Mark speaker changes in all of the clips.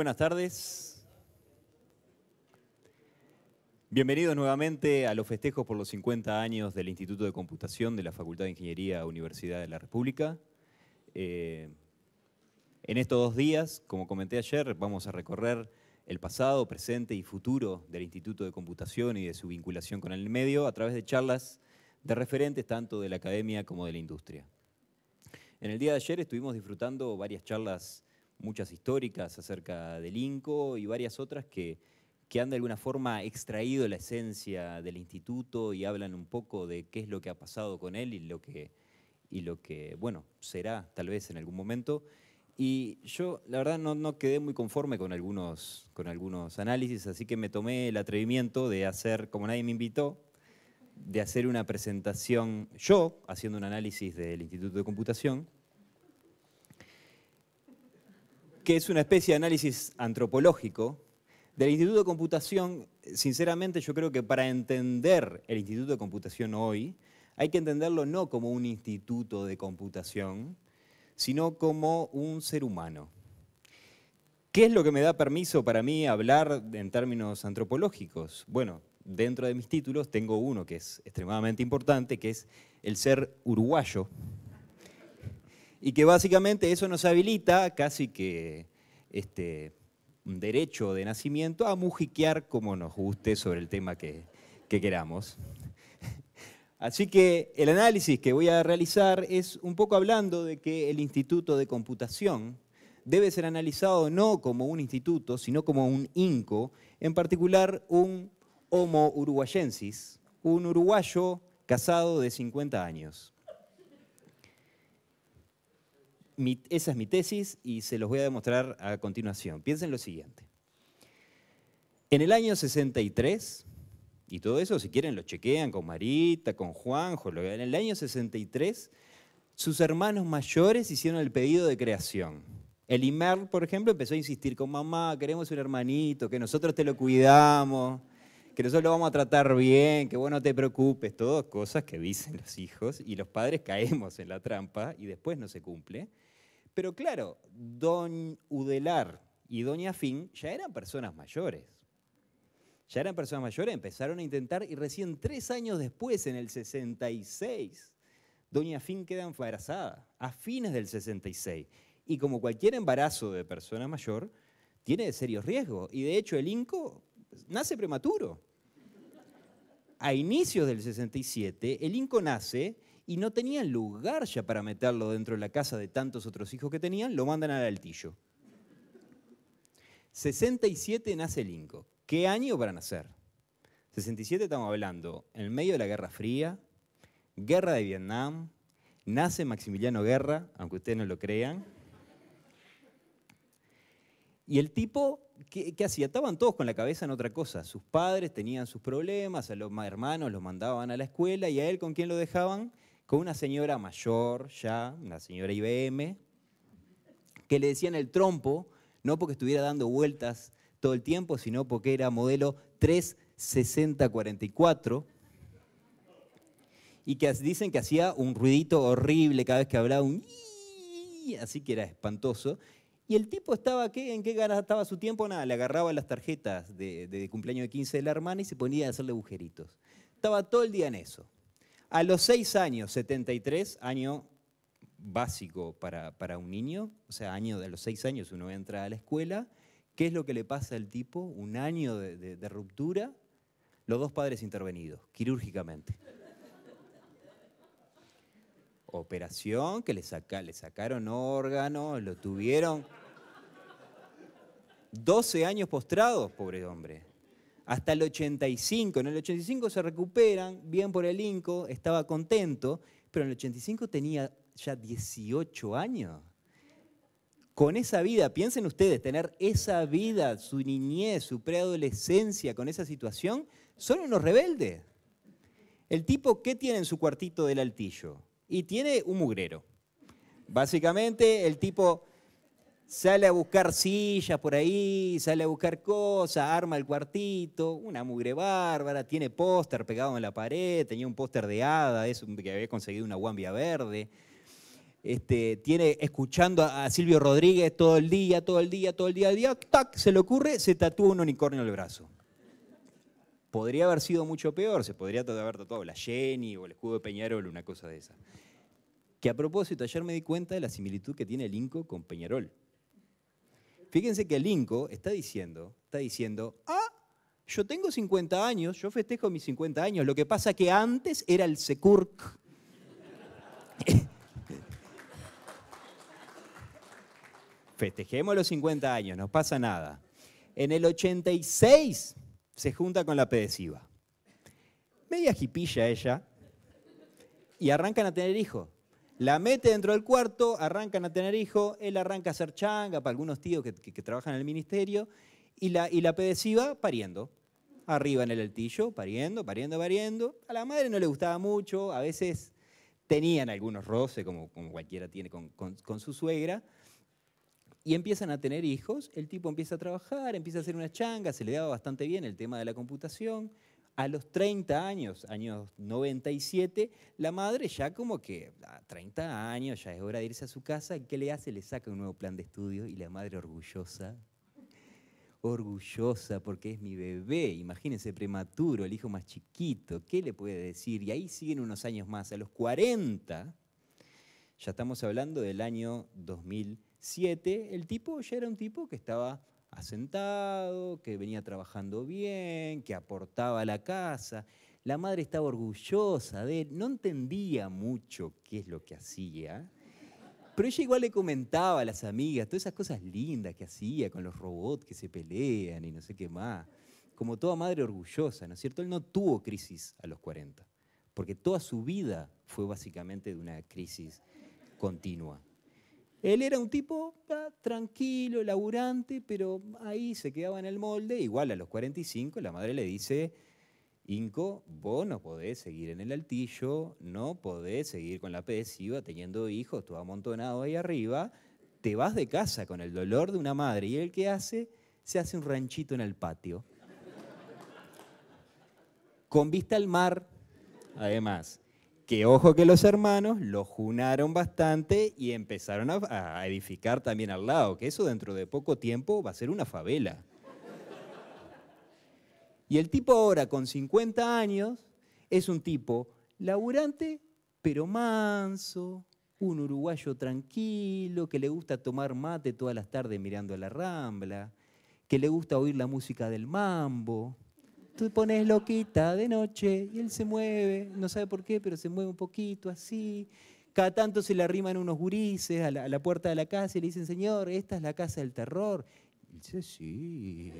Speaker 1: buenas tardes. Bienvenidos nuevamente a los festejos por los 50 años del Instituto de Computación de la Facultad de Ingeniería Universidad de la República. Eh, en estos dos días, como comenté ayer, vamos a recorrer el pasado, presente y futuro del Instituto de Computación y de su vinculación con el medio a través de charlas de referentes tanto de la academia como de la industria. En el día de ayer estuvimos disfrutando varias charlas muchas históricas acerca del INCO y varias otras que, que han de alguna forma extraído la esencia del instituto y hablan un poco de qué es lo que ha pasado con él y lo que, y lo que bueno, será tal vez en algún momento. Y yo, la verdad, no, no, quedé muy conforme con algunos, con algunos análisis, así que me tomé el atrevimiento de hacer, como nadie me invitó, de hacer una presentación yo, haciendo un análisis del Instituto de Computación, que es una especie de análisis antropológico del Instituto de Computación. Sinceramente, yo creo que para entender el Instituto de Computación hoy, hay que entenderlo no como un instituto de computación, sino como un ser humano. ¿Qué es lo que me da permiso para mí hablar en términos antropológicos? Bueno, dentro de mis títulos tengo uno que es extremadamente importante, que es el ser uruguayo, y que básicamente eso nos habilita casi que este, un derecho de nacimiento a mujiquear como nos guste sobre el tema que, que queramos. Así que el análisis que voy a realizar es un poco hablando de que el Instituto de Computación debe ser analizado no como un instituto, sino como un INCO, en particular un Homo uruguayensis, un uruguayo casado de 50 años esa es mi tesis y se los voy a demostrar a continuación. Piensen lo siguiente. En el año 63, y todo eso si quieren lo chequean con Marita, con Juanjo, en el año 63 sus hermanos mayores hicieron el pedido de creación. El Imer, por ejemplo, empezó a insistir con mamá, queremos un hermanito, que nosotros te lo cuidamos, que nosotros lo vamos a tratar bien, que vos no te preocupes, todas cosas que dicen los hijos y los padres caemos en la trampa y después no se cumple. Pero claro, don Udelar y doña Fin ya eran personas mayores. Ya eran personas mayores, empezaron a intentar y recién tres años después, en el 66, doña Fin queda embarazada, a fines del 66. Y como cualquier embarazo de persona mayor, tiene serios riesgos. Y de hecho el INCO nace prematuro. A inicios del 67, el INCO nace y no tenían lugar ya para meterlo dentro de la casa de tantos otros hijos que tenían, lo mandan al altillo. 67 nace Lincoln. ¿Qué año para nacer? 67 estamos hablando, en medio de la Guerra Fría, Guerra de Vietnam, nace Maximiliano Guerra, aunque ustedes no lo crean. Y el tipo, ¿qué, ¿qué, hacía? Estaban todos con la cabeza en otra cosa. Sus padres tenían sus problemas, a los hermanos los mandaban a la escuela y a él con quién lo dejaban? con una señora mayor ya, una señora IBM, que le decían el trompo, no porque estuviera dando vueltas todo el tiempo, sino porque era modelo 36044 y que dicen que hacía un ruidito horrible cada vez que hablaba, un así que era espantoso. Y el tipo estaba, ¿en qué estaba su tiempo? Nada, le agarraba las tarjetas de, de cumpleaños de 15 de la hermana y se ponía a hacerle agujeritos. Estaba todo el día en eso. A los seis años, 73, año básico para, un niño, o sea, año de los seis años uno entra a la escuela, ¿qué es lo que le pasa al tipo? Un año de, ruptura, los dos padres intervenidos, quirúrgicamente. Operación que le, saca, le sacaron órganos, lo tuvieron. 12 años postrados, pobre hombre hasta el 85. En el 85 se recuperan, bien por el Inco, estaba contento, pero en el 85 tenía ya 18 años. Con esa vida, piensen ustedes, tener esa vida, su niñez, su preadolescencia con esa situación, son unos rebeldes. El tipo, ¿qué tiene en su cuartito del altillo? Y tiene un mugrero. Básicamente, el tipo sale a buscar sillas por ahí, sale a buscar cosas, arma el cuartito, una mugre bárbara, tiene póster pegado en la pared, tenía un póster de hada, es un, que había conseguido una guambia verde. Este, tiene escuchando a, Silvio Rodríguez todo el día, todo el día, todo el día, día, tac, se le ocurre, se tatúa un unicornio en el brazo. Podría haber sido mucho peor, se podría haber tatuado la Jenny o el escudo de Peñarol, una cosa de esa. Que a propósito, ayer me di cuenta de la similitud que tiene el Inco con Peñarol fíjense que el Inco está diciendo, está diciendo, ah, yo tengo 50 años, yo festejo mis 50 años, lo que pasa que antes era el SECURC. Festejemos los 50 años, no pasa nada. En el 86 se junta con la pedesiva. Media jipilla ella. Y arrancan a tener hijos. La mete dentro del cuarto, arrancan a tener hijos, él arranca a hacer changa para algunos tíos que, trabajan en el ministerio, y la, y pariendo. Arriba en el altillo, pariendo, pariendo, pariendo. A la madre no le gustaba mucho, a veces tenían algunos roces, como, cualquiera tiene con, con su suegra, y empiezan a tener hijos, el tipo empieza a trabajar, empieza a hacer una changa, se le daba bastante bien el tema de la computación, a los 30 años, años 97, la madre ya como que a 30 años, ya es hora de irse a su casa, ¿qué le hace? Le saca un nuevo plan de estudio y la madre orgullosa, orgullosa porque es mi bebé, imagínense, prematuro, el hijo más chiquito, ¿qué le puede decir? Y ahí siguen unos años más, a los 40, ya estamos hablando del año 2007, el tipo ya era un tipo que estaba asentado, que venía trabajando bien, que aportaba a la casa. La madre estaba orgullosa de él, no entendía mucho qué es lo que hacía, pero ella igual le comentaba a las amigas todas esas cosas lindas que hacía con los robots que se pelean y no sé qué más. Como toda madre orgullosa, ¿no es cierto? Él no tuvo crisis a los 40, porque toda su vida fue básicamente de una crisis continua. Él era un tipo ah, tranquilo, laburante, pero ahí se quedaba en el molde. Igual a los 45 la madre le dice, Inco, vos no podés seguir en el altillo, no podés seguir con la pesiva, teniendo hijos, tú amontonado ahí arriba, te vas de casa con el dolor de una madre y él qué hace, se hace un ranchito en el patio. con vista al mar, además. Que ojo que los hermanos lo junaron bastante y empezaron a, a edificar también al lado, que eso dentro de poco tiempo va a ser una favela. Y el tipo ahora, con 50 años, es un tipo laburante, pero manso, un uruguayo tranquilo, que le gusta tomar mate todas las tardes mirando a la rambla, que le gusta oír la música del mambo, se pones loquita de noche y él se mueve, no sabe por qué, pero se mueve un poquito así. Cada tanto se le arriman unos gurises a la, puerta de la casa y le dicen, Señor, esta es la casa del terror. dice, sí.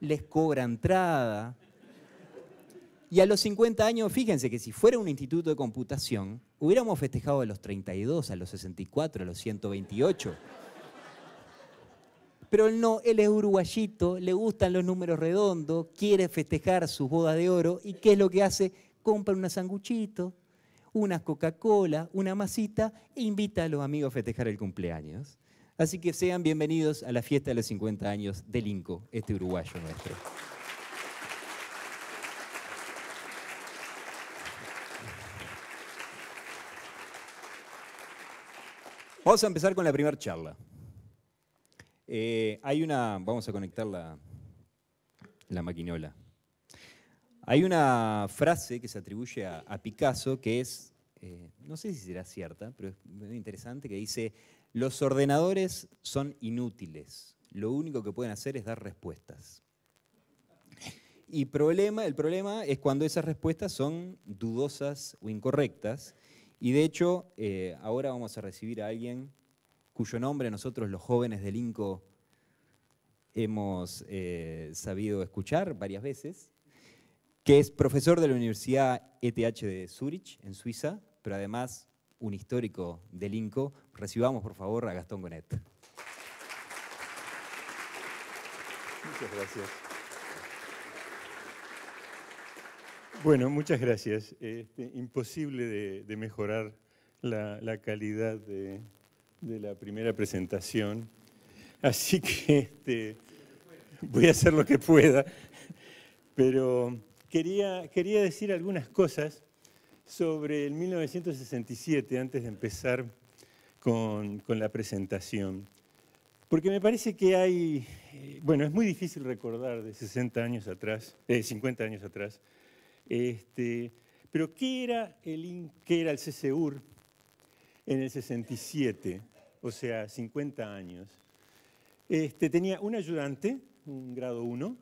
Speaker 1: Les cobra entrada. Y a los 50 años, fíjense que si fuera un instituto de computación, hubiéramos festejado a los 32, a los 64, a los 128. Pero él no, él es uruguayito, le gustan los números redondos, quiere festejar su bodas de oro y ¿qué es lo que hace? Compra una sanguchito, una Coca-Cola, una masita e invita a los amigos a festejar el cumpleaños. Así que sean bienvenidos a la fiesta de los 50 años del INCO, este uruguayo nuestro. Vamos a empezar con la primera charla. Eh, hay una, vamos a conectar la, maquinola. Hay una frase que se atribuye a, Picasso que es, eh, no sé si será cierta, pero es muy interesante, que dice, los ordenadores son inútiles, lo único que pueden hacer es dar respuestas. Y problema, el problema es cuando esas respuestas son dudosas o incorrectas. Y de hecho, eh, ahora vamos a recibir a alguien cuyo nombre nosotros los jóvenes del INCO hemos eh, sabido escuchar varias veces, que es profesor de la Universidad ETH de Zurich, en Suiza, pero además un histórico del INCO. Recibamos, por
Speaker 2: favor, a Gastón Gonet. Muchas gracias. Bueno, muchas gracias. Este, imposible de, mejorar la calidad de, de la primera presentación, así que este, voy a hacer lo que pueda, pero quería, quería decir algunas cosas sobre el 1967 antes de empezar con, la presentación. Porque me parece que hay, eh, bueno, es muy difícil recordar de 60 años atrás, de eh, 50 años atrás, este, pero ¿qué era, el, ¿qué era el CCUR en el 67? o sea, 50 años. Este, tenía un ayudante, un grado 1,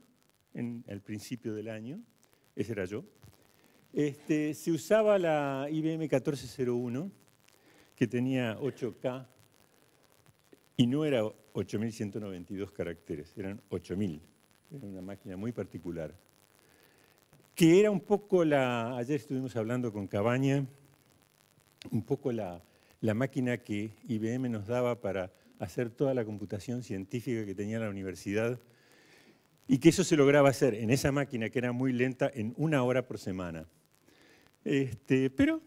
Speaker 2: al principio del año, ese era yo. Este, se usaba la IBM 1401, que tenía 8K, y no era 8.192 caracteres, eran 8.000. Era una máquina muy particular. Que era un poco la, ayer estuvimos hablando con Cabaña, un poco la, la máquina que IBM nos daba para hacer toda la computación científica que tenía la universidad y que eso se lograba hacer en esa máquina que era muy lenta en una hora por semana. Este, pero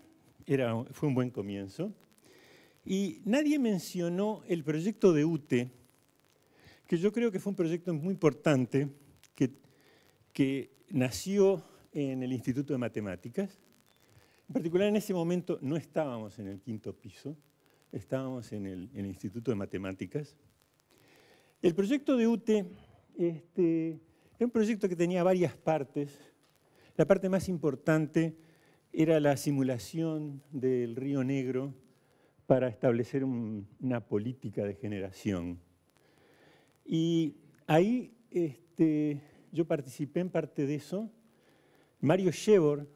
Speaker 2: era, fue un buen comienzo. Y nadie mencionó el proyecto de UTE, que yo creo que fue un proyecto muy importante que, que nació en el Instituto de Matemáticas en particular, en ese momento no estábamos en el quinto piso, estábamos en el, Instituto de Matemáticas. El proyecto de UTE este, era un proyecto que tenía varias partes. La parte más importante era la simulación del río Negro para establecer una política de generación. Y ahí este, yo participé en parte de eso. Mario Shevor,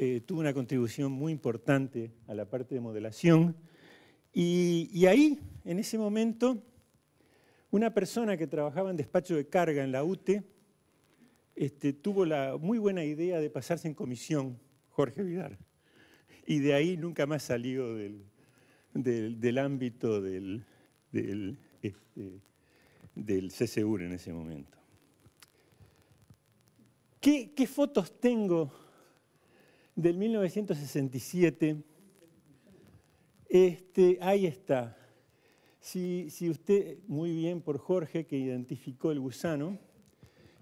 Speaker 2: eh, tuvo una contribución muy importante a la parte de modelación. Y, ahí, en ese momento, una persona que trabajaba en despacho de carga en la UTE este, tuvo la muy buena idea de pasarse en comisión, Jorge Vidar. Y de ahí nunca más salió del, ámbito del, del, este, en ese momento. ¿Qué fotos tengo del 1967. Este, ahí está. Si, si, usted, muy bien por Jorge, que identificó el gusano,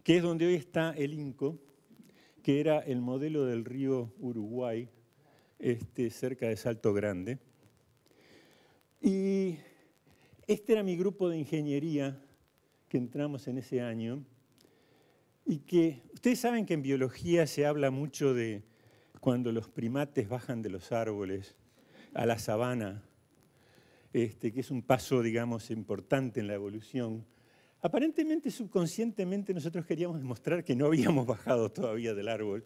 Speaker 2: que es donde hoy está el Inco, que era el modelo del río Uruguay, este, cerca de Salto Grande. Y este era mi grupo de ingeniería que entramos en ese año. Y que ustedes saben que en biología se habla mucho de, cuando los primates bajan de los árboles a la sabana, este, que es un paso, digamos, importante en la evolución, aparentemente subconscientemente nosotros queríamos demostrar que no habíamos bajado todavía del árbol.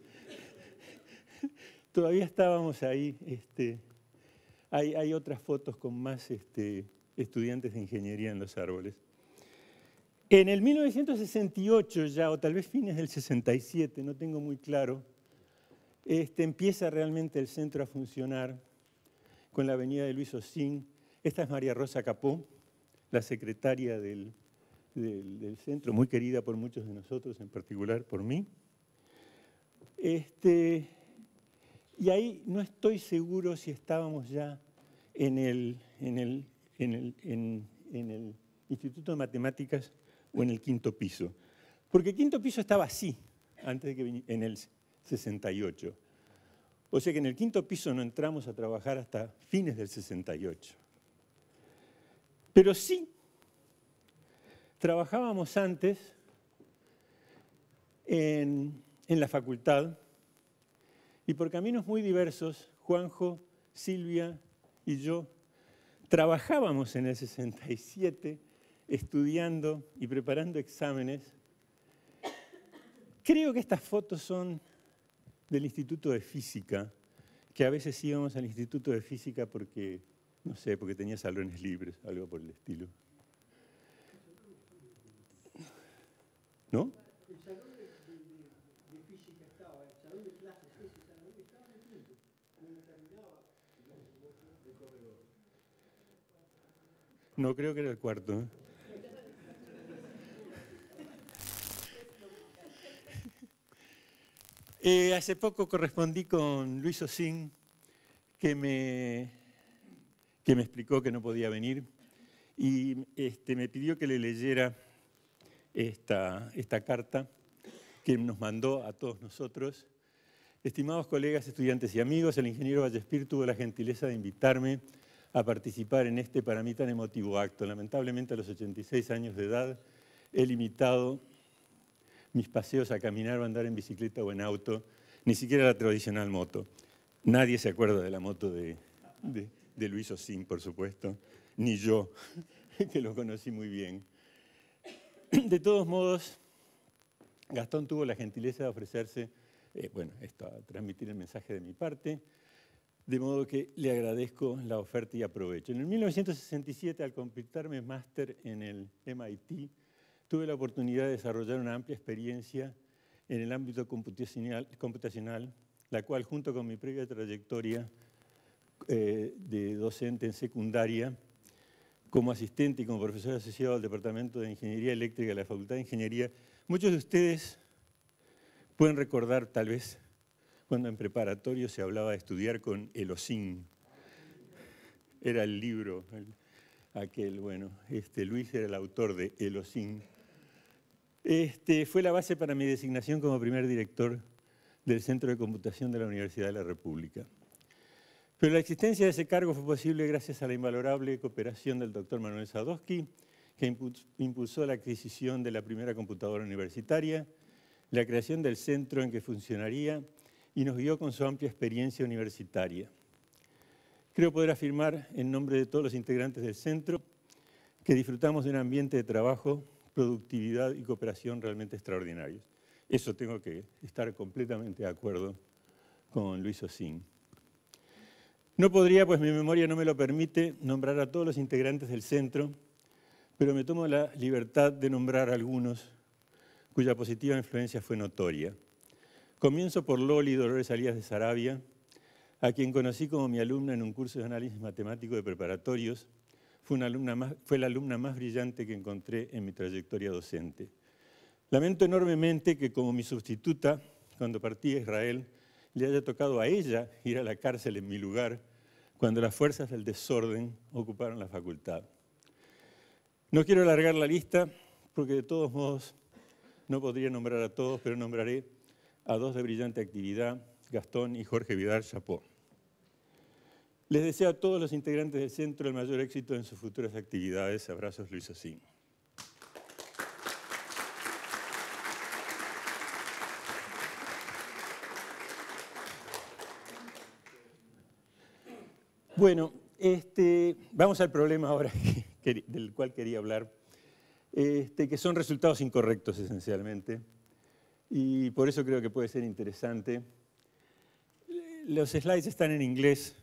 Speaker 2: todavía estábamos ahí. Este, hay, otras fotos con más este, estudiantes de ingeniería en los árboles. En el 1968 ya, o tal vez fines del 67, no tengo muy claro, este, empieza realmente el centro a funcionar con la avenida de Luis Osín. Esta es María Rosa Capó, la secretaria del, centro, muy querida por muchos de nosotros, en particular por mí. Este, y ahí no estoy seguro si estábamos ya en el, Instituto de Matemáticas o en el quinto piso. Porque el quinto piso estaba así, antes de que en el 68. O sea que en el quinto piso no entramos a trabajar hasta fines del 68. Pero sí, trabajábamos antes en, en la facultad y por caminos muy diversos, Juanjo, Silvia y yo trabajábamos en el 67 estudiando y preparando exámenes. Creo que estas fotos son del Instituto de Física, que a veces íbamos al Instituto de Física porque, no sé, porque tenía salones libres, algo por el estilo. ¿No? El salón de, física estaba, el salón de clases, estaba en el No, creo que era el cuarto. ¿eh? Eh, hace poco correspondí con Luis Osín, que me, que me explicó que no podía venir y este, me pidió que le leyera esta, esta carta que nos mandó a todos nosotros. Estimados colegas, estudiantes y amigos, el ingeniero Vallespir tuvo la gentileza de invitarme a participar en este para mí tan emotivo acto. Lamentablemente a los 86 años de edad he limitado mis paseos a caminar o andar en bicicleta o en auto, ni siquiera la tradicional moto. Nadie se acuerda de la moto de, Luis Ossín, por supuesto, ni yo, que lo conocí muy bien. De todos modos, Gastón tuvo la gentileza de ofrecerse, eh, bueno, esto, a transmitir el mensaje de mi parte, de modo que le agradezco la oferta y aprovecho. En el 1967, al completarme mi máster en el MIT, tuve la oportunidad de desarrollar una amplia experiencia en el ámbito computacional, la cual junto con mi previa trayectoria eh, de docente en secundaria, como asistente y como profesor asociado al Departamento de Ingeniería Eléctrica de la Facultad de Ingeniería, muchos de ustedes pueden recordar tal vez cuando en preparatorio se hablaba de estudiar con el Era el libro, aquel, bueno, este, Luis era el autor de El este, fue la base para mi designación como primer director del Centro de Computación de la Universidad de la República. Pero la existencia de ese cargo fue posible gracias a la invalorable cooperación del doctor Manuel Sadowski, que impulsó la adquisición de la primera computadora universitaria, la creación del centro en que funcionaría y nos guió con su amplia experiencia universitaria. Creo poder afirmar en nombre de todos los integrantes del centro que disfrutamos de un ambiente de trabajo productividad y cooperación realmente extraordinarios. Eso tengo que estar completamente de acuerdo con Luis Osín. No podría, pues mi memoria no me lo permite, nombrar a todos los integrantes del centro, pero me tomo la libertad de nombrar algunos cuya positiva influencia fue notoria. Comienzo por Loli Dolores Alías de Sarabia, a quien conocí como mi alumna en un curso de análisis matemático de preparatorios fue, la alumna más brillante que encontré en mi trayectoria docente. Lamento enormemente que como mi sustituta, cuando partí a Israel, le haya tocado a ella ir a la cárcel en mi lugar cuando las fuerzas del desorden ocuparon la facultad. No quiero alargar la lista porque de todos modos no podría nombrar a todos, pero nombraré a dos de brillante actividad, Gastón y Jorge Vidal Chapó. Les deseo a todos los integrantes del centro el mayor éxito en sus futuras actividades. Abrazos, Luis Asín. Bueno, este, vamos al problema ahora del cual quería hablar, este, que son resultados incorrectos esencialmente, y por eso creo que puede ser interesante. Los slides están en inglés,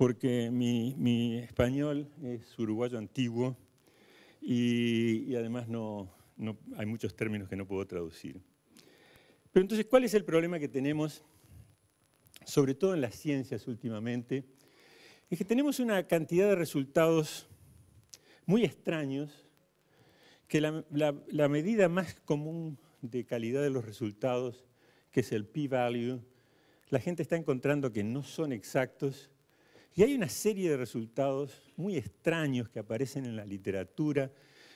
Speaker 2: porque mi, español es uruguayo antiguo y, además no, hay muchos términos que no puedo traducir. Pero entonces, ¿cuál es el problema que tenemos, sobre todo en las ciencias últimamente? Es que tenemos una cantidad de resultados muy extraños, que la, la medida más común de calidad de los resultados, que es el p-value, la gente está encontrando que no son exactos y hay una serie de resultados muy extraños que aparecen en la literatura.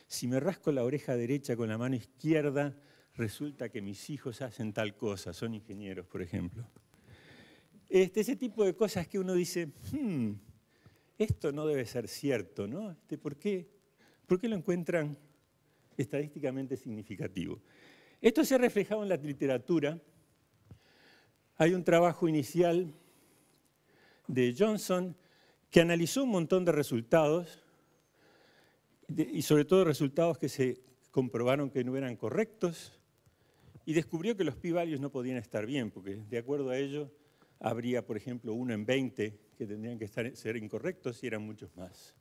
Speaker 2: Si me rasco la oreja derecha con la mano izquierda, resulta que mis hijos hacen tal cosa, son ingenieros, por ejemplo. Este, ese tipo de cosas que uno dice, hmm, esto no debe ser cierto, ¿no? Este, ¿por, qué? ¿Por qué lo encuentran estadísticamente significativo? Esto se ha reflejado en la literatura. Hay un trabajo inicial de Johnson, que analizó un montón de resultados, y sobre todo resultados que se comprobaron que no eran correctos, y descubrió que los p-values no podían estar bien, porque de acuerdo a ello habría, por ejemplo, uno en 20 que tendrían que estar, ser incorrectos y eran muchos más.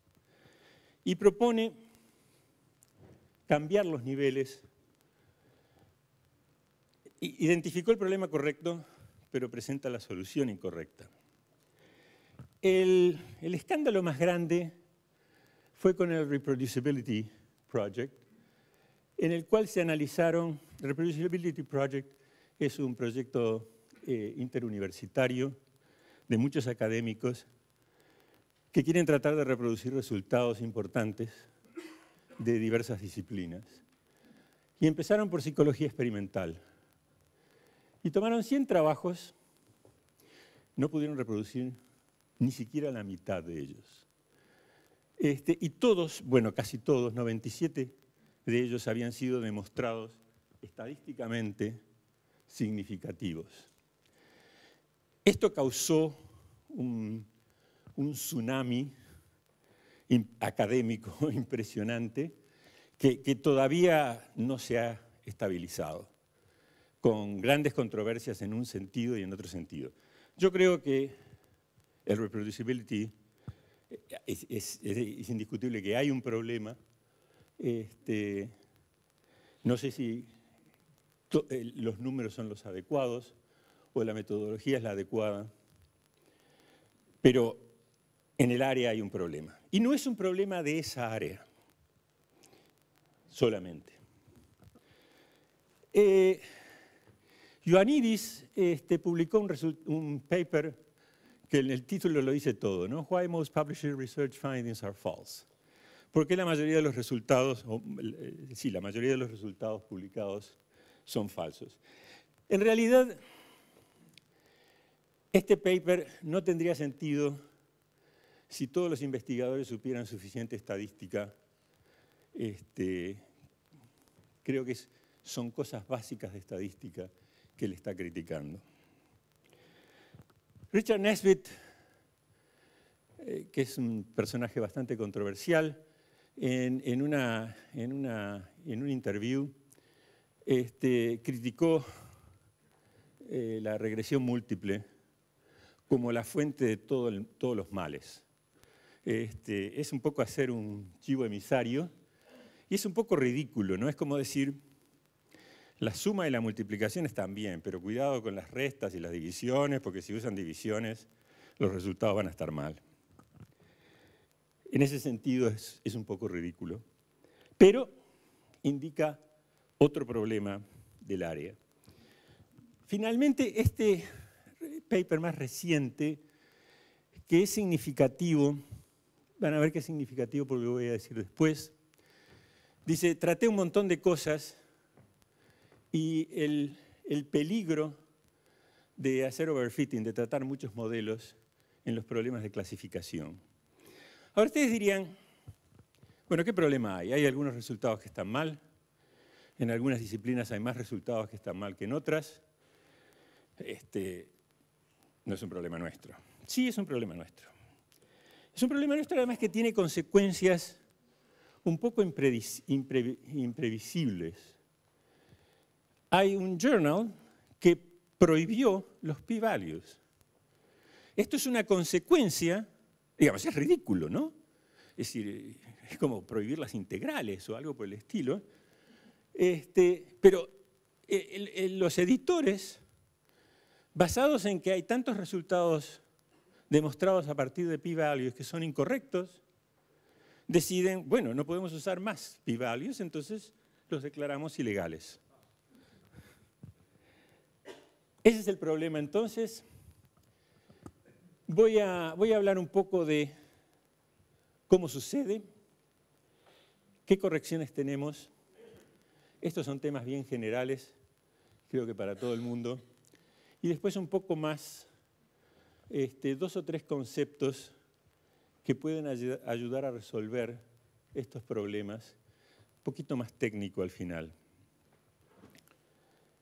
Speaker 2: Y propone cambiar los niveles. Identificó el problema correcto, pero presenta la solución incorrecta. El, escándalo más grande fue con el Reproducibility Project, en el cual se analizaron, el Reproducibility Project es un proyecto eh, interuniversitario de muchos académicos que quieren tratar de reproducir resultados importantes de diversas disciplinas. Y empezaron por psicología experimental. Y tomaron 100 trabajos, no pudieron reproducir ni siquiera la mitad de ellos. Este, y todos, bueno, casi todos, 97 de ellos habían sido demostrados estadísticamente significativos. Esto causó un, tsunami académico impresionante que, todavía no se ha estabilizado, con grandes controversias en un sentido y en otro sentido. Yo creo que el reproducibility, es, indiscutible que hay un problema. Este, no sé si eh, los números son los adecuados o la metodología es la adecuada, pero en el área hay un problema. Y no es un problema de esa área solamente. Eh, Ioannidis este, publicó un paper que en el título lo dice todo, ¿no? Why most research findings are false. ¿Por qué la mayoría de los resultados, o, sí, la mayoría de los resultados publicados son falsos? En realidad, este paper no tendría sentido si todos los investigadores supieran suficiente estadística. Este, creo que son cosas básicas de estadística que le está criticando. Richard Nesbitt, eh, que es un personaje bastante controversial, en, una, en, un interview este, criticó eh, la regresión múltiple como la fuente de todos los males. Este, es un poco hacer un chivo emisario y es un poco ridículo, ¿no? Es como decir, la suma y la multiplicación están bien, pero cuidado con las restas y las divisiones, porque si usan divisiones, los resultados van a estar mal. En ese sentido es, es un poco ridículo, pero indica otro problema del área. Finalmente, este paper más reciente, que es significativo, van a ver qué es significativo porque lo voy a decir después, dice, traté un montón de cosas y el, peligro de hacer overfitting, de tratar muchos modelos en los problemas de clasificación. Ahora ustedes dirían, bueno, ¿qué problema hay? Hay algunos resultados que están mal, en algunas disciplinas hay más resultados que están mal que en otras. Este, no es un problema nuestro. Sí es un problema nuestro. Es un problema nuestro además que tiene consecuencias un poco imprevisibles hay un journal que prohibió los p-values. Esto es una consecuencia, digamos, es ridículo, ¿no? Es decir, es como prohibir las integrales o algo por el estilo. Este, pero eh, los editores, basados en que hay tantos resultados demostrados a partir de p-values que son incorrectos, deciden, bueno, no podemos usar más p-values, entonces los declaramos ilegales. Ese es el problema. Entonces, voy a, hablar un poco de cómo sucede, qué correcciones tenemos. Estos son temas bien generales, creo que para todo el mundo. Y después un poco más, este, dos o tres conceptos que pueden ayudar a resolver estos problemas, un poquito más técnico al final.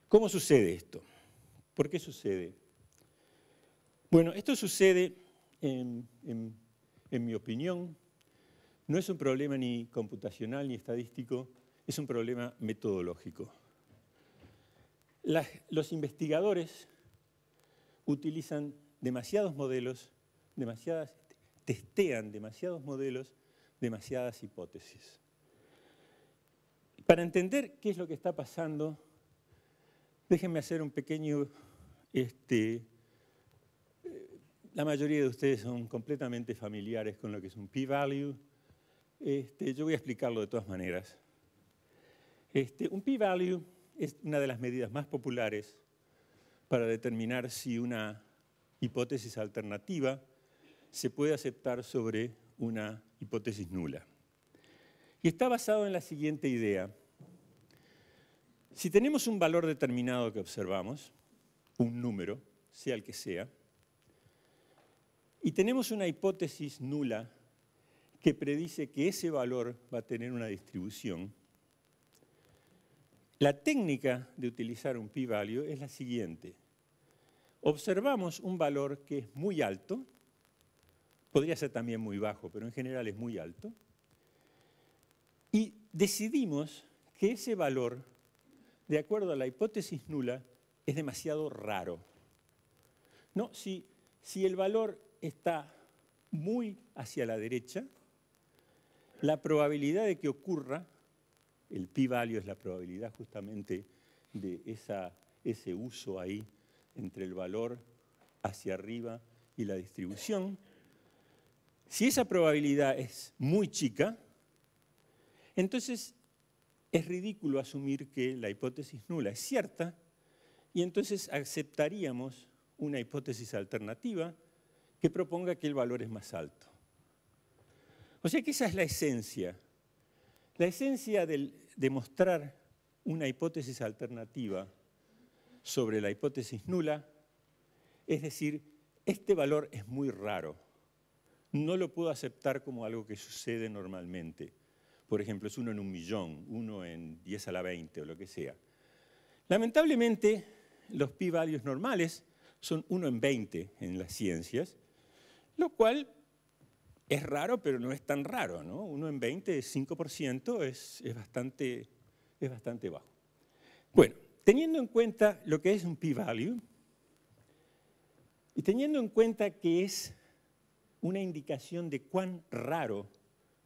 Speaker 2: ¿Cómo sucede esto? ¿Por qué sucede? Bueno, esto sucede, en, mi opinión, no es un problema ni computacional ni estadístico, es un problema metodológico. los investigadores utilizan demasiados modelos, demasiadas, testean demasiados modelos, demasiadas hipótesis. Para entender qué es lo que está pasando Déjenme hacer un pequeño... Este, eh, la mayoría de ustedes son completamente familiares con lo que es un p-value. Este, yo voy a explicarlo de todas maneras. Este, un p-value es una de las medidas más populares para determinar si una hipótesis alternativa se puede aceptar sobre una hipótesis nula. Y está basado en la siguiente idea. Si tenemos un valor determinado que observamos, un número, sea el que sea, y tenemos una hipótesis nula que predice que ese valor va a tener una distribución, la técnica de utilizar un p-value es la siguiente. Observamos un valor que es muy alto, podría ser también muy bajo, pero en general es muy alto, y decidimos que ese valor de acuerdo a la hipótesis nula, es demasiado raro. No, si, si el valor está muy hacia la derecha, la probabilidad de que ocurra, el p-value es la probabilidad justamente de esa, ese uso ahí entre el valor hacia arriba y la distribución, si esa probabilidad es muy chica, entonces es ridículo asumir que la hipótesis nula es cierta y entonces aceptaríamos una hipótesis alternativa que proponga que el valor es más alto. O sea que esa es la esencia. La esencia de demostrar una hipótesis alternativa sobre la hipótesis nula es decir, este valor es muy raro, no lo puedo aceptar como algo que sucede normalmente por ejemplo, es uno en un millón, uno en 10 a la 20 o lo que sea. Lamentablemente, los p-values normales son uno en 20 en las ciencias, lo cual es raro, pero no es tan raro. ¿no? Uno en 20 es 5%, es, bastante, es bastante bajo. Bueno, teniendo en cuenta lo que es un p-value y teniendo en cuenta que es una indicación de cuán raro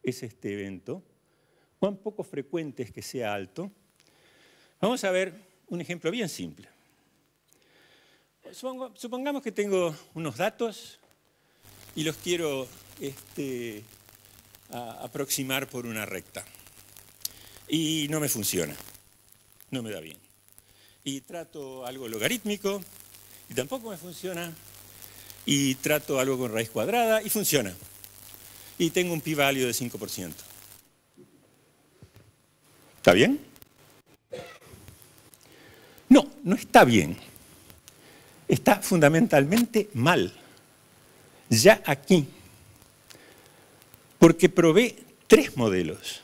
Speaker 2: es este evento, cuán poco frecuente que sea alto, vamos a ver un ejemplo bien simple. Supongamos que tengo unos datos y los quiero este, aproximar por una recta. Y no me funciona, no me da bien. Y trato algo logarítmico y tampoco me funciona. Y trato algo con raíz cuadrada y funciona. Y tengo un p-value de 5%. ¿Está bien? No, no está bien. Está fundamentalmente mal, ya aquí, porque probé tres modelos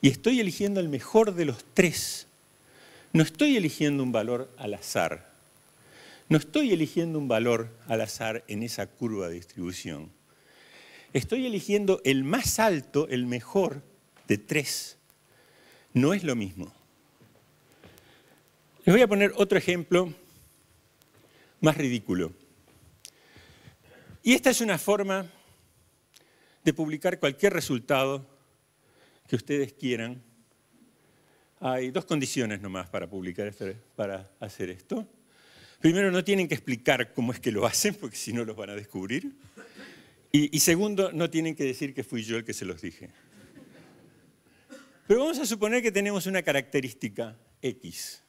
Speaker 2: y estoy eligiendo el mejor de los tres. No estoy eligiendo un valor al azar. No estoy eligiendo un valor al azar en esa curva de distribución. Estoy eligiendo el más alto, el mejor de tres no es lo mismo. Les voy a poner otro ejemplo más ridículo. Y esta es una forma de publicar cualquier resultado que ustedes quieran. Hay dos condiciones nomás para publicar, para hacer esto. Primero, no tienen que explicar cómo es que lo hacen, porque si no los van a descubrir. Y, y segundo, no tienen que decir que fui yo el que se los dije. Pero vamos a suponer que tenemos una característica X.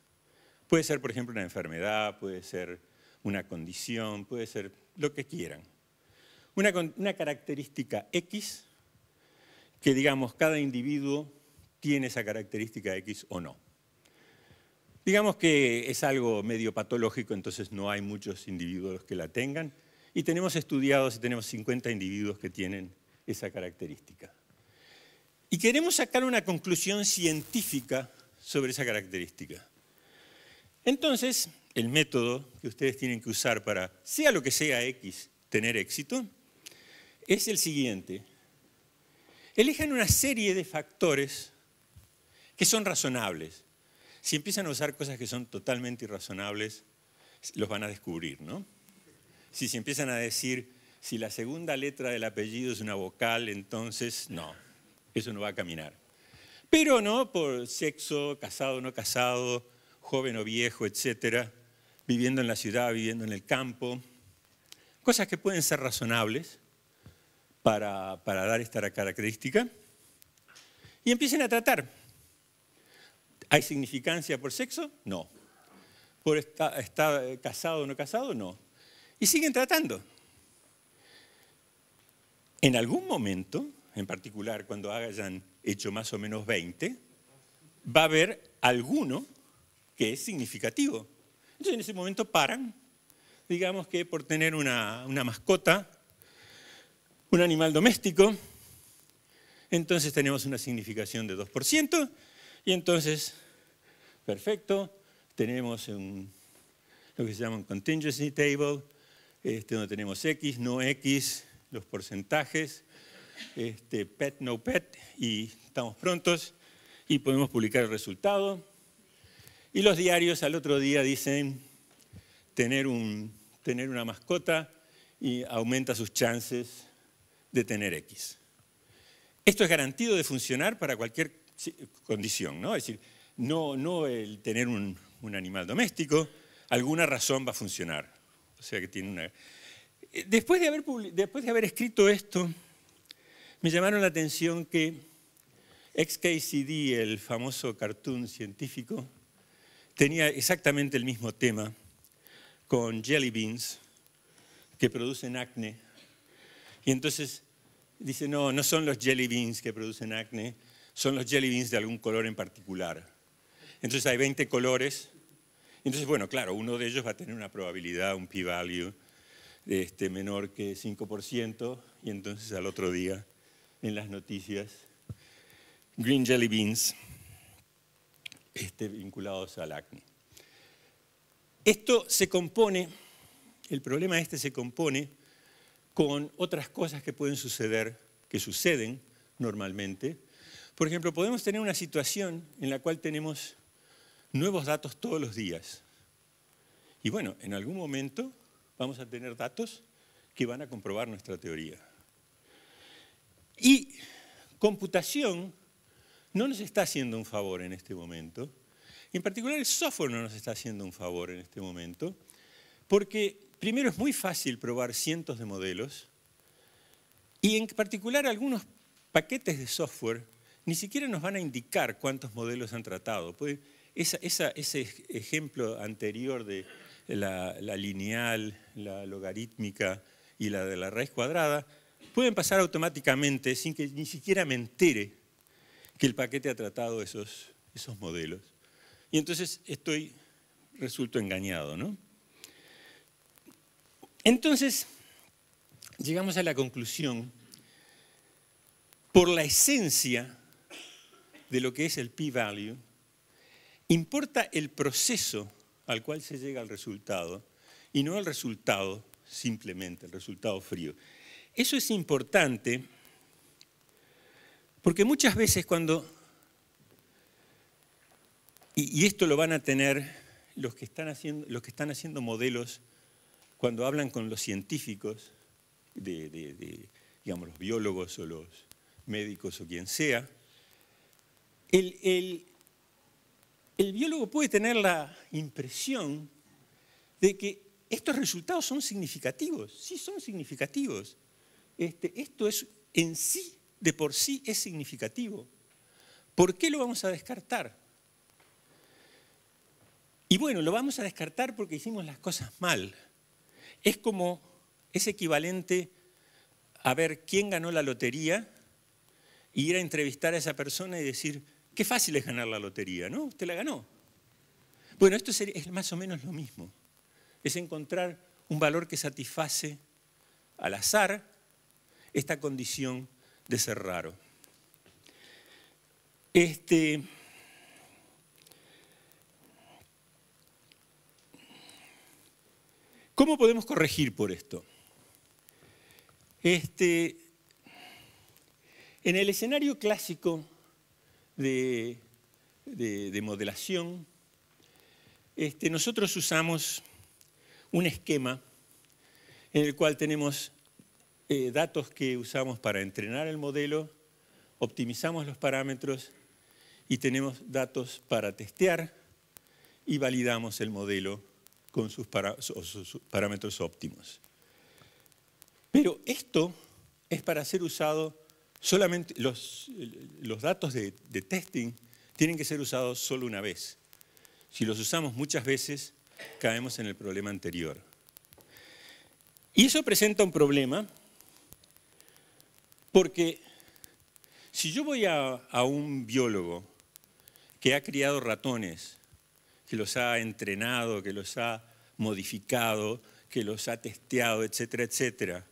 Speaker 2: Puede ser, por ejemplo, una enfermedad, puede ser una condición, puede ser lo que quieran. Una, característica X que, digamos, cada individuo tiene esa característica X o no. Digamos que es algo medio patológico, entonces no hay muchos individuos que la tengan. Y tenemos estudiados y tenemos 50 individuos que tienen esa característica. Y queremos sacar una conclusión científica sobre esa característica. Entonces, el método que ustedes tienen que usar para, sea lo que sea X, tener éxito, es el siguiente. Elijan una serie de factores que son razonables. Si empiezan a usar cosas que son totalmente irrazonables, los van a descubrir, ¿no? Si se empiezan a decir, si la segunda letra del apellido es una vocal, entonces no eso no va a caminar. Pero no por sexo, casado, o no casado, joven o viejo, etcétera, viviendo en la ciudad, viviendo en el campo, cosas que pueden ser razonables para, dar esta característica, y empiecen a tratar. ¿Hay significancia por sexo? No. ¿Por estar casado o no casado? No. Y siguen tratando. En algún momento en particular cuando hayan hecho más o menos 20, va a haber alguno que es significativo. Entonces en ese momento paran, digamos que por tener una, mascota, un animal doméstico, entonces tenemos una significación de 2% y entonces, perfecto, tenemos lo que se llama un contingency table, este, donde tenemos X, no X, los porcentajes, este, PET No PET, y estamos prontos y podemos publicar el resultado. Y los diarios al otro día dicen tener, tener una mascota y aumenta sus chances de tener X. Esto es garantido de funcionar para cualquier condición, ¿no? Es decir, no, no el tener un, un animal doméstico, alguna razón va a funcionar. O sea que tiene una... Eh, después de Después de haber escrito esto, me llamaron la atención que XKCD, el famoso cartoon científico, tenía exactamente el mismo tema con jelly beans que producen acné. Y entonces dice, no, no son los jelly beans que producen acné, son los jelly beans de algún color en particular. Entonces hay 20 colores. Entonces, bueno, claro, uno de ellos va a tener una probabilidad, un p-value este, menor que 5%, y entonces al otro día en las noticias, green jelly beans este, vinculados al acné. Esto se compone, el problema este se compone con otras cosas que pueden suceder, que suceden normalmente. Por ejemplo, podemos tener una situación en la cual tenemos nuevos datos todos los días. Y bueno, en algún momento vamos a tener datos que van a comprobar nuestra teoría. Y computación no nos está haciendo un favor en este momento. En particular el software no nos está haciendo un favor en este momento, porque primero es muy fácil probar cientos de modelos y en particular algunos paquetes de software ni siquiera nos van a indicar cuántos modelos han tratado. Pues ese ejemplo anterior de la lineal, la logarítmica y la de la raíz cuadrada, pueden pasar automáticamente sin que ni siquiera me entere que el paquete ha tratado esos, esos modelos. Y entonces estoy, resulto engañado, ¿no? Entonces, llegamos a la conclusión, por la esencia de lo que es el p-value, importa el proceso al cual se llega al resultado y no el resultado simplemente, el resultado frío. Eso es importante porque muchas veces cuando, y, esto lo van a tener los que, están haciendo, los que están haciendo modelos, cuando hablan con los científicos, de, digamos, los biólogos o los médicos o quien sea, el biólogo puede tener la impresión de que estos resultados son significativos, sí son significativos, este, esto es en sí, de por sí, es significativo. ¿Por qué lo vamos a descartar? Y bueno, lo vamos a descartar porque hicimos las cosas mal. Es como, es equivalente a ver quién ganó la lotería e ir a entrevistar a esa persona y decir, qué fácil es ganar la lotería, ¿no? Usted la ganó. Bueno, esto es más o menos lo mismo. Es encontrar un valor que satisface al azar esta condición de ser raro. Este, ¿Cómo podemos corregir por esto? Este, en el escenario clásico de, modelación, este, nosotros usamos un esquema en el cual tenemos eh, datos que usamos para entrenar el modelo, optimizamos los parámetros y tenemos datos para testear y validamos el modelo con sus, parámetros óptimos. Pero esto es para ser usado solamente, los, datos de, de testing tienen que ser usados solo una vez. Si los usamos muchas veces, caemos en el problema anterior. Y eso presenta un problema porque si yo voy a, un biólogo que ha criado ratones, que los ha entrenado, que los ha modificado, que los ha testeado, etcétera, etcétera,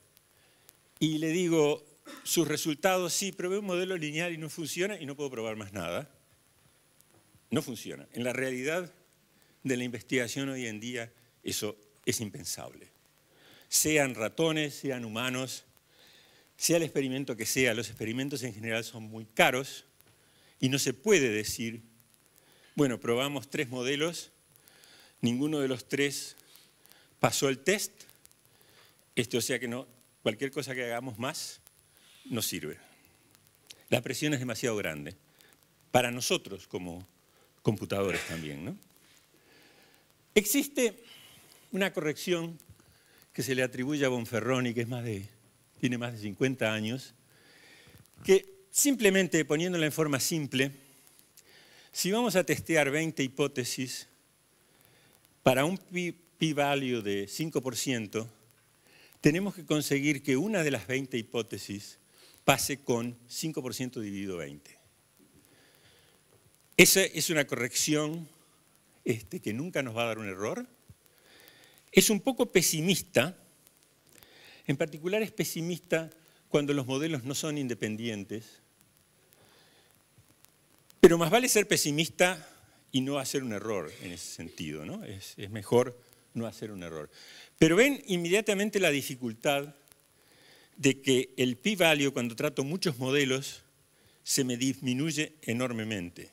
Speaker 2: y le digo, sus resultados sí, probé un modelo lineal y no funciona y no puedo probar más nada. No funciona. En la realidad de la investigación hoy en día eso es impensable. Sean ratones, sean humanos, sea el experimento que sea, los experimentos en general son muy caros y no se puede decir, bueno, probamos tres modelos, ninguno de los tres pasó el test, Esto o sea que no, cualquier cosa que hagamos más no sirve. La presión es demasiado grande, para nosotros como computadores también. Existe una corrección que se le atribuye a Bonferroni, que es más de tiene más de 50 años, que simplemente poniéndola en forma simple, si vamos a testear 20 hipótesis para un p-value de 5%, tenemos que conseguir que una de las 20 hipótesis pase con 5% dividido 20. Esa es una corrección este, que nunca nos va a dar un error. Es un poco pesimista en particular es pesimista cuando los modelos no son independientes. Pero más vale ser pesimista y no hacer un error en ese sentido, Es, mejor no hacer un error. Pero ven inmediatamente la dificultad de que el p-value, cuando trato muchos modelos, se me disminuye enormemente.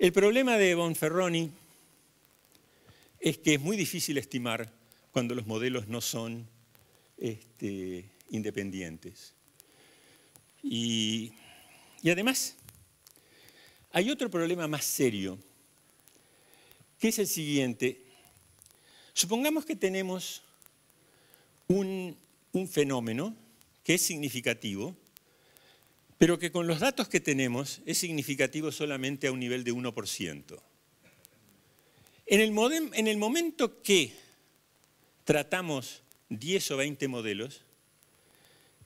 Speaker 2: El problema de Bonferroni es que es muy difícil estimar cuando los modelos no son este, independientes. Y, además, hay otro problema más serio, que es el siguiente. Supongamos que tenemos un, fenómeno que es significativo, pero que con los datos que tenemos es significativo solamente a un nivel de 1%. En el, en el momento que tratamos 10 o 20 modelos,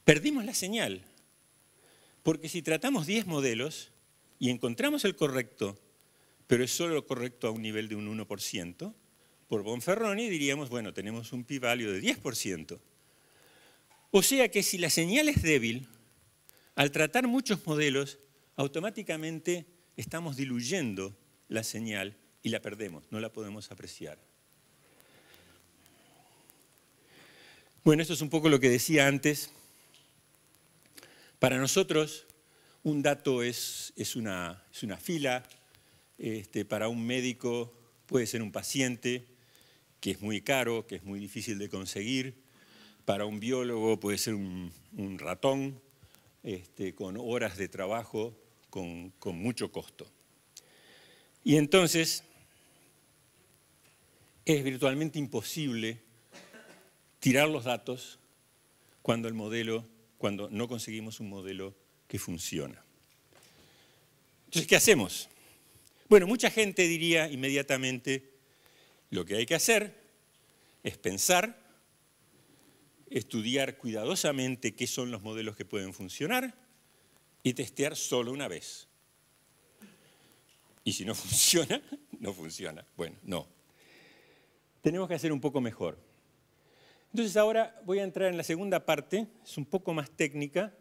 Speaker 2: perdimos la señal. Porque si tratamos 10 modelos y encontramos el correcto, pero es solo correcto a un nivel de un 1%, por Bonferroni diríamos, bueno, tenemos un p de 10%. O sea que si la señal es débil, al tratar muchos modelos, automáticamente estamos diluyendo la señal y la perdemos, no la podemos apreciar. Bueno, esto es un poco lo que decía antes. Para nosotros, un dato es, una, fila. Este, para un médico puede ser un paciente, que es muy caro, que es muy difícil de conseguir. Para un biólogo puede ser un, ratón, este, con horas de trabajo, con mucho costo. Y entonces, es virtualmente imposible tirar los datos cuando el modelo, cuando no conseguimos un modelo que funciona. Entonces, ¿qué hacemos? Bueno, mucha gente diría inmediatamente, lo que hay que hacer es pensar, estudiar cuidadosamente qué son los modelos que pueden funcionar y testear solo una vez. Y si no funciona, no funciona. Bueno, no. Tenemos que hacer un poco mejor. Entonces ahora voy a entrar en la segunda parte, es un poco más técnica,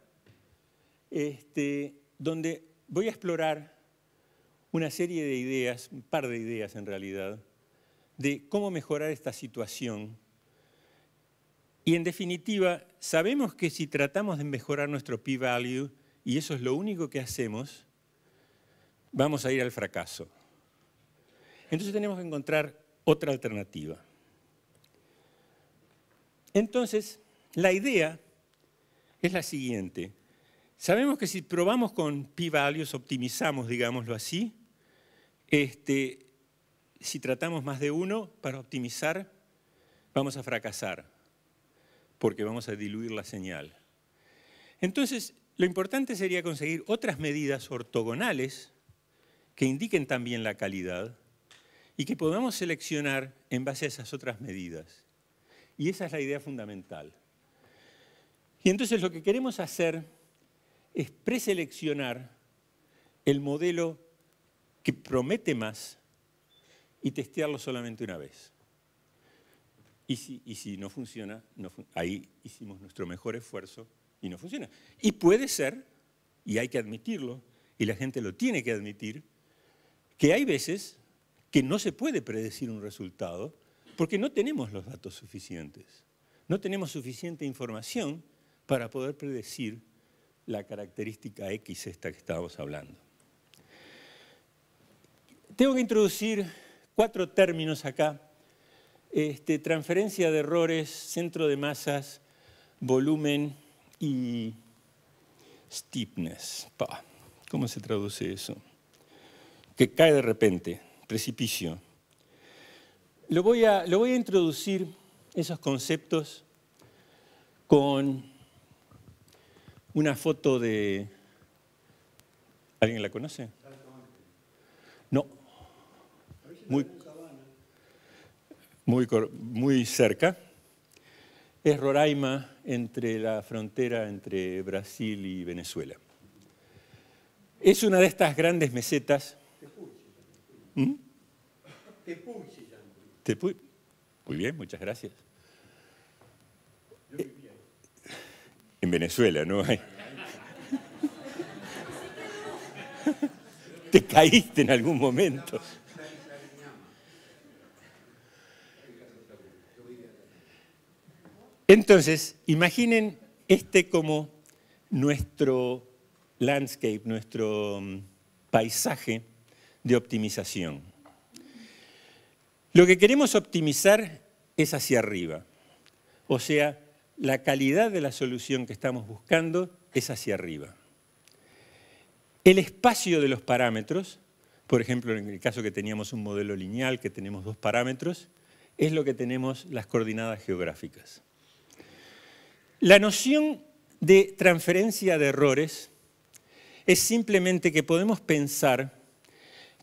Speaker 2: este, donde voy a explorar una serie de ideas, un par de ideas en realidad, de cómo mejorar esta situación. Y en definitiva, sabemos que si tratamos de mejorar nuestro p-value, y eso es lo único que hacemos, vamos a ir al fracaso. Entonces tenemos que encontrar otra alternativa. Entonces, la idea es la siguiente. Sabemos que si probamos con p-values, optimizamos, digámoslo así, este, si tratamos más de uno para optimizar, vamos a fracasar, porque vamos a diluir la señal. Entonces, lo importante sería conseguir otras medidas ortogonales que indiquen también la calidad y que podamos seleccionar en base a esas otras medidas. Y esa es la idea fundamental. Y entonces lo que queremos hacer es preseleccionar el modelo que promete más y testearlo solamente una vez. Y si, no funciona, ahí hicimos nuestro mejor esfuerzo y no funciona. Y puede ser, y hay que admitirlo, y la gente lo tiene que admitir, que hay veces que no se puede predecir un resultado porque no tenemos los datos suficientes. No tenemos suficiente información para poder predecir la característica X esta que estábamos hablando. Tengo que introducir cuatro términos acá. Este, transferencia de errores, centro de masas, volumen y steepness. ¿Cómo se traduce eso? Que cae de repente, precipicio. Lo voy a, lo voy a introducir, esos conceptos, con una foto de... ¿Alguien la conoce? No. Muy, muy, muy cerca. Es Roraima, entre la frontera entre Brasil y Venezuela. Es una de estas grandes mesetas. ¿Te pude...? Muy bien, muchas gracias. Eh, en Venezuela, ¿no? Te caíste en algún momento. Entonces, imaginen este como nuestro landscape, nuestro mm, paisaje de optimización. Lo que queremos optimizar es hacia arriba, o sea, la calidad de la solución que estamos buscando es hacia arriba. El espacio de los parámetros, por ejemplo, en el caso que teníamos un modelo lineal, que tenemos dos parámetros, es lo que tenemos las coordenadas geográficas. La noción de transferencia de errores es simplemente que podemos pensar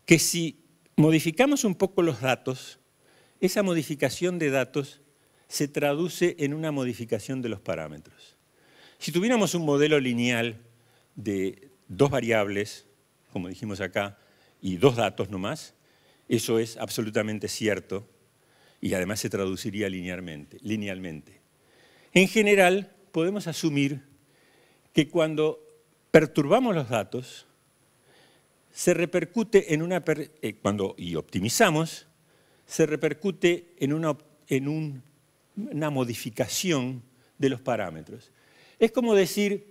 Speaker 2: que si modificamos un poco los datos, esa modificación de datos se traduce en una modificación de los parámetros. Si tuviéramos un modelo lineal de dos variables, como dijimos acá, y dos datos nomás, eso es absolutamente cierto y además se traduciría linealmente. linealmente. En general, podemos asumir que cuando perturbamos los datos, se repercute en una... Eh, cuando, y optimizamos, se repercute en una, modificación de los parámetros. Es como decir,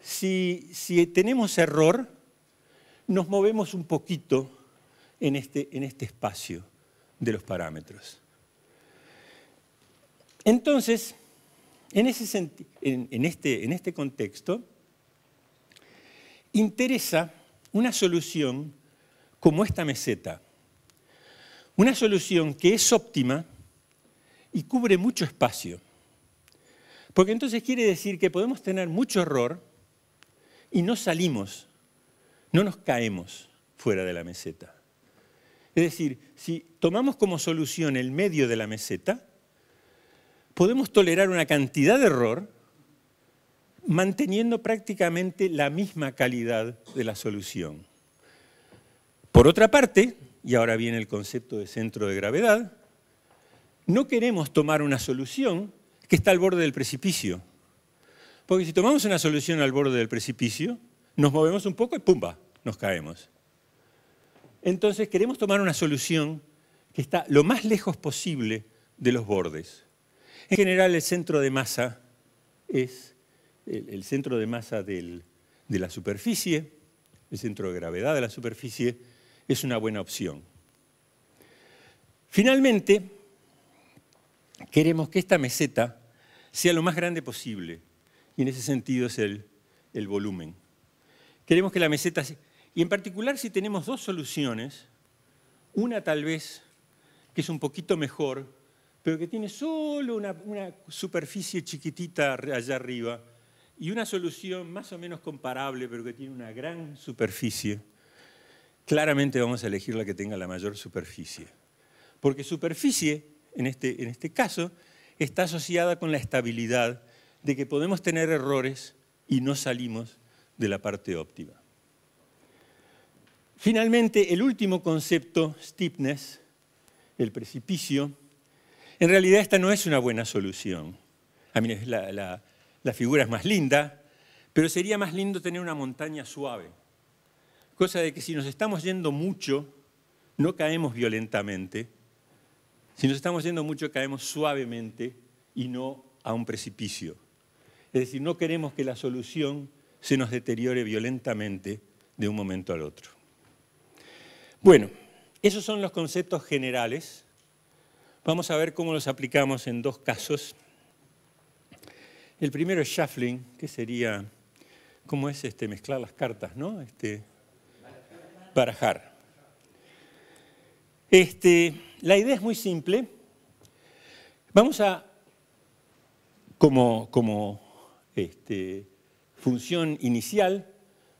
Speaker 2: si, tenemos error, nos movemos un poquito en este, este espacio de los parámetros. Entonces, en, este, en este contexto, interesa una solución como esta meseta, una solución que es óptima y cubre mucho espacio. Porque entonces quiere decir que podemos tener mucho error y no salimos, no nos caemos fuera de la meseta. Es decir, si tomamos como solución el medio de la meseta, podemos tolerar una cantidad de error manteniendo prácticamente la misma calidad de la solución. Por otra parte, y ahora viene el concepto de centro de gravedad, no queremos tomar una solución que está al borde del precipicio. Porque si tomamos una solución al borde del precipicio, nos movemos un poco y ¡pumba! nos caemos. Entonces queremos tomar una solución que está lo más lejos posible de los bordes. En general el centro de masa es el, centro de masa de la superficie, el centro de gravedad de la superficie, es una buena opción. Finalmente, queremos que esta meseta sea lo más grande posible, y en ese sentido es el, volumen. Queremos que la meseta, y en particular si tenemos dos soluciones, una tal vez que es un poquito mejor, pero que tiene solo una, superficie chiquitita allá arriba, y una solución más o menos comparable, pero que tiene una gran superficie, claramente vamos a elegir la que tenga la mayor superficie. Porque superficie, este, en este, caso, está asociada con la estabilidad de que podemos tener errores y no salimos de la parte óptima. Finalmente, el último concepto, steepness, el precipicio, en realidad esta no es una buena solución. A mí la figura es más linda, pero sería más lindo tener una montaña suave cosa de que si nos estamos yendo mucho, no caemos violentamente, si nos estamos yendo mucho, caemos suavemente y no a un precipicio. Es decir, no queremos que la solución se nos deteriore violentamente de un momento al otro. Bueno, esos son los conceptos generales. Vamos a ver cómo los aplicamos en dos casos. El primero es shuffling, que sería, ¿cómo es este, mezclar las cartas, no? Este, barajar. Este, la idea es muy simple. Vamos a, como, este, función inicial,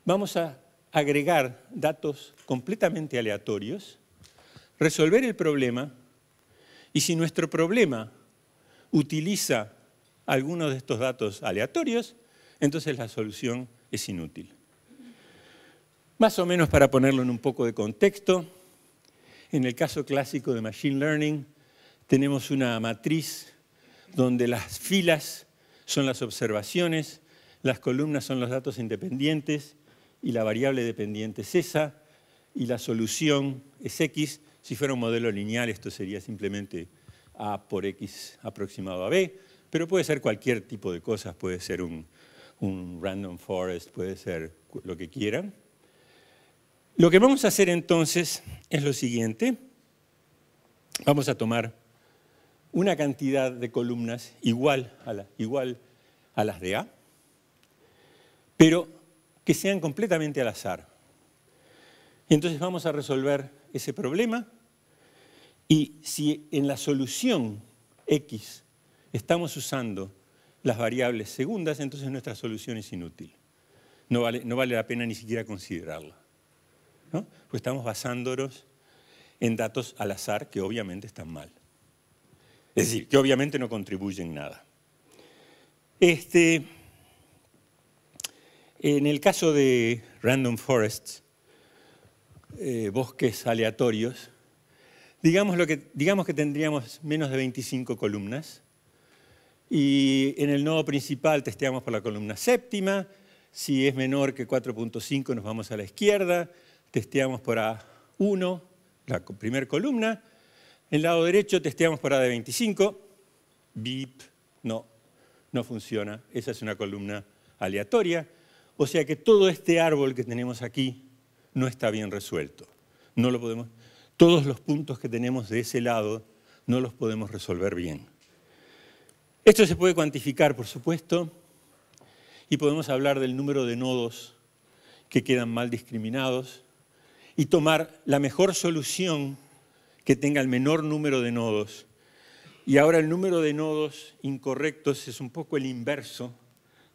Speaker 2: vamos a agregar datos completamente aleatorios, resolver el problema, y si nuestro problema utiliza algunos de estos datos aleatorios, entonces la solución es inútil. Más o menos para ponerlo en un poco de contexto, en el caso clásico de Machine Learning tenemos una matriz donde las filas son las observaciones, las columnas son los datos independientes y la variable dependiente es esa y la solución es X. Si fuera un modelo lineal esto sería simplemente A por X aproximado a B, pero puede ser cualquier tipo de cosas, puede ser un, random forest, puede ser lo que quieran. Lo que vamos a hacer entonces es lo siguiente. Vamos a tomar una cantidad de columnas igual a, las de A, pero que sean completamente al azar. entonces vamos a resolver ese problema y si en la solución X estamos usando las variables segundas, entonces nuestra solución es inútil. no vale la pena ni siquiera considerarla. Pues estamos basándonos en datos al azar que obviamente están mal. Es decir, que obviamente no contribuyen nada. Este, en el caso de Random Forests, eh, bosques aleatorios, digamos, lo digamos que tendríamos menos de 25 columnas y en el nodo principal testeamos por la columna séptima, si es menor que 4.5 nos vamos a la izquierda, testeamos por A1, la primera columna. En el lado derecho testeamos por de 25 Bip, no, no funciona. Esa es una columna aleatoria. O sea que todo este árbol que tenemos aquí no está bien resuelto. No lo podemos, todos los puntos que tenemos de ese lado no los podemos resolver bien. Esto se puede cuantificar, por supuesto, y podemos hablar del número de nodos que quedan mal discriminados y tomar la mejor solución que tenga el menor número de nodos. Y ahora el número de nodos incorrectos es un poco el inverso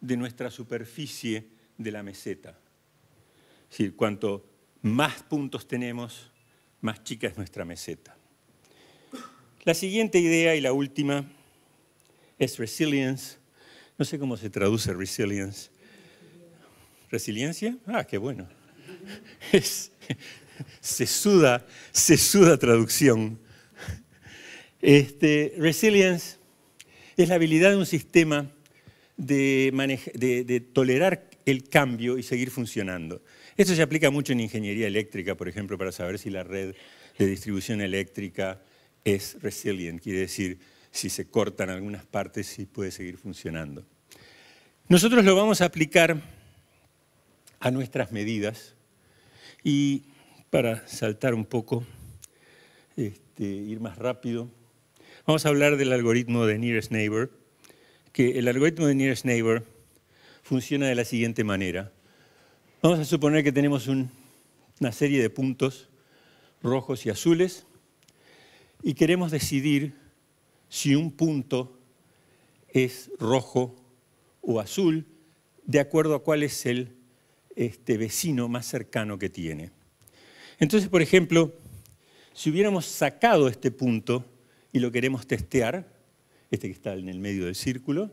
Speaker 2: de nuestra superficie de la meseta. Es decir, cuanto más puntos tenemos, más chica es nuestra meseta. La siguiente idea y la última es resilience. No sé cómo se traduce resilience. ¿Resiliencia? Ah, qué bueno. Es, se suda, se suda traducción. Este, resilience es la habilidad de un sistema de, de, tolerar el cambio y seguir funcionando. Esto se aplica mucho en ingeniería eléctrica, por ejemplo, para saber si la red de distribución eléctrica es resilient, quiere decir si se cortan algunas partes, si puede seguir funcionando. Nosotros lo vamos a aplicar a nuestras medidas y para saltar un poco, este, ir más rápido, vamos a hablar del algoritmo de Nearest Neighbor, que el algoritmo de Nearest Neighbor funciona de la siguiente manera. Vamos a suponer que tenemos una serie de puntos rojos y azules y queremos decidir si un punto es rojo o azul de acuerdo a cuál es el este, vecino más cercano que tiene. Entonces, por ejemplo, si hubiéramos sacado este punto y lo queremos testear, este que está en el medio del círculo,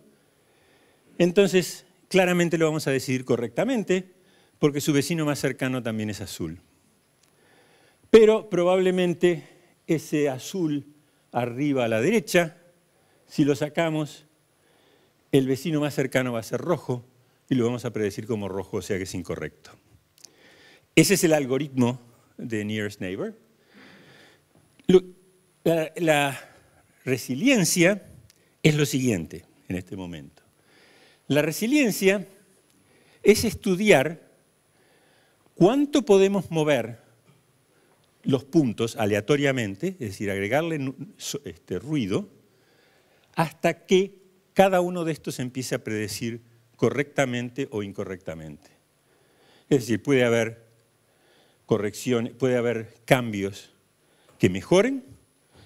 Speaker 2: entonces claramente lo vamos a decidir correctamente porque su vecino más cercano también es azul. Pero probablemente ese azul arriba a la derecha, si lo sacamos, el vecino más cercano va a ser rojo y lo vamos a predecir como rojo, o sea que es incorrecto. Ese es el algoritmo de Nearest Neighbor. La, resiliencia es lo siguiente en este momento. La resiliencia es estudiar cuánto podemos mover los puntos aleatoriamente, es decir, agregarle este ruido, hasta que cada uno de estos empiece a predecir correctamente o incorrectamente. Es decir, puede haber correcciones, puede haber cambios que mejoren,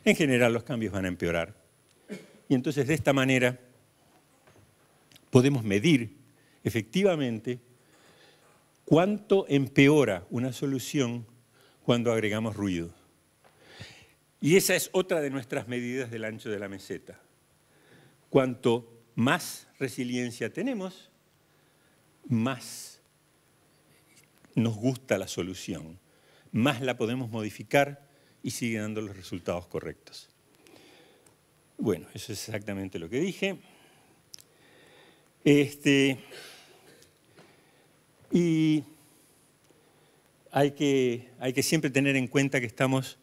Speaker 2: en general los cambios van a empeorar. Y entonces de esta manera podemos medir efectivamente cuánto empeora una solución cuando agregamos ruido. Y esa es otra de nuestras medidas del ancho de la meseta. Cuanto más resiliencia tenemos, más nos gusta la solución, más la podemos modificar y sigue dando los resultados correctos. Bueno, eso es exactamente lo que dije. Este, y hay que, hay que siempre tener en cuenta que estamos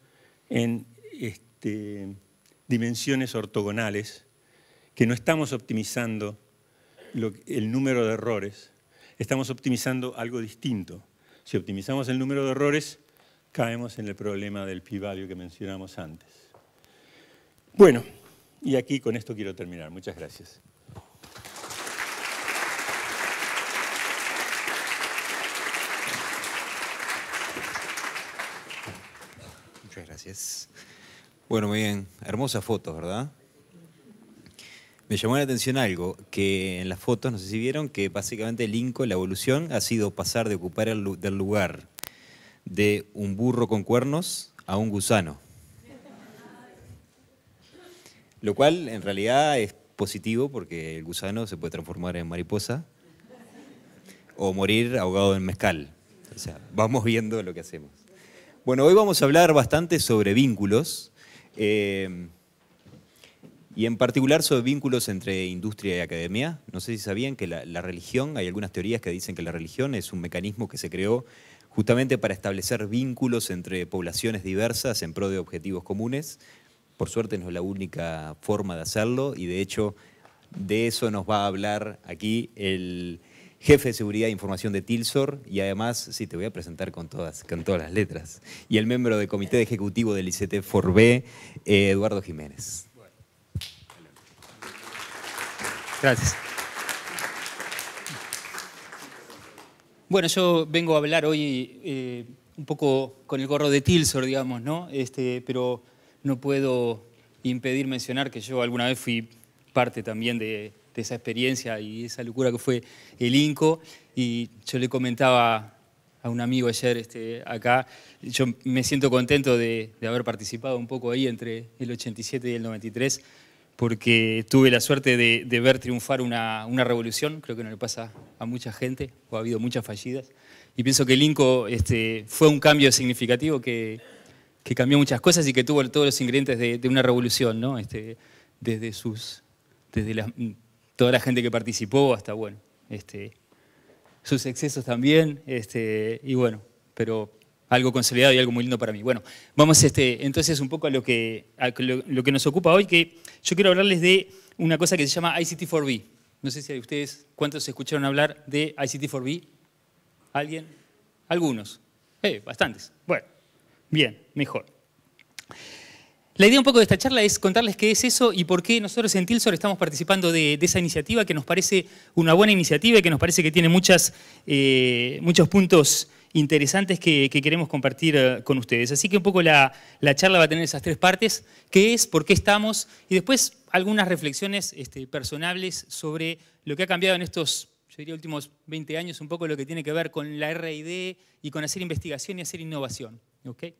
Speaker 2: en este, dimensiones ortogonales, que no estamos optimizando el número de errores, estamos optimizando algo distinto. Si optimizamos el número de errores, caemos en el problema del p-value que mencionamos antes. Bueno, y aquí con esto quiero terminar. Muchas gracias.
Speaker 1: Muchas gracias. Bueno, muy bien. Hermosa foto, ¿verdad? Me llamó la atención algo, que en las fotos, no sé si vieron, que básicamente el Inco, la evolución, ha sido pasar de ocupar el del lugar de un burro con cuernos a un gusano. Lo cual en realidad es positivo porque el gusano se puede transformar en mariposa o morir ahogado en mezcal. O sea, vamos viendo lo que hacemos. Bueno, hoy vamos a hablar bastante sobre vínculos. Eh, y en particular sobre vínculos entre industria y academia. No sé si sabían que la, religión, hay algunas teorías que dicen que la religión es un mecanismo que se creó justamente para establecer vínculos entre poblaciones diversas en pro de objetivos comunes. Por suerte no es la única forma de hacerlo y de hecho de eso nos va a hablar aquí el jefe de seguridad e información de Tilsor y además, sí, te voy a presentar con todas, con todas las letras, y el miembro del comité ejecutivo del ICT Forbe, eh, Eduardo Jiménez. Gracias.
Speaker 3: Bueno, yo vengo a hablar hoy eh, un poco con el gorro de Tilsor, digamos, ¿no? Este, pero no puedo impedir mencionar que yo alguna vez fui parte también de, esa experiencia y esa locura que fue el INCO. Y yo le comentaba a un amigo ayer este, acá, yo me siento contento de haber participado un poco ahí entre el 87 y el 93 porque tuve la suerte de, ver triunfar una, revolución, creo que no le pasa a mucha gente, o ha habido muchas fallidas, y pienso que el INCO este, fue un cambio significativo que, cambió muchas cosas y que tuvo todos los ingredientes de, una revolución, ¿no? Este, desde sus, desde toda la gente que participó hasta, bueno, este, sus excesos también, este, y bueno, pero algo consolidado y algo muy lindo para mí. Bueno, vamos este, entonces un poco a lo que, lo, que nos ocupa hoy, que yo quiero hablarles de una cosa que se llama ICT4B. No sé si hay ustedes, ¿cuántos escucharon hablar de ICT4B? ¿Alguien? Algunos. Eh, bastantes. Bueno, bien, mejor. La idea un poco de esta charla es contarles qué es eso y por qué nosotros en Tilsor estamos participando de, esa iniciativa que nos parece una buena iniciativa y que nos parece que tiene muchas, eh, muchos puntos interesantes que, queremos compartir eh, con ustedes. Así que un poco la, charla va a tener esas tres partes, qué es, por qué estamos, y después algunas reflexiones este, personales sobre lo que ha cambiado en estos, yo diría, últimos 20 años, un poco lo que tiene que ver con la RD y con hacer investigación y hacer innovación. ¿okay?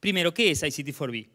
Speaker 3: Primero, ¿qué es ICT4B?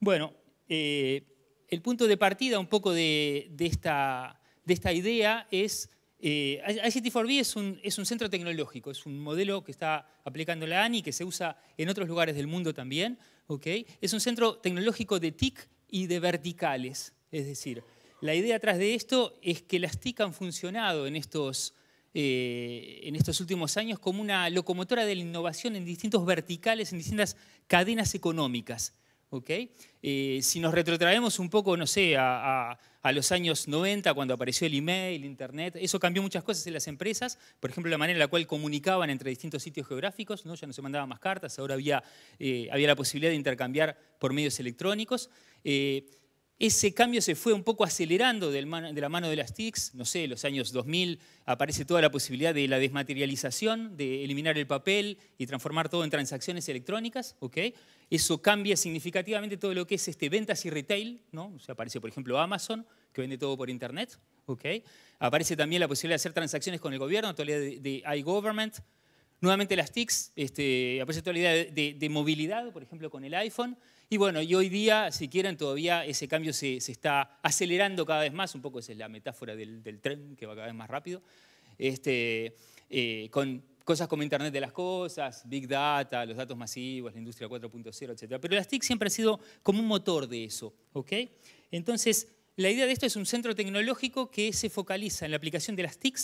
Speaker 3: Bueno, eh, el punto de partida un poco de, esta, de esta idea es eh, ICT 4B es un, centro tecnológico, es un modelo que está aplicando la ANI, que se usa en otros lugares del mundo también. ¿okay? Es un centro tecnológico de TIC y de verticales. Es decir, la idea atrás de esto es que las TIC han funcionado en estos, eh, últimos años como una locomotora de la innovación en distintos verticales, en distintas cadenas económicas. ¿okay? Eh, si nos retrotraemos un poco, no sé, a a los años 90, cuando apareció el email, internet, eso cambió muchas cosas en las empresas, por ejemplo, la manera en la cual comunicaban entre distintos sitios geográficos, ¿no? ya no se mandaban más cartas, ahora había, eh, había la posibilidad de intercambiar por medios electrónicos. Eh, ese cambio se fue un poco acelerando de la mano de las TICs, no sé, en los años 2000 aparece toda la posibilidad de la desmaterialización, de eliminar el papel y transformar todo en transacciones electrónicas, Okay. Eso cambia significativamente todo lo que es este, ventas y retail, ¿no? aparece, por ejemplo, Amazon, que vende todo por Internet, Okay. Aparece también la posibilidad de hacer transacciones con el gobierno, actualidad de, iGovernment, Nuevamente las TICs, este, aparece toda la idea de, movilidad, por ejemplo, con el iPhone, y bueno, y hoy día, si quieren, todavía ese cambio se, está acelerando cada vez más, un poco esa es la metáfora del, tren, que va cada vez más rápido, este, eh, con cosas como Internet de las Cosas, Big Data, los datos masivos, la industria 4.0, etc. Pero las TIC siempre ha sido como un motor de eso, ¿ok? Entonces, la idea de esto es un centro tecnológico que se focaliza en la aplicación de las TIC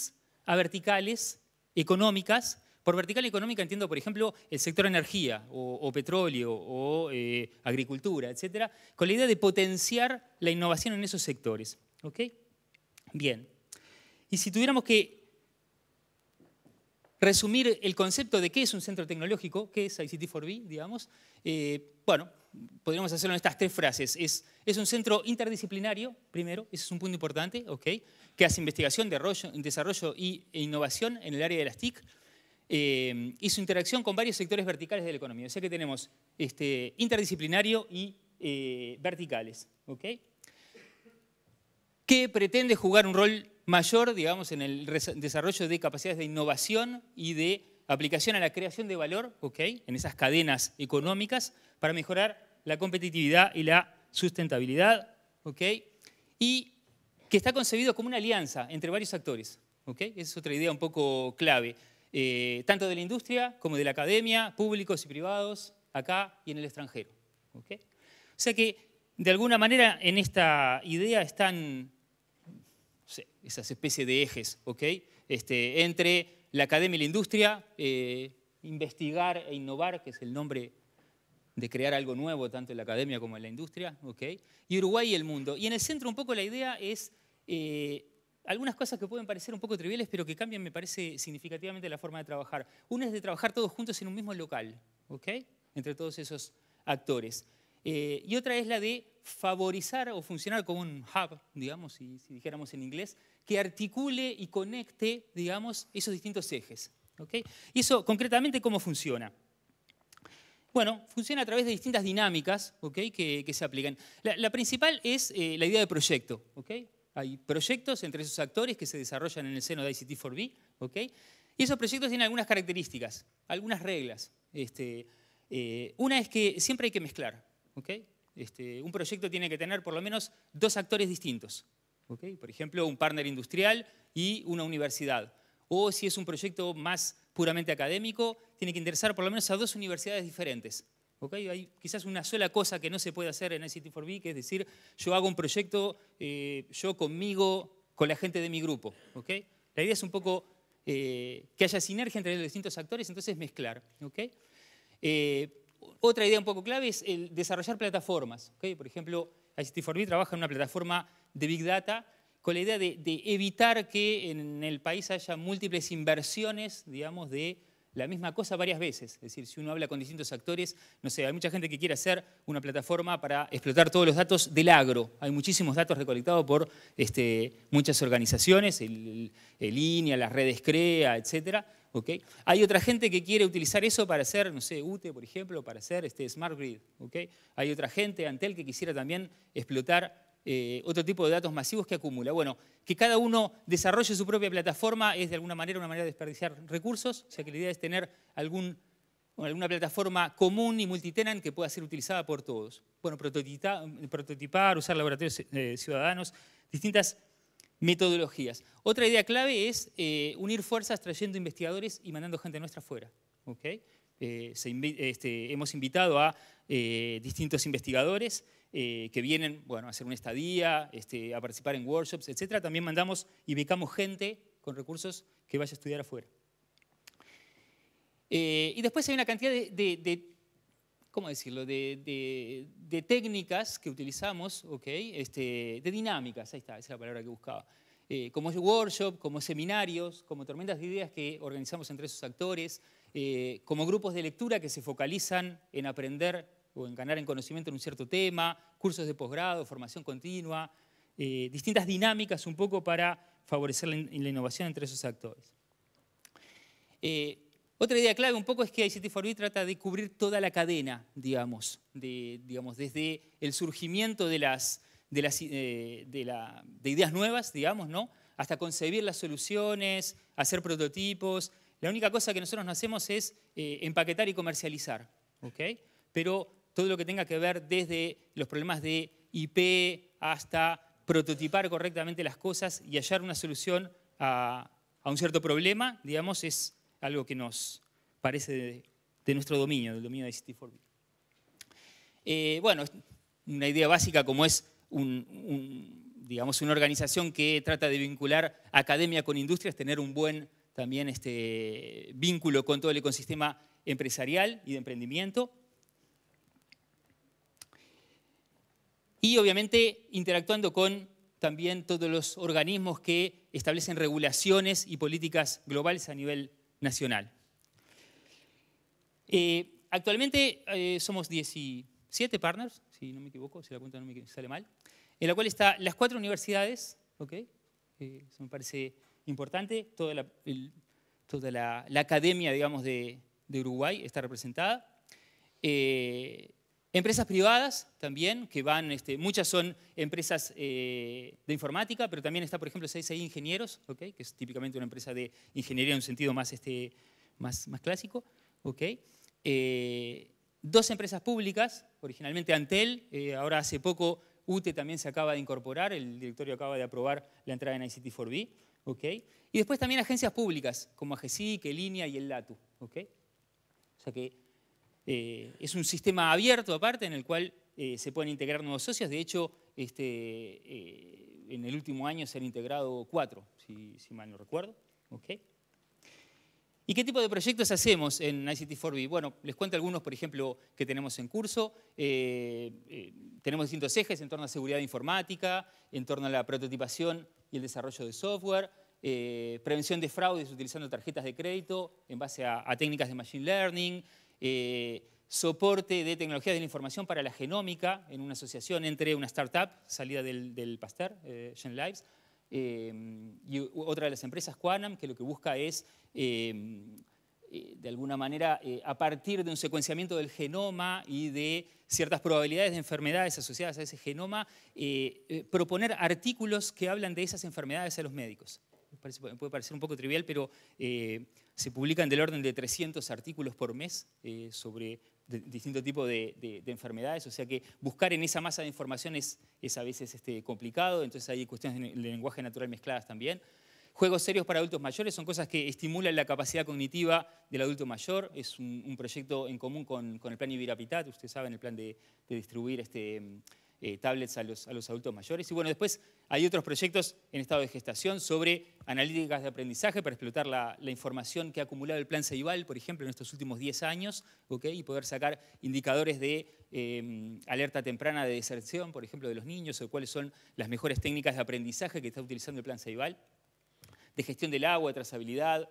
Speaker 3: a verticales económicas por vertical económica entiendo, por ejemplo, el sector energía o, petróleo o eh, agricultura, etcétera, con la idea de potenciar la innovación en esos sectores. ¿Ok? Bien. Y si tuviéramos que resumir el concepto de qué es un centro tecnológico, qué es ICT4B, digamos, eh, bueno, podríamos hacerlo en estas tres frases. Es, es, un centro interdisciplinario, primero, ese es un punto importante, ¿ok? que hace investigación, desarrollo, desarrollo y, e innovación en el área de las TIC. Eh, y su interacción con varios sectores verticales de la economía. O sea que tenemos este, interdisciplinario y eh, verticales. Que pretende jugar un rol mayor, digamos, en el desarrollo de capacidades de innovación y de aplicación a la creación de valor, en esas cadenas económicas, para mejorar la competitividad y la sustentabilidad, y que está concebido como una alianza entre varios actores. Esa es otra idea un poco clave. Eh, tanto de la industria como de la academia, públicos y privados, acá y en el extranjero. ¿okay? O sea que, de alguna manera, en esta idea están esas especies de ejes, este, entre la academia y la industria, eh, investigar e innovar, que es el nombre de crear algo nuevo, tanto en la academia como en la industria, y Uruguay y el mundo. Y en el centro un poco la idea es eh, algunas cosas que pueden parecer un poco triviales, pero que cambian, me parece, significativamente la forma de trabajar. Una es de trabajar todos juntos en un mismo local, ¿ok? Entre todos esos actores. Eh, y otra es la de favorizar o funcionar como un hub, digamos, si, dijéramos en inglés, que articule y conecte, digamos, esos distintos ejes. ¿OK? ¿Y eso concretamente cómo funciona? Bueno, funciona a través de distintas dinámicas ¿OK? que, se aplican. La, principal es eh, la idea de proyecto. ¿OK? Hay proyectos entre esos actores que se desarrollan en el seno de ICT4B, b Y esos proyectos tienen algunas características, algunas reglas. Este, eh, una es que siempre hay que mezclar, este, un proyecto tiene que tener por lo menos dos actores distintos, Por ejemplo, un partner industrial y una universidad. O si es un proyecto más puramente académico, tiene que interesar por lo menos a dos universidades diferentes. Hay quizás una sola cosa que no se puede hacer en ICT4B, que es decir, yo hago un proyecto eh, yo conmigo, con la gente de mi grupo. La idea es un poco eh, que haya sinergia entre los distintos actores, entonces mezclar. Eh, otra idea un poco clave es desarrollar plataformas. Por ejemplo, ICT4B trabaja en una plataforma de Big Data con la idea de, de evitar que en el país haya múltiples inversiones, digamos, de la misma cosa varias veces. Es decir, si uno habla con distintos actores, no sé, hay mucha gente que quiere hacer una plataforma para explotar todos los datos del agro. Hay muchísimos datos recolectados por este, muchas organizaciones, el, el e las redes CREA, etc. Hay otra gente que quiere utilizar eso para hacer, no sé, UTE, por ejemplo, para hacer este, Smart Grid. Hay otra gente, Antel, que quisiera también explotar eh, otro tipo de datos masivos que acumula. Bueno, que cada uno desarrolle su propia plataforma es de alguna manera una manera de desperdiciar recursos, o sea que la idea es tener algún, alguna plataforma común y multitenant que pueda ser utilizada por todos. Bueno, prototipar, usar laboratorios eh, ciudadanos, distintas metodologías. Otra idea clave es eh, unir fuerzas trayendo investigadores y mandando gente nuestra afuera. ¿okay? Este, hemos invitado a distintos investigadores eh, que vienen bueno, a hacer una estadía, este, a participar en workshops, etc. También mandamos y becamos gente con recursos que vaya a estudiar afuera. Eh, y después hay una cantidad de, de, ¿cómo decirlo?, de, técnicas que utilizamos, okay, este, de dinámicas, ahí está, esa es la palabra que buscaba, eh, como workshop, como seminarios, como tormentas de ideas que organizamos entre esos actores, eh, como grupos de lectura que se focalizan en aprender o en ganar en conocimiento en un cierto tema, cursos de posgrado, formación continua, eh, distintas dinámicas un poco para favorecer la, innovación entre esos actores. Eh, otra idea clave un poco es que ICT 4 B trata de cubrir toda la cadena, digamos, de, digamos desde el surgimiento de, las, eh, de, ideas nuevas, digamos, ¿no? hasta concebir las soluciones, hacer prototipos. La única cosa que nosotros no hacemos es empaquetar y comercializar. ¿okay? Pero todo lo que tenga que ver desde los problemas de IP hasta prototipar correctamente las cosas y hallar una solución a, un cierto problema, digamos, es algo que nos parece de, nuestro dominio, del dominio de city 4 b eh, bueno, una idea básica como es digamos, una organización que trata de vincular academia con industrias, tener un buen también este, vínculo con todo el ecosistema empresarial y de emprendimiento. y obviamente interactuando con también todos los organismos que establecen regulaciones y políticas globales a nivel nacional. Eh, actualmente eh, somos 17 partners, si no me equivoco, si la cuenta no me sale mal, en la cual están las cuatro universidades, okay, eso me parece importante, toda la, toda la, academia digamos, de, Uruguay está representada, eh, Empresas privadas también, que van, este, muchas son empresas eh, de informática, pero también está, por ejemplo, CSI Ingenieros, okay, que es típicamente una empresa de ingeniería en un sentido más, este, más, más clásico. Okay. Eh, dos empresas públicas, originalmente Antel, eh, ahora hace poco UTE también se acaba de incorporar, el directorio acaba de aprobar la entrada en ICT4B. Okay. Y después también agencias públicas, como AGECIC, que y el LATU. O sea que eh, es un sistema abierto aparte en el cual eh, se pueden integrar nuevos socios. De hecho, este, eh, en el último año se han integrado cuatro, si, mal no recuerdo. ¿Y qué tipo de proyectos hacemos en ICT4B? Bueno, les cuento algunos, por ejemplo, que tenemos en curso. tenemos distintos ejes en torno a seguridad informática, en torno a la prototipación y el desarrollo de software, prevención de fraudes utilizando tarjetas de crédito en base a técnicas de machine learning, eh, soporte de tecnología de la información para la genómica en una asociación entre una startup, salida del, del Pasteur, eh, eh y otra de las empresas, Quanam, que lo que busca es, eh, de alguna manera, a partir de un secuenciamiento del genoma y de ciertas probabilidades de enfermedades asociadas a ese genoma, proponer artículos que hablan de esas enfermedades a los médicos. puede parecer un poco trivial, pero se publican del orden de 300 artículos por mes eh, sobre distintos tipos de, enfermedades, o sea que buscar en esa masa de información es, a veces este, complicado, entonces hay cuestiones de lenguaje natural mezcladas también. Juegos serios para adultos mayores son cosas que estimulan la capacidad cognitiva del adulto mayor. Es un, proyecto en común con, el plan Ibirapitat, ustedes saben, el plan de, de distribuir este, eh, tablets a los, adultos mayores. Y bueno, después hay otros proyectos en estado de gestación sobre analíticas de aprendizaje para explotar la, información que ha acumulado el plan Ceibal, por ejemplo, en estos últimos 10 años, y poder sacar indicadores de em, alerta temprana de deserción, por ejemplo, de los niños, o cuáles son las mejores técnicas de aprendizaje que está utilizando el plan Ceibal, de gestión del agua, de trazabilidad,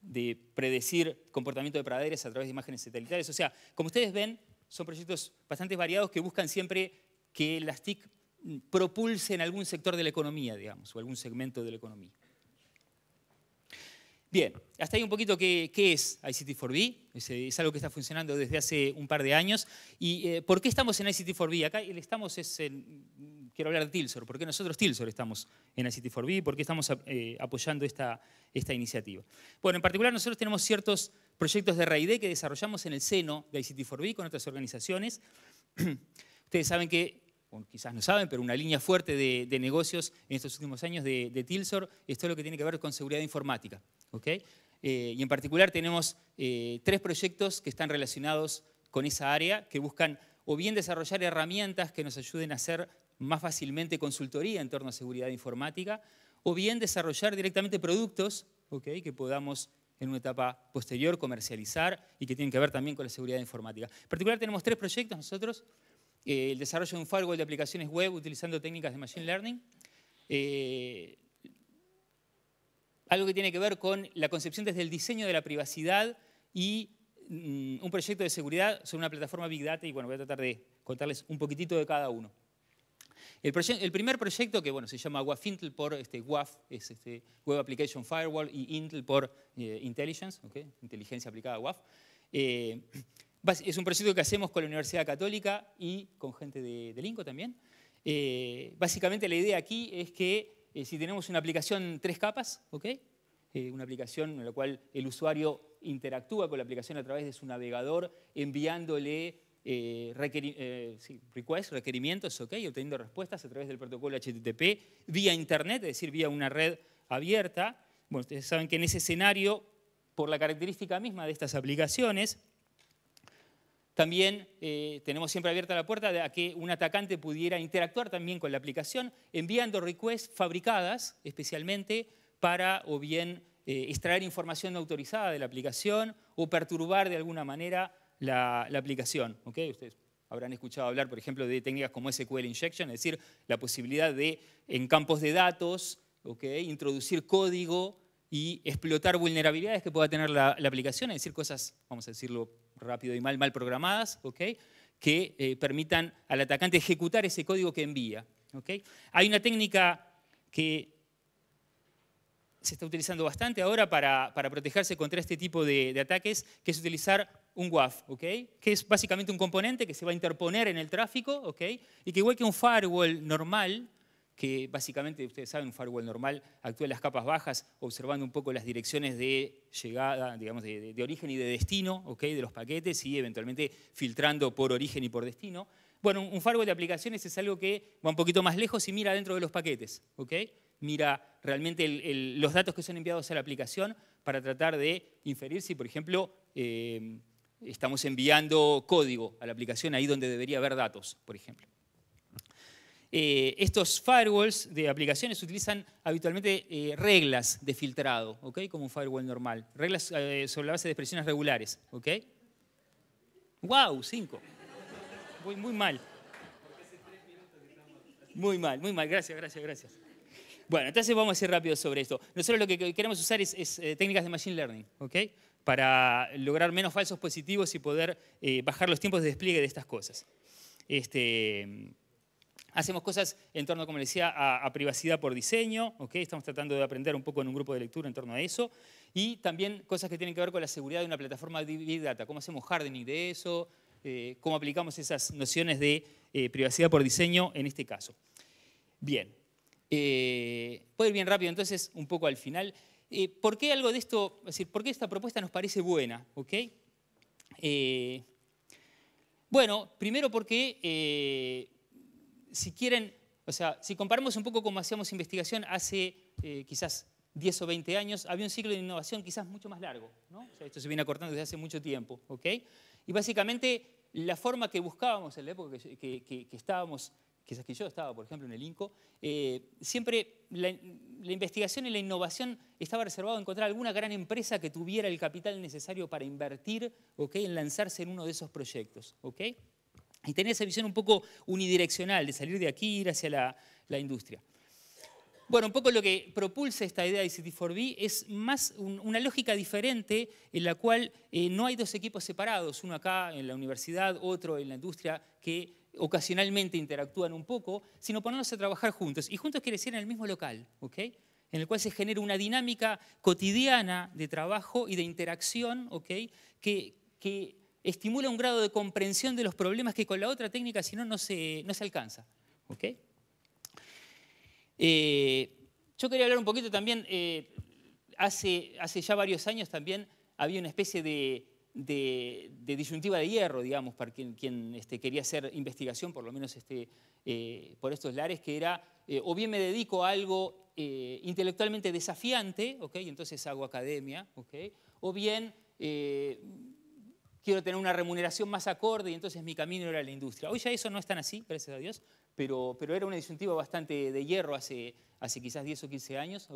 Speaker 3: de predecir comportamiento de praderas a través de imágenes satelitales. O sea, como ustedes ven, son proyectos bastante variados que buscan siempre que las TIC propulsen algún sector de la economía, digamos, o algún segmento de la economía. Bien, hasta ahí un poquito qué, qué es ICT4B. Es, es, algo que está funcionando desde hace un par de años. ¿Y eh, por qué estamos en ICT4B? Acá estamos es, en, quiero hablar de Tilsor. ¿Por qué nosotros Tilsor estamos en ICT4B? ¿Por qué estamos eh, apoyando esta, esta iniciativa? Bueno, en particular nosotros tenemos ciertos proyectos de RAID que desarrollamos en el seno de ICT4B con otras organizaciones. Ustedes saben que quizás no saben, pero una línea fuerte de, negocios en estos últimos años de, de Tilsor es lo que tiene que ver con seguridad informática. Eh, y en particular tenemos eh, tres proyectos que están relacionados con esa área, que buscan o bien desarrollar herramientas que nos ayuden a hacer más fácilmente consultoría en torno a seguridad informática, o bien desarrollar directamente productos okay, que podamos en una etapa posterior comercializar y que tienen que ver también con la seguridad informática. En particular tenemos tres proyectos nosotros. Eh, el desarrollo de un firewall de aplicaciones web utilizando técnicas de Machine Learning. Eh, algo que tiene que ver con la concepción desde el diseño de la privacidad y mm, un proyecto de seguridad sobre una plataforma Big Data. Y bueno, voy a tratar de contarles un poquitito de cada uno. El, primer proyecto, que bueno, se llama WAFINTL por este, WAF, es este, Web Application Firewall, y Intel por eh, Intelligence, inteligencia aplicada a WAF, es un proyecto que hacemos con la Universidad Católica y con gente de, de Linco también. Eh, básicamente la idea aquí es que eh, si tenemos una aplicación tres capas, ¿ok? Eh, una aplicación en la cual el usuario interactúa con la aplicación a través de su navegador, enviándole eh, requerimientos, ok, obteniendo respuestas a través del protocolo HTTP vía Internet, es decir, vía una red abierta. Bueno, ustedes saben que en ese escenario, por la característica misma de estas aplicaciones, también eh, tenemos siempre abierta la puerta a que un atacante pudiera interactuar también con la aplicación, enviando requests fabricadas especialmente para o bien eh, extraer información autorizada de la aplicación o perturbar de alguna manera la, aplicación. Ustedes habrán escuchado hablar, por ejemplo, de técnicas como SQL Injection, es decir, la posibilidad de, en campos de datos, introducir código y explotar vulnerabilidades que pueda tener la, la aplicación, es decir, cosas, vamos a decirlo rápido y mal, mal programadas, ¿okay? que eh, permitan al atacante ejecutar ese código que envía. ¿okay? Hay una técnica que se está utilizando bastante ahora para, para protegerse contra este tipo de, ataques, que es utilizar un WAF, ¿okay? que es básicamente un componente que se va a interponer en el tráfico, ¿okay? y que igual que un firewall normal, que básicamente, ustedes saben, un firewall normal actúa en las capas bajas, observando un poco las direcciones de llegada, digamos, de, origen y de destino, ¿ok? de los paquetes y eventualmente filtrando por origen y por destino. Bueno, un firewall de aplicaciones es algo que va un poquito más lejos y mira dentro de los paquetes, ¿ok? mira realmente los datos que son enviados a la aplicación para tratar de inferir si, por ejemplo, eh, estamos enviando código a la aplicación ahí donde debería haber datos, por ejemplo. Eh, estos firewalls de aplicaciones utilizan habitualmente eh, reglas de filtrado, ¿ok? Como un firewall normal. Reglas eh, sobre la base de expresiones regulares, ¿ok? ¡Wow! Cinco. Voy muy mal. Muy mal, muy mal. Gracias, gracias, gracias. Bueno, entonces vamos a ir rápido sobre esto. Nosotros lo que queremos usar es, es técnicas de Machine Learning, ¿ok? Para lograr menos falsos positivos y poder bajar los tiempos de despliegue de estas cosas. Este... Hacemos cosas en torno, como les decía, a, privacidad por diseño, ¿ok? estamos tratando de aprender un poco en un grupo de lectura en torno a eso, y también cosas que tienen que ver con la seguridad de una plataforma de Big Data, cómo hacemos hardening de eso, eh, cómo aplicamos esas nociones de eh, privacidad por diseño en este caso. Bien, eh, puedo ir bien rápido entonces, un poco al final. Eh, ¿Por qué algo de esto, es decir, por qué esta propuesta nos parece buena? ¿OK? bueno, primero porque si quieren, o sea, si comparamos un poco cómo hacíamos investigación hace eh, quizás 10 o 20 años, había un ciclo de innovación quizás mucho más largo. ¿no? O sea, esto se viene acortando desde hace mucho tiempo. ¿okay? Y básicamente la forma que buscábamos en la época que, que, que, estábamos, quizás que yo estaba, por ejemplo, en el INCO, eh, siempre la, investigación y la innovación estaba reservado a encontrar alguna gran empresa que tuviera el capital necesario para invertir ¿okay? en lanzarse en uno de esos proyectos. ¿okay? y tener esa visión un poco unidireccional, de salir de aquí, ir hacia la, industria. Bueno, un poco lo que propulsa esta idea de City 4 b es más una lógica diferente en la cual eh, no hay dos equipos separados, uno acá en la universidad, otro en la industria, que ocasionalmente interactúan un poco, sino ponernos a trabajar juntos. Y juntos quiere decir en el mismo local, ¿ok? en el cual se genera una dinámica cotidiana de trabajo y de interacción ¿ok? que, que estimula un grado de comprensión de los problemas que con la otra técnica, si no, se, no se alcanza. ¿Okay? Eh, yo quería hablar un poquito también, eh, hace, hace ya varios años también había una especie de, de, disyuntiva de hierro, digamos, para quien, quien este, quería hacer investigación, por lo menos este, eh, por estos lares, que era o bien me dedico a algo intelectualmente desafiante, y entonces hago academia, ¿okay? o bien quiero tener una remuneración más acorde y entonces mi camino era la industria. Hoy ya eso no es tan así, gracias a Dios, pero, pero era una disyuntiva bastante de hierro hace, hace quizás 10 o 15 años.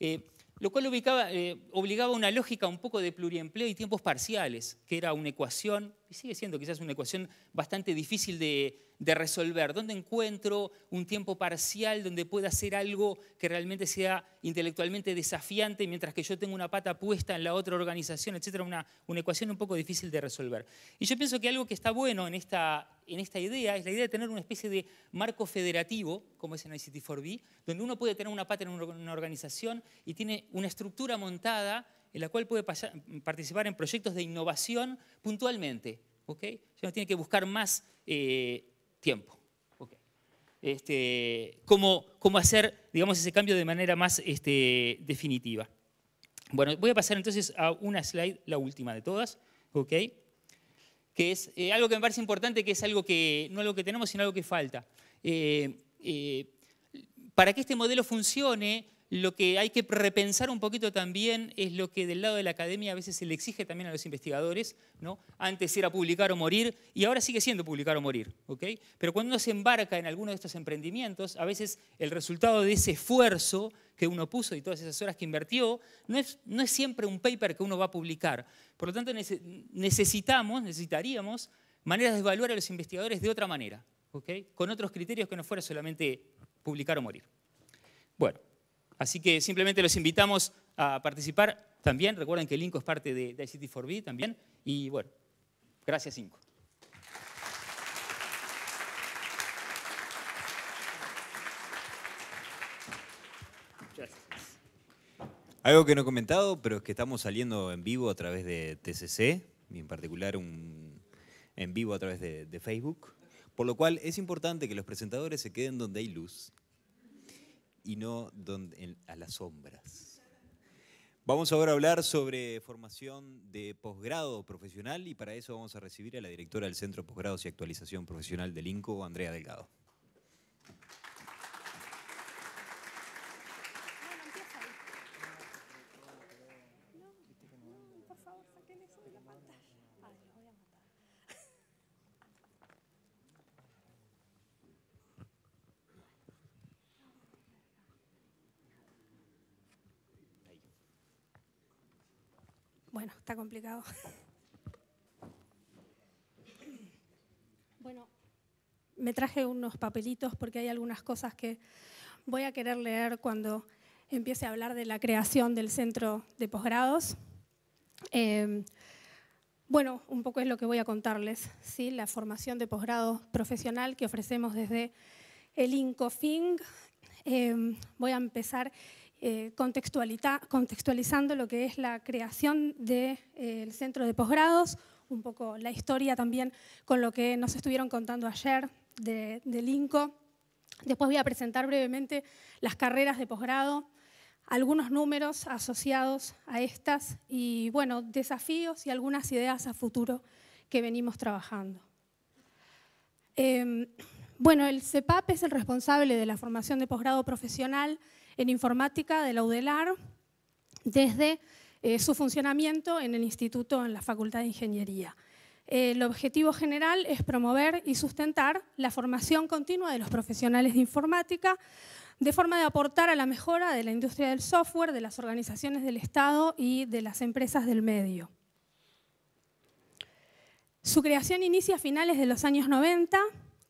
Speaker 3: Eh, lo cual eh, obligaba a una lógica un poco de pluriempleo y tiempos parciales, que era una ecuación, y sigue siendo quizás una ecuación bastante difícil de, resolver. ¿Dónde encuentro un tiempo parcial donde pueda hacer algo que realmente sea intelectualmente desafiante mientras que yo tengo una pata puesta en la otra organización, etcétera? Una, ecuación un poco difícil de resolver. Y yo pienso que algo que está bueno en esta, en esta idea es la idea de tener una especie de marco federativo, como es en ICT4B, donde uno puede tener una pata en una organización y tiene una estructura montada en la cual puede participar en proyectos de innovación puntualmente. ¿okay? Ya tiene que buscar más eh, tiempo. ¿okay? Este, cómo, cómo, hacer digamos, ese cambio de manera más este, definitiva. Bueno, voy a pasar entonces a una slide, la última de todas, ¿okay? que es eh, algo que me parece importante, que es algo que no algo que tenemos, sino algo que falta. Eh, para que este modelo funcione, lo que hay que repensar un poquito también es lo que del lado de la academia a veces se le exige también a los investigadores. ¿no? Antes era publicar o morir y ahora sigue siendo publicar o morir. ¿okay? Pero cuando uno se embarca en alguno de estos emprendimientos, a veces el resultado de ese esfuerzo que uno puso y todas esas horas que invirtió, no es, no es siempre un paper que uno va a publicar. Por lo tanto, necesitamos, necesitaríamos maneras de evaluar a los investigadores de otra manera, con otros criterios que no fuera solamente publicar o morir. Bueno. Así que simplemente los invitamos a participar también. Recuerden que el es parte de, de ICT 4B también. Y bueno, gracias INCO.
Speaker 1: Algo que no he comentado, pero es que estamos saliendo en vivo a través de TCC, y en particular en vivo a través de Facebook, por lo cual es importante que los presentadores se queden donde hay luz y no a las sombras. Vamos ahora a hablar sobre formación de posgrado profesional y para eso vamos a recibir a la directora del Centro de Posgrados y Actualización Profesional del INCO, Andrea Delgado.
Speaker 4: está complicado. Bueno, me traje unos papelitos porque hay algunas cosas que voy a querer leer cuando empiece a hablar de la creación del centro de posgrados. Em, bueno, un poco es lo que voy a contarles, ¿sí? la formación de posgrado profesional que ofrecemos desde el INCOFING. Em, voy a empezar eh, contextualizando lo que es la creación del eh, centro de posgrados, un poco la historia también con lo que nos estuvieron contando ayer de, del INCO. Después voy a presentar brevemente las carreras de posgrado, algunos números asociados a estas y, bueno, desafíos y algunas ideas a futuro que venimos trabajando. Em, bueno, el CEPAP es el responsable de la formación de posgrado profesional en informática de la UDELAR desde eh, su funcionamiento en el instituto, en la Facultad de Ingeniería. el objetivo general es promover y sustentar la formación continua de los profesionales de informática de forma de aportar a la mejora de la industria del software, de las organizaciones del Estado y de las empresas del medio. Su creación inicia a finales de los años 90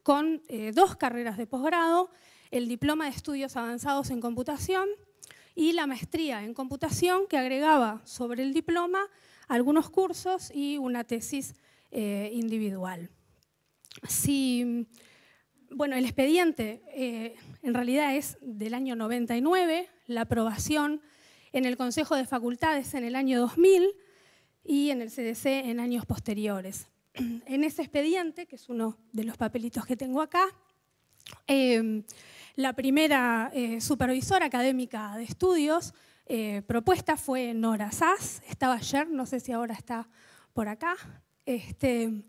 Speaker 4: con eh, dos carreras de posgrado el diploma de estudios avanzados en computación y la maestría en computación que agregaba sobre el diploma algunos cursos y una tesis eh, individual. Si, bueno, el expediente eh, en realidad es del año 99, la aprobación en el Consejo de Facultades en el año 2000 y en el CDC en años posteriores. En ese expediente, que es uno de los papelitos que tengo acá, eh, la primera eh, supervisora académica de estudios eh, propuesta fue Nora Sass, estaba ayer, no sé si ahora está por acá. Este,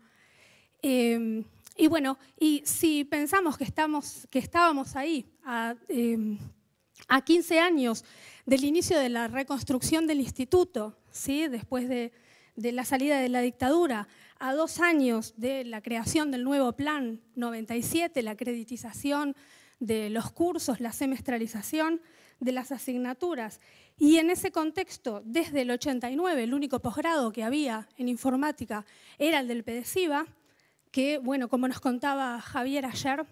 Speaker 4: em, y bueno, y si pensamos que, estamos, estábamos ahí a, 15 em, años del inicio de la reconstrucción del instituto, ¿sí? después de, de la salida de la dictadura, a dos años de la creación del nuevo Plan 97, la acreditización de los cursos, la semestralización de las asignaturas. Y en ese contexto, desde el 89, el único posgrado que había en informática era el del PDCIVA, que, bueno, como nos contaba Javier ayer,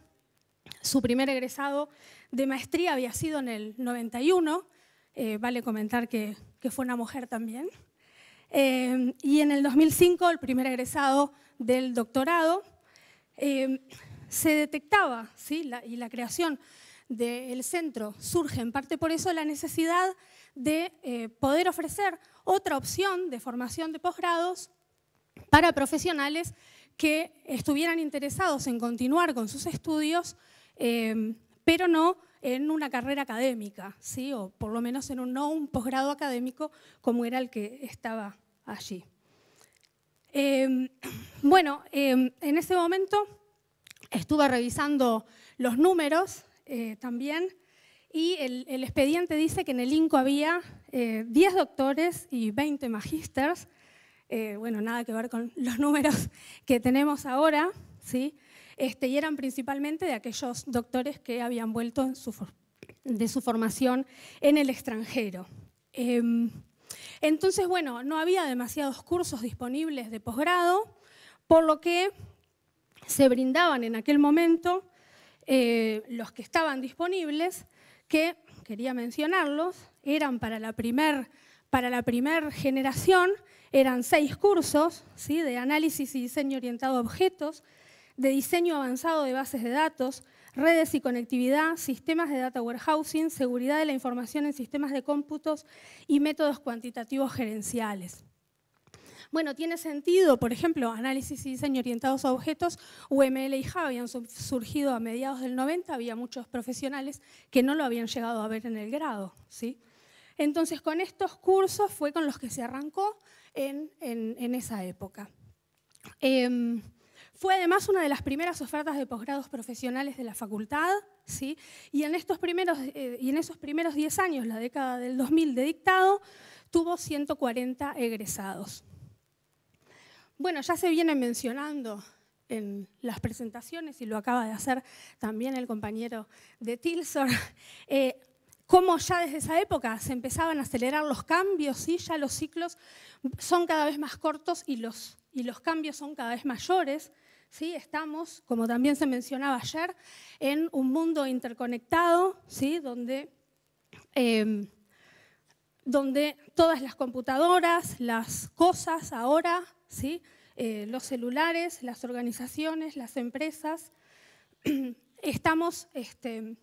Speaker 4: su primer egresado de maestría había sido en el 91, eh, vale comentar que, fue una mujer también, eh, y en el 2005 el primer egresado del doctorado. Eh, se detectaba, ¿sí? y la creación del centro surge en parte por eso la necesidad de eh, poder ofrecer otra opción de formación de posgrados para profesionales que estuvieran interesados en continuar con sus estudios, eh, pero no en una carrera académica, ¿sí? o por lo menos en un, no un posgrado académico como era el que estaba allí. Eh, bueno, en ese momento Estuve revisando los números eh, también y el, expediente dice que en el INCO había 10 eh, doctores y 20 magísters. Eh, bueno, nada que ver con los números que tenemos ahora, ¿sí? Este, y eran principalmente de aquellos doctores que habían vuelto de su formación en el extranjero. Em, entonces, bueno, no había demasiados cursos disponibles de posgrado, por lo que se brindaban en aquel momento eh, los que estaban disponibles, que, quería mencionarlos, eran para la primera para la generación eran seis cursos ¿sí? de análisis y diseño orientado a objetos, de diseño avanzado de bases de datos, redes y conectividad, sistemas de data warehousing, seguridad de la información en sistemas de cómputos y métodos cuantitativos gerenciales. Bueno, tiene sentido, por ejemplo, análisis y diseño orientados a objetos, UML y Java habían surgido a mediados del 90, había muchos profesionales que no lo habían llegado a ver en el grado, ¿sí? Entonces, con estos cursos fue con los que se arrancó en, esa época. Em, fue además una de las primeras ofertas de posgrados profesionales de la facultad, ¿sí? y, en estos primeros, eh, y en esos primeros 10 años, la década del 2000 de dictado, tuvo 140 egresados. Bueno, ya se viene mencionando en las presentaciones y lo acaba de hacer también el compañero de Tilsor, eh, cómo ya desde esa época se empezaban a acelerar los cambios y ya los ciclos son cada vez más cortos y los, y los cambios son cada vez mayores. ¿Sí? Estamos, como también se mencionaba ayer, en un mundo interconectado, ¿sí? donde, em, donde todas las computadoras, las cosas ahora ¿sí? Eh, los celulares, las organizaciones, las empresas. Estamos este,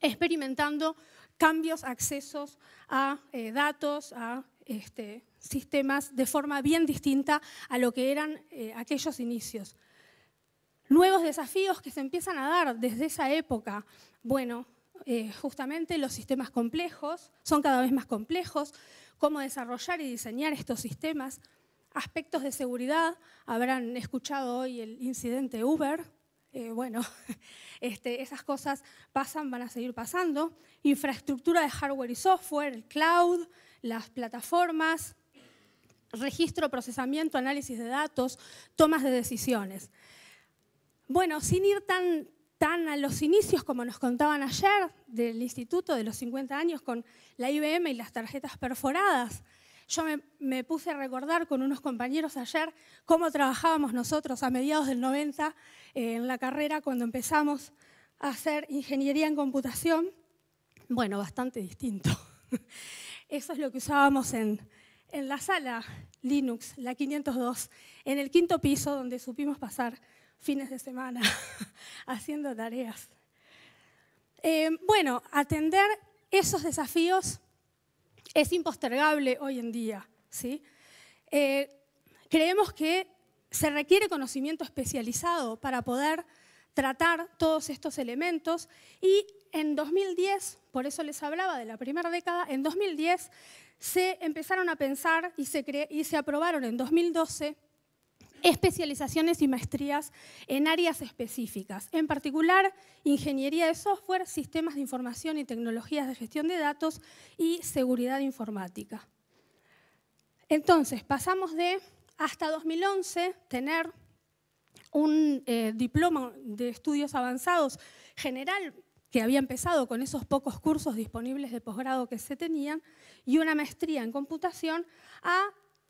Speaker 4: experimentando cambios, accesos a eh, datos, a este, sistemas de forma bien distinta a lo que eran eh, aquellos inicios. Nuevos desafíos que se empiezan a dar desde esa época. Bueno, justamente los sistemas complejos son cada vez más complejos, cómo desarrollar y diseñar estos sistemas. Aspectos de seguridad, habrán escuchado hoy el incidente Uber, eh, bueno, este, esas cosas pasan, van a seguir pasando. Infraestructura de hardware y software, el cloud, las plataformas, registro, procesamiento, análisis de datos, tomas de decisiones. Bueno, sin ir tan, tan a los inicios como nos contaban ayer del instituto de los 50 años con la IBM y las tarjetas perforadas, yo me, puse a recordar con unos compañeros ayer cómo trabajábamos nosotros a mediados del 90 eh, en la carrera cuando empezamos a hacer ingeniería en computación. Bueno, bastante distinto. Eso es lo que usábamos en, la sala Linux, la 502, en el quinto piso donde supimos pasar fines de semana haciendo tareas. Eh, bueno, atender esos desafíos es impostergable hoy en día. ¿sí? Eh, creemos que se requiere conocimiento especializado para poder tratar todos estos elementos y en 2010, por eso les hablaba de la primera década, en 2010 se empezaron a pensar y se, y se aprobaron en 2012 especializaciones y maestrías en áreas específicas, en particular ingeniería de software, sistemas de información y tecnologías de gestión de datos y seguridad informática. Entonces, pasamos de hasta 2011 tener un eh, diploma de estudios avanzados general que había empezado con esos pocos cursos disponibles de posgrado que se tenían, y una maestría en computación, a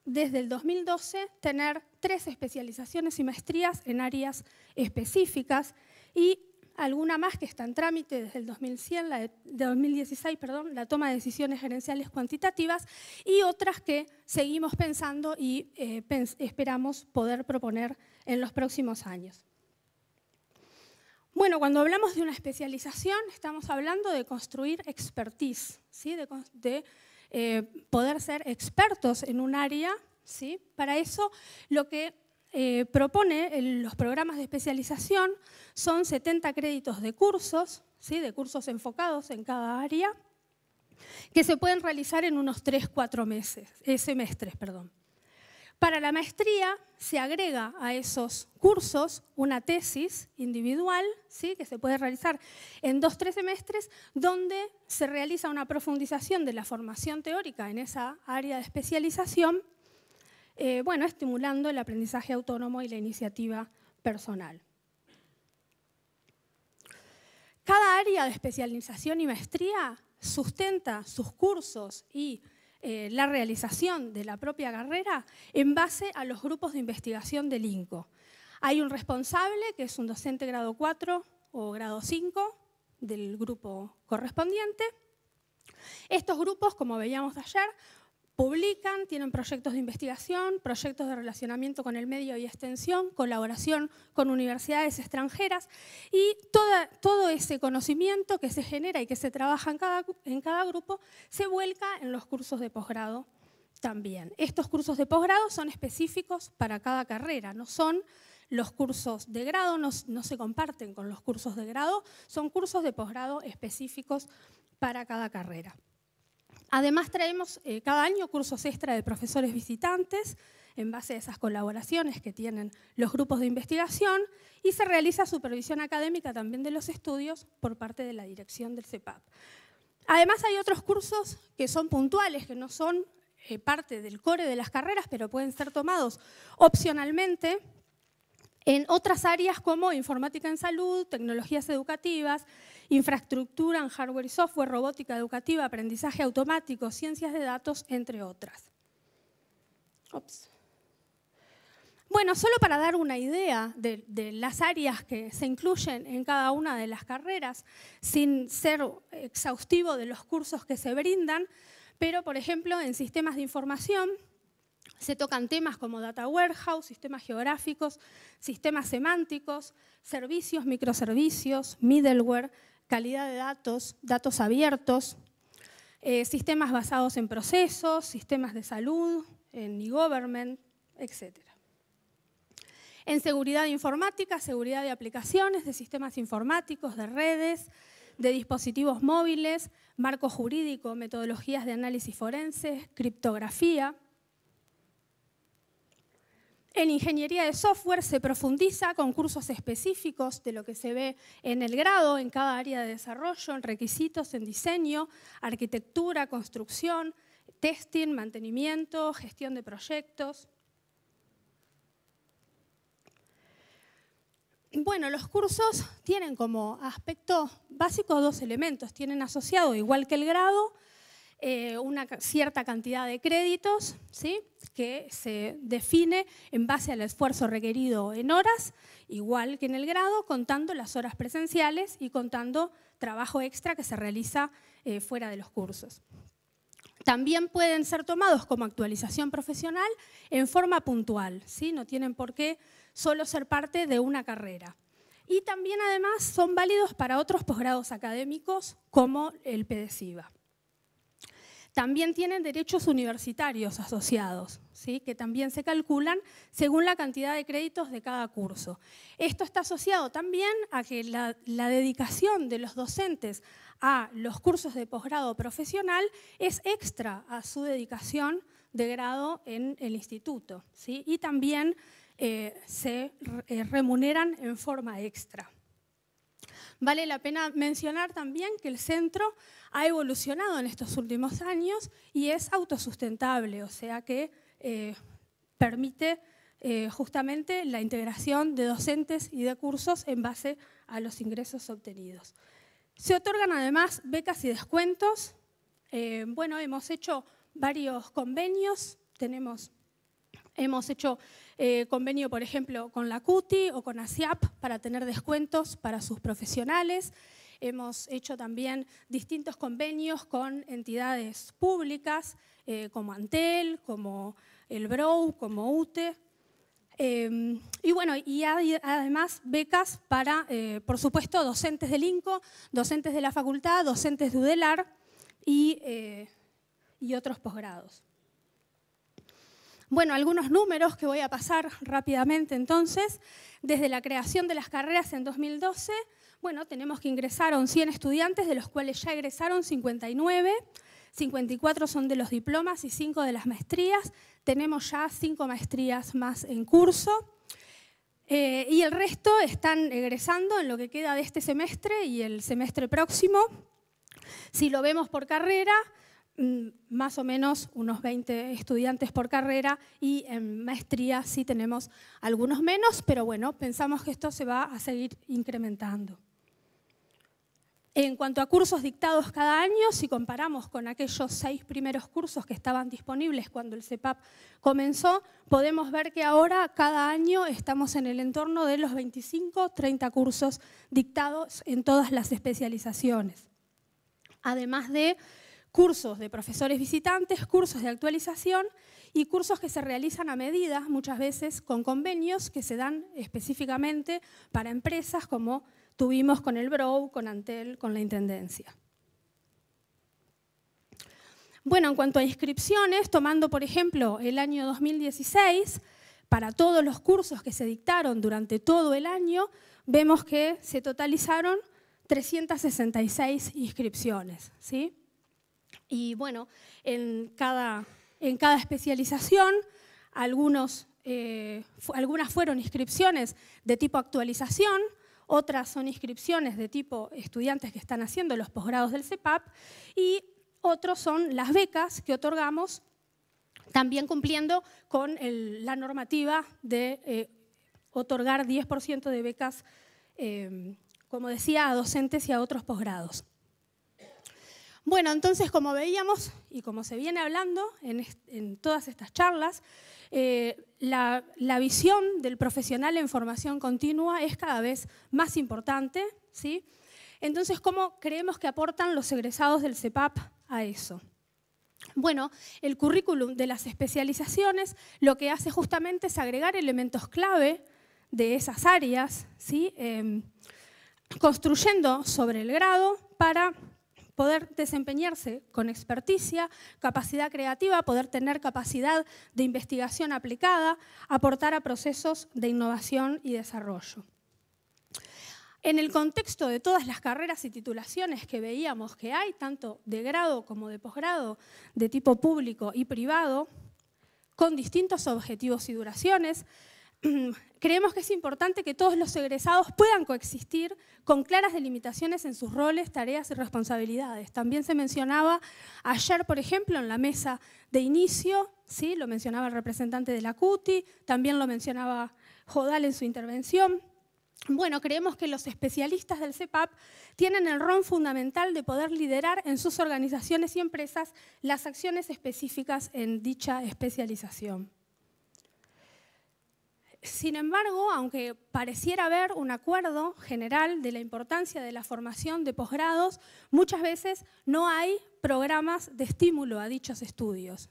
Speaker 4: desde el 2012 tener tres especializaciones y maestrías en áreas específicas y alguna más que está en trámite desde el 2010, la de 2016, perdón, la toma de decisiones gerenciales cuantitativas y otras que seguimos pensando y eh, esperamos poder proponer en los próximos años. Bueno, cuando hablamos de una especialización, estamos hablando de construir expertise, ¿sí? de eh, poder ser expertos en un área. ¿sí? Para eso lo que eh, propone los programas de especialización son 70 créditos de cursos, ¿sí? de cursos enfocados en cada área, que se pueden realizar en unos 3-4 meses, eh, semestres. Perdón. Para la maestría se agrega a esos cursos una tesis individual, ¿sí? que se puede realizar en dos, tres semestres, donde se realiza una profundización de la formación teórica en esa área de especialización, eh, bueno, estimulando el aprendizaje autónomo y la iniciativa personal. Cada área de especialización y maestría sustenta sus cursos y eh, la realización de la propia carrera en base a los grupos de investigación del INCO. Hay un responsable, que es un docente grado 4 o grado 5 del grupo correspondiente. Estos grupos, como veíamos ayer, publican, tienen proyectos de investigación, proyectos de relacionamiento con el medio y extensión, colaboración con universidades extranjeras y todo ese conocimiento que se genera y que se trabaja en cada, grupo se vuelca en los cursos de posgrado también. Estos cursos de posgrado son específicos para cada carrera, no son los cursos de grado, no se comparten con los cursos de grado, son cursos de posgrado específicos para cada carrera. Además traemos eh, cada año cursos extra de profesores visitantes en base a esas colaboraciones que tienen los grupos de investigación y se realiza supervisión académica también de los estudios por parte de la dirección del CEPAP. Además hay otros cursos que son puntuales, que no son eh, parte del core de las carreras, pero pueden ser tomados opcionalmente en otras áreas como informática en salud, tecnologías educativas, infraestructura en hardware y software, robótica educativa, aprendizaje automático, ciencias de datos, entre otras. Bueno, solo para dar una idea de, las áreas que se incluyen en cada una de las carreras, sin ser exhaustivo de los cursos que se brindan, pero por ejemplo en sistemas de información se tocan temas como data warehouse, sistemas geográficos, sistemas semánticos, servicios, microservicios, middleware, calidad de datos, datos abiertos, eh, sistemas basados en procesos, sistemas de salud, en e-government, etc. En seguridad informática, seguridad de aplicaciones, de sistemas informáticos, de redes, de dispositivos móviles, marco jurídico, metodologías de análisis forense, criptografía, en ingeniería de software se profundiza con cursos específicos de lo que se ve en el grado, en cada área de desarrollo, en requisitos, en diseño, arquitectura, construcción, testing, mantenimiento, gestión de proyectos. Bueno, los cursos tienen como aspecto básico dos elementos. Tienen asociado, igual que el grado, eh, una cierta cantidad de créditos ¿sí? que se define en base al esfuerzo requerido en horas, igual que en el grado, contando las horas presenciales y contando trabajo extra que se realiza eh, fuera de los cursos. También pueden ser tomados como actualización profesional en forma puntual, ¿sí? no tienen por qué solo ser parte de una carrera. Y también además son válidos para otros posgrados académicos como el PDCIVA también tienen derechos universitarios asociados, ¿sí? que también se calculan según la cantidad de créditos de cada curso. Esto está asociado también a que la, dedicación de los docentes a los cursos de posgrado profesional es extra a su dedicación de grado en el instituto ¿sí? y también eh, se eh, remuneran en forma extra. Vale la pena mencionar también que el centro ha evolucionado en estos últimos años y es autosustentable, o sea que eh, permite eh, justamente la integración de docentes y de cursos en base a los ingresos obtenidos. Se otorgan además becas y descuentos. Eh, bueno, hemos hecho varios convenios, tenemos, hemos hecho eh, convenio, por ejemplo, con la CUTI o con ASIAP para tener descuentos para sus profesionales. Hemos hecho también distintos convenios con entidades públicas eh, como Antel, como el BROU, como UTE. Em, y bueno, y además becas para, eh, por supuesto, docentes del INCO, docentes de la facultad, docentes de UDELAR y otros posgrados. Bueno, algunos números que voy a pasar rápidamente entonces. Desde la creación de las carreras en 2012, bueno, tenemos que ingresaron 100 estudiantes, de los cuales ya egresaron 59. 54 son de los diplomas y 5 de las maestrías. Tenemos ya 5 maestrías más en curso. Eh, y el resto están egresando en lo que queda de este semestre y el semestre próximo. Si lo vemos por carrera, Mm, más o menos unos 20 estudiantes por carrera y en maestría sí tenemos algunos menos, pero bueno, pensamos que esto se va a seguir incrementando. En cuanto a cursos dictados cada año, si comparamos con aquellos seis primeros cursos que estaban disponibles cuando el CEPAP comenzó, podemos ver que ahora cada año estamos en el entorno de los 25-30 cursos dictados en todas las especializaciones. Además de cursos de profesores visitantes, cursos de actualización y cursos que se realizan a medida, muchas veces con convenios que se dan específicamente para empresas como tuvimos con el BROW, con Antel, con la Intendencia. Bueno, en cuanto a inscripciones, tomando por ejemplo el año 2016, para todos los cursos que se dictaron durante todo el año, vemos que se totalizaron 366 inscripciones. ¿sí? Y bueno, en cada, especialización, eh, algunas fueron inscripciones de tipo actualización, otras son inscripciones de tipo estudiantes que están haciendo los posgrados del CEPAP y otros son las becas que otorgamos también cumpliendo con la normativa de eh, otorgar 10% de becas, eh, como decía, a docentes y a otros posgrados. Bueno, entonces como veíamos y como se viene hablando en, todas estas charlas, eh, la, visión del profesional en formación continua es cada vez más importante. ¿sí? Entonces, ¿cómo creemos que aportan los egresados del CEPAP a eso? Bueno, el currículum de las especializaciones lo que hace justamente es agregar elementos clave de esas áreas, ¿sí? Em, construyendo sobre el grado para poder desempeñarse con experticia, capacidad creativa, poder tener capacidad de investigación aplicada, aportar a procesos de innovación y desarrollo. En el contexto de todas las carreras y titulaciones que veíamos que hay, tanto de grado como de posgrado, de tipo público y privado, con distintos objetivos y duraciones, creemos que es importante que todos los egresados puedan coexistir con claras delimitaciones en sus roles, tareas y responsabilidades. También se mencionaba ayer, por ejemplo, en la mesa de inicio, ¿sí? lo mencionaba el representante de la CUTI, también lo mencionaba Jodal en su intervención. Bueno, creemos que los especialistas del CEPAP tienen el rol fundamental de poder liderar en sus organizaciones y empresas las acciones específicas en dicha especialización. Sin embargo, aunque pareciera haber un acuerdo general de la importancia de la formación de posgrados, muchas veces no hay programas de estímulo a dichos estudios.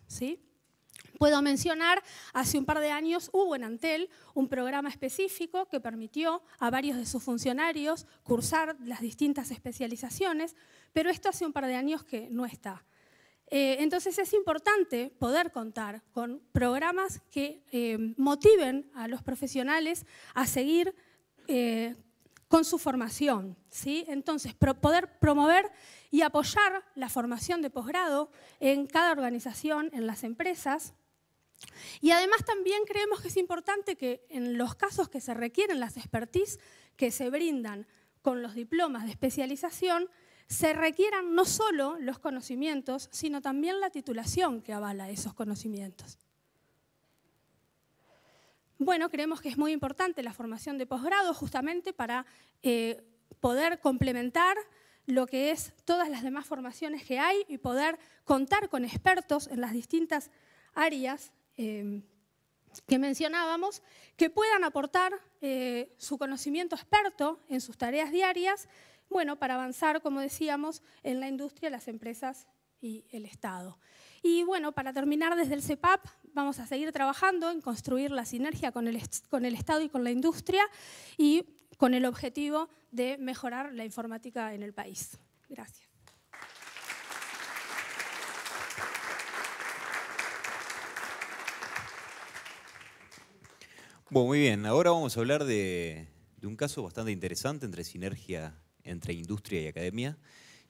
Speaker 4: Puedo mencionar, hace un par de años hubo en Antel un programa específico que permitió a varios de sus funcionarios cursar las distintas especializaciones, pero esto hace un par de años que no está. Eh, entonces es importante poder contar con programas que eh, motiven a los profesionales a seguir eh, con su formación. ¿sí? Entonces, poder promover y apoyar la formación de posgrado en cada organización, en las empresas. Y además también creemos que es importante que en los casos que se requieren las expertise que se brindan con los diplomas de especialización, se requieran no solo los conocimientos, sino también la titulación que avala esos conocimientos. Bueno, creemos que es muy importante la formación de posgrado justamente para eh, poder complementar lo que es todas las demás formaciones que hay y poder contar con expertos en las distintas áreas eh, que mencionábamos, que puedan aportar eh, su conocimiento experto en sus tareas diarias bueno, para avanzar, como decíamos, en la industria, las empresas y el Estado. Y bueno, para terminar desde el CEPAP, vamos a seguir trabajando en construir la sinergia con el, Estado y con la industria y con el objetivo de mejorar la informática en el país. Gracias.
Speaker 1: Bueno, muy bien. Ahora vamos a hablar de, de un caso bastante interesante entre sinergia entre industria y academia.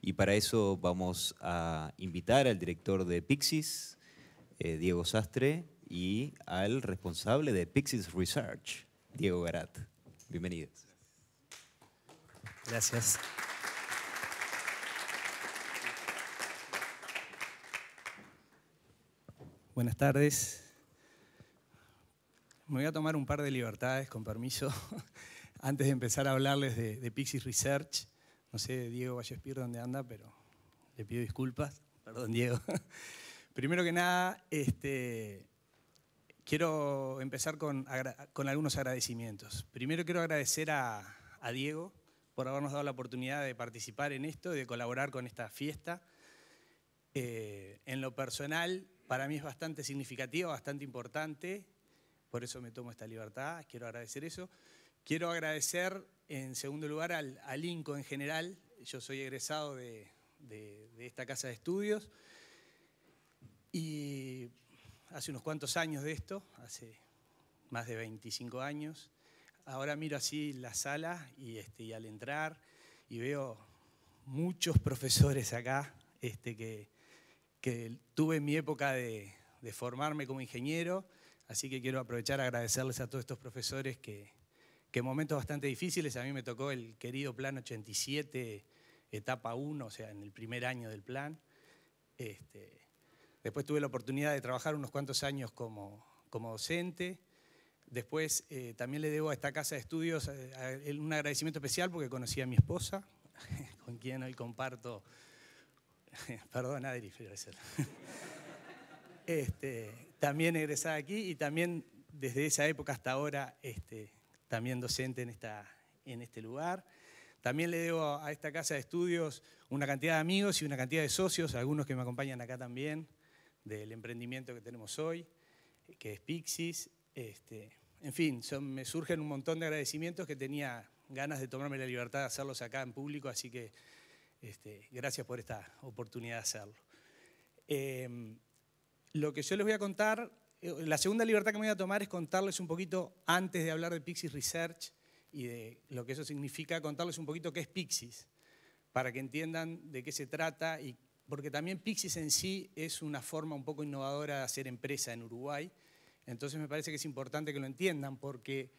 Speaker 1: Y para eso vamos a invitar al director de Pixis, eh, Diego Sastre, y al responsable de Pixis Research, Diego Garat. Bienvenidos. Gracias.
Speaker 5: Buenas tardes. Me voy a tomar un par de libertades, con permiso. antes de empezar a hablarles de, de Research, no sé, Diego Vallespir, dónde anda, pero le pido disculpas. Perdón, Diego. Primero que nada, este, quiero empezar con, algunos agradecimientos. Primero quiero agradecer a, Diego por habernos dado la oportunidad de participar en esto de colaborar con esta fiesta. Eh, en lo personal, para mí es bastante significativo, bastante importante, por eso me tomo esta libertad, quiero agradecer eso. Quiero agradecer en segundo lugar al, INCO en general. Yo soy egresado de, esta casa de estudios y hace unos cuantos años de esto, hace más de 25 años. Ahora miro así la sala y, este, al entrar y veo muchos profesores acá este, que, tuve mi época de, formarme como ingeniero, así que quiero aprovechar a agradecerles a todos estos profesores que, que momentos bastante difíciles, a mí me tocó el querido Plan 87, etapa 1, o sea, en el primer año del plan. Este, después tuve la oportunidad de trabajar unos cuantos años como, como docente. Después eh, también le debo a esta casa de estudios eh, un agradecimiento especial porque conocí a mi esposa, con quien hoy comparto. Perdón, Adri, este, también egresada aquí y también desde esa época hasta ahora este, también docente en, esta, en este lugar. También le debo a esta casa de estudios una cantidad de amigos y una cantidad de socios, algunos que me acompañan acá también, del emprendimiento que tenemos hoy, que es Pixis. Este, en fin, son, me surgen un montón de agradecimientos que tenía ganas de tomarme la libertad de hacerlos acá en público, así que este, gracias por esta oportunidad de hacerlo. Em, lo que yo les voy a contar eh, la segunda libertad que me voy a tomar es contarles un poquito, antes de hablar de Pixis Research y de lo que eso significa, contarles un poquito qué es Pixis, para que entiendan de qué se trata, y, porque también Pixis en sí es una forma un poco innovadora de hacer empresa en Uruguay. Entonces me parece que es importante que lo entiendan, porque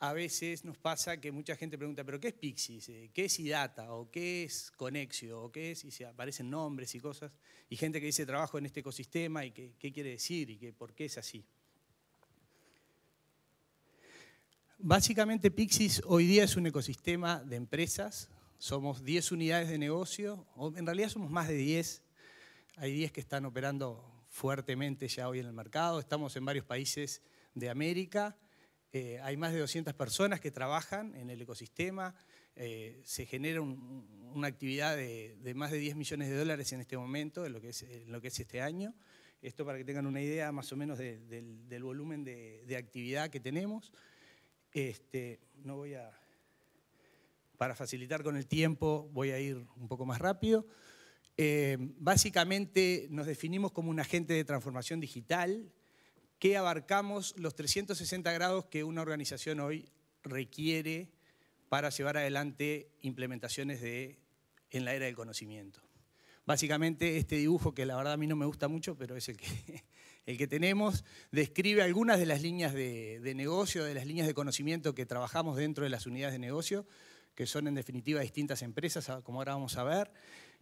Speaker 5: a veces nos pasa que mucha gente pregunta, ¿pero qué es Pixis? ¿Qué es IDATA? ¿O qué es Conexio? ¿O qué es? Y se aparecen nombres y cosas. Y gente que dice, trabajo en este ecosistema y qué quiere decir y por qué es así. Básicamente Pixis hoy día es un ecosistema de empresas. Somos 10 unidades de negocio, en realidad somos más de 10. Hay 10 que están operando fuertemente ya hoy en el mercado. Estamos en varios países de América eh, hay más de 200 personas que trabajan en el ecosistema, eh, se genera una actividad de, más de 10 millones de dólares en este momento, en lo, que es, lo que es este año. Esto para que tengan una idea más o menos del, volumen de, actividad que tenemos. Este, no voy a, para facilitar con el tiempo, voy a ir un poco más rápido. Eh, básicamente nos definimos como un agente de transformación digital que abarcamos los 360 grados que una organización hoy requiere para llevar adelante implementaciones de, en la era del conocimiento. Básicamente este dibujo, que la verdad a mí no me gusta mucho, pero es el que, el que tenemos, describe algunas de las líneas de, de negocio, de las líneas de conocimiento que trabajamos dentro de las unidades de negocio, que son en definitiva distintas empresas, como ahora vamos a ver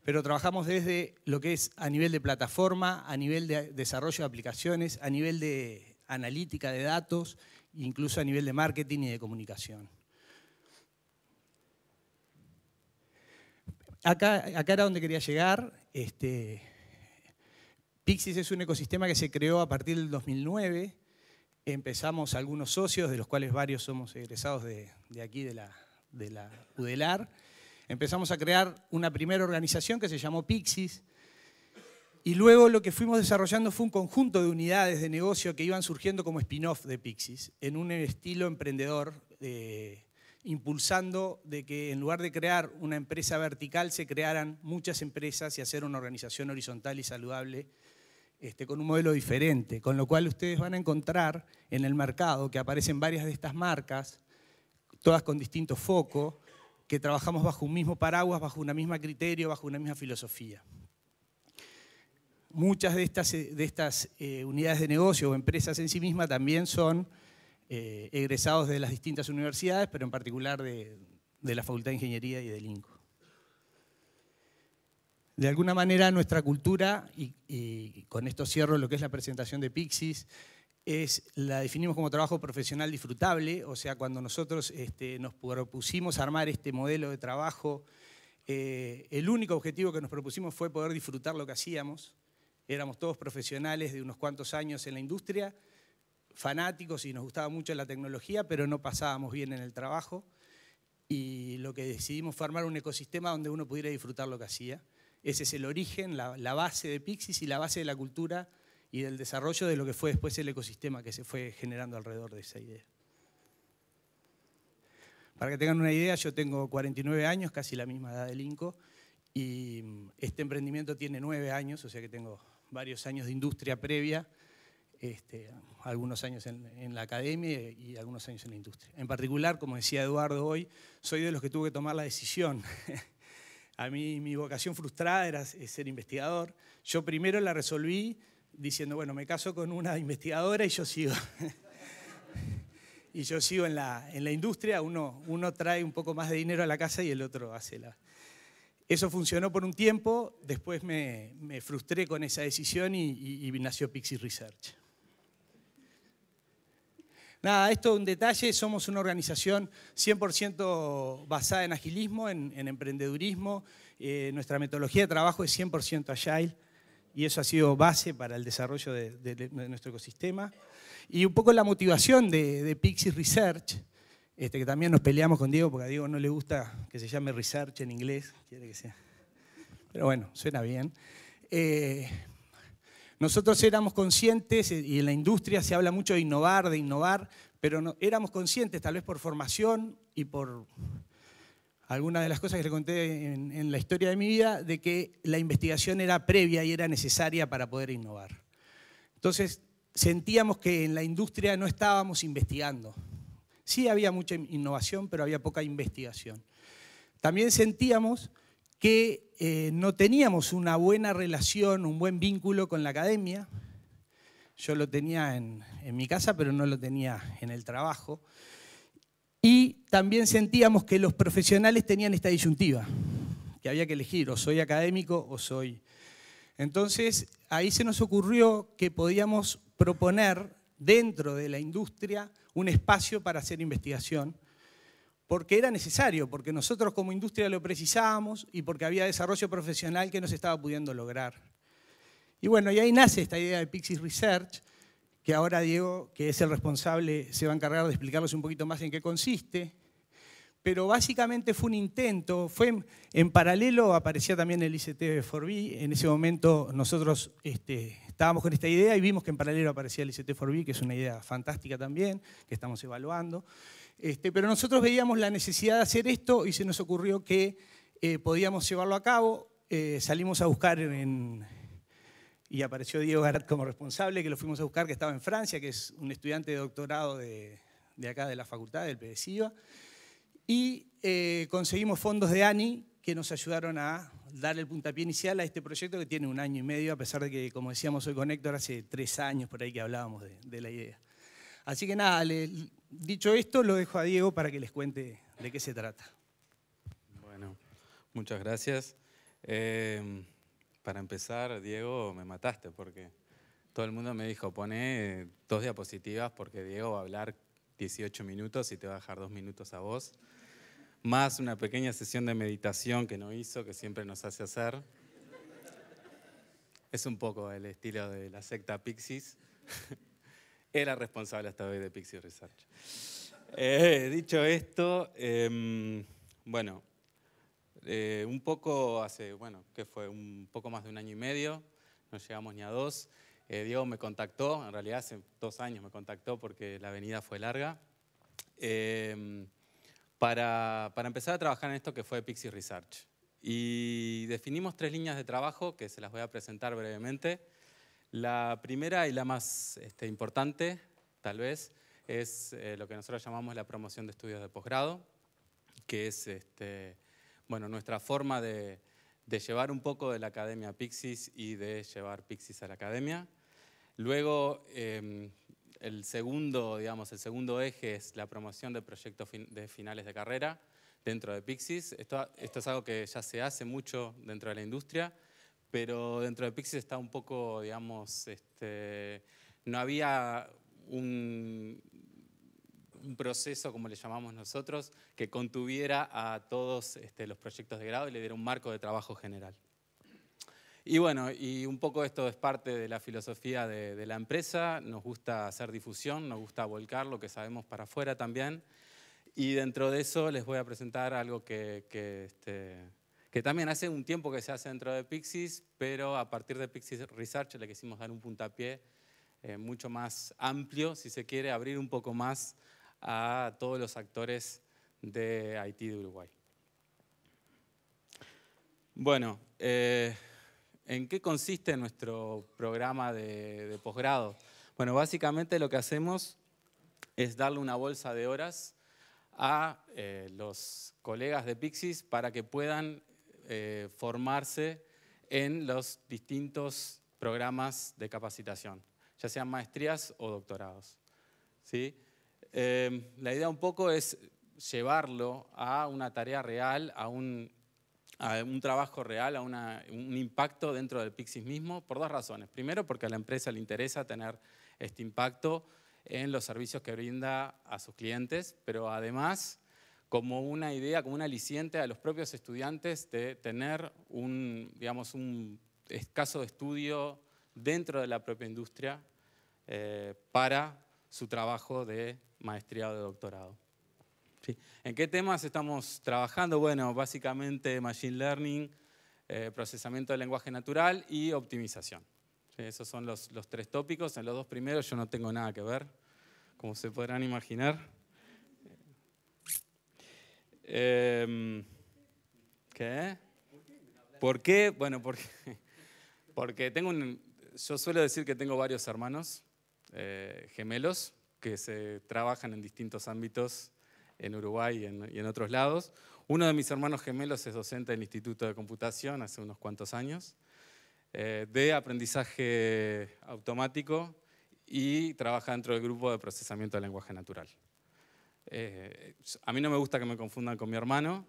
Speaker 5: pero trabajamos desde lo que es a nivel de plataforma, a nivel de desarrollo de aplicaciones, a nivel de analítica de datos, incluso a nivel de marketing y de comunicación. Acá, era donde quería llegar. Este, Pixis es un ecosistema que se creó a partir del 2009. Empezamos algunos socios, de los cuales varios somos egresados de, aquí, de la UDELAR empezamos a crear una primera organización que se llamó Pixis. Y luego lo que fuimos desarrollando fue un conjunto de unidades de negocio que iban surgiendo como spin-off de Pixis, en un estilo emprendedor, eh, impulsando de que en lugar de crear una empresa vertical, se crearan muchas empresas y hacer una organización horizontal y saludable este, con un modelo diferente. Con lo cual ustedes van a encontrar en el mercado que aparecen varias de estas marcas, todas con distinto foco, que trabajamos bajo un mismo paraguas, bajo un mismo criterio, bajo una misma filosofía. Muchas de estas, de estas eh, unidades de negocio o empresas en sí mismas también son eh, egresados de las distintas universidades, pero en particular de, la Facultad de Ingeniería y del INCO. De alguna manera nuestra cultura, y, con esto cierro lo que es la presentación de Pixis, la definimos como trabajo profesional disfrutable, o sea, cuando nosotros este, nos propusimos armar este modelo de trabajo, eh, el único objetivo que nos propusimos fue poder disfrutar lo que hacíamos. Éramos todos profesionales de unos cuantos años en la industria, fanáticos y nos gustaba mucho la tecnología, pero no pasábamos bien en el trabajo. Y lo que decidimos fue armar un ecosistema donde uno pudiera disfrutar lo que hacía. Ese es el origen, la, la base de Pixis y la base de la cultura y del desarrollo de lo que fue después el ecosistema que se fue generando alrededor de esa idea. Para que tengan una idea, yo tengo 49 años, casi la misma edad del INCO, y mm, este emprendimiento tiene 9 años, o sea que tengo varios años de industria previa, este, algunos años en, en, la academia y algunos años en la industria. En particular, como decía Eduardo hoy, soy de los que tuve que tomar la decisión. A mí mi vocación frustrada era ser investigador. Yo primero la resolví diciendo, bueno, me caso con una investigadora y yo sigo. y yo sigo en la, en la industria, uno, uno trae un poco más de dinero a la casa y el otro hace la... Eso funcionó por un tiempo, después me, me frustré con esa decisión y, nació Pixie Research. Nada, esto un detalle, somos una organización 100% basada en agilismo, en, emprendedurismo, eh, nuestra metodología de trabajo es 100% agile, y eso ha sido base para el desarrollo de, nuestro ecosistema. Y un poco la motivación de, de Pixie Research, este, que también nos peleamos con Diego, porque a Diego no le gusta que se llame Research en inglés, quiere que sea. Pero bueno, suena bien. Eh, nosotros éramos conscientes, eh, y en la industria se habla mucho de innovar, de innovar, pero éramos conscientes, tal vez por formación y por algunas de las cosas que le conté en, la historia de mi vida, de que la investigación era previa y era necesaria para poder innovar. Entonces, sentíamos que en la industria no estábamos investigando. Sí había mucha innovación, pero había poca investigación. También sentíamos que eh, no teníamos una buena relación, un buen vínculo con la academia. Yo lo tenía en, en mi casa, pero no lo tenía en el trabajo. Y también sentíamos que los profesionales tenían esta disyuntiva, que había que elegir, o soy académico o soy... Entonces, ahí se nos ocurrió que podíamos proponer dentro de la industria un espacio para hacer investigación, porque era necesario, porque nosotros como industria lo precisábamos y porque había desarrollo profesional que no se estaba pudiendo lograr. Y bueno, y ahí nace esta idea de Pixis Research, que ahora Diego, que es el responsable, se va a encargar de explicarles un poquito más en qué consiste. Pero básicamente fue un intento, fue en, paralelo, aparecía también el ICT 4B, en ese momento nosotros este, estábamos con esta idea y vimos que en paralelo aparecía el ICT 4B, que es una idea fantástica también, que estamos evaluando. Este, pero nosotros veíamos la necesidad de hacer esto y se nos ocurrió que eh, podíamos llevarlo a cabo. Eh, salimos a buscar en, y apareció Diego Garat como responsable, que lo fuimos a buscar, que estaba en Francia, que es un estudiante de doctorado de, acá de la facultad, del PDCIVA. Y eh, conseguimos fondos de ANI que nos ayudaron a dar el puntapié inicial a este proyecto que tiene un año y medio, a pesar de que, como decíamos hoy con Héctor, hace tres años por ahí que hablábamos de, la idea. Así que nada, dicho esto, lo dejo a Diego para que les cuente de qué se trata.
Speaker 6: Bueno, muchas gracias. Eh, para empezar, Diego, me mataste porque todo el mundo me dijo, pone dos diapositivas porque Diego va a hablar 18 minutos y te va a dejar dos minutos a vos, más una pequeña sesión de meditación que no hizo, que siempre nos hace hacer. Es un poco el estilo de la secta Pixies. Era responsable hasta hoy de Pixie Research. Eh, dicho esto, em, bueno, eh, un poco hace, bueno, que fue un poco más de un año y medio, no llegamos ni a dos. Eh, Diego me contactó, en realidad hace dos años me contactó porque la avenida fue larga, eh, para, empezar a trabajar en esto que fue Pixie Research. Y definimos tres líneas de trabajo que se las voy a presentar brevemente. La primera y la más este, importante, tal vez, es lo que nosotros llamamos la promoción de estudios de posgrado, que es este, bueno, nuestra forma de, llevar un poco de la academia Pixis y de llevar Pixis a la academia. Luego, em, el, segundo, digamos, el segundo eje es la promoción de proyectos de finales de carrera dentro de Pixis. Esto, esto, es algo que ya se hace mucho dentro de la industria, pero dentro de Pixis está un poco, digamos, este, no había un, un proceso, como le llamamos nosotros, que contuviera a todos este, los proyectos de grado y le diera un marco de trabajo general. Y bueno, y un poco esto es parte de la filosofía de, la empresa, nos gusta hacer difusión, nos gusta volcar lo que sabemos para afuera también, y dentro de eso les voy a presentar algo que, que, este, que también hace un tiempo que se hace dentro de Pixis, pero a partir de Pixis Research le quisimos dar un puntapié eh, mucho más amplio, si se quiere, abrir un poco más a todos los actores de Haití de Uruguay. Bueno, eh, ¿en qué consiste nuestro programa de, posgrado? Bueno, básicamente lo que hacemos es darle una bolsa de horas a eh, los colegas de Pixis para que puedan eh, formarse en los distintos programas de capacitación, ya sean maestrías o doctorados. ¿sí? Em, la idea un poco es llevarlo a una tarea real, a un, trabajo real, a un impacto dentro del Pixis mismo, por dos razones. Primero, porque a la empresa le interesa tener este impacto en los servicios que brinda a sus clientes, pero además como una idea, como un aliciente a los propios estudiantes de tener un, digamos, un escaso estudio dentro de la propia industria eh, para su trabajo de maestría o de doctorado. ¿En qué temas estamos trabajando? Bueno, básicamente Machine Learning, eh, procesamiento del lenguaje natural y optimización. Esos son los, tres tópicos. En los dos primeros yo no tengo nada que ver, como se podrán imaginar. Em, ¿Qué? ¿Por qué? Bueno, porque, porque tengo un, yo suelo decir que tengo varios hermanos eh, gemelos que se trabajan en distintos ámbitos en Uruguay y en, otros lados. Uno de mis hermanos gemelos es docente del Instituto de Computación hace unos cuantos años, eh, de aprendizaje automático y trabaja dentro del grupo de procesamiento del lenguaje natural. Eh, a mí no me gusta que me confundan con mi hermano.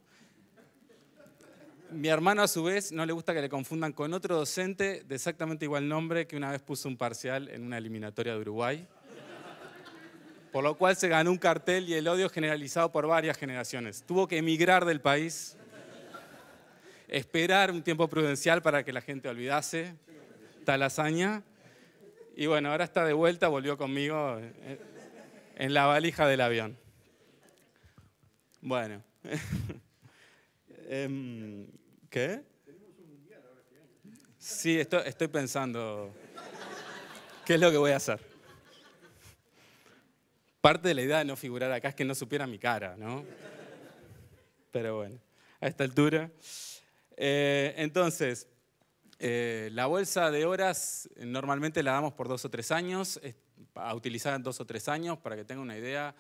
Speaker 6: Mi hermano a su vez no le gusta que le confundan con otro docente de exactamente igual nombre que una vez puso un parcial en una eliminatoria de Uruguay por lo cual se ganó un cartel y el odio generalizado por varias generaciones. Tuvo que emigrar del país, esperar un tiempo prudencial para que la gente olvidase tal hazaña. Y bueno, ahora está de vuelta, volvió conmigo eh, en la valija del avión. Bueno. Em, ¿Qué? Sí, estoy, estoy pensando qué es lo que voy a hacer parte de la idea de no figurar acá es que no supiera mi cara, ¿no? Pero bueno, a esta altura. Eh, entonces, eh, la bolsa de horas normalmente la damos por dos o tres años, a utilizar en dos o tres años, para que tengan una idea,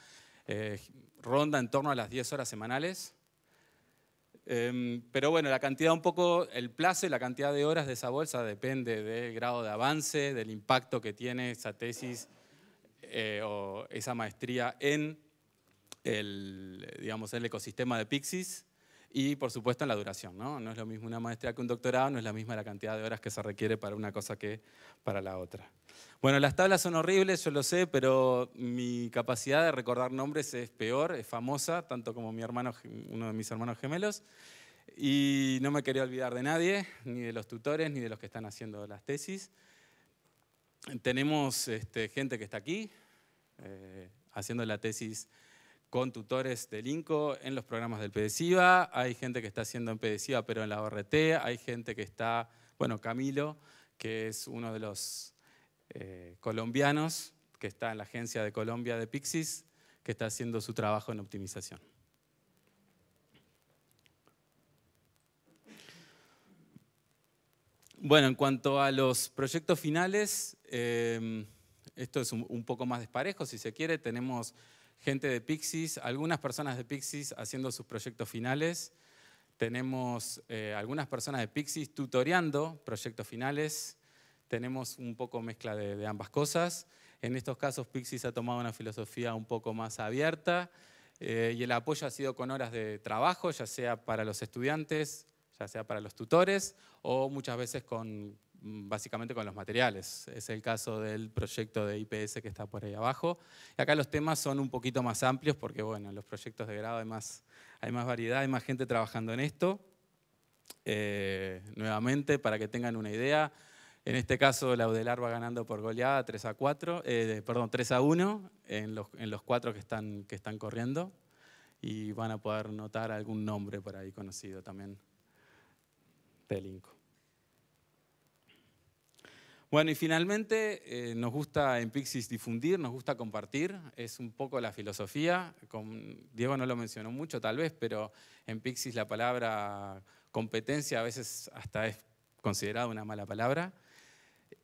Speaker 6: eh, ronda en torno a las 10 horas semanales. Em, pero bueno, la cantidad un poco, el plazo y la cantidad de horas de esa bolsa depende del grado de avance, del impacto que tiene esa tesis eh, o esa maestría en el, digamos, el ecosistema de Pixis y por supuesto en la duración. ¿no? no es lo mismo una maestría que un doctorado, no es la misma la cantidad de horas que se requiere para una cosa que para la otra. Bueno, las tablas son horribles, yo lo sé, pero mi capacidad de recordar nombres es peor, es famosa, tanto como mi hermano, uno de mis hermanos gemelos. Y no me quería olvidar de nadie, ni de los tutores, ni de los que están haciendo las tesis tenemos este, gente que está aquí eh, haciendo la tesis con tutores del INCO en los programas del PDCIVA, hay gente que está haciendo en PDCIVA pero en la ORT, hay gente que está, bueno, Camilo, que es uno de los eh, colombianos que está en la agencia de Colombia de Pixis, que está haciendo su trabajo en optimización. Bueno, en cuanto a los proyectos finales, em, esto es un, poco más desparejo, si se quiere. Tenemos gente de Pixis, algunas personas de Pixis haciendo sus proyectos finales. Tenemos eh, algunas personas de Pixis tutoreando proyectos finales. Tenemos un poco mezcla de, ambas cosas. En estos casos, Pixis ha tomado una filosofía un poco más abierta eh, y el apoyo ha sido con horas de trabajo, ya sea para los estudiantes, ya sea para los tutores o muchas veces con, mm, básicamente con los materiales. Es el caso del proyecto de IPS que está por ahí abajo. acá los temas son un poquito más amplios porque, bueno, en los proyectos de grado hay más, hay más variedad, hay más gente trabajando en esto. Eh, nuevamente, para que tengan una idea, en este caso la Laudelar va ganando por goleada 3 a 4, eh, perdón, 3 a 1 en los, en los cuatro que están, que están corriendo y van a poder notar algún nombre por ahí conocido también. Bueno, y finalmente eh, nos gusta en Pixis difundir, nos gusta compartir, es un poco la filosofía. Diego no lo mencionó mucho tal vez, pero en Pixis la palabra competencia a veces hasta es considerada una mala palabra.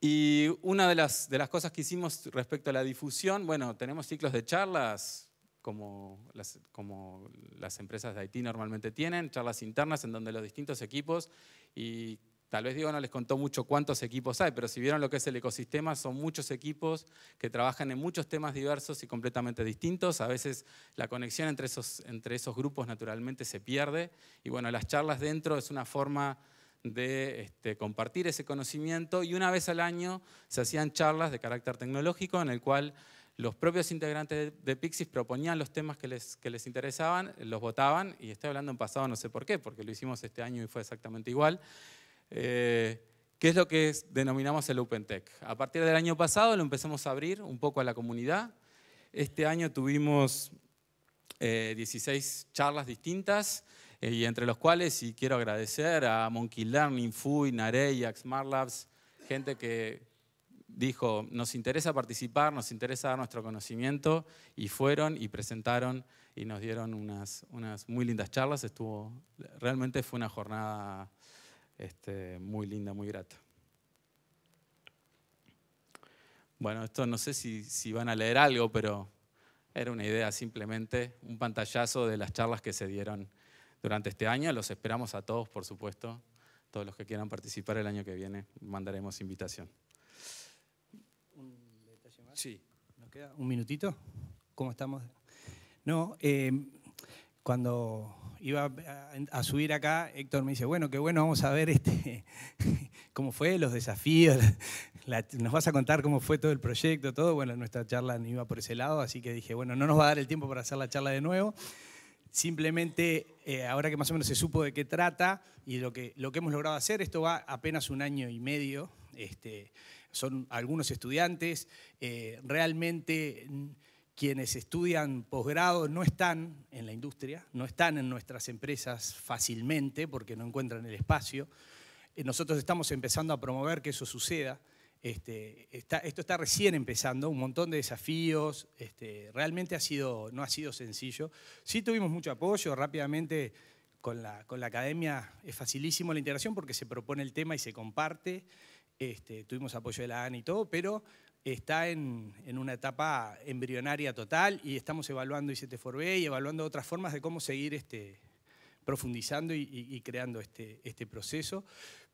Speaker 6: Y una de las, de las cosas que hicimos respecto a la difusión, bueno, tenemos ciclos de charlas, como las, como las empresas de Haití normalmente tienen, charlas internas en donde los distintos equipos y tal vez Diego no les contó mucho cuántos equipos hay, pero si vieron lo que es el ecosistema, son muchos equipos que trabajan en muchos temas diversos y completamente distintos. A veces la conexión entre esos, entre esos grupos naturalmente se pierde. Y bueno, las charlas dentro es una forma de este, compartir ese conocimiento y una vez al año se hacían charlas de carácter tecnológico en el cual los propios integrantes de Pixis proponían los temas que les, interesaban, los votaban, y estoy hablando en pasado, no sé por qué, porque lo hicimos este año y fue exactamente igual. Eh, ¿Qué es lo que denominamos el Open Tech? A partir del año pasado lo empezamos a abrir un poco a la comunidad. Este año tuvimos 16 eh, charlas distintas, eh, y entre los cuales, y quiero agradecer a Monkey Learning, FUI, Narey, Smart Labs, gente que, dijo, nos interesa participar, nos interesa dar nuestro conocimiento, y fueron y presentaron y nos dieron unas, muy lindas charlas. Estuvo, realmente fue una jornada este, muy linda, muy grata. Bueno, esto no sé si, si van a leer algo, pero era una idea simplemente, un pantallazo de las charlas que se dieron durante este año. Los esperamos a todos, por supuesto. Todos los que quieran participar el año que viene, mandaremos invitación. ¿eh? Sí.
Speaker 7: ¿Nos queda
Speaker 5: un minutito? ¿Cómo estamos? No, eh, cuando iba a, subir acá, Héctor me dice, bueno, qué bueno, vamos a ver este, cómo fue, los desafíos, nos vas a contar cómo fue todo el proyecto, todo. Bueno, nuestra charla no iba por ese lado, así que dije, bueno, no nos va a dar el tiempo para hacer la charla de nuevo. Simplemente, eh, ahora que más o menos se supo de qué trata y lo que, lo que hemos logrado hacer, esto va apenas un año y medio. Este, son algunos estudiantes, eh, realmente quienes estudian posgrado no están en la industria, no están en nuestras empresas fácilmente porque no encuentran el espacio. Eh, nosotros estamos empezando a promover que eso suceda. Este, esto está recién empezando, un montón de desafíos, este, realmente ha sido, no ha sido sencillo. Sí tuvimos mucho apoyo, rápidamente con la, con la academia es facilísimo la integración porque se propone el tema y se comparte. Este, tuvimos apoyo de la AN y todo, pero está en, una etapa embrionaria total y estamos evaluando ict 4 b y evaluando otras formas de cómo seguir este, profundizando y, creando este, este proceso.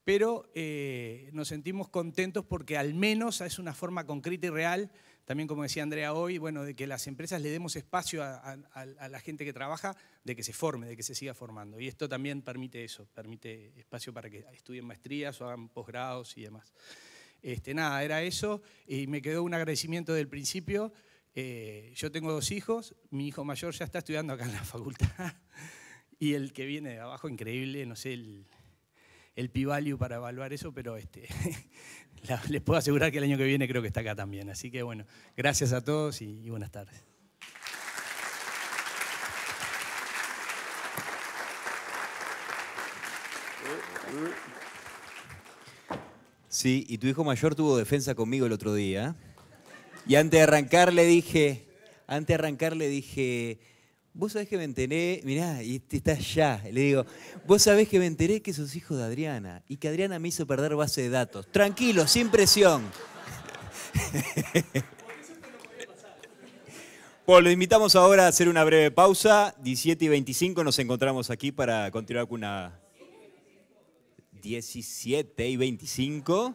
Speaker 5: Pero eh, nos sentimos contentos porque al menos es una forma concreta y real también como decía Andrea hoy, bueno, de que las empresas le demos espacio a, la gente que trabaja, de que se forme, de que se siga formando. Y esto también permite eso, permite espacio para que estudien maestrías o hagan posgrados y demás. Este, nada, era eso y me quedó un agradecimiento del principio. Eh, yo tengo dos hijos, mi hijo mayor ya está estudiando acá en la facultad y el que viene de abajo, increíble, no sé, el, el p para evaluar eso, pero este, les puedo asegurar que el año que viene creo que está acá también. Así que bueno, gracias a todos y, y buenas tardes.
Speaker 1: Sí, y tu hijo mayor tuvo defensa conmigo el otro día. Y antes de arrancar le dije, antes de arrancar le dije, Vos sabés que me enteré, mirá, y está ya. Le digo, vos sabés que me enteré que sos hijo de Adriana y que Adriana me hizo perder base de datos. Tranquilo, sin presión. Bueno, lo invitamos ahora a hacer una breve pausa. 17 y 25 nos encontramos aquí para continuar con una... 17 y 25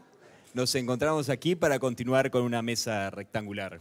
Speaker 1: nos encontramos aquí para continuar con una mesa rectangular.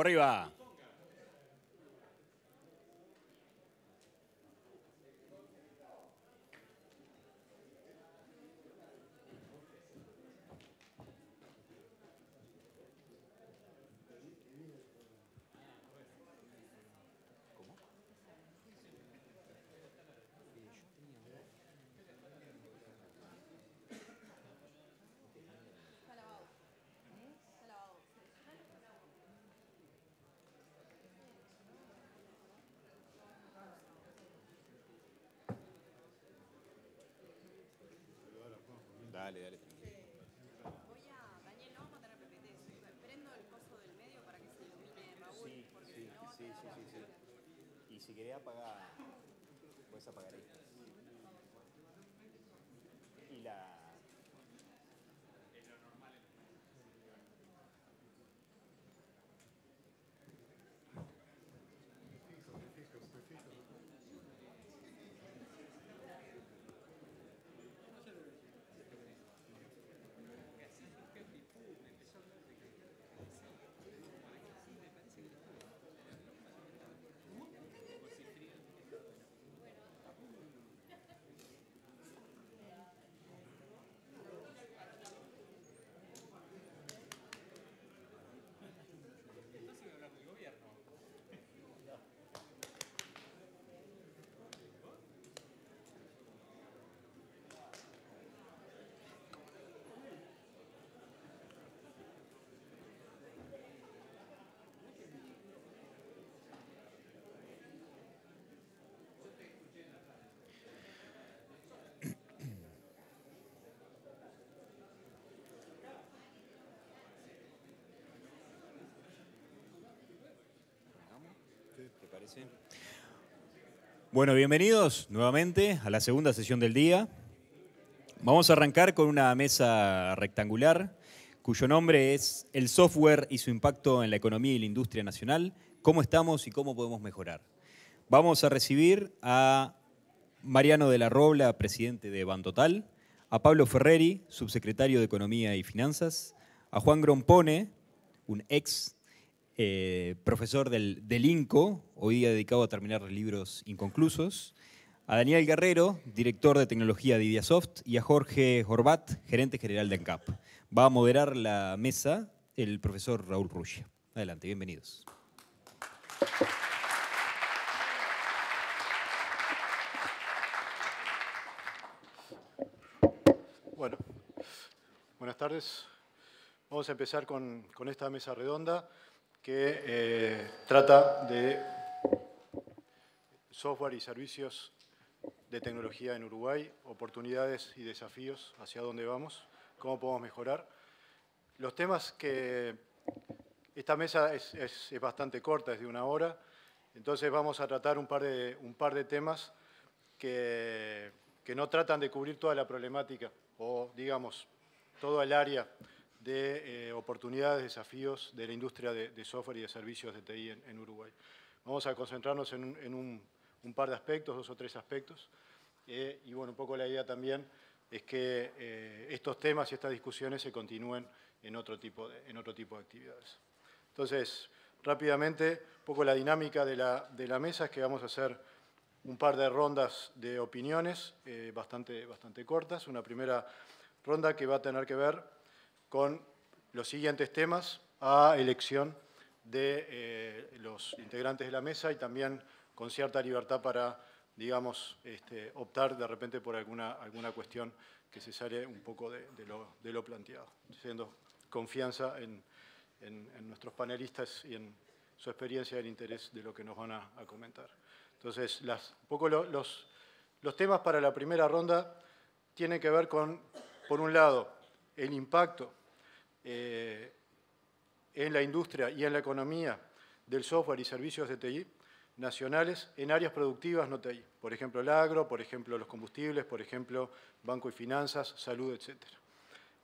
Speaker 1: arriba. Si quería apagar, pues apagaré. Bueno, bienvenidos nuevamente a la segunda sesión del día. Vamos a arrancar con una mesa rectangular cuyo nombre es El software y su impacto en la economía y la industria nacional, cómo estamos y cómo podemos mejorar. Vamos a recibir a Mariano de la Robla, presidente de Bantotal, a Pablo Ferreri, subsecretario de Economía y Finanzas, a Juan Grompone, un ex eh, profesor del, INCO, hoy día dedicado a terminar libros inconclusos, a Daniel Guerrero, director de tecnología de Ideasoft, y a Jorge Jorbat, gerente general de Encap. Va a moderar la mesa el profesor Raúl Ruggia. Adelante, bienvenidos.
Speaker 8: Bueno, buenas tardes. Vamos a empezar con, con esta mesa redonda que eh, trata de software y servicios de tecnología en Uruguay, oportunidades y desafíos, hacia dónde vamos, cómo podemos mejorar. Los temas que... Esta mesa es, es bastante corta, es de una hora, entonces vamos a tratar un par de, un par de temas que, que no tratan de cubrir toda la problemática o, digamos, todo el área de eh, oportunidades, desafíos de la industria de, software y de servicios de TI en, Uruguay. Vamos a concentrarnos en, un, par de aspectos, dos o tres aspectos. Eh, y bueno, un poco la idea también es que eh, estos temas y estas discusiones se continúen en otro tipo de, en otro tipo de actividades. Entonces, rápidamente, un poco la dinámica de la, de la mesa es que vamos a hacer un par de rondas de opiniones bastante, bastante cortas. Una primera ronda que va a tener que ver con los siguientes temas a elección de eh, los integrantes de la mesa y también con cierta libertad para, digamos, este, optar de repente por alguna, alguna cuestión que se sale un poco de, lo, planteado, siendo confianza en, nuestros panelistas y en su experiencia y el interés de lo que nos van a, comentar. Entonces, poco los, los temas para la primera ronda tienen que ver con, por un lado, el impacto eh, en la industria y en la economía del software y servicios de TI nacionales en áreas productivas no TI, por ejemplo el agro, por ejemplo los combustibles, por ejemplo banco y finanzas, salud, etc.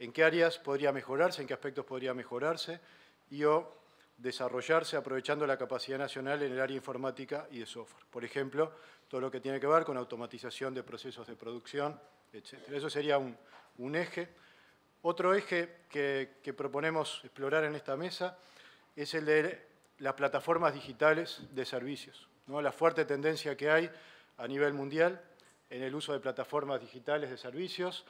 Speaker 8: ¿En qué áreas podría mejorarse? ¿En qué aspectos podría mejorarse? Y o desarrollarse aprovechando la capacidad nacional en el área informática y de software. Por ejemplo, todo lo que tiene que ver con automatización de procesos de producción, etc. Eso sería un eje. Otro eje que, proponemos explorar en esta mesa es el de las plataformas digitales de servicios, la fuerte tendencia que hay a nivel mundial en el uso de plataformas digitales de servicios,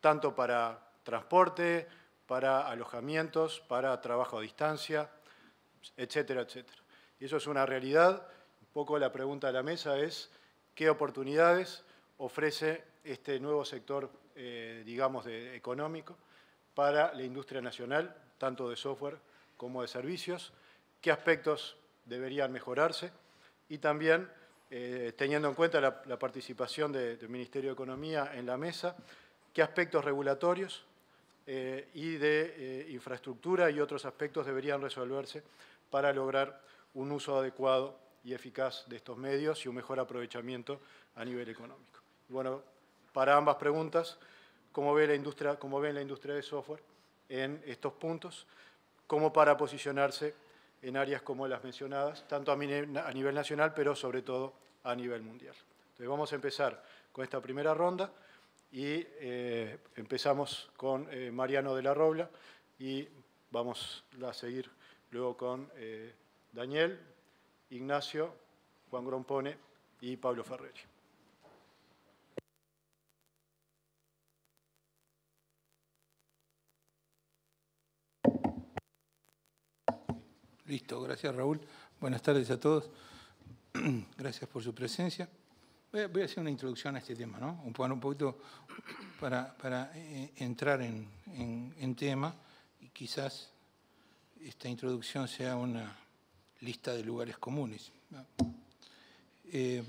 Speaker 8: tanto para transporte, para alojamientos, para trabajo a distancia, etcétera, etcétera. Y eso es una realidad. Un poco la pregunta de la mesa es qué oportunidades ofrece este nuevo sector, eh, digamos, económico para la industria nacional, tanto de software como de servicios, qué aspectos deberían mejorarse y también, eh, teniendo en cuenta la, participación del Ministerio de Economía en la mesa, qué aspectos regulatorios eh, y de eh, infraestructura y otros aspectos deberían resolverse para lograr un uso adecuado y eficaz de estos medios y un mejor aprovechamiento a nivel económico. Bueno, para ambas preguntas cómo ve la industria, cómo ven la industria de software en estos puntos, como para posicionarse en áreas como las mencionadas, tanto a nivel nacional, pero sobre todo a nivel mundial. Entonces vamos a empezar con esta primera ronda y eh, empezamos con eh, Mariano de la Robla y vamos a seguir luego con eh, Daniel, Ignacio, Juan Grompone y Pablo Ferreri.
Speaker 9: Listo, gracias Raúl. Buenas tardes a todos. Gracias por su presencia. Voy a, hacer una introducción a este tema, ¿no? Un, poquito para, eh, entrar en, tema y quizás esta introducción sea una lista de lugares comunes. Eh,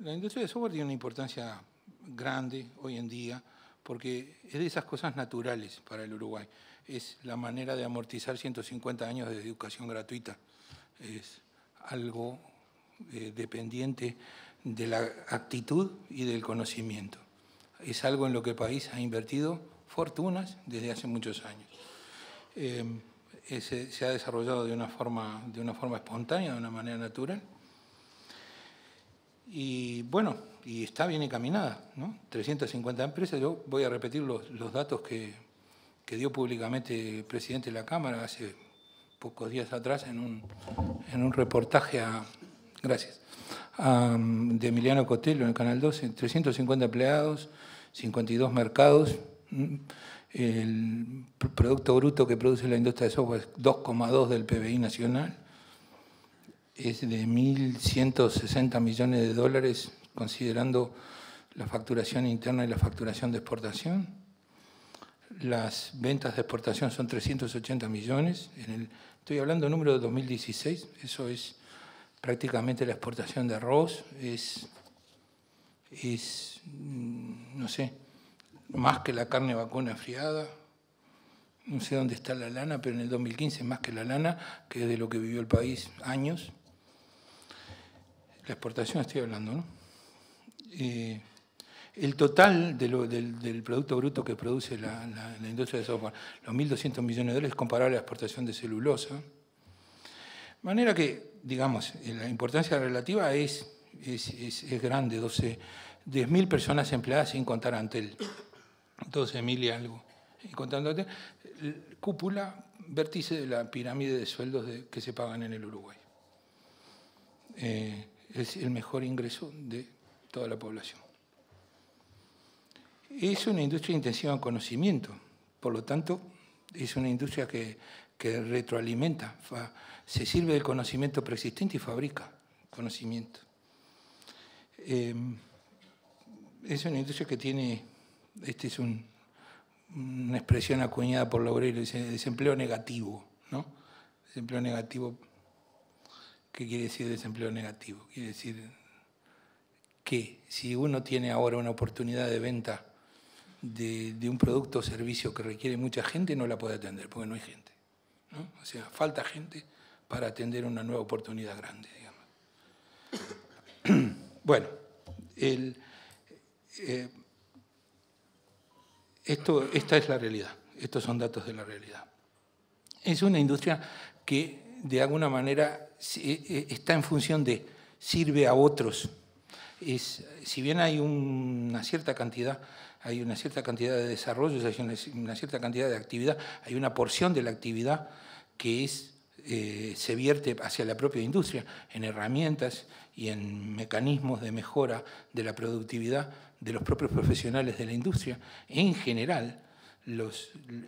Speaker 9: la industria de software tiene una importancia grande hoy en día porque es de esas cosas naturales para el Uruguay es la manera de amortizar 150 años de educación gratuita. Es algo eh, dependiente de la actitud y del conocimiento. Es algo en lo que el país ha invertido fortunas desde hace muchos años. Em, se ha desarrollado de una, forma, de una forma espontánea, de una manera natural. Y bueno, y está bien encaminada, ¿no? 350 empresas, yo voy a repetir los datos que, dio públicamente el presidente de la Cámara hace pocos días atrás en un, en un reportaje a, gracias, mm, de Emiliano Cotelo en el Canal 12, 350 empleados, 52 mercados, mm, el Producto Bruto que produce la industria de software es 2,2 del PBI nacional, es de 1.160 millones de dólares considerando la facturación interna y la facturación de exportación las ventas de exportación son 380 millones. estoy hablando del número de 2016, eso es prácticamente la exportación de arroz, es, mm, no sé, más que la carne vacuna friada, no sé dónde está la lana, pero en el 2015 más que la lana, que es de lo que vivió el país años. La exportación estoy hablando, ¿no? Eh, el total del, Producto Bruto que produce la, industria de software, los 1.200 millones de dólares comparable a la exportación de celulosa. De manera que, digamos, la importancia relativa es, es, grande, 10.000 personas empleadas sin contar Antel, 12.000 y algo. Y contando cúpula, vértice de la pirámide de sueldos que se pagan en el Uruguay. Eh, es el mejor ingreso de toda la población es una industria intensiva en conocimiento, por lo tanto, es una industria que, retroalimenta, se sirve del conocimiento preexistente y fabrica conocimiento. Em, es una industria que tiene, esta es una expresión acuñada por Laurel, desempleo negativo, ¿no? Desempleo negativo, ¿qué quiere decir desempleo negativo? Quiere decir que si uno tiene ahora una oportunidad de venta, de, un producto o servicio que requiere mucha gente no la puede atender, porque no hay gente. O sea, falta gente para atender una nueva oportunidad grande, Bueno, eh, esto, esta es la realidad, estos son datos de la realidad. Es una industria que de alguna manera eh, eh, está en función de sirve a otros. si bien hay una cierta cantidad hay una cierta cantidad de desarrollos, hay una, cierta cantidad de actividad, hay una porción de la actividad que eh, se vierte hacia la propia industria, en herramientas y en mecanismos de mejora de la productividad de los propios profesionales de la industria. En general,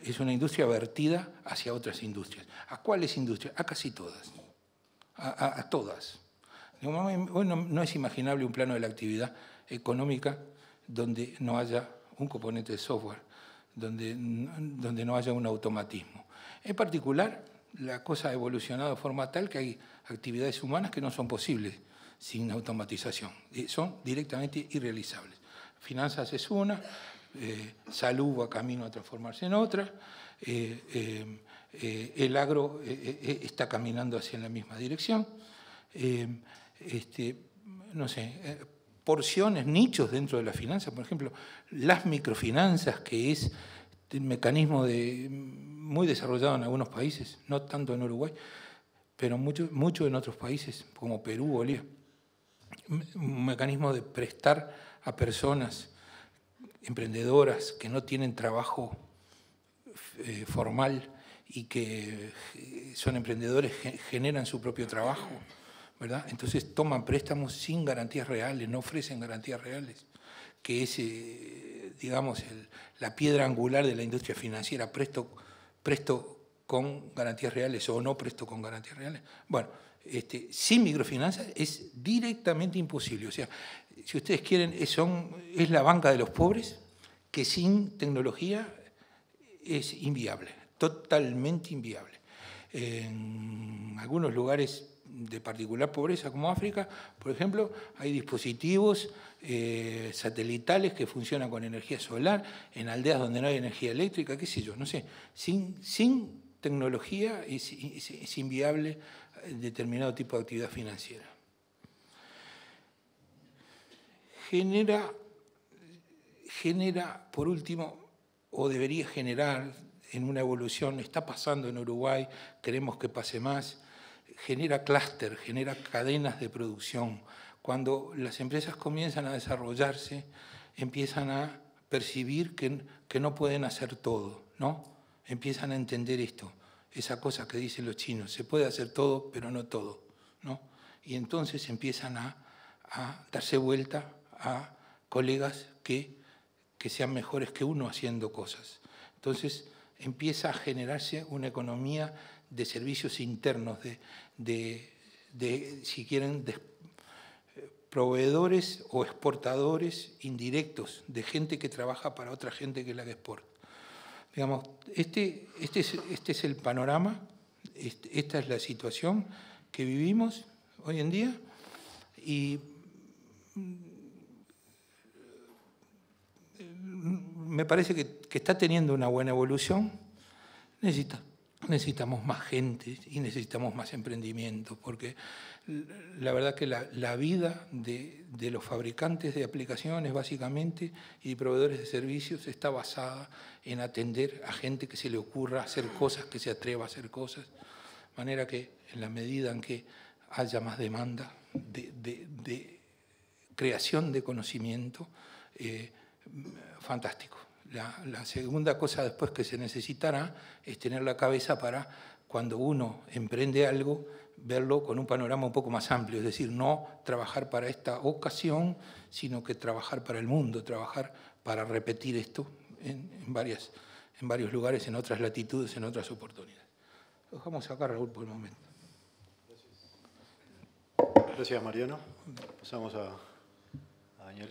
Speaker 9: es una industria vertida hacia otras industrias. ¿A cuáles industrias? A casi todas. A, todas. Bueno, no es imaginable un plano de la actividad económica donde no haya un componente de software donde, donde no haya un automatismo. En particular, la cosa ha evolucionado de forma tal que hay actividades humanas que no son posibles sin automatización, son directamente irrealizables. Finanzas es una, eh, salud va camino a transformarse en otra, eh, eh, el agro está caminando hacia la misma dirección. Este, no sé, porciones, nichos dentro de la finanzas, por ejemplo, las microfinanzas, que es un mecanismo muy desarrollado en algunos países, no tanto en Uruguay, pero mucho, en otros países, como Perú, Bolivia. Un mecanismo de prestar a personas emprendedoras que no tienen trabajo eh, formal y que eh, son emprendedores, generan su propio trabajo entonces toman préstamos sin garantías reales, no ofrecen garantías reales, que es, eh, digamos, la piedra angular de la industria financiera, presto, con garantías reales o no presto con garantías reales. Bueno, este, sin microfinanzas es directamente imposible. O sea, si ustedes quieren, es la banca de los pobres que sin tecnología es inviable, totalmente inviable. En algunos lugares de particular pobreza como África, por ejemplo, hay dispositivos eh, satelitales que funcionan con energía solar en aldeas donde no hay energía eléctrica, qué sé yo, no sé. Sin, sin tecnología es, inviable determinado tipo de actividad financiera. Genera, genera, por último, o debería generar en una evolución, está pasando en Uruguay, queremos que pase más, genera clúster, genera cadenas de producción. Cuando las empresas comienzan a desarrollarse, empiezan a percibir que, que no pueden hacer todo, ¿no? Empiezan a entender esto, esa cosa que dicen los chinos, se puede hacer todo, pero no todo, ¿no? Y entonces empiezan a, a darse vuelta a colegas que, que sean mejores que uno haciendo cosas. Entonces empieza a generarse una economía de servicios internos, de, si quieren, proveedores o exportadores indirectos, de gente que trabaja para otra gente que la que exporta. Digamos, este, este, es, este es el panorama, esta es la situación que vivimos hoy en día y mm, me parece que, que está teniendo una buena evolución. Necesita necesitamos más gente y necesitamos más emprendimiento, porque la verdad que la, vida de, los fabricantes de aplicaciones básicamente y proveedores de servicios está basada en atender a gente que se le ocurra hacer cosas, que se atreva a hacer cosas, de manera que en la medida en que haya más demanda de, creación de conocimiento, eh, fantástico. La, segunda cosa después que se necesitará es tener la cabeza para cuando uno emprende algo, verlo con un panorama un poco más amplio, es decir, no trabajar para esta ocasión, sino que trabajar para el mundo, trabajar para repetir esto en, varias, en varios lugares, en otras latitudes, en otras oportunidades.
Speaker 8: Lo dejamos acá, Raúl, por el momento. Gracias, Mariano. Pasamos a, a
Speaker 10: Daniel.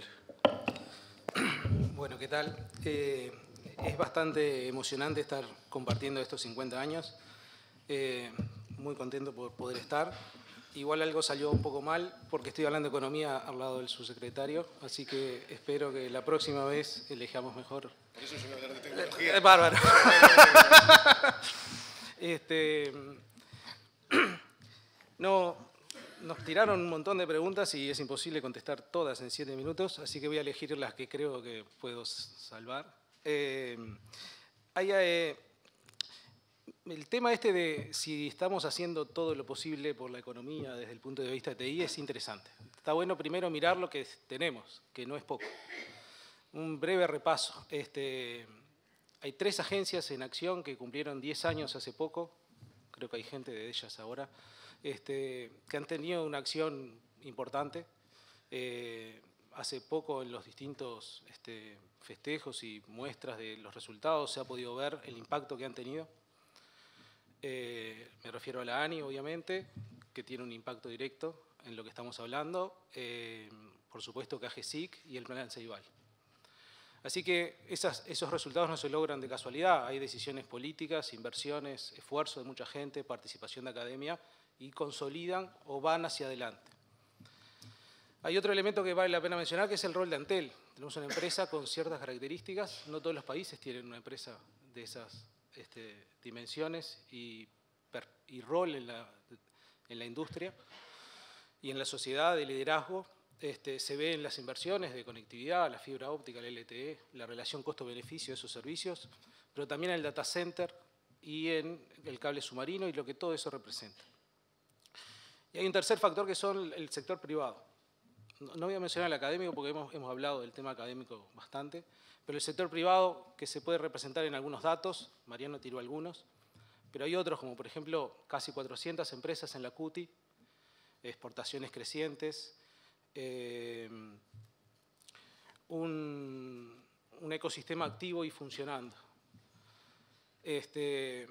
Speaker 10: Bueno, ¿qué tal? Eh, es bastante emocionante estar compartiendo estos 50 años. Eh, muy contento por poder estar. Igual algo salió un poco mal porque estoy hablando de economía al lado del subsecretario, así que espero que la próxima vez elejamos mejor. Por eso yo voy a de tecnología. Eh, bárbaro. este, no, nos tiraron un montón de preguntas y es imposible contestar todas en siete minutos, así que voy a elegir las que creo que puedo salvar. Eh, eh, el tema este de si estamos haciendo todo lo posible por la economía desde el punto de vista de TI es interesante. Está bueno primero mirar lo que tenemos, que no es poco. Un breve repaso. Este, hay tres agencias en acción que cumplieron 10 años hace poco, creo que hay gente de ellas ahora. Este, que han tenido una acción importante. Eh, hace poco en los distintos este, festejos y muestras de los resultados se ha podido ver el impacto que han tenido. Eh, me refiero a la ANI, obviamente, que tiene un impacto directo en lo que estamos hablando. Eh, por supuesto que y el Plan Ceibal. Así que esos resultados no se logran de casualidad. Hay decisiones políticas, inversiones, esfuerzo de mucha gente, participación de academia y consolidan o van hacia adelante. Hay otro elemento que vale la pena mencionar que es el rol de Antel. Tenemos una empresa con ciertas características, no todos los países tienen una empresa de esas este, dimensiones y, rol en la, en la, industria y en la sociedad de liderazgo. Este, se ve en las inversiones de conectividad, la fibra óptica, el LTE, la relación costo-beneficio de esos servicios, pero también en el data center y en el cable submarino y lo que todo eso representa. Y hay un tercer factor que son el sector privado. No voy a mencionar el académico porque hemos, hemos hablado del tema académico bastante, pero el sector privado que se puede representar en algunos datos, Mariano tiró algunos, pero hay otros como por ejemplo casi 400 empresas en la CUTI, exportaciones crecientes, eh, un, un, ecosistema activo y funcionando. Este,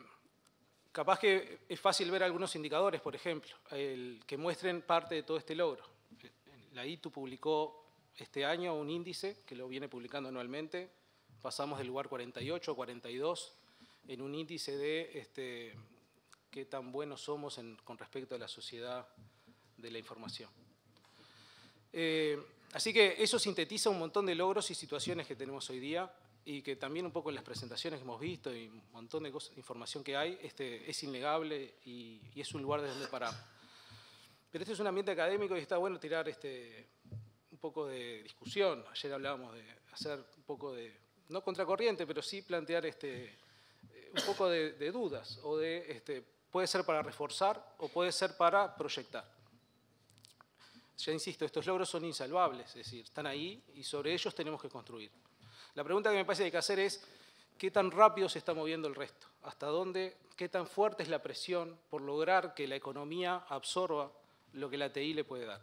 Speaker 10: Capaz que es fácil ver algunos indicadores, por ejemplo, que muestren parte de todo este logro. La ITU publicó este año un índice que lo viene publicando anualmente. Pasamos del lugar 48 a 42 en un índice de este, qué tan buenos somos con respecto a la sociedad de la información. Eh, así que eso sintetiza un montón de logros y situaciones que tenemos hoy día y que también un poco en las presentaciones que hemos visto y un montón de información que hay, este, es innegable y, es un lugar desde donde parar. Pero este es un ambiente académico y está bueno tirar este, un poco de discusión. Ayer hablábamos de hacer un poco de, no contracorriente, pero sí plantear este, un poco de, de dudas o de, este, puede ser para reforzar o puede ser para proyectar. Ya insisto, estos logros son insalvables, es decir, están ahí y sobre ellos tenemos que construir. La pregunta que me parece que hay que hacer es, ¿qué tan rápido se está moviendo el resto? ¿Hasta dónde? ¿Qué tan fuerte es la presión por lograr que la economía absorba lo que la TI le puede dar?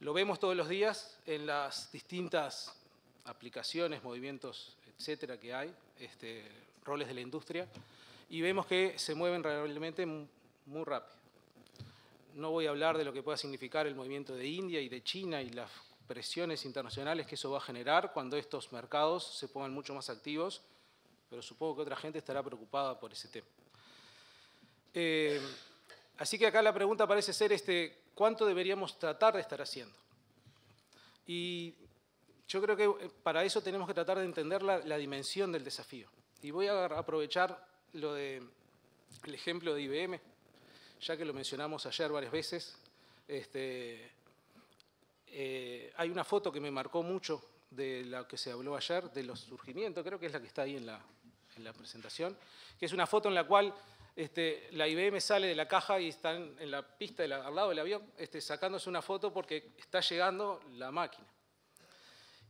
Speaker 10: Lo vemos todos los días en las distintas aplicaciones, movimientos, etcétera, que hay, este, roles de la industria, y vemos que se mueven realmente muy rápido. No voy a hablar de lo que pueda significar el movimiento de India y de China y las presiones internacionales que eso va a generar cuando estos mercados se pongan mucho más activos, pero supongo que otra gente estará preocupada por ese tema. Eh, así que acá la pregunta parece ser este, ¿cuánto deberíamos tratar de estar haciendo? Y yo creo que eh, para eso tenemos que tratar de entender la, dimensión del desafío. Y voy a aprovechar lo de, el ejemplo de IBM, ya que lo mencionamos ayer varias veces. Este, eh, hay una foto que me marcó mucho de la que se habló ayer, de los surgimientos, creo que es la que está ahí en la, presentación, que es una foto en la cual este, la IBM sale de la caja y están en la pista, al lado del avión, este, sacándose una foto porque está llegando la máquina.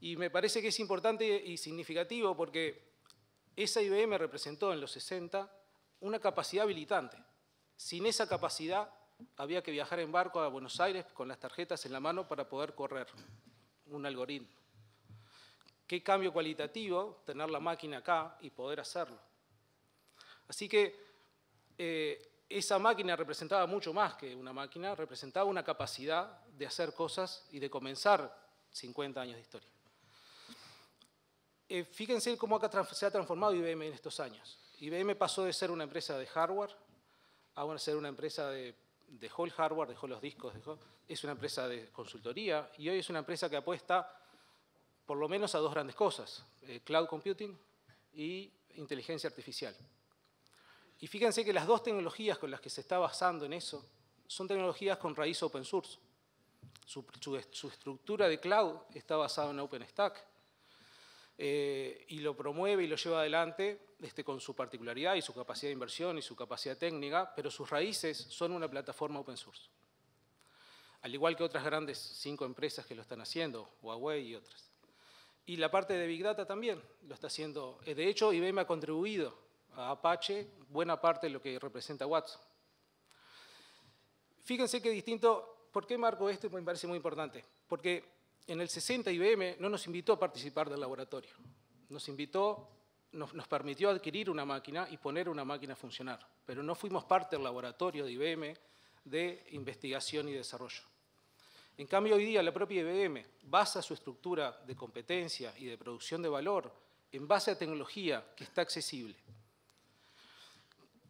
Speaker 10: Y me parece que es importante y significativo porque esa IBM representó en los 60 una capacidad habilitante. Sin esa capacidad había que viajar en barco a Buenos Aires con las tarjetas en la mano para poder correr un algoritmo. Qué cambio cualitativo tener la máquina acá y poder hacerlo. Así que eh, esa máquina representaba mucho más que una máquina, representaba una capacidad de hacer cosas y de comenzar 50 años de historia. Eh, fíjense cómo se ha transformado IBM en estos años. IBM pasó de ser una empresa de hardware a ser una empresa de dejó el hardware, dejó los discos, es una empresa de consultoría y hoy es una empresa que apuesta por lo menos a dos grandes cosas, eh, cloud computing y inteligencia artificial. Y fíjense que las dos tecnologías con las que se está basando en eso son tecnologías con raíz open source. Su, su estructura de cloud está basada en OpenStack eh, y lo promueve y lo lleva adelante este, con su particularidad y su capacidad de inversión y su capacidad técnica, pero sus raíces son una plataforma open source. Al igual que otras grandes cinco empresas que lo están haciendo, Huawei y otras. Y la parte de Big Data también lo está haciendo. Eh, de hecho, IBM ha contribuido a Apache buena parte de lo que representa Watson. Fíjense qué distinto, ¿por qué marco esto? Me parece muy importante. Porque en el 60 IBM no nos invitó a participar del laboratorio, nos invitó, nos, permitió adquirir una máquina y poner una máquina a funcionar, pero no fuimos parte del laboratorio de IBM de investigación y desarrollo. En cambio, hoy día la propia IBM basa su estructura de competencia y de producción de valor en base a tecnología que está accesible.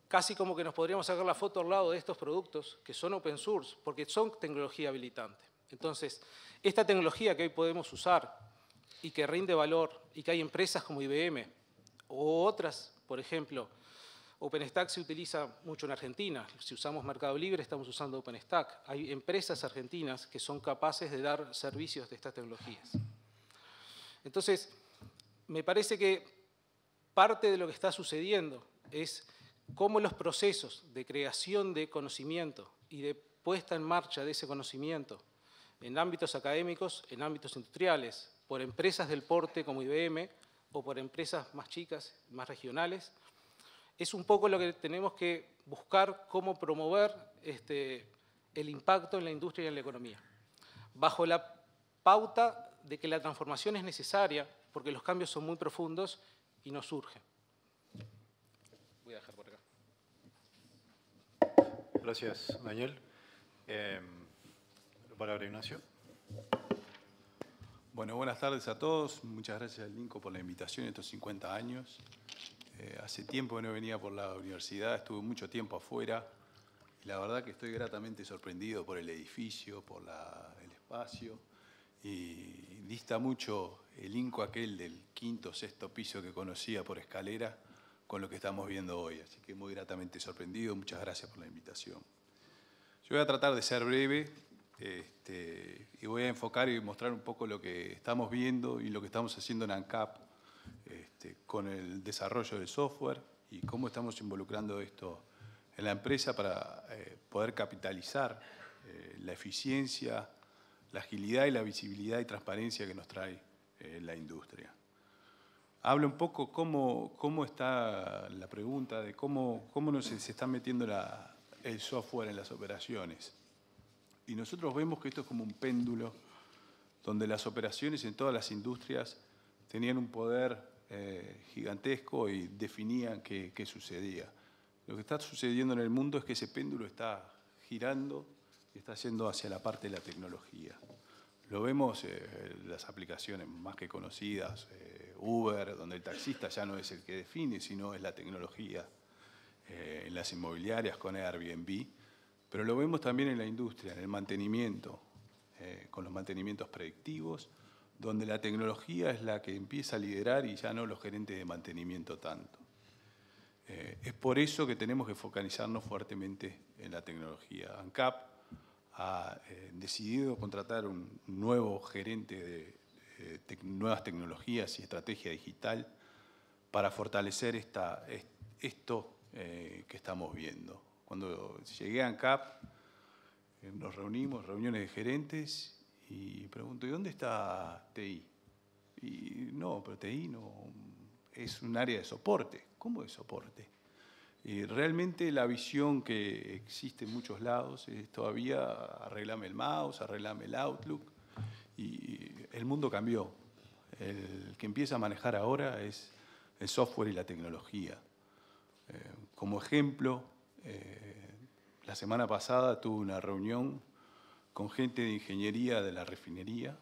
Speaker 10: Casi como que nos podríamos sacar la foto al lado de estos productos que son open source, porque son tecnología habilitante. Entonces, esta tecnología que hoy podemos usar y que rinde valor y que hay empresas como IBM o otras, por ejemplo, OpenStack se utiliza mucho en Argentina. Si usamos Mercado Libre, estamos usando OpenStack. Hay empresas argentinas que son capaces de dar servicios de estas tecnologías. Entonces, me parece que parte de lo que está sucediendo es cómo los procesos de creación de conocimiento y de puesta en marcha de ese conocimiento en ámbitos académicos, en ámbitos industriales, por empresas del porte como IBM o por empresas más chicas, más regionales. Es un poco lo que tenemos que buscar cómo promover este, el impacto en la industria y en la economía, bajo la pauta de que la transformación es necesaria porque los cambios son muy profundos y no surgen. Voy a dejar por acá.
Speaker 8: Gracias, Daniel. Eh... Bueno, buenas tardes a todos. Muchas gracias al
Speaker 11: INCO por la invitación estos 50 años. Eh, hace tiempo que no venía por la universidad, estuve mucho tiempo afuera y la verdad que estoy gratamente sorprendido por el edificio, por el espacio y dista mucho el INCO aquel del quinto, sexto piso que conocía por escalera con lo que estamos viendo hoy. Así que muy gratamente sorprendido, muchas gracias por la invitación. Yo voy a tratar de ser breve este, y voy a enfocar y mostrar un poco lo que estamos viendo y lo que estamos haciendo en ANCAP este, con el desarrollo del software y cómo estamos involucrando esto en la empresa para eh, poder capitalizar eh, la eficiencia, la agilidad y la visibilidad y transparencia que nos trae eh, la industria. Hablo un poco cómo, está la pregunta de cómo, se está metiendo el software en las operaciones. Y nosotros vemos que esto es como un péndulo, donde las operaciones en todas las industrias tenían un poder eh, gigantesco y definían qué, qué sucedía. Lo que está sucediendo en el mundo es que ese péndulo está girando y está yendo hacia la parte de la tecnología. Lo vemos eh, en las aplicaciones más que conocidas, eh, Uber, donde el taxista ya no es el que define, sino es la tecnología. en las inmobiliarias con Airbnb, pero lo vemos también en la industria, en el mantenimiento, eh, con los mantenimientos predictivos, donde la tecnología es la que empieza a liderar y ya no los gerentes de mantenimiento tanto. Eh, es por eso que tenemos que focalizarnos fuertemente en la tecnología. ANCAP ha eh, decidido contratar un nuevo gerente de nuevas tecnologías y estrategia digital para fortalecer esto que estamos viendo cuando llegué a ANCAP, eh, nos reunimos, reuniones de gerentes, y pregunto, ¿y dónde está TI? Y no, pero TI es un área de soporte. ¿Cómo de soporte? Y realmente la visión que existe en muchos lados es todavía arreglame el mouse, arreglame el Outlook, y el mundo cambió. El que empieza a manejar ahora es el software y la tecnología. Eh, como ejemplo, eh, la semana pasada tuve una reunión con gente de ingeniería de la refinería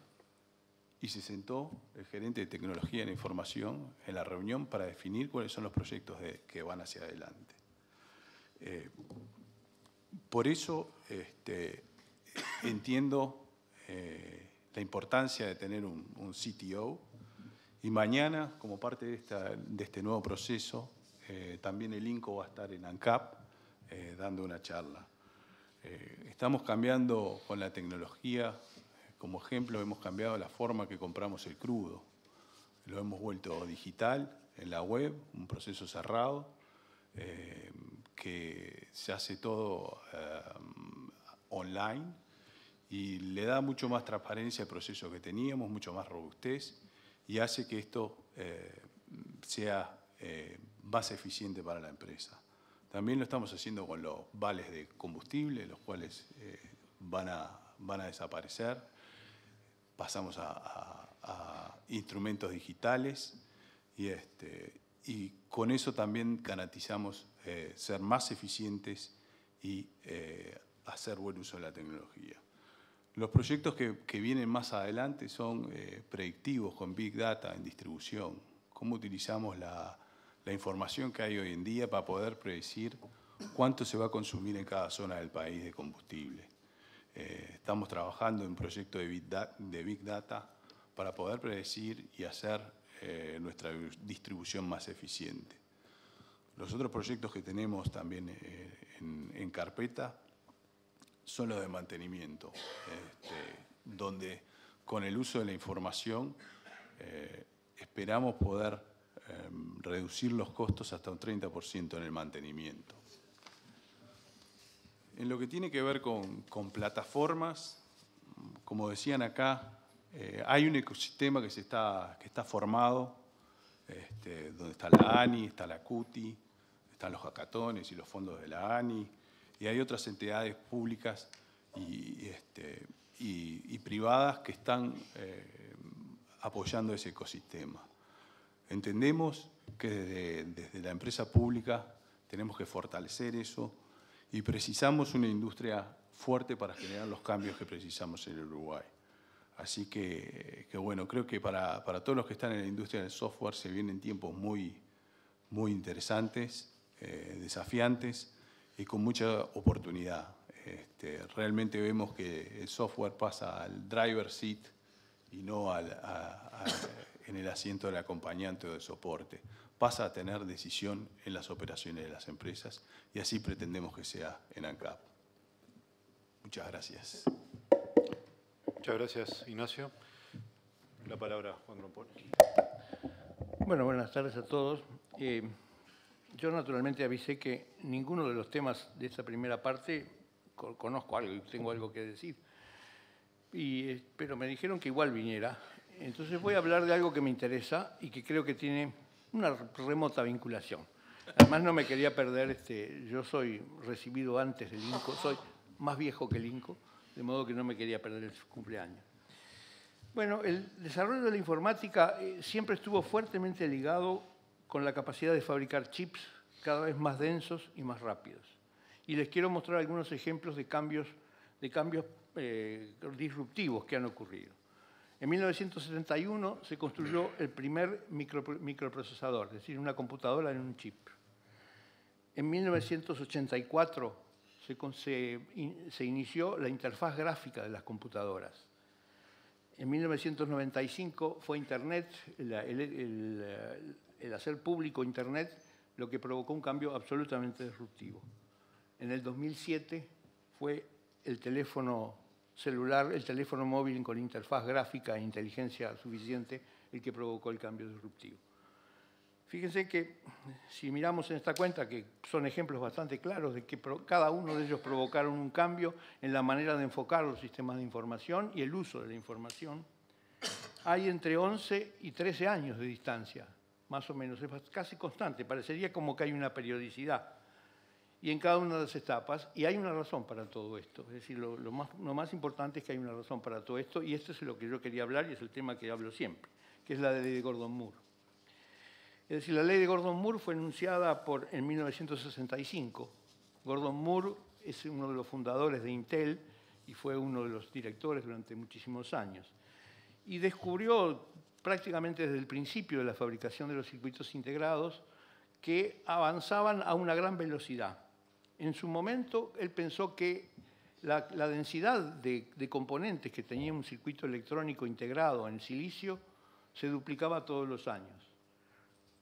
Speaker 11: y se sentó el gerente de tecnología de información en la reunión para definir cuáles son los proyectos que van hacia adelante. Eh, por eso este, entiendo eh, la importancia de tener un, CTO y mañana, como parte de, este nuevo proceso, también el INCO va a estar en ANCAP eh, dando una charla. Eh, estamos cambiando con la tecnología, como ejemplo hemos cambiado la forma que compramos el crudo, lo hemos vuelto digital en la web, un proceso cerrado, eh, que se hace todo online y le da mucho más transparencia al proceso que teníamos, mucho más robustez y hace que esto sea más eficiente para la empresa. También lo estamos haciendo con los vales de combustible, los cuales eh, van, a, van a desaparecer. Pasamos a, instrumentos digitales y, este, y con eso también garantizamos eh, ser más eficientes y eh, hacer buen uso de la tecnología. Los proyectos que, vienen más adelante son predictivos con Big Data en distribución, cómo utilizamos la, la información que hay hoy en día para poder predecir cuánto se va a consumir en cada zona del país de combustible. Eh, estamos trabajando en un de de Big Data para poder predecir y hacer eh, nuestra distribución más eficiente. Los otros proyectos que tenemos también eh, en, carpeta son los de mantenimiento, este, donde con el uso de la información esperamos poder Em, reducir los costos hasta un 30% en el mantenimiento. En lo que tiene que ver con, plataformas, como decían acá, eh, hay un ecosistema que, se está, formado, este, donde está la ANI, está la CUTI, están los hackatones y los fondos de la ANI, y hay otras entidades públicas y, este, privadas que están eh, apoyando ese ecosistema. Entendemos que desde, la empresa pública tenemos que fortalecer eso y precisamos una industria fuerte para generar los cambios que precisamos en Uruguay. Así que, bueno, creo que para, todos los que están en la industria del software se vienen tiempos muy, muy interesantes, eh, desafiantes y con mucha oportunidad. Este, realmente vemos que el software pasa al driver seat y no al, en el asiento del acompañante o del soporte. Pasa a tener decisión en las operaciones de las empresas y así pretendemos que sea en ANCAP. Muchas gracias.
Speaker 8: Muchas gracias, Ignacio. La palabra, Juan Grompón.
Speaker 12: Bueno, buenas tardes a todos. Eh, yo naturalmente avisé que ninguno de los temas de esta primera parte conozco algo y tengo algo que decir. Y, eh, pero me dijeron que igual viniera entonces voy a hablar de algo que me interesa y que creo que tiene una remota vinculación. Además no me quería perder, este, yo soy recibido antes del INCO, soy más viejo que el INCO, de modo que no me quería perder el cumpleaños. Bueno, el desarrollo de la informática eh, siempre estuvo fuertemente ligado con la capacidad de fabricar chips cada vez más densos y más rápidos. Y les quiero mostrar algunos ejemplos de cambios, de cambios eh, disruptivos que han ocurrido. En 1971 se construyó el primer microprocesador, es decir, una computadora en un chip. En 1984 se, inició la interfaz gráfica de las computadoras. En 1995 fue Internet, el, hacer público Internet, lo que provocó un cambio absolutamente disruptivo. En el 2007 fue el teléfono celular, el teléfono móvil con interfaz gráfica e inteligencia suficiente el que provocó el cambio disruptivo. Fíjense que si miramos en esta cuenta, que son ejemplos bastante claros de que cada uno de ellos provocaron un cambio en la manera de enfocar los sistemas de información y el uso de la información, hay entre 11 y 13 años de distancia, más o menos, es casi constante, parecería como que hay una periodicidad y en cada una de las etapas. Y hay una razón para todo esto. Es decir, lo, más, importante es que hay una razón para todo esto y esto es lo que yo quería hablar y es el tema que hablo siempre, que es la ley de Gordon Moore. Es decir, la ley de Gordon Moore fue enunciada por, en 1965. Gordon Moore es uno de los fundadores de Intel y fue uno de los directores durante muchísimos años. Y descubrió prácticamente desde el principio de la fabricación de los circuitos integrados que avanzaban a una gran velocidad en su momento él pensó que la, densidad de, componentes que tenía un circuito electrónico integrado en silicio se duplicaba todos los años.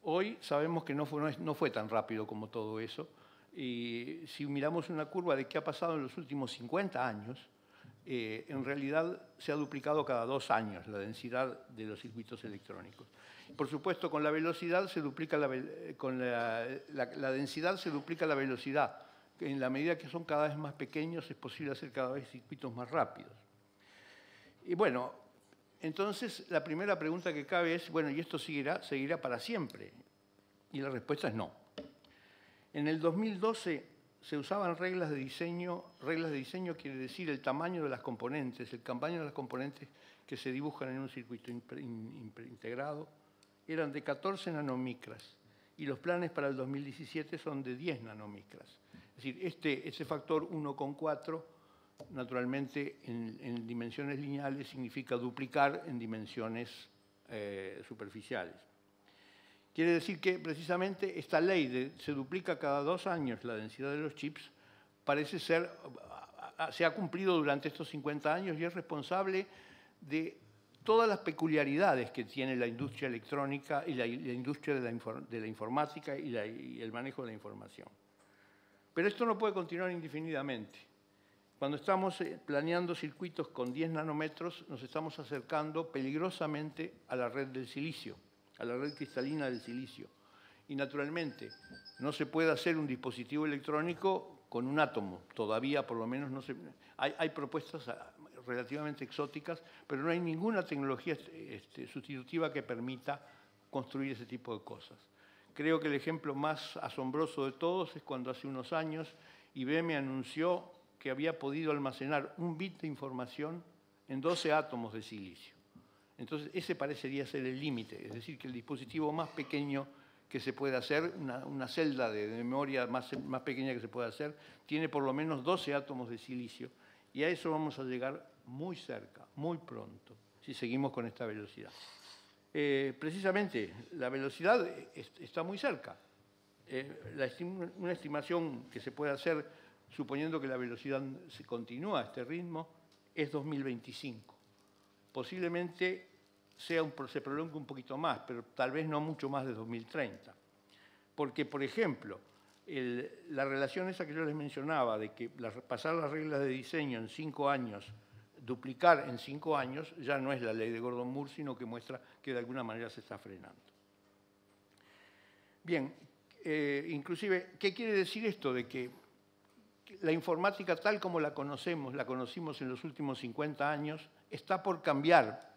Speaker 12: Hoy sabemos que no fue, no, fue tan rápido como todo eso. Y si miramos una curva de qué ha pasado en los últimos 50 años, eh, en realidad se ha duplicado cada dos años la densidad de los circuitos electrónicos. Por supuesto, con la velocidad se duplica eh, con la densidad se duplica la velocidad en la medida que son cada vez más pequeños, es posible hacer cada vez circuitos más rápidos. Y bueno, entonces la primera pregunta que cabe es, bueno, ¿y esto seguirá, seguirá para siempre? Y la respuesta es no. En el 2012 se usaban reglas de diseño, reglas de diseño quiere decir el tamaño de las componentes, el tamaño de las componentes que se dibujan en un circuito integrado, eran de 14 nanomicras y los planes para el 2017 son de 10 nanomicras. Es decir, este, ese factor 1,4, naturalmente, en, dimensiones lineales significa duplicar en dimensiones eh, superficiales. Quiere decir que precisamente esta ley de se duplica cada dos años la densidad de los chips parece ser, se ha cumplido durante estos 50 años y es responsable de todas las peculiaridades que tiene la industria electrónica y la, industria de la, informática y el manejo de la información. Pero esto no puede continuar indefinidamente. Cuando estamos eh, planeando circuitos con 10 nanómetros, nos estamos acercando peligrosamente a la red del silicio, a la red cristalina del silicio. Y naturalmente, no se puede hacer un dispositivo electrónico con un átomo. Todavía, por lo menos, no hay, propuestas ah, relativamente exóticas, pero no hay ninguna tecnología este, sustitutiva que permita construir ese tipo de cosas. Creo que el ejemplo más asombroso de todos es cuando hace unos años IBM anunció que había podido almacenar un bit de información en 12 átomos de silicio. Entonces, ese parecería ser el límite, es decir, que el dispositivo más pequeño que se puede hacer, una, celda de, memoria más, más, pequeña que se puede hacer, tiene por lo menos 12 átomos de silicio. Y a eso vamos a llegar muy cerca, muy pronto, si seguimos con esta velocidad. Eh, precisamente la velocidad está muy cerca. Eh, una estimación que se puede hacer suponiendo que la velocidad se continúa a este ritmo es 2025. Posiblemente sea se prolongue un poquito más, pero tal vez no mucho más de 2030. Porque, por ejemplo, la relación esa que yo les mencionaba de que pasar las reglas de diseño en cinco años duplicar en cinco años ya no es la ley de Gordon Moore, sino que muestra que de alguna manera se está frenando. Bien, eh, inclusive, ¿qué quiere decir esto de que la informática tal como la conocemos, la conocimos en los últimos 50 años, está por cambiar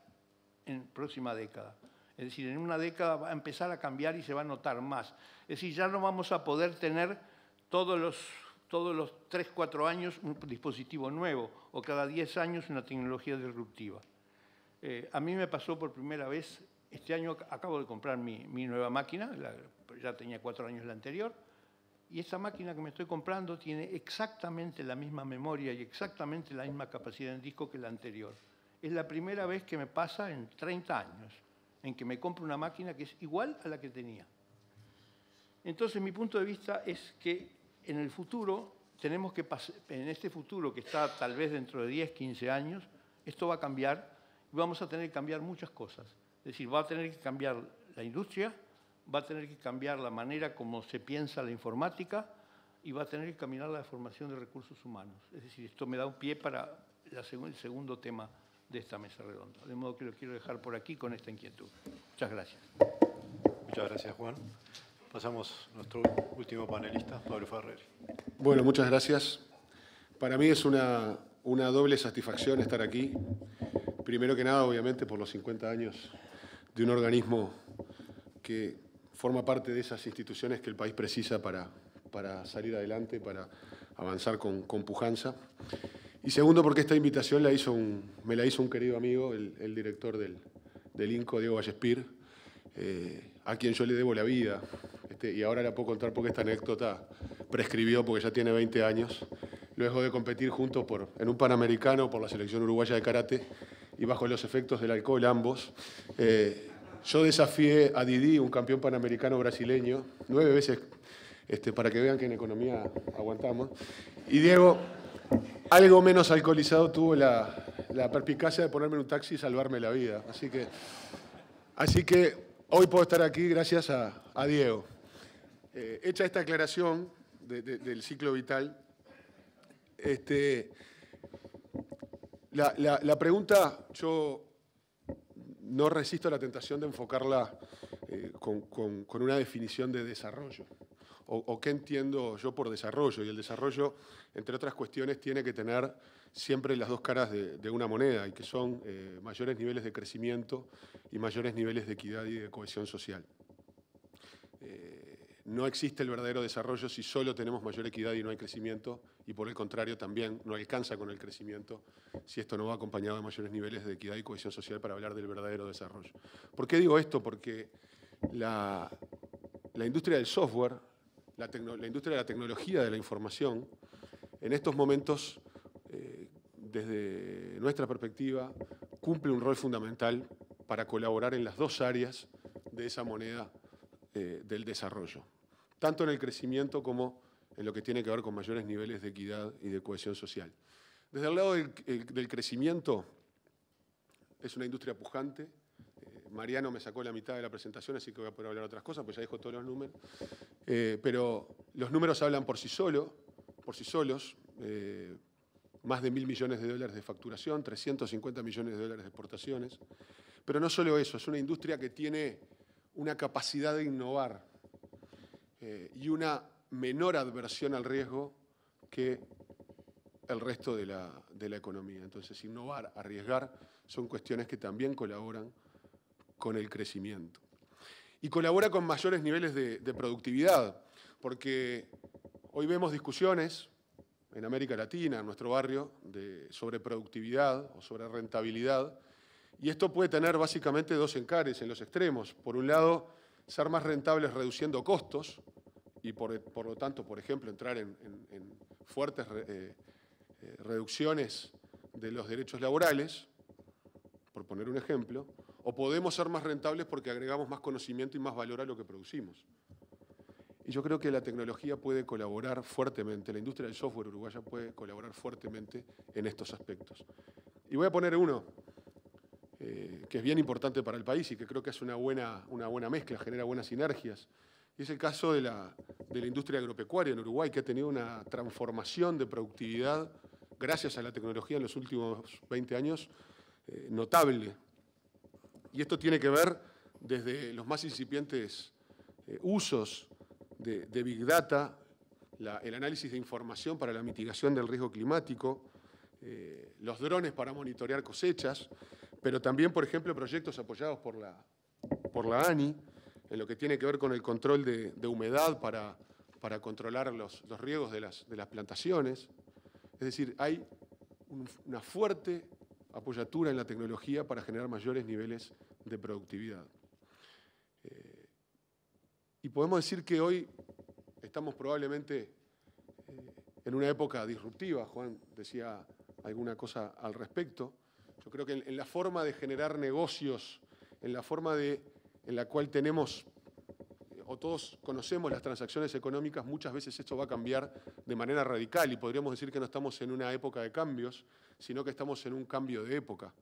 Speaker 12: en próxima década? Es decir, en una década va a empezar a cambiar y se va a notar más. Es decir, ya no vamos a poder tener todos los todos los 3, 4 años un dispositivo nuevo o cada 10 años una tecnología disruptiva. Eh, a mí me pasó por primera vez, este año acabo de comprar mi, nueva máquina, ya tenía 4 años la anterior, y esta máquina que me estoy comprando tiene exactamente la misma memoria y exactamente la misma capacidad en disco que la anterior. Es la primera vez que me pasa en 30 años en que me compro una máquina que es igual a la que tenía. Entonces mi punto de vista es que en el futuro, tenemos que en este futuro que está tal vez dentro de 10, 15 años, esto va a cambiar y vamos a tener que cambiar muchas cosas. Es decir, va a tener que cambiar la industria, va a tener que cambiar la manera como se piensa la informática y va a tener que cambiar la formación de recursos humanos. Es decir, esto me da un pie para el segundo tema de esta mesa redonda. De modo que lo quiero dejar por aquí con esta inquietud. Muchas gracias.
Speaker 8: Muchas gracias, Juan. Pasamos a nuestro último panelista, Pablo Ferrer.
Speaker 13: Bueno, muchas gracias. Para mí es una, doble satisfacción estar aquí. Primero que nada, obviamente, por los 50 años de un organismo que forma parte de esas instituciones que el país precisa para, para salir adelante, para avanzar con, pujanza. Y segundo, porque esta invitación la hizo me la hizo un querido amigo, el, director del, INCO, Diego Vallespir, eh, a quien yo le debo la vida, este, y ahora la puedo contar porque esta anécdota prescribió porque ya tiene 20 años, luego de competir juntos por, en un Panamericano por la selección uruguaya de karate y bajo los efectos del alcohol ambos, eh, yo desafié a Didi, un campeón panamericano brasileño, nueve veces, este, para que vean que en economía aguantamos, y Diego, algo menos alcoholizado, tuvo la, la perpicacia de ponerme en un taxi y salvarme la vida. Así que, así que hoy puedo estar aquí gracias a Diego. Eh, hecha esta aclaración del ciclo vital, este, la, pregunta yo no resisto a la tentación de enfocarla eh, con, una definición de desarrollo. O, qué entiendo yo por desarrollo. Y el desarrollo, entre otras cuestiones, tiene que tener siempre las dos caras de, una moneda, y que son eh, mayores niveles de crecimiento y mayores niveles de equidad y de cohesión social. No existe el verdadero desarrollo si solo tenemos mayor equidad y no hay crecimiento, y por el contrario también no alcanza con el crecimiento si esto no va acompañado de mayores niveles de equidad y cohesión social para hablar del verdadero desarrollo. ¿Por qué digo esto? Porque la, industria del software, la, industria de la tecnología de la información, en estos momentos, eh, desde nuestra perspectiva, cumple un rol fundamental para colaborar en las dos áreas de esa moneda eh, del desarrollo tanto en el crecimiento como en lo que tiene que ver con mayores niveles de equidad y de cohesión social. Desde el lado del, eh, crecimiento, es una industria pujante. Eh, Mariano me sacó la mitad de la presentación, así que voy a poder hablar otras cosas, pues ya dijo todos los números. Eh, pero los números hablan por sí, por sí solos. más de mil millones de dólares de facturación, 350 millones de dólares de exportaciones. Pero no solo eso, es una industria que tiene una capacidad de innovar eh, y una menor adversión al riesgo que el resto de la, de economía. Entonces, innovar, arriesgar, son cuestiones que también colaboran con el crecimiento. Y colabora con mayores niveles de, productividad, porque hoy vemos discusiones en América Latina, en nuestro barrio, sobre productividad o sobre rentabilidad, y esto puede tener básicamente dos encares en los extremos. Por un lado, ser más rentables reduciendo costos, y por, lo tanto, por ejemplo, entrar en, fuertes eh, eh, reducciones de los derechos laborales, por poner un ejemplo, o podemos ser más rentables porque agregamos más conocimiento y más valor a lo que producimos. Y yo creo que la tecnología puede colaborar fuertemente, la industria del software uruguaya puede colaborar fuertemente en estos aspectos. Y voy a poner uno eh, que es bien importante para el país y que creo que es una buena mezcla, genera buenas sinergias, y es el caso de la, industria agropecuaria en Uruguay, que ha tenido una transformación de productividad gracias a la tecnología en los últimos 20 años eh, notable. Y esto tiene que ver desde los más incipientes eh, usos de, Big Data, el análisis de información para la mitigación del riesgo climático, eh, los drones para monitorear cosechas, pero también, por ejemplo, proyectos apoyados por la, por la ANI, en lo que tiene que ver con el control de, humedad para, para controlar los, los riegos de las, de las, plantaciones. Es decir, hay una fuerte apoyatura en la tecnología para generar mayores niveles de productividad. Eh, y podemos decir que hoy estamos probablemente eh, en una época disruptiva, Juan decía alguna cosa al respecto. Yo creo que en la forma de generar negocios, en la forma de en la cual tenemos o todos conocemos las transacciones económicas, muchas veces esto va a cambiar de manera radical y podríamos decir que no estamos en una época de cambios, sino que estamos en un cambio de época,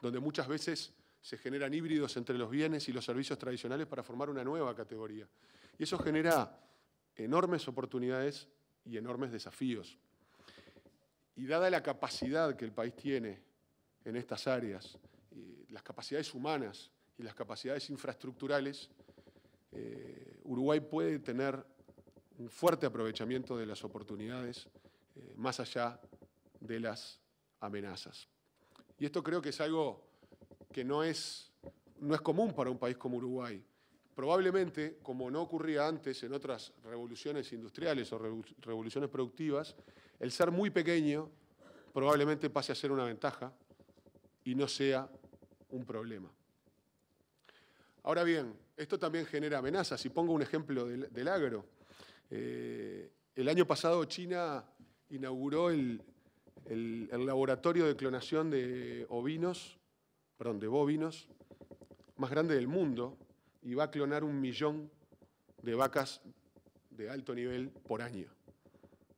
Speaker 13: donde muchas veces se generan híbridos entre los bienes y los servicios tradicionales para formar una nueva categoría. Y eso genera enormes oportunidades y enormes desafíos. Y dada la capacidad que el país tiene en estas áreas, las capacidades humanas y las capacidades infraestructurales, eh, Uruguay puede tener un fuerte aprovechamiento de las oportunidades eh, más allá de las amenazas. Y esto creo que es algo que no es, no es común para un país como Uruguay. Probablemente, como no ocurría antes en otras revoluciones industriales o revoluciones productivas, el ser muy pequeño probablemente pase a ser una ventaja y no sea un problema. Ahora bien, esto también genera amenazas. Si pongo un ejemplo del, agro. Eh, el año pasado China inauguró el, laboratorio de clonación de ovinos, perdón, de bovinos, más grande del mundo, y va a clonar un millón de vacas de alto nivel por año.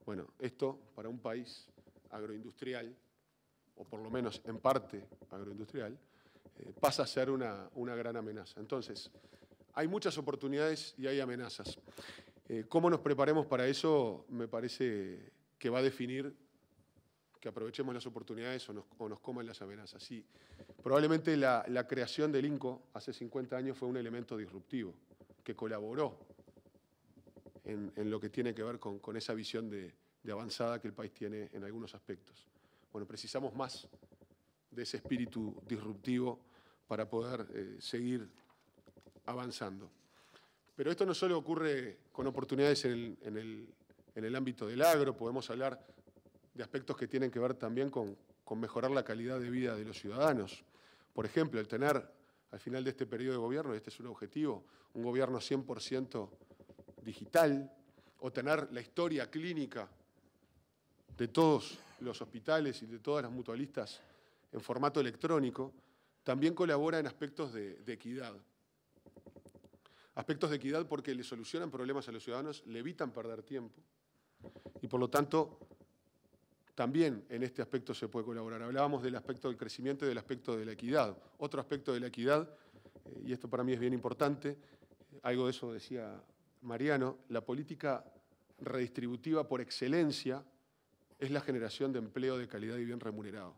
Speaker 13: Bueno, esto para un país agroindustrial, o por lo menos en parte agroindustrial, eh, pasa a ser una, gran amenaza. Entonces, hay muchas oportunidades y hay amenazas. Eh, ¿Cómo nos preparemos para eso? Me parece que va a definir que aprovechemos las oportunidades o nos, coman las amenazas. Sí, probablemente la, creación del INCO hace 50 años fue un elemento disruptivo que colaboró en, lo que tiene que ver con, esa visión de, de, avanzada que el país tiene en algunos aspectos. Bueno, precisamos más de ese espíritu disruptivo para poder eh, seguir avanzando. Pero esto no solo ocurre con oportunidades en el, ámbito del agro, podemos hablar de aspectos que tienen que ver también con, con mejorar la calidad de vida de los ciudadanos. Por ejemplo, el tener al final de este periodo de gobierno, y este es un objetivo, un gobierno 100% digital, o tener la historia clínica de todos los hospitales y de todas las mutualistas en formato electrónico, también colabora en aspectos de, equidad. Aspectos de equidad porque le solucionan problemas a los ciudadanos, le evitan perder tiempo y por lo tanto también en este aspecto se puede colaborar. Hablábamos del aspecto del crecimiento y del aspecto de la equidad. Otro aspecto de la equidad, eh, y esto para mí es bien importante, eh, algo de eso decía Mariano, la política redistributiva por excelencia es la generación de empleo de calidad y bien remunerado.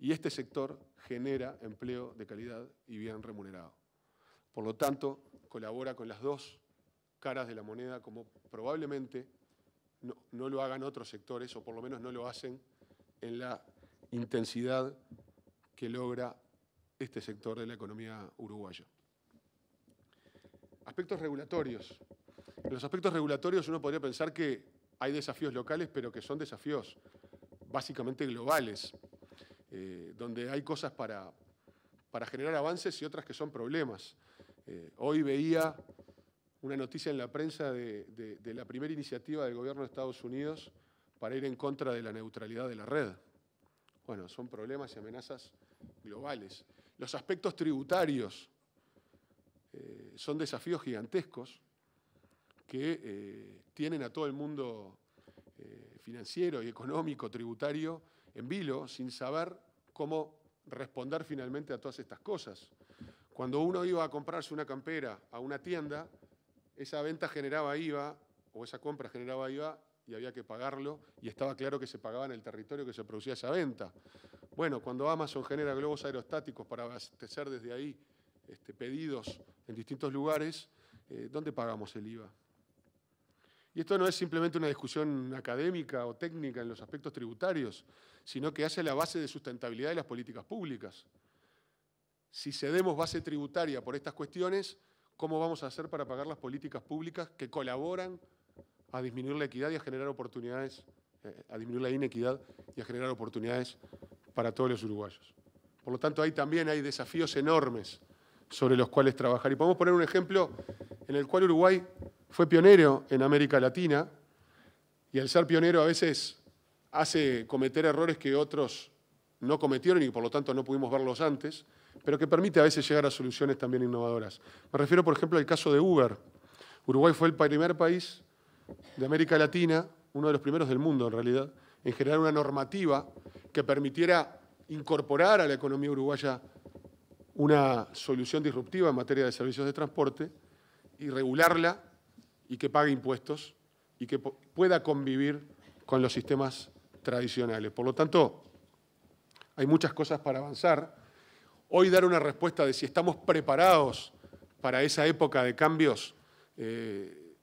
Speaker 13: Y este sector genera empleo de calidad y bien remunerado. Por lo tanto, colabora con las dos caras de la moneda como probablemente no, lo hagan otros sectores o por lo menos no lo hacen en la intensidad que logra este sector de la economía uruguaya. Aspectos regulatorios. En los aspectos regulatorios uno podría pensar que hay desafíos locales, pero que son desafíos básicamente globales. Eh, donde hay cosas para, generar avances y otras que son problemas. Eh, hoy veía una noticia en la prensa de, la primera iniciativa del gobierno de Estados Unidos para ir en contra de la neutralidad de la red. Bueno, son problemas y amenazas globales. Los aspectos tributarios eh, son desafíos gigantescos que tienen a todo el mundo financiero y económico, tributario, en vilo, sin saber cómo responder finalmente a todas estas cosas. Cuando uno iba a comprarse una campera a una tienda, esa venta generaba IVA o esa compra generaba IVA y había que pagarlo y estaba claro que se pagaba en el territorio que se producía esa venta. Bueno, cuando Amazon genera globos aerostáticos para abastecer desde ahí este, pedidos en distintos lugares, eh, ¿dónde pagamos el IVA? Y esto no es simplemente una discusión académica o técnica en los aspectos tributarios, sino que hace la base de sustentabilidad de las políticas públicas. Si cedemos base tributaria por estas cuestiones, ¿cómo vamos a hacer para pagar las políticas públicas que colaboran a disminuir la equidad y a generar oportunidades, eh, a disminuir la inequidad y a generar oportunidades para todos los uruguayos? Por lo tanto, ahí también hay desafíos enormes sobre los cuales trabajar. Y podemos poner un ejemplo en el cual Uruguay fue pionero en América Latina y al ser pionero a veces hace cometer errores que otros no cometieron y por lo tanto no pudimos verlos antes, pero que permite a veces llegar a soluciones también innovadoras. Me refiero, por ejemplo, al caso de Uber. Uruguay fue el primer país de América Latina, uno de los primeros del mundo en realidad, en generar una normativa que permitiera incorporar a la economía uruguaya una solución disruptiva en materia de servicios de transporte y regularla y que pague impuestos y que pueda convivir con los sistemas tradicionales. Por lo tanto, hay muchas cosas para avanzar. Hoy dar una respuesta de si estamos preparados para esa época de cambios, eh,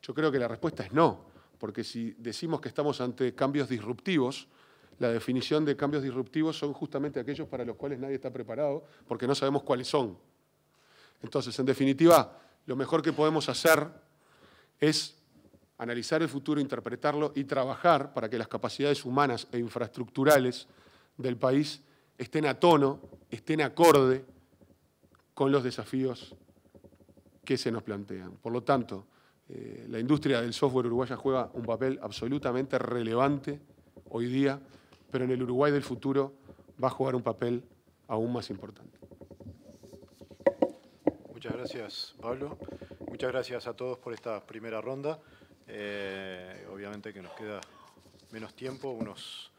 Speaker 13: yo creo que la respuesta es no, porque si decimos que estamos ante cambios disruptivos, la definición de cambios disruptivos son justamente aquellos para los cuales nadie está preparado, porque no sabemos cuáles son. Entonces, en definitiva, lo mejor que podemos hacer es analizar el futuro, interpretarlo y trabajar para que las capacidades humanas e infraestructurales del país estén a tono, estén acorde con los desafíos que se nos plantean. Por lo tanto, eh, la industria del software uruguaya juega un papel absolutamente relevante hoy día, pero en el Uruguay del futuro va a jugar un papel aún más importante.
Speaker 8: Muchas gracias, Pablo. Muchas gracias a todos por esta primera ronda. Eh, obviamente que nos queda menos tiempo, unos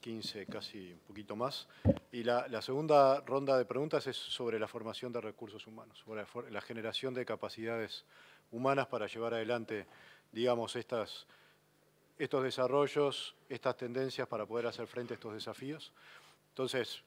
Speaker 8: 15, casi un poquito más. Y la, segunda ronda de preguntas es sobre la formación de recursos humanos, sobre la, generación de capacidades humanas para llevar adelante, digamos, estas, estos desarrollos, estas tendencias para poder hacer frente a estos desafíos. Entonces,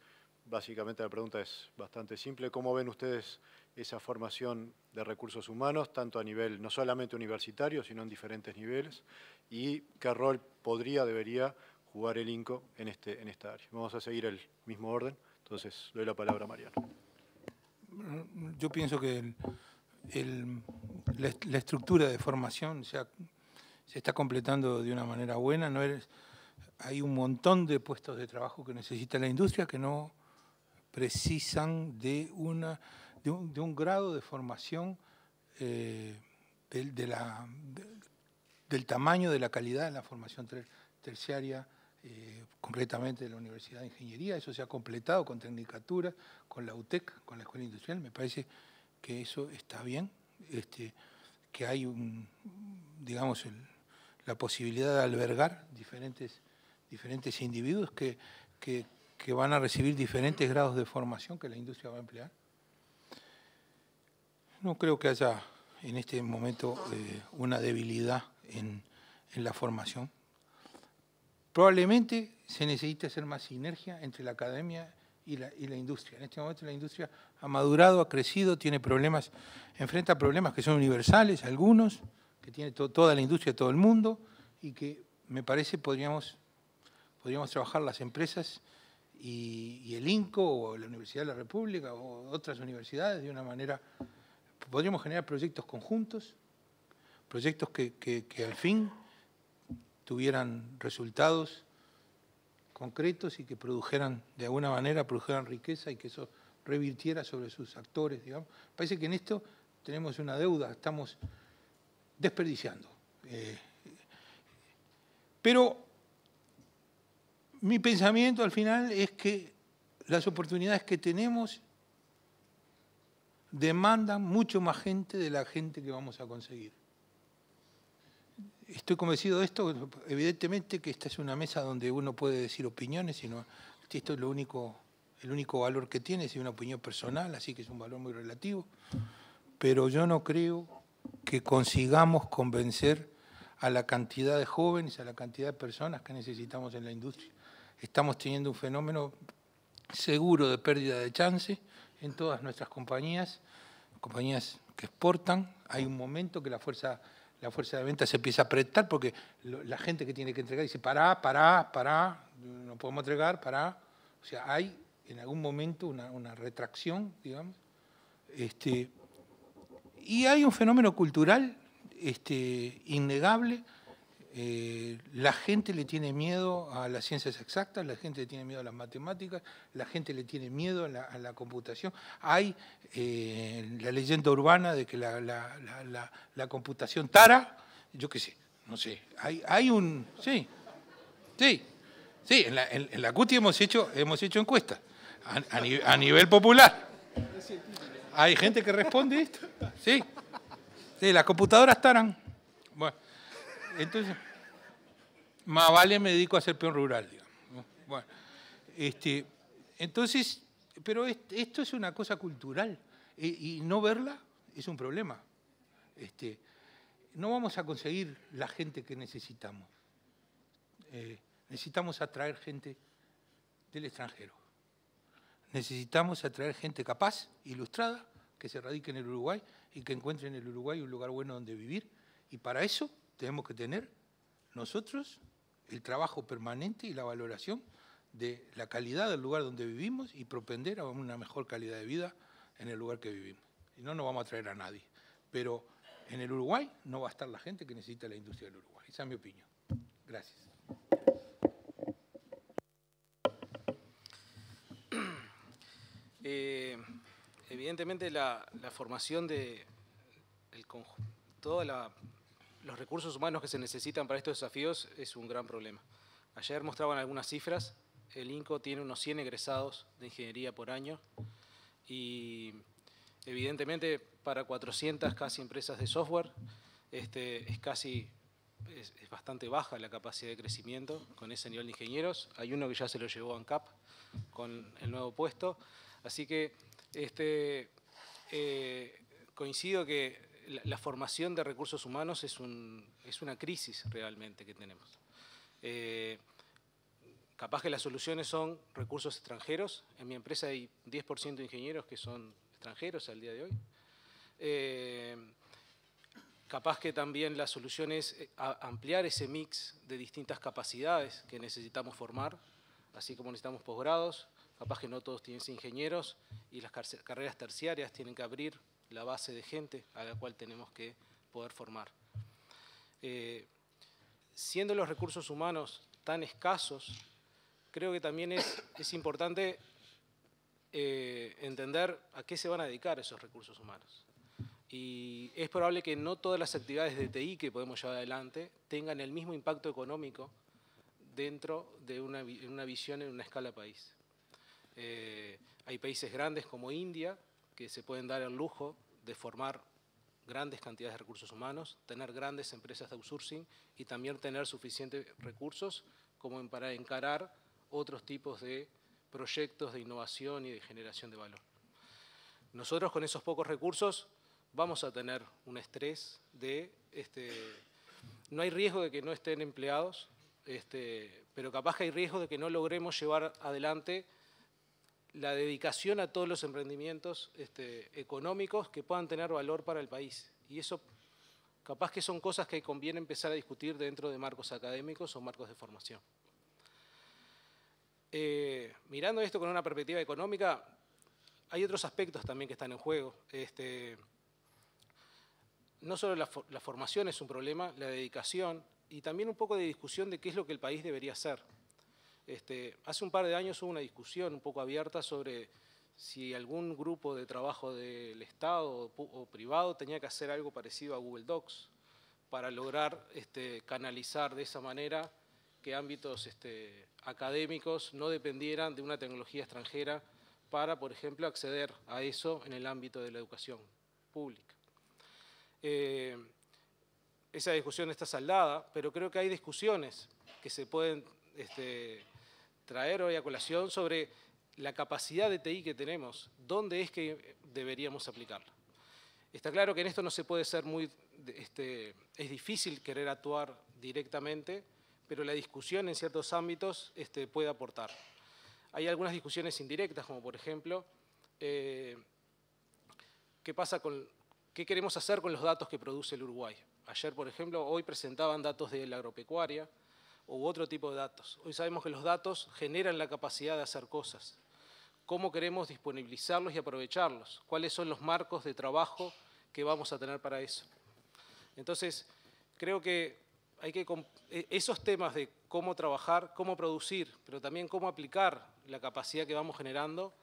Speaker 8: básicamente la pregunta es bastante simple. ¿Cómo ven ustedes esa formación de recursos humanos, tanto a nivel no solamente universitario, sino en diferentes niveles, y qué rol podría, debería jugar el INCO en, este, en esta área. Vamos a seguir el mismo orden, entonces doy la palabra a Mariano.
Speaker 9: Yo pienso que la, estructura de formación se, está completando de una manera buena, no hay un montón de puestos de trabajo que necesita la industria que no precisan de una de un, grado de formación eh, del, tamaño, de la calidad de la formación terciaria, eh, completamente de la Universidad de Ingeniería. Eso se ha completado con Tecnicatura, con la UTEC, con la Escuela Industrial. Me parece que eso está bien, este, que hay, digamos, la posibilidad de albergar diferentes, diferentes individuos que, que van a recibir diferentes grados de formación que la industria va a emplear. No creo que haya en este momento eh, una debilidad en, la formación. Probablemente se necesita hacer más sinergia entre la academia y la, industria. En este momento la industria ha madurado, ha crecido, tiene problemas, enfrenta problemas que son universales, algunos, que tiene toda la industria, todo el mundo, y que me parece podríamos, podríamos trabajar las empresas y el INCO o la Universidad de la República o otras universidades de una manera podríamos generar proyectos conjuntos, proyectos que, al fin tuvieran resultados concretos y que produjeran, de alguna manera, produjeran riqueza y que eso revirtiera sobre sus actores, digamos. Parece que en esto tenemos una deuda, estamos desperdiciando. Eh, pero mi pensamiento al final es que las oportunidades que tenemos demandan mucho más gente de la gente que vamos a conseguir. Estoy convencido de esto, evidentemente que esta es una mesa donde uno puede decir opiniones, sino esto es lo único, el único valor que tiene, es una opinión personal, así que es un valor muy relativo, pero yo no creo que consigamos convencer a la cantidad de jóvenes, a la cantidad de personas que necesitamos en la industria. Estamos teniendo un fenómeno seguro de pérdida de chance, en todas nuestras compañías, compañías que exportan, hay un momento que la fuerza, la fuerza de venta se empieza a apretar porque la gente que tiene que entregar dice, pará, pará, pará, no podemos entregar, pará. O sea, hay en algún momento una, retracción, digamos. Este, y hay un fenómeno cultural este, innegable eh, la gente le tiene miedo a las ciencias exactas, la gente le tiene miedo a las matemáticas, la gente le tiene miedo a la, computación. Hay eh, la leyenda urbana de que la, computación tara, yo qué sé, no sé, hay, hay un... Sí, sí, sí, en la, en, CUTI hemos hecho, hemos hecho encuestas a, nivel popular. Hay gente que responde esto, sí. Sí, las computadoras taran. Entonces, más vale me dedico a ser peón rural, digamos. Bueno, este, entonces, pero esto es una cosa cultural y, no verla es un problema. Este, no vamos a conseguir la gente que necesitamos. Eh, necesitamos atraer gente del extranjero. Necesitamos atraer gente capaz, ilustrada, que se radique en el Uruguay y que encuentre en el Uruguay un lugar bueno donde vivir. Y para eso tenemos que tener nosotros el trabajo permanente y la valoración de la calidad del lugar donde vivimos y propender a una mejor calidad de vida en el lugar que vivimos. Y no nos vamos a traer a nadie. Pero en el Uruguay no va a estar la gente que necesita la industria del Uruguay. Esa es mi opinión. Gracias.
Speaker 10: Eh, evidentemente la, la, formación de el, toda la los recursos humanos que se necesitan para estos desafíos es un gran problema. Ayer mostraban algunas cifras, el INCO tiene unos 100 egresados de ingeniería por año y evidentemente para 400 casi empresas de software este, es casi es, bastante baja la capacidad de crecimiento con ese nivel de ingenieros. Hay uno que ya se lo llevó a ANCAP con el nuevo puesto. Así que este, eh, coincido que la, formación de recursos humanos es, un, es una crisis realmente que tenemos. Eh, capaz que las soluciones son recursos extranjeros. En mi empresa hay 10% de ingenieros que son extranjeros al día de hoy. Eh, capaz que también la solución es eh, ampliar ese mix de distintas capacidades que necesitamos formar, así como necesitamos posgrados, capaz que no todos tienen ingenieros y las carreras terciarias tienen que abrir la base de gente a la cual tenemos que poder formar. Eh, siendo los recursos humanos tan escasos, creo que también es, importante eh, entender a qué se van a dedicar esos recursos humanos. Y es probable que no todas las actividades de TI que podemos llevar adelante tengan el mismo impacto económico dentro de una, visión en una escala país. Eh, hay países grandes como India que se pueden dar el lujo de formar grandes cantidades de recursos humanos, tener grandes empresas de outsourcing y también tener suficientes recursos como para encarar otros tipos de proyectos de innovación y de generación de valor. Nosotros con esos pocos recursos vamos a tener un estrés de... Este, no hay riesgo de que no estén empleados, este, pero capaz que hay riesgo de que no logremos llevar adelante la dedicación a todos los emprendimientos este, económicos que puedan tener valor para el país. Y eso capaz que son cosas que conviene empezar a discutir dentro de marcos académicos o marcos de formación. Eh, mirando esto con una perspectiva económica, hay otros aspectos también que están en juego. Este, no solo la, la formación es un problema, la dedicación y también un poco de discusión de qué es lo que el país debería hacer. Este, hace un par de años hubo una discusión un poco abierta sobre si algún grupo de trabajo del Estado o privado tenía que hacer algo parecido a Google Docs para lograr este, canalizar de esa manera que ámbitos este, académicos no dependieran de una tecnología extranjera para, por ejemplo, acceder a eso en el ámbito de la educación pública. Eh, esa discusión está saldada, pero creo que hay discusiones que se pueden traer hoy a colación sobre la capacidad de TI que tenemos, dónde es que deberíamos aplicarla. Está claro que en esto no se puede ser muy, este, es difícil querer actuar directamente, pero la discusión en ciertos ámbitos este, puede aportar. Hay algunas discusiones indirectas, como por ejemplo, eh, ¿qué pasa con, qué queremos hacer con los datos que produce el Uruguay? Ayer, por ejemplo, hoy presentaban datos de la agropecuaria, u otro tipo de datos. Hoy sabemos que los datos generan la capacidad de hacer cosas. ¿Cómo queremos disponibilizarlos y aprovecharlos? ¿Cuáles son los marcos de trabajo que vamos a tener para eso? Entonces, creo que hay que e-, esos temas de cómo trabajar, cómo producir, pero también cómo aplicar la capacidad que vamos generando,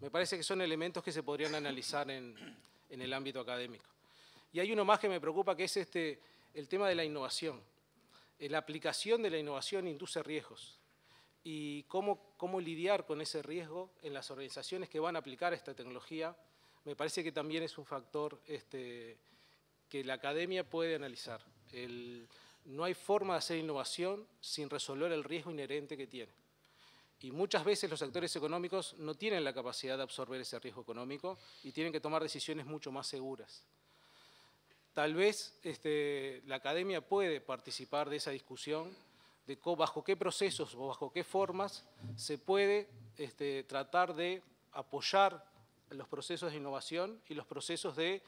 Speaker 10: me parece que son elementos que se podrían analizar en, en el ámbito académico. Y hay uno más que me preocupa, que es este, el tema de la innovación. Eh, la aplicación de la innovación induce riesgos y cómo, lidiar con ese riesgo en las organizaciones que van a aplicar esta tecnología, me parece que también es un factor este, que la academia puede analizar. no hay forma de hacer innovación sin resolver el riesgo inherente que tiene. Y muchas veces los actores económicos no tienen la capacidad de absorber ese riesgo económico y tienen que tomar decisiones mucho más seguras. Tal vez este, la academia puede participar de esa discusión de bajo qué procesos o bajo qué formas se puede este, tratar de apoyar los procesos de innovación y los procesos de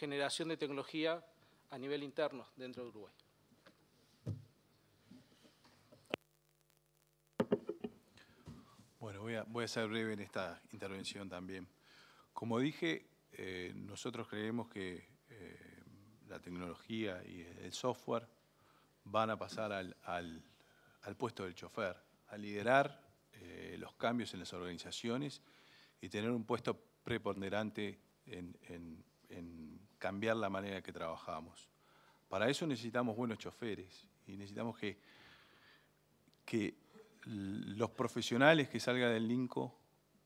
Speaker 10: generación de tecnología a nivel interno dentro de Uruguay.
Speaker 11: Bueno, voy a, ser breve en esta intervención también. Como dije, eh, nosotros creemos que la tecnología y el software van a pasar al, puesto del chofer, a liderar eh, los cambios en las organizaciones y tener un puesto preponderante en, cambiar la manera que trabajamos. Para eso necesitamos buenos choferes y necesitamos que, los profesionales que salgan del INCO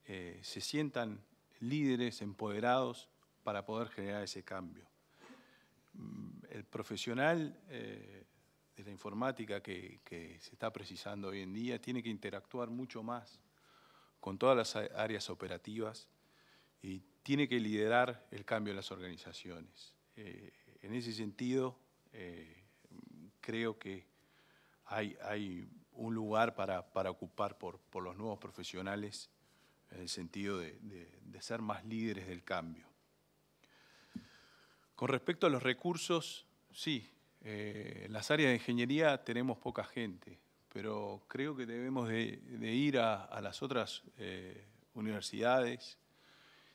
Speaker 11: eh, se sientan líderes, empoderados para poder generar ese cambio. Mm, el profesional eh, de la informática que, se está precisando hoy en día tiene que interactuar mucho más con todas las áreas operativas y tiene que liderar el cambio de las organizaciones. Eh, en ese sentido, eh, creo que hay, un lugar para, ocupar por, los nuevos profesionales en el sentido de ser más líderes del cambio. Con respecto a los recursos, sí, eh, en las áreas de ingeniería tenemos poca gente, pero creo que debemos de, ir a, las otras eh, universidades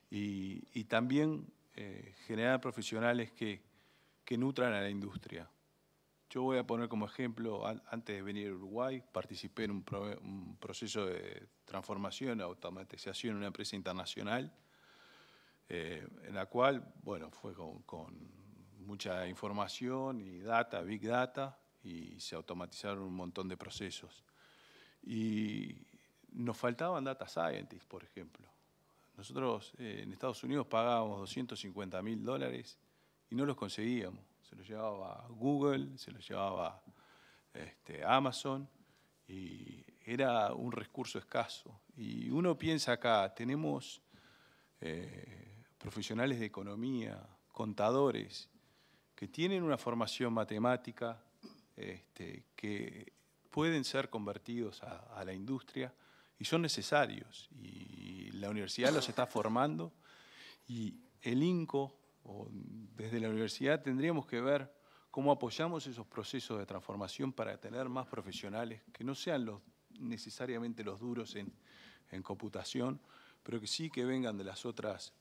Speaker 11: y, también eh, generar profesionales que, nutran a la industria. Yo voy a poner como ejemplo, antes de venir a Uruguay, participé en un, un proceso de transformación, automatización en una empresa internacional eh, en la cual, bueno, fue con, mucha información y data, big data, y se automatizaron un montón de procesos. Y nos faltaban data scientists, por ejemplo. Nosotros eh, en Estados Unidos pagábamos 250 mil dólares y no los conseguíamos. Se los llevaba Google, se los llevaba este, Amazon y era un recurso escaso. Y uno piensa acá, tenemos eh, profesionales de economía, contadores, que tienen una formación matemática, este, que pueden ser convertidos a, la industria y son necesarios. Y la universidad los está formando y el INCO, desde la universidad, tendríamos que ver cómo apoyamos esos procesos de transformación para tener más profesionales que no sean los, necesariamente los duros en, en computación, pero que sí que vengan de las otras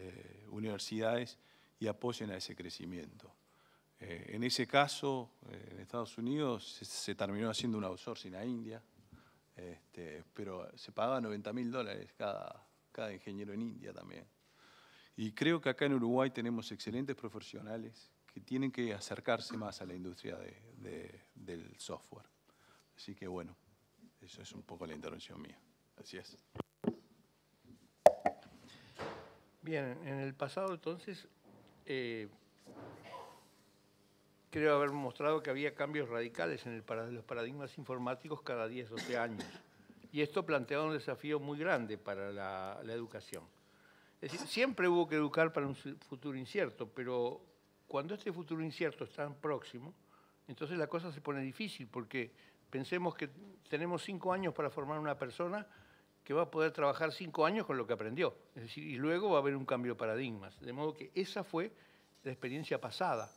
Speaker 11: eh, universidades y apoyen a ese crecimiento. Eh, en ese caso, eh, en Estados Unidos se, terminó haciendo un outsourcing a India, este, pero se pagaba 90 mil dólares cada, cada ingeniero en India también. Y creo que acá en Uruguay tenemos excelentes profesionales que tienen que acercarse más a la industria del software. Así que bueno, eso es un poco la intervención mía. Así es.
Speaker 12: Bien, en el pasado entonces eh, creo haber mostrado que había cambios radicales en los paradigmas informáticos cada 10, o 12 años. Y esto planteaba un desafío muy grande para la, educación. Es decir, siempre hubo que educar para un futuro incierto, pero cuando este futuro incierto está tan próximo, entonces la cosa se pone difícil, porque pensemos que tenemos cinco años para formar una persona que va a poder trabajar cinco años con lo que aprendió. Es decir, y luego va a haber un cambio de paradigmas. De modo que esa fue la experiencia pasada.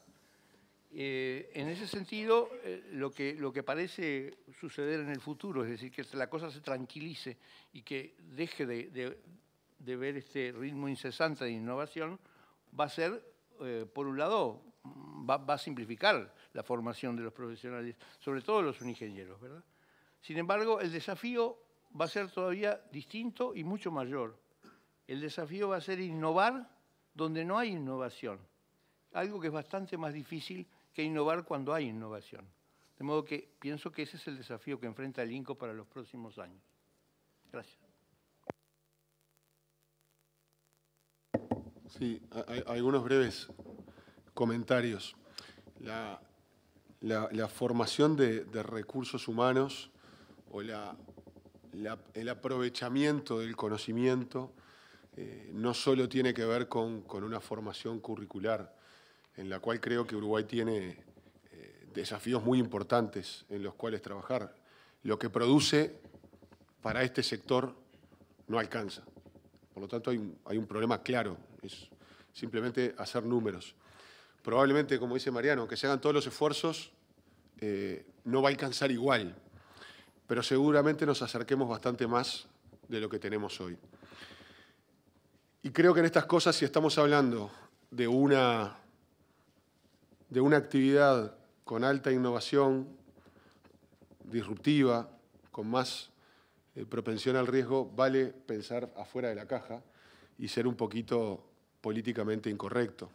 Speaker 12: Eh, en ese sentido, eh, lo, que, lo que parece suceder en el futuro, es decir, que la cosa se tranquilice y que deje de, de, ver este ritmo incesante de innovación, va a ser, eh, por un lado, va, va, a simplificar la formación de los profesionales, sobre todo los ingenieros, ¿verdad? Sin embargo, el desafío va a ser todavía distinto y mucho mayor. El desafío va a ser innovar donde no hay innovación, algo que es bastante más difícil que innovar cuando hay innovación. De modo que pienso que ese es el desafío que enfrenta el INCO para los próximos años. Gracias.
Speaker 13: Sí, algunos breves comentarios. La, formación de recursos humanos o la el aprovechamiento del conocimiento eh, no solo tiene que ver con, una formación curricular, en la cual creo que Uruguay tiene eh, desafíos muy importantes en los cuales trabajar. Lo que produce para este sector no alcanza. Por lo tanto, hay un, problema claro, es simplemente hacer números. Probablemente, como dice Mariano, que se hagan todos los esfuerzos, eh, no va a alcanzar igual pero seguramente nos acerquemos bastante más de lo que tenemos hoy. Y creo que en estas cosas, si estamos hablando de una, de una actividad con alta innovación, disruptiva, con más eh, propensión al riesgo, vale pensar afuera de la caja y ser un poquito políticamente incorrecto.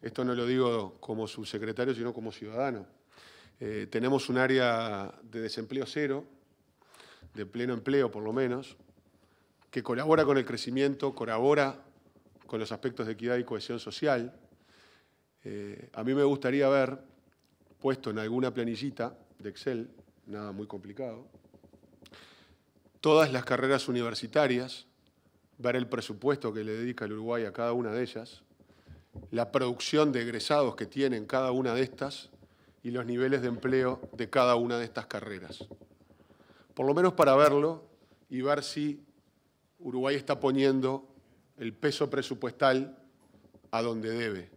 Speaker 13: Esto no lo digo como subsecretario, sino como ciudadano. Eh, tenemos un área de desempleo cero, de pleno empleo, por lo menos, que colabora con el crecimiento, colabora con los aspectos de equidad y cohesión social. Eh, a mí me gustaría ver puesto en alguna planillita de Excel, nada muy complicado, todas las carreras universitarias, ver el presupuesto que le dedica el Uruguay a cada una de ellas, la producción de egresados que tienen cada una de estas y los niveles de empleo de cada una de estas carreras por lo menos para verlo y ver si Uruguay está poniendo el peso presupuestal a donde debe.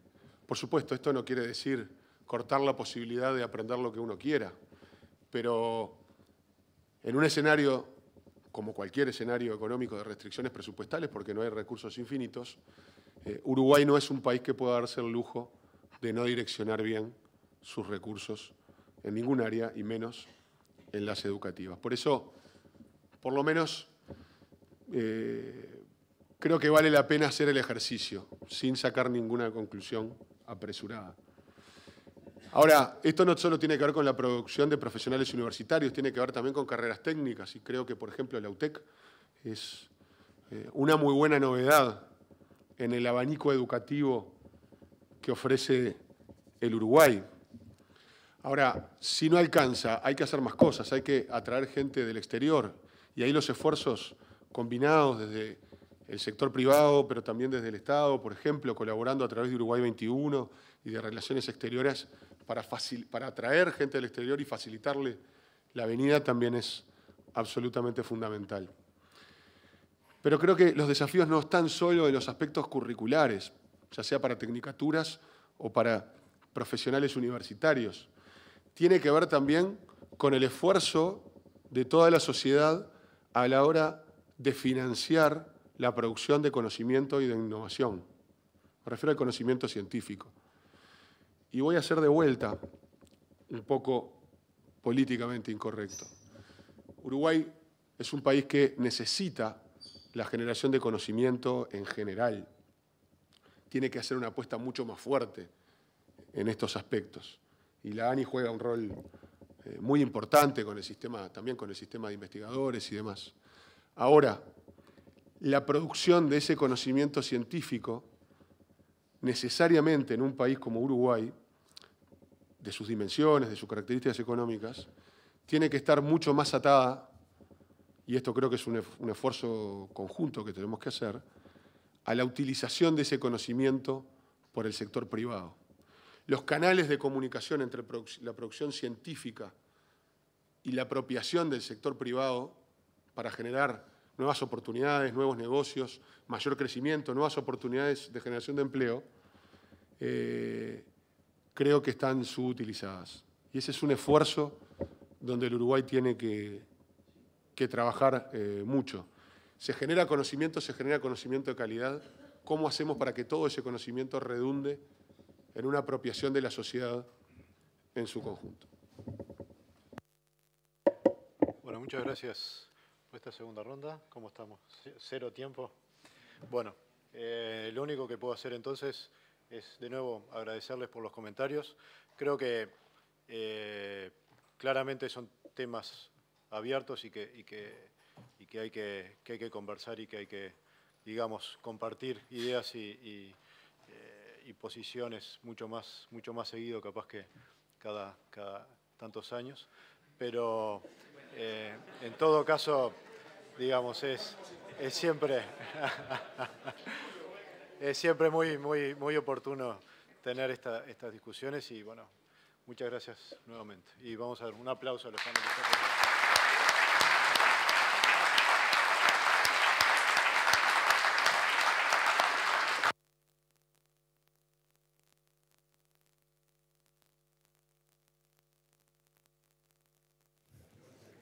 Speaker 13: Por supuesto, esto no quiere decir cortar la posibilidad de aprender lo que uno quiera, pero en un escenario, como cualquier escenario económico de restricciones presupuestales, porque no hay recursos infinitos, eh, Uruguay no es un país que pueda darse el lujo de no direccionar bien sus recursos en ningún área y menos en las educativas. Por eso, por lo menos, eh, creo que vale la pena hacer el ejercicio sin sacar ninguna conclusión apresurada. Ahora, esto no solo tiene que ver con la producción de profesionales universitarios, tiene que ver también con carreras técnicas y creo que, por ejemplo, la UTEC es eh, una muy buena novedad en el abanico educativo que ofrece el Uruguay. Ahora, si no alcanza, hay que hacer más cosas, hay que atraer gente del exterior y ahí los esfuerzos combinados desde el sector privado, pero también desde el Estado, por ejemplo, colaborando a través de Uruguay 21 y de Relaciones Exteriores para, atraer gente del exterior y facilitarle la venida también es absolutamente fundamental. Pero creo que los desafíos no están solo en los aspectos curriculares, ya sea para tecnicaturas o para profesionales universitarios tiene que ver también con el esfuerzo de toda la sociedad a la hora de financiar la producción de conocimiento y de innovación. Me refiero al conocimiento científico. Y voy a hacer de vuelta un poco políticamente incorrecto. Uruguay es un país que necesita la generación de conocimiento en general. Tiene que hacer una apuesta mucho más fuerte en estos aspectos y la ANI juega un rol eh, muy importante con el sistema, también con el sistema de investigadores y demás. Ahora, la producción de ese conocimiento científico, necesariamente en un país como Uruguay, de sus dimensiones, de sus características económicas, tiene que estar mucho más atada, y esto creo que es un esfuerzo conjunto que tenemos que hacer, a la utilización de ese conocimiento por el sector privado los canales de comunicación entre la producción científica y la apropiación del sector privado para generar nuevas oportunidades, nuevos negocios, mayor crecimiento, nuevas oportunidades de generación de empleo, eh, creo que están subutilizadas. Y ese es un esfuerzo donde el Uruguay tiene que, trabajar eh, mucho. Se genera conocimiento, se genera conocimiento de calidad. ¿Cómo hacemos para que todo ese conocimiento redunde en una apropiación de la sociedad en su conjunto.
Speaker 8: Bueno, muchas gracias por esta segunda ronda. ¿Cómo estamos? ¿Cero tiempo? Bueno, eh, lo único que puedo hacer entonces es de nuevo agradecerles por los comentarios. Creo que eh, claramente son temas abiertos y que, hay que, conversar y que hay que, digamos, compartir ideas y y posiciones mucho más, mucho más seguido, capaz que cada, tantos años. Pero eh, en todo caso, digamos, es, es siempre, es siempre muy, muy, muy oportuno tener estas discusiones y bueno, muchas gracias nuevamente. Y vamos a dar un aplauso a los panelistas.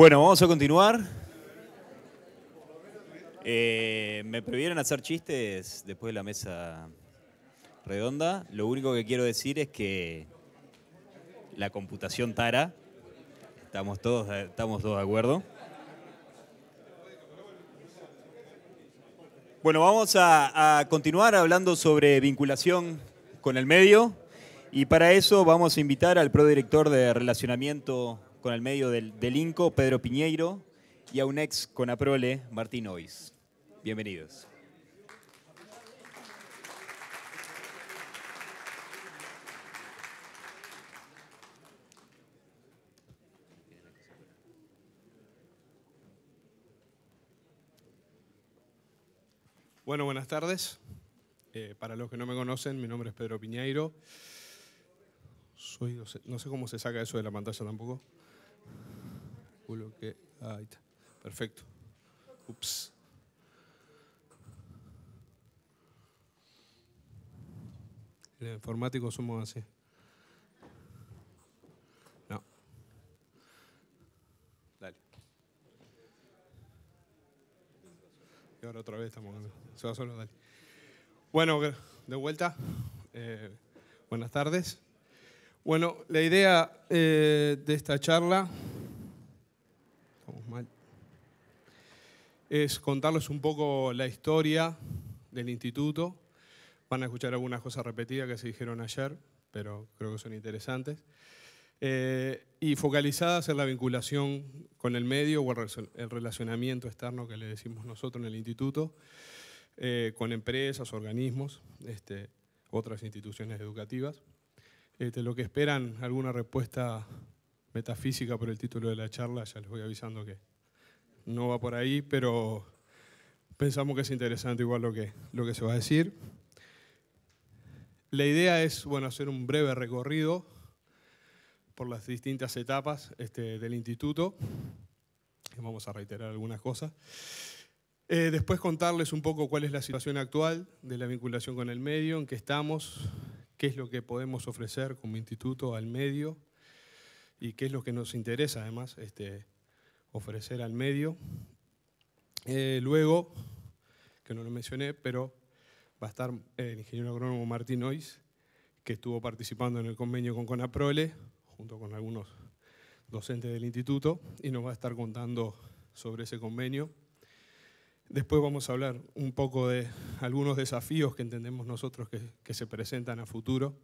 Speaker 1: Bueno, vamos a continuar. Eh, me prohibieron hacer chistes después de la mesa redonda. Lo único que quiero decir es que la computación tara. Estamos todos, estamos de acuerdo. Bueno, vamos a, a continuar hablando sobre vinculación con el medio. Y para eso vamos a invitar al prodirector de Relacionamiento con el medio del, delinco Pedro Piñeiro, y a un ex con aprole Martín Ois. Bienvenidos.
Speaker 14: Bueno, buenas tardes. Eh, para los que no me conocen, mi nombre es Pedro Piñeiro. Soy, no sé cómo se saca eso de la pantalla tampoco lo que... Ah, ahí está. Perfecto. Ups. informático informáticos somos así.
Speaker 10: No. Dale.
Speaker 14: Y ahora otra vez estamos... Se va solo, dale. Bueno, de vuelta. Eh, buenas tardes. Bueno, la idea eh, de esta charla es contarles un poco la historia del instituto. Van a escuchar algunas cosas repetidas que se dijeron ayer, pero creo que son interesantes. Eh, y focalizadas en la vinculación con el medio o el relacionamiento externo que le decimos nosotros en el instituto, eh, con empresas, organismos, este, otras instituciones educativas. Este, lo que esperan alguna respuesta metafísica por el título de la charla, ya les voy avisando que no va por ahí, pero pensamos que es interesante igual lo que, lo que se va a decir. La idea es bueno, hacer un breve recorrido por las distintas etapas este, del instituto. Vamos a reiterar algunas cosas. Eh, después contarles un poco cuál es la situación actual de la vinculación con el medio, en qué estamos, qué es lo que podemos ofrecer como instituto al medio y qué es lo que nos interesa además este, ofrecer al medio. Eh, luego, que no lo mencioné, pero va a estar eh, el ingeniero agrónomo Martín Ois, que estuvo participando en el convenio con Conaprole, junto con algunos docentes del instituto, y nos va a estar contando sobre ese convenio. Después vamos a hablar un poco de algunos desafíos que entendemos nosotros que se presentan a futuro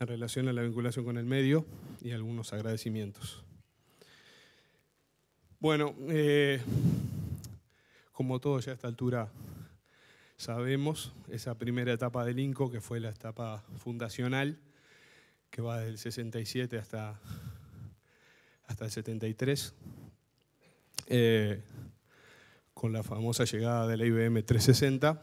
Speaker 14: en relación a la vinculación con el medio y algunos agradecimientos. Bueno, eh, como todos ya a esta altura sabemos, esa primera etapa del INCO, que fue la etapa fundacional, que va del 67 hasta, hasta el 73, eh, con la famosa llegada de la IBM 360.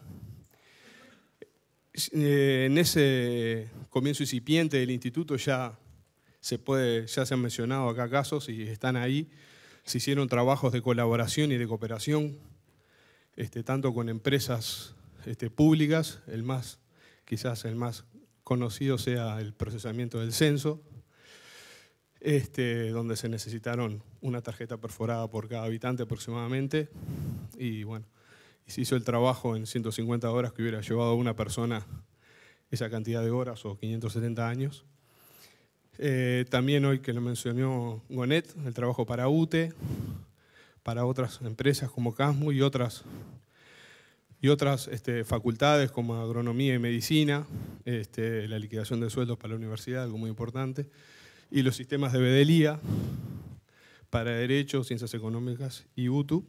Speaker 14: Eh, en ese comienzo incipiente del instituto ya se puede, ya se han mencionado acá casos y están ahí, se hicieron trabajos de colaboración y de cooperación, este, tanto con empresas este, públicas, el más, quizás el más conocido sea el procesamiento del censo, este, donde se necesitaron una tarjeta perforada por cada habitante aproximadamente, y bueno, se hizo el trabajo en 150 horas que hubiera llevado a una persona esa cantidad de horas o 570 años. Eh, también hoy que lo mencionó Gonet, el trabajo para UTE, para otras empresas como CASMU y otras, y otras este, facultades como agronomía y medicina, este, la liquidación de sueldos para la universidad, algo muy importante, y los sistemas de bedelía para derechos, ciencias económicas y UTU.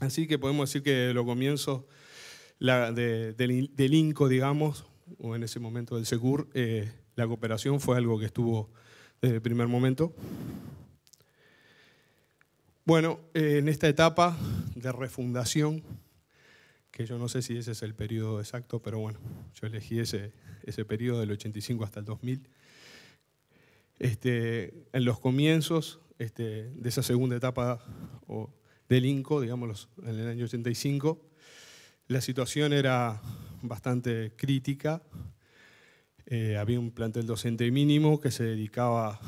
Speaker 14: Así que podemos decir que lo comienzo del, INCO, digamos, o en ese momento del SECUR, eh, la cooperación fue algo que estuvo desde el primer momento. Bueno, en esta etapa de refundación, que yo no sé si ese es el periodo exacto, pero bueno, yo elegí ese, ese periodo del 85 hasta el 2000. Este, en los comienzos este, de esa segunda etapa del INCO, digámoslo en el año 85, la situación era bastante crítica, eh, había un plantel docente mínimo que se dedicaba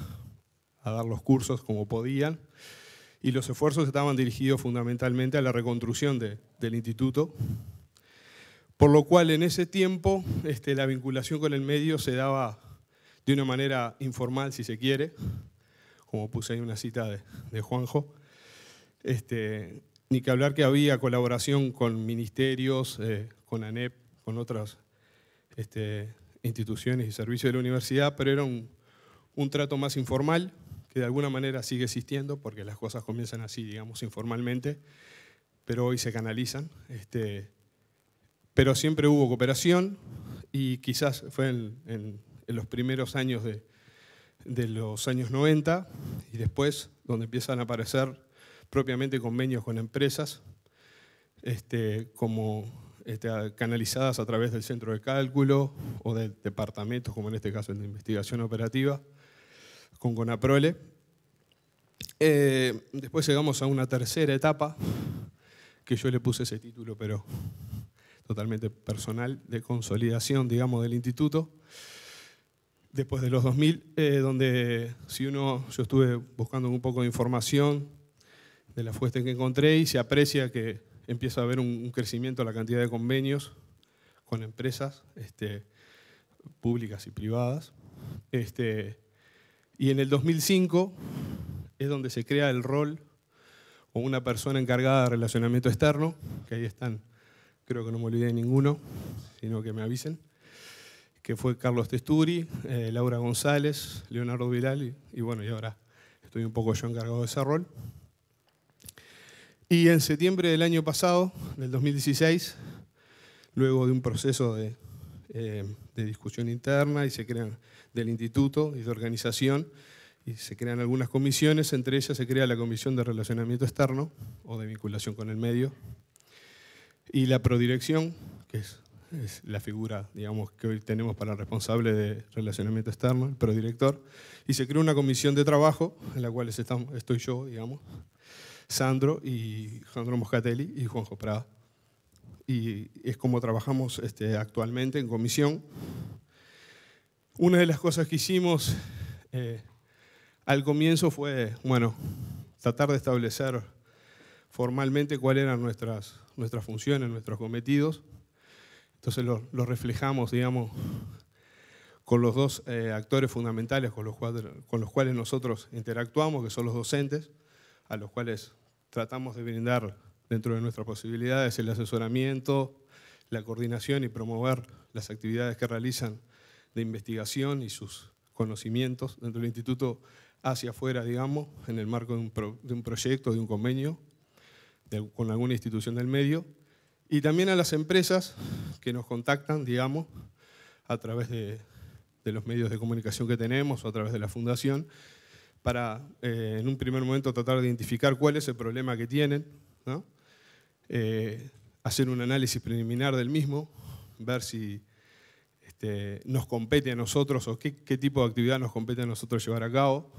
Speaker 14: a dar los cursos como podían y los esfuerzos estaban dirigidos fundamentalmente a la reconstrucción del instituto, por lo cual en ese tiempo este, la vinculación con el medio se daba de una manera informal, si se quiere, como puse ahí una cita de, Juanjo, este, ni que hablar que había colaboración con ministerios, eh, con ANEP, con otras este, instituciones y servicios de la universidad, pero era un, trato más informal, que de alguna manera sigue existiendo, porque las cosas comienzan así, digamos, informalmente, pero hoy se canalizan. Este, pero siempre hubo cooperación y quizás fue en, los primeros años de, los años 90 y después donde empiezan a aparecer propiamente convenios con empresas, este, como este, canalizadas a través del centro de cálculo o de departamentos, como en este caso el de investigación operativa, con CONAPROLE. Eh, después llegamos a una tercera etapa, que yo le puse ese título, pero totalmente personal, de consolidación, digamos, del instituto, después de los 2000, eh, donde si uno, yo estuve buscando un poco de información de la fuente que encontré y se aprecia que empieza a haber un, crecimiento de la cantidad de convenios con empresas este, públicas y privadas. Este, y en el 2005 es donde se crea el rol o una persona encargada de relacionamiento externo, que ahí están, creo que no me olvidé de ninguno, sino que me avisen, que fue Carlos Testuri, eh, Laura González, Leonardo Viral, y, y bueno, y ahora estoy un poco yo encargado de ese rol. Y en septiembre del año pasado, del 2016, luego de un proceso eh, de, discusión interna y se crean del instituto y de organización, y se crean algunas comisiones, entre ellas se crea la Comisión de Relacionamiento Externo o de Vinculación con el Medio, y la Prodirección, que es, la figura digamos, que hoy tenemos para responsable de Relacionamiento Externo, el Prodirector, y se crea una comisión de trabajo en la cual estoy yo, digamos, Sandro y Sandro Moscatelli y Juanjo Prada. Y es como trabajamos este, actualmente en comisión. Una de las cosas que hicimos eh, al comienzo fue, bueno, tratar de establecer formalmente cuáles eran nuestras, nuestras funciones, nuestros cometidos. Entonces lo, reflejamos, digamos, con los dos eh, actores fundamentales con los, con los cuales nosotros interactuamos, que son los docentes, a los cuales tratamos de brindar dentro de nuestras posibilidades el asesoramiento, la coordinación y promover las actividades que realizan de investigación y sus conocimientos dentro del instituto hacia afuera, digamos, en el marco de un, proyecto, de un convenio con alguna institución del medio, y también a las empresas que nos contactan, digamos, a través de los medios de comunicación que tenemos o a través de la fundación, para eh, en un primer momento tratar de identificar cuál es el problema que tienen, eh, hacer un análisis preliminar del mismo, ver si este, nos compete a nosotros o qué, tipo de actividad nos compete a nosotros llevar a cabo,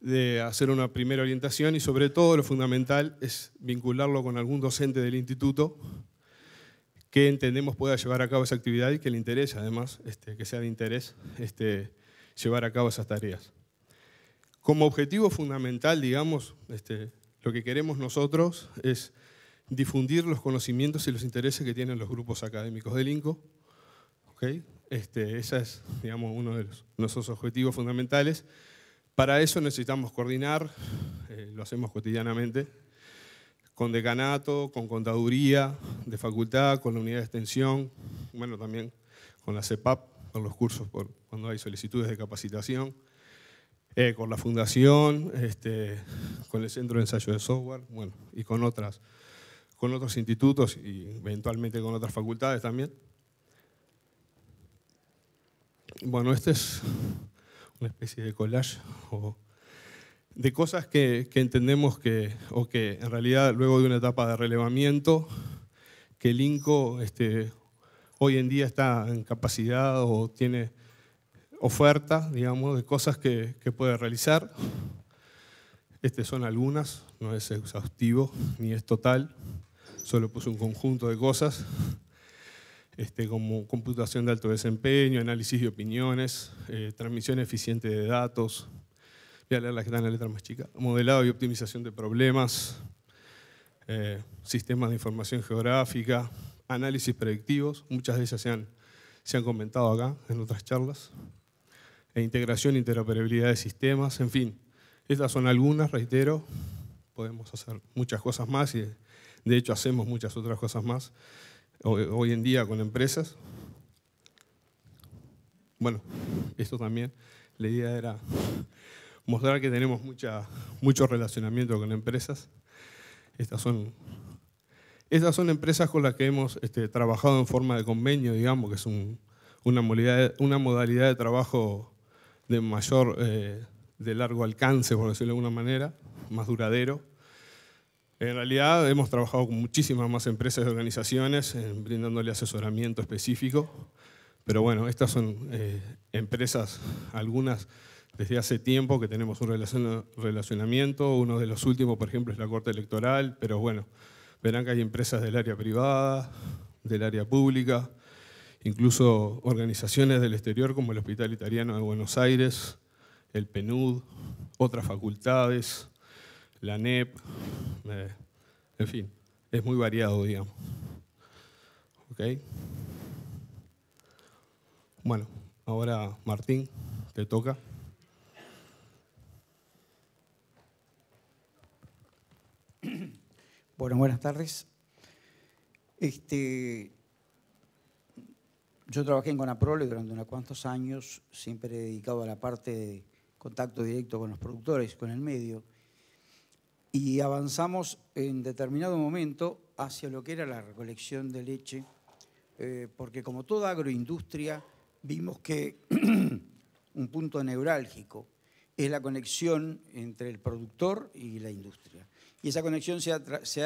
Speaker 14: de hacer una primera orientación y sobre todo lo fundamental es vincularlo con algún docente del instituto que entendemos pueda llevar a cabo esa actividad y que le interese además, este, que sea de interés este, llevar a cabo esas tareas como objetivo fundamental, digamos, este, lo que queremos nosotros es difundir los conocimientos y los intereses que tienen los grupos académicos del INCO. ¿okay? Este, ese es, digamos, uno de los, nuestros objetivos fundamentales. Para eso necesitamos coordinar, eh, lo hacemos cotidianamente, con decanato, con contaduría de facultad, con la unidad de extensión, bueno, también con la CEPAP, con los cursos por, cuando hay solicitudes de capacitación. Eh, con la Fundación, este, con el Centro de Ensayo de Software, y con, otras, con otros institutos y eventualmente con otras facultades también. Bueno, este es una especie de collage de cosas que, entendemos que, o que en realidad luego de una etapa de relevamiento, que el INCO este, hoy en día está en capacidad o tiene oferta, digamos, de cosas que, puede realizar. Estas son algunas, no es exhaustivo ni es total, solo puse un conjunto de cosas, este, como computación de alto desempeño, análisis de opiniones, eh, transmisión eficiente de datos, voy a leer las que están en la letra más chica, modelado y optimización de problemas, eh, sistemas de información geográfica, análisis predictivos, muchas de ellas se han comentado acá en otras charlas e integración e interoperabilidad de sistemas, en fin. Estas son algunas, reitero, podemos hacer muchas cosas más y de hecho hacemos muchas otras cosas más hoy en día con empresas. Bueno, esto también, la idea era mostrar que tenemos mucho relacionamiento con empresas. Estas son, estas son empresas con las que hemos este, trabajado en forma de convenio, digamos, que es una, modalidad, una modalidad de trabajo de mayor, eh, de largo alcance, por decirlo de alguna manera, más duradero. En realidad hemos trabajado con muchísimas más empresas y organizaciones eh, brindándole asesoramiento específico, pero bueno, estas son eh, empresas, algunas desde hace tiempo que tenemos un relacionamiento, uno de los últimos, por ejemplo, es la Corte Electoral, pero bueno, verán que hay empresas del área privada, del área pública, incluso organizaciones del exterior como el Hospital Italiano de Buenos Aires, el PNUD, otras facultades, la NEP, eh, en fin, es muy variado, digamos. Bueno, ahora Martín, te toca.
Speaker 15: Bueno, buenas tardes. Este, yo trabajé en Conaprole durante unos cuantos años, siempre dedicado a la parte de contacto directo con los productores, con el medio, y avanzamos en determinado momento hacia lo que era la recolección de leche, eh, porque como toda agroindustria vimos que un punto neurálgico es la conexión entre el productor y la industria. Y esa conexión se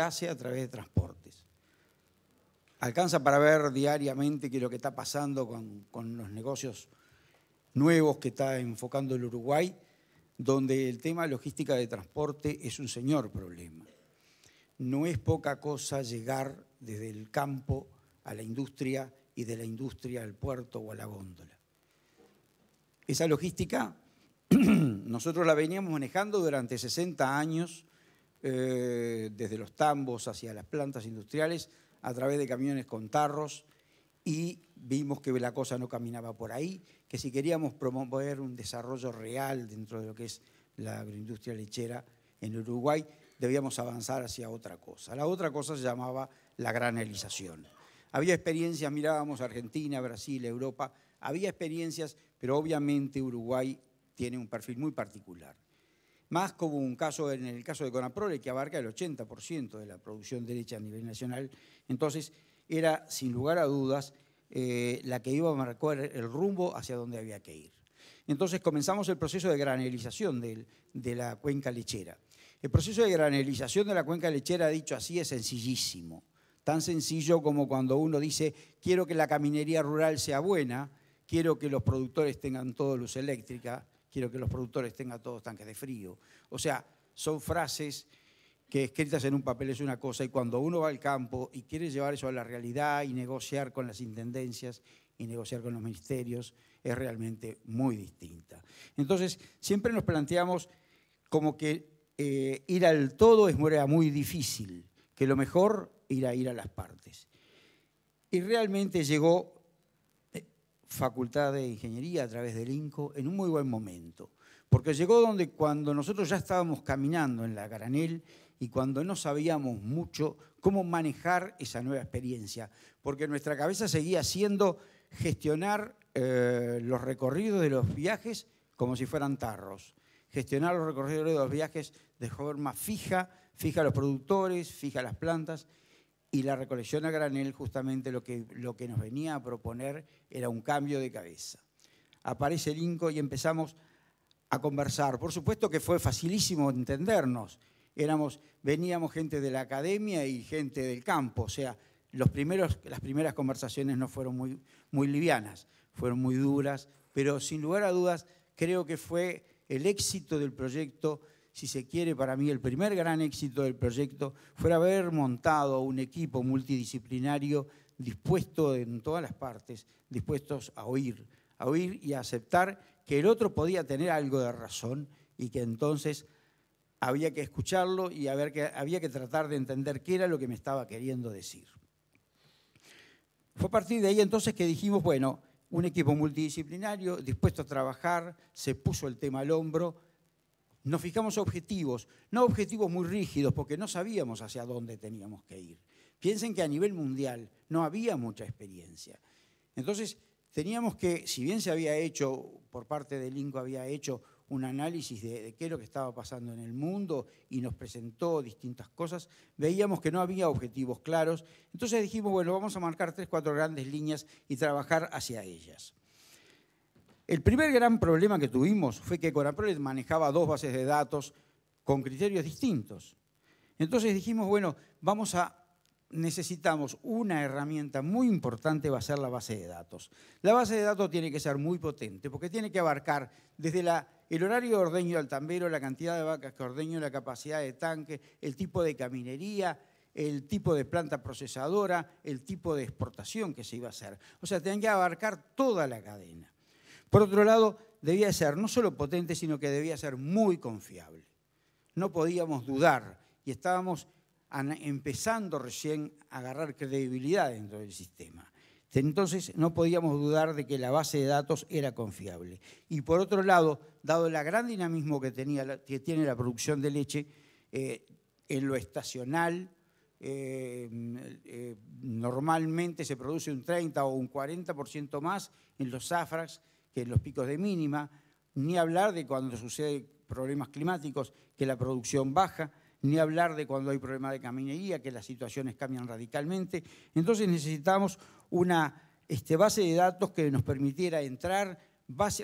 Speaker 15: hace a través de transportes alcanza para ver diariamente qué es lo que está pasando con, los negocios nuevos que está enfocando el Uruguay, donde el tema logística de transporte es un señor problema. No es poca cosa llegar desde el campo a la industria y de la industria al puerto o a la góndola. Esa logística nosotros la veníamos manejando durante 60 años, eh, desde los tambos hacia las plantas industriales, a través de camiones con tarros y vimos que la cosa no caminaba por ahí, que si queríamos promover un desarrollo real dentro de lo que es la agroindustria lechera en Uruguay, debíamos avanzar hacia otra cosa. La otra cosa se llamaba la granelización. Había experiencias, mirábamos Argentina, Brasil, Europa, había experiencias, pero obviamente Uruguay tiene un perfil muy particular más como un caso, en el caso de Conaprole, que abarca el 80% de la producción de leche a nivel nacional. Entonces, era, sin lugar a dudas, eh, la que iba a marcar el rumbo hacia donde había que ir. Entonces comenzamos el proceso de granelización de, la cuenca lechera. El proceso de granelización de la cuenca lechera, dicho así, es sencillísimo. Tan sencillo como cuando uno dice, quiero que la caminería rural sea buena, quiero que los productores tengan toda luz eléctrica, quiero que los productores tengan todos tanques de frío. O sea, son frases que escritas en un papel es una cosa y cuando uno va al campo y quiere llevar eso a la realidad y negociar con las intendencias y negociar con los ministerios, es realmente muy distinta. Entonces, siempre nos planteamos como que eh, ir al todo es muy difícil, que lo mejor ir a ir a las partes. Y realmente llegó Facultad de Ingeniería a través del INCO en un muy buen momento, porque llegó donde cuando nosotros ya estábamos caminando en la Granel y cuando no sabíamos mucho cómo manejar esa nueva experiencia, porque nuestra cabeza seguía siendo gestionar eh, los recorridos de los viajes como si fueran tarros, gestionar los recorridos de los viajes de forma fija, fija a los productores, fija a las plantas, y la recolección a granel justamente lo que, lo que nos venía a proponer era un cambio de cabeza. Aparece el INCO y empezamos a conversar. Por supuesto que fue facilísimo entendernos. Éramos, veníamos gente de la academia y gente del campo, o sea, los primeros, las primeras conversaciones no fueron muy, muy livianas, fueron muy duras, pero sin lugar a dudas creo que fue el éxito del proyecto si se quiere, para mí el primer gran éxito del proyecto fue haber montado un equipo multidisciplinario dispuesto en todas las partes, dispuestos a oír, a oír y a aceptar que el otro podía tener algo de razón y que entonces había que escucharlo y haber que, había que tratar de entender qué era lo que me estaba queriendo decir. Fue a partir de ahí entonces que dijimos, bueno, un equipo multidisciplinario dispuesto a trabajar, se puso el tema al hombro, nos fijamos objetivos, no objetivos muy rígidos, porque no sabíamos hacia dónde teníamos que ir. Piensen que a nivel mundial no había mucha experiencia. Entonces, teníamos que, si bien se había hecho, por parte del INCO había hecho un análisis de, de, qué es lo que estaba pasando en el mundo y nos presentó distintas cosas, veíamos que no había objetivos claros. Entonces dijimos, bueno, vamos a marcar tres, cuatro grandes líneas y trabajar hacia ellas. El primer gran problema que tuvimos fue que Coraprolet manejaba dos bases de datos con criterios distintos. Entonces dijimos, bueno, vamos a necesitamos una herramienta muy importante va a ser la base de datos. La base de datos tiene que ser muy potente porque tiene que abarcar desde el horario de ordeño al tambero, la cantidad de vacas que ordeño, la capacidad de tanque, el tipo de caminería, el tipo de planta procesadora, el tipo de exportación que se iba a hacer. O sea, tenían que abarcar toda la cadena. Por otro lado, debía ser no solo potente, sino que debía ser muy confiable. No podíamos dudar y estábamos empezando recién a agarrar credibilidad dentro del sistema. Entonces no podíamos dudar de que la base de datos era confiable. Y por otro lado, dado el gran dinamismo que, tiene la producción de leche, eh, en lo estacional eh, eh, normalmente se produce un 30 o un 40% más en los safras que los picos de mínima, ni hablar de cuando sucede problemas climáticos, que la producción baja, ni hablar de cuando hay problemas de caminería, que las situaciones cambian radicalmente. Entonces necesitamos una este, base de datos que nos permitiera entrar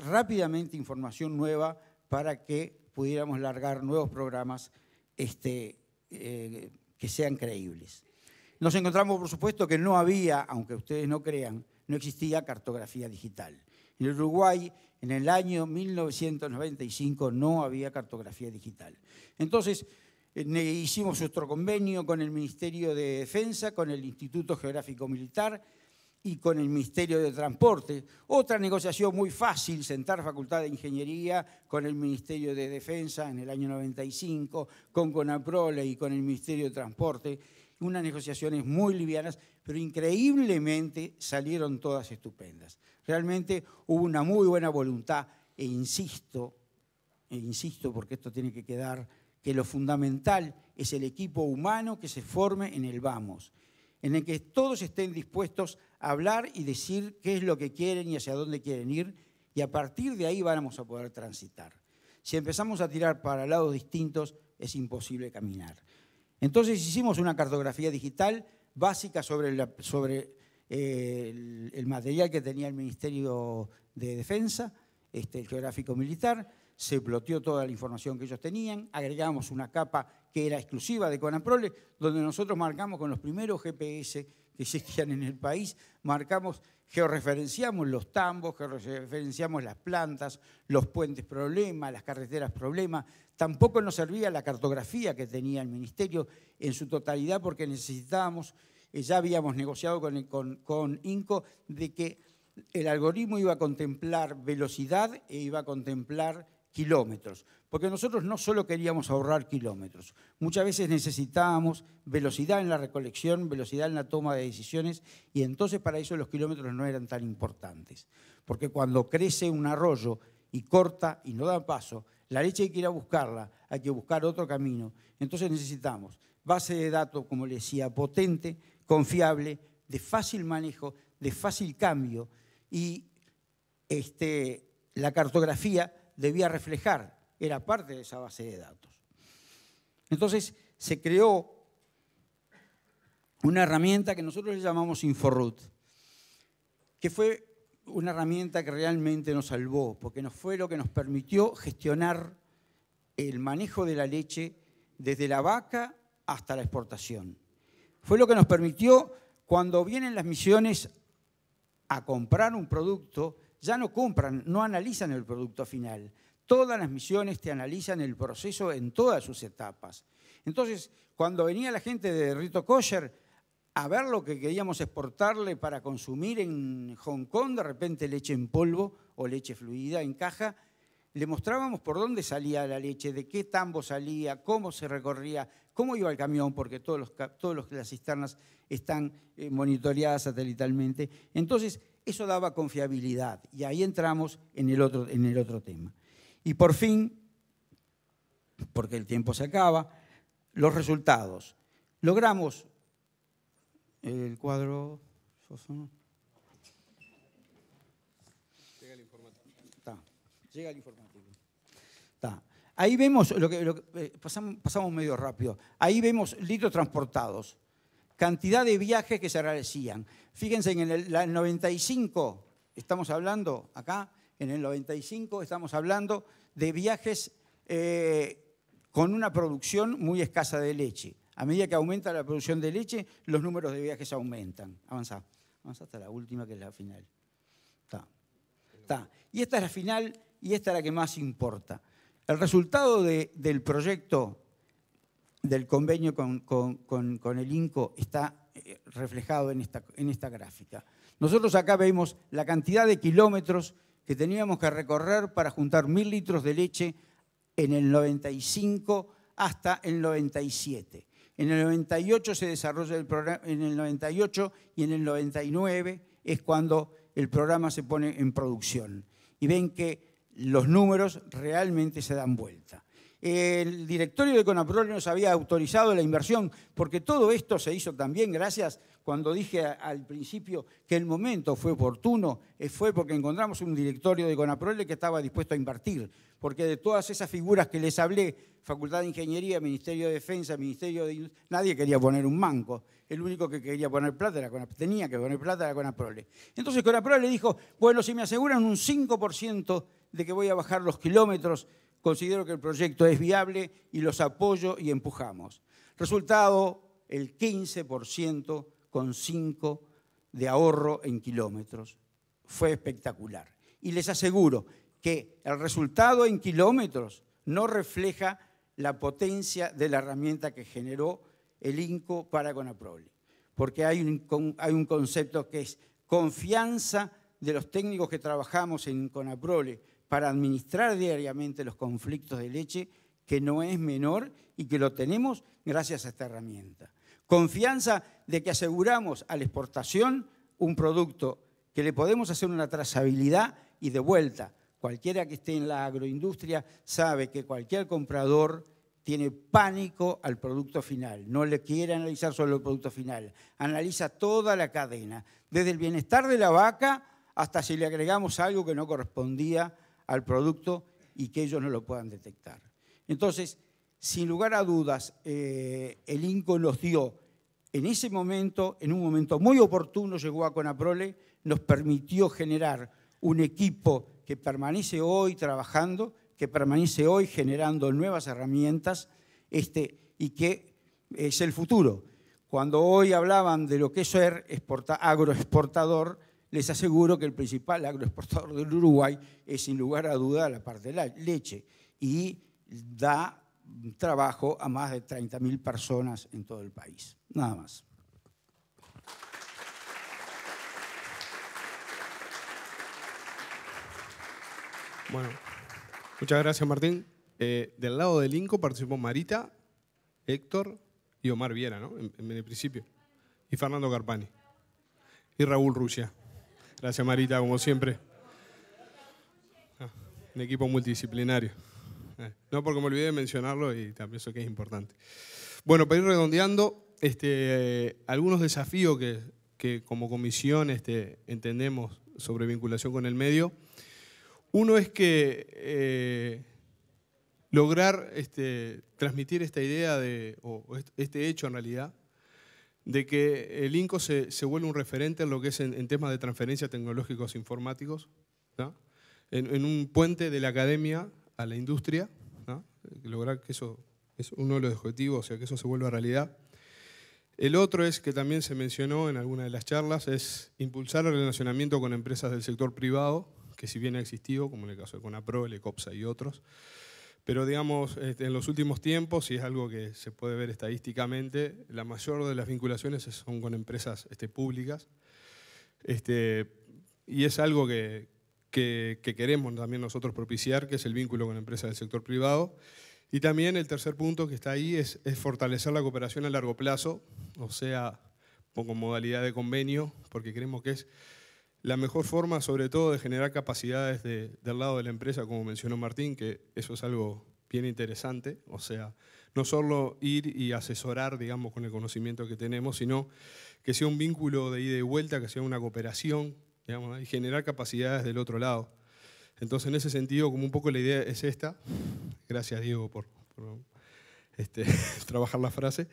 Speaker 15: rápidamente información nueva para que pudiéramos largar nuevos programas este, eh, que sean creíbles. Nos encontramos, por supuesto, que no había, aunque ustedes no crean, no existía cartografía digital. En Uruguay en el año 1995 no había cartografía digital. Entonces, eh, hicimos nuestro convenio con el Ministerio de Defensa, con el Instituto Geográfico Militar y con el Ministerio de Transporte. Otra negociación muy fácil, sentar Facultad de Ingeniería con el Ministerio de Defensa en el año 95, con Conaprole y con el Ministerio de Transporte unas negociaciones muy livianas, pero increíblemente salieron todas estupendas. Realmente hubo una muy buena voluntad e insisto, e insisto porque esto tiene que quedar, que lo fundamental es el equipo humano que se forme en el vamos, en el que todos estén dispuestos a hablar y decir qué es lo que quieren y hacia dónde quieren ir, y a partir de ahí vamos a poder transitar. Si empezamos a tirar para lados distintos, es imposible caminar. Entonces hicimos una cartografía digital básica sobre, eh, el, material que tenía el Ministerio de Defensa, este, el geográfico militar, se ploteó toda la información que ellos tenían, agregamos una capa que era exclusiva de Prole, donde nosotros marcamos con los primeros GPS que existían en el país, marcamos georreferenciamos los tambos, georreferenciamos las plantas, los puentes problema, las carreteras problema. Tampoco nos servía la cartografía que tenía el Ministerio en su totalidad porque necesitábamos, eh, ya habíamos negociado con, con, con INCO de que el algoritmo iba a contemplar velocidad e iba a contemplar kilómetros, porque nosotros no solo queríamos ahorrar kilómetros, muchas veces necesitábamos velocidad en la recolección, velocidad en la toma de decisiones, y entonces para eso los kilómetros no eran tan importantes, porque cuando crece un arroyo y corta y no da paso, la leche hay que ir a buscarla, hay que buscar otro camino, entonces necesitamos base de datos, como le decía, potente, confiable, de fácil manejo, de fácil cambio, y este, la cartografía debía reflejar, era parte de esa base de datos. Entonces se creó una herramienta que nosotros le llamamos InfoRoot, que fue una herramienta que realmente nos salvó, porque nos fue lo que nos permitió gestionar el manejo de la leche desde la vaca hasta la exportación. Fue lo que nos permitió cuando vienen las misiones a comprar un producto, ya no compran, no analizan el producto final. Todas las misiones te analizan el proceso en todas sus etapas. Entonces, cuando venía la gente de Rito Kosher a ver lo que queríamos exportarle para consumir en Hong Kong, de repente leche en polvo o leche fluida en caja, le mostrábamos por dónde salía la leche, de qué tambo salía, cómo se recorría, cómo iba el camión, porque todos las cisternas están eh, monitoreadas satelitalmente. Entonces, eso daba confiabilidad y ahí entramos en el otro, en el otro tema. Y por fin, porque el tiempo se acaba, los resultados. Logramos el cuadro... Llega el informático. Ahí vemos, eh, pasamos, pasamos medio rápido, ahí vemos litros transportados cantidad de viajes que se realizaban. Fíjense, en el 95, estamos hablando acá, en el 95 estamos hablando de viajes eh, con una producción muy escasa de leche. A medida que aumenta la producción de leche, los números de viajes aumentan. Avanza, avanza hasta la última que es la final. Y esta es la final y esta es la que más importa. El resultado del proyecto del convenio con, el INCO está eh, reflejado en esta, en esta gráfica. Nosotros acá vemos la cantidad de kilómetros que teníamos que recorrer para juntar mil litros de leche en el 95 hasta el 97. En el 98 se desarrolla el programa, en el 98 y en el 99 es cuando el programa se pone en producción. Y ven que los números realmente se dan vuelta el directorio de Conaprole nos había autorizado la inversión, porque todo esto se hizo también gracias cuando dije al principio que el momento fue oportuno, eh, fue porque encontramos un directorio de Conaprole que estaba dispuesto a invertir, porque de todas esas figuras que les hablé, Facultad de Ingeniería, Ministerio de Defensa, Ministerio de nadie quería poner un manco, el único que quería poner plata era Conaprole, tenía que poner plata era Conaprole. Entonces Conaprole dijo, bueno, si me aseguran un 5% de que voy a bajar los kilómetros Considero que el proyecto es viable y los apoyo y empujamos. Resultado, el 15% con 5 de ahorro en kilómetros. Fue espectacular. Y les aseguro que el resultado en kilómetros no refleja la potencia de la herramienta que generó el INCO para Conaprole. Porque hay un, concepto que es confianza de los técnicos que trabajamos en Conaprole para administrar diariamente los conflictos de leche, que no es menor y que lo tenemos gracias a esta herramienta. Confianza de que aseguramos a la exportación un producto que le podemos hacer una trazabilidad y de vuelta. Cualquiera que esté en la agroindustria sabe que cualquier comprador tiene pánico al producto final, no le quiere analizar solo el producto final, analiza toda la cadena, desde el bienestar de la vaca hasta si le agregamos algo que no correspondía al producto y que ellos no lo puedan detectar. Entonces, sin lugar a dudas, eh, el INCO nos dio en ese momento, en un momento muy oportuno, llegó a Conaprole, nos permitió generar un equipo que permanece hoy trabajando, que permanece hoy generando nuevas herramientas este, y que es el futuro. Cuando hoy hablaban de lo que es ser agroexportador, les aseguro que el principal agroexportador del Uruguay es sin lugar a duda la parte de la leche y da trabajo a más de 30.000 personas en todo el país. Nada más.
Speaker 14: Bueno, muchas gracias Martín. Eh, del lado del INCO participó Marita, Héctor y Omar Viera, ¿no? En, en el principio. Y Fernando Carpani. Y Raúl Rusia. Gracias Marita, como siempre. Ah, un equipo multidisciplinario. Eh, no porque me olvidé de mencionarlo y también eso que es importante. Bueno, para ir redondeando, este, eh, algunos desafíos que, como comisión este, entendemos sobre vinculación con el medio. Uno es que eh, lograr este, transmitir esta idea de, o este hecho en realidad de que el INCO se, se vuelve un referente en lo que es en, temas de transferencia tecnológicos e informáticos, en, un puente de la academia a la industria, ¿no? Eh, lograr que eso es uno de los objetivos, o sea, que eso se vuelva realidad. El otro es que también se mencionó en alguna de las charlas, es impulsar el relacionamiento con empresas del sector privado, que si bien ha existido, como en el caso de Conapro, Lecopsa y otros, pero digamos, este, en los últimos tiempos, y es algo que se puede ver estadísticamente, la mayor de las vinculaciones son con empresas este, públicas. Este, y es algo que, queremos también nosotros propiciar, que es el vínculo con empresas del sector privado. Y también el tercer punto que está ahí es, es fortalecer la cooperación a largo plazo, o sea, con modalidad de convenio, porque creemos que es la mejor forma, sobre todo, de generar capacidades del lado de la empresa, como mencionó Martín, que eso es algo bien interesante, o sea, no solo ir y asesorar, digamos, con el conocimiento que tenemos, sino que sea un vínculo de ida y vuelta, que sea una cooperación, digamos, y generar capacidades del otro lado. Entonces, en ese sentido, como un poco la idea es esta, gracias Diego por, este, trabajar la frase,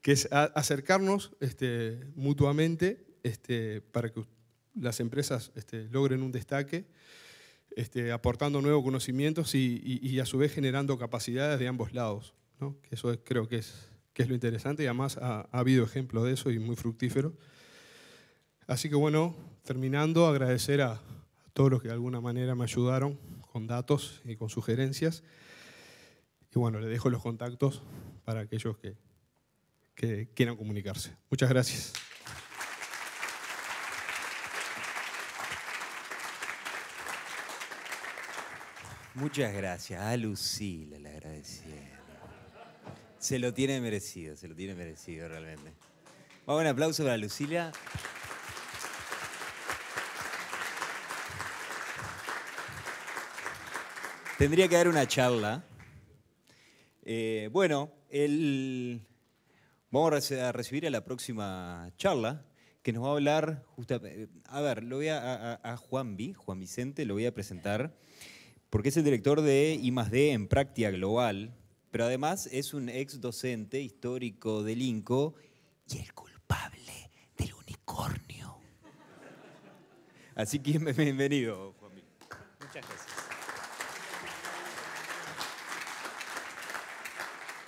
Speaker 14: que es acercarnos este, mutuamente este, para que las empresas este, logren un destaque, este, aportando nuevos conocimientos y, a su vez generando capacidades de ambos lados. Que eso creo que es, que es lo interesante y además ha, habido ejemplos de eso y muy fructífero Así que bueno, terminando, agradecer a, todos los que de alguna manera me ayudaron con datos y con sugerencias. Y bueno, le dejo los contactos para aquellos que quieran comunicarse. Muchas gracias.
Speaker 1: Muchas gracias. A Lucila le agradeciendo. Se lo tiene merecido, se lo tiene merecido realmente. Vamos, un aplauso para Lucila. Tendría que dar una charla. Eh, bueno, vamos a recibir a la próxima charla que nos va a hablar justamente... Eh, a ver, lo voy a, Juan B, Juan Vicente, lo voy a presentar porque es el director de I en práctica global, pero además es un ex docente histórico del INCO y el culpable del unicornio. Así que bienvenido, Juan.
Speaker 16: Muchas gracias.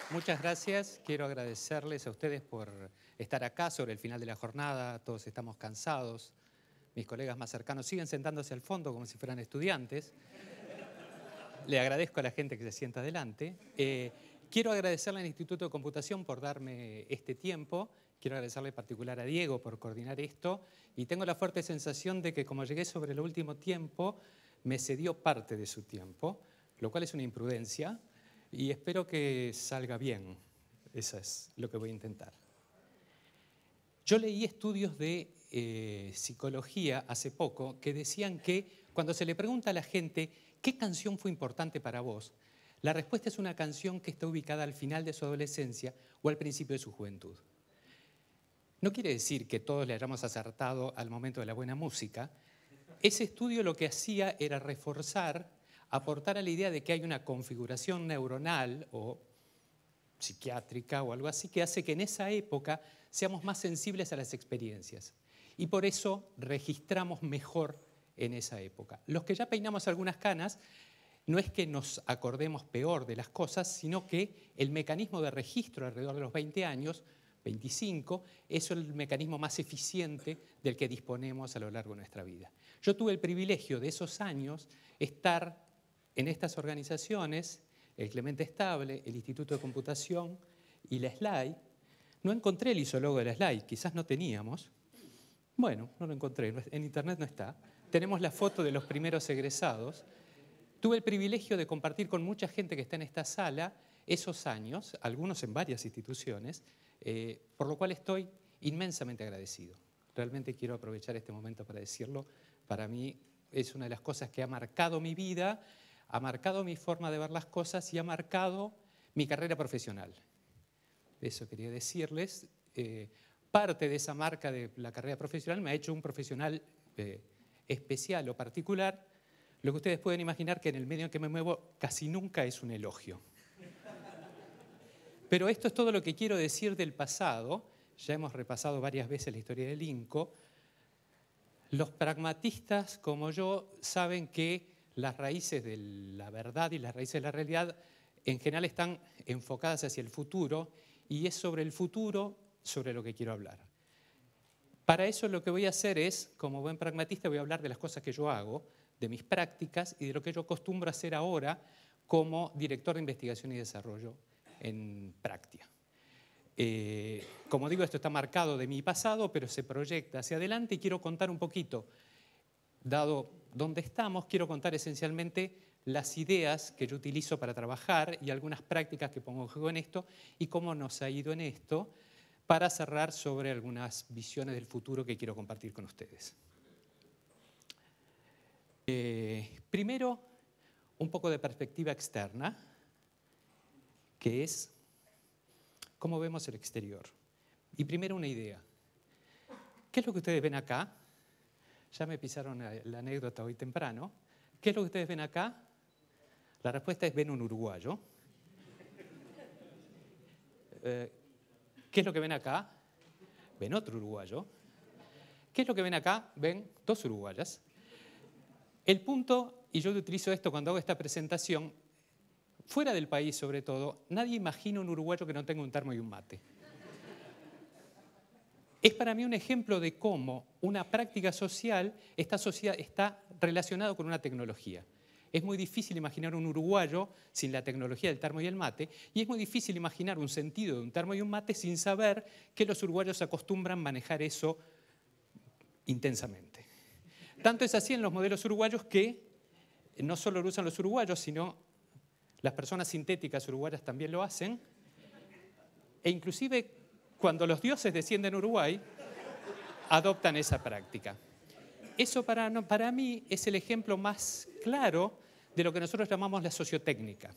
Speaker 16: Muchas gracias. Quiero agradecerles a ustedes por estar acá sobre el final de la jornada. Todos estamos cansados. Mis colegas más cercanos siguen sentándose al fondo como si fueran estudiantes le agradezco a la gente que se sienta adelante. Eh, quiero agradecerle al Instituto de Computación por darme este tiempo. Quiero agradecerle en particular a Diego por coordinar esto. Y tengo la fuerte sensación de que como llegué sobre el último tiempo, me cedió parte de su tiempo, lo cual es una imprudencia. Y espero que salga bien. Eso es lo que voy a intentar. Yo leí estudios de eh, psicología hace poco que decían que cuando se le pregunta a la gente ¿Qué canción fue importante para vos? La respuesta es una canción que está ubicada al final de su adolescencia o al principio de su juventud. No quiere decir que todos le hayamos acertado al momento de la buena música. Ese estudio lo que hacía era reforzar, aportar a la idea de que hay una configuración neuronal o psiquiátrica o algo así que hace que en esa época seamos más sensibles a las experiencias. Y por eso registramos mejor en esa época. Los que ya peinamos algunas canas, no es que nos acordemos peor de las cosas, sino que el mecanismo de registro alrededor de los 20 años, 25, es el mecanismo más eficiente del que disponemos a lo largo de nuestra vida. Yo tuve el privilegio de esos años estar en estas organizaciones, el Clemente Estable, el Instituto de Computación y la SLAI. No encontré el isólogo de la SLAI, quizás no teníamos. Bueno, no lo encontré, en internet no está tenemos la foto de los primeros egresados. Tuve el privilegio de compartir con mucha gente que está en esta sala esos años, algunos en varias instituciones, eh, por lo cual estoy inmensamente agradecido. Realmente quiero aprovechar este momento para decirlo. Para mí es una de las cosas que ha marcado mi vida, ha marcado mi forma de ver las cosas y ha marcado mi carrera profesional. Eso quería decirles. Eh, parte de esa marca de la carrera profesional me ha hecho un profesional eh, especial o particular, lo que ustedes pueden imaginar que en el medio en que me muevo casi nunca es un elogio. Pero esto es todo lo que quiero decir del pasado. Ya hemos repasado varias veces la historia del Inco. Los pragmatistas como yo saben que las raíces de la verdad y las raíces de la realidad en general están enfocadas hacia el futuro y es sobre el futuro sobre lo que quiero hablar. Para eso lo que voy a hacer es, como buen pragmatista, voy a hablar de las cosas que yo hago, de mis prácticas y de lo que yo acostumbro a hacer ahora como director de investigación y desarrollo en práctica. Eh, como digo, esto está marcado de mi pasado, pero se proyecta hacia adelante y quiero contar un poquito, dado dónde estamos, quiero contar esencialmente las ideas que yo utilizo para trabajar y algunas prácticas que pongo en juego en esto y cómo nos ha ido en esto para cerrar sobre algunas visiones del futuro que quiero compartir con ustedes. Eh, primero, un poco de perspectiva externa, que es cómo vemos el exterior. Y primero una idea. ¿Qué es lo que ustedes ven acá? Ya me pisaron la anécdota hoy temprano. ¿Qué es lo que ustedes ven acá? La respuesta es ven un uruguayo. Eh, ¿Qué es lo que ven acá? Ven otro uruguayo. ¿Qué es lo que ven acá? Ven dos uruguayas. El punto, y yo utilizo esto cuando hago esta presentación, fuera del país sobre todo, nadie imagina un uruguayo que no tenga un termo y un mate. Es para mí un ejemplo de cómo una práctica social está, está relacionada con una tecnología. Es muy difícil imaginar un uruguayo sin la tecnología del termo y el mate, y es muy difícil imaginar un sentido de un termo y un mate sin saber que los uruguayos acostumbran manejar eso intensamente. Tanto es así en los modelos uruguayos que no solo lo usan los uruguayos, sino las personas sintéticas uruguayas también lo hacen, e inclusive cuando los dioses descienden a Uruguay, adoptan esa práctica. Eso para, para mí es el ejemplo más claro de lo que nosotros llamamos la sociotécnica.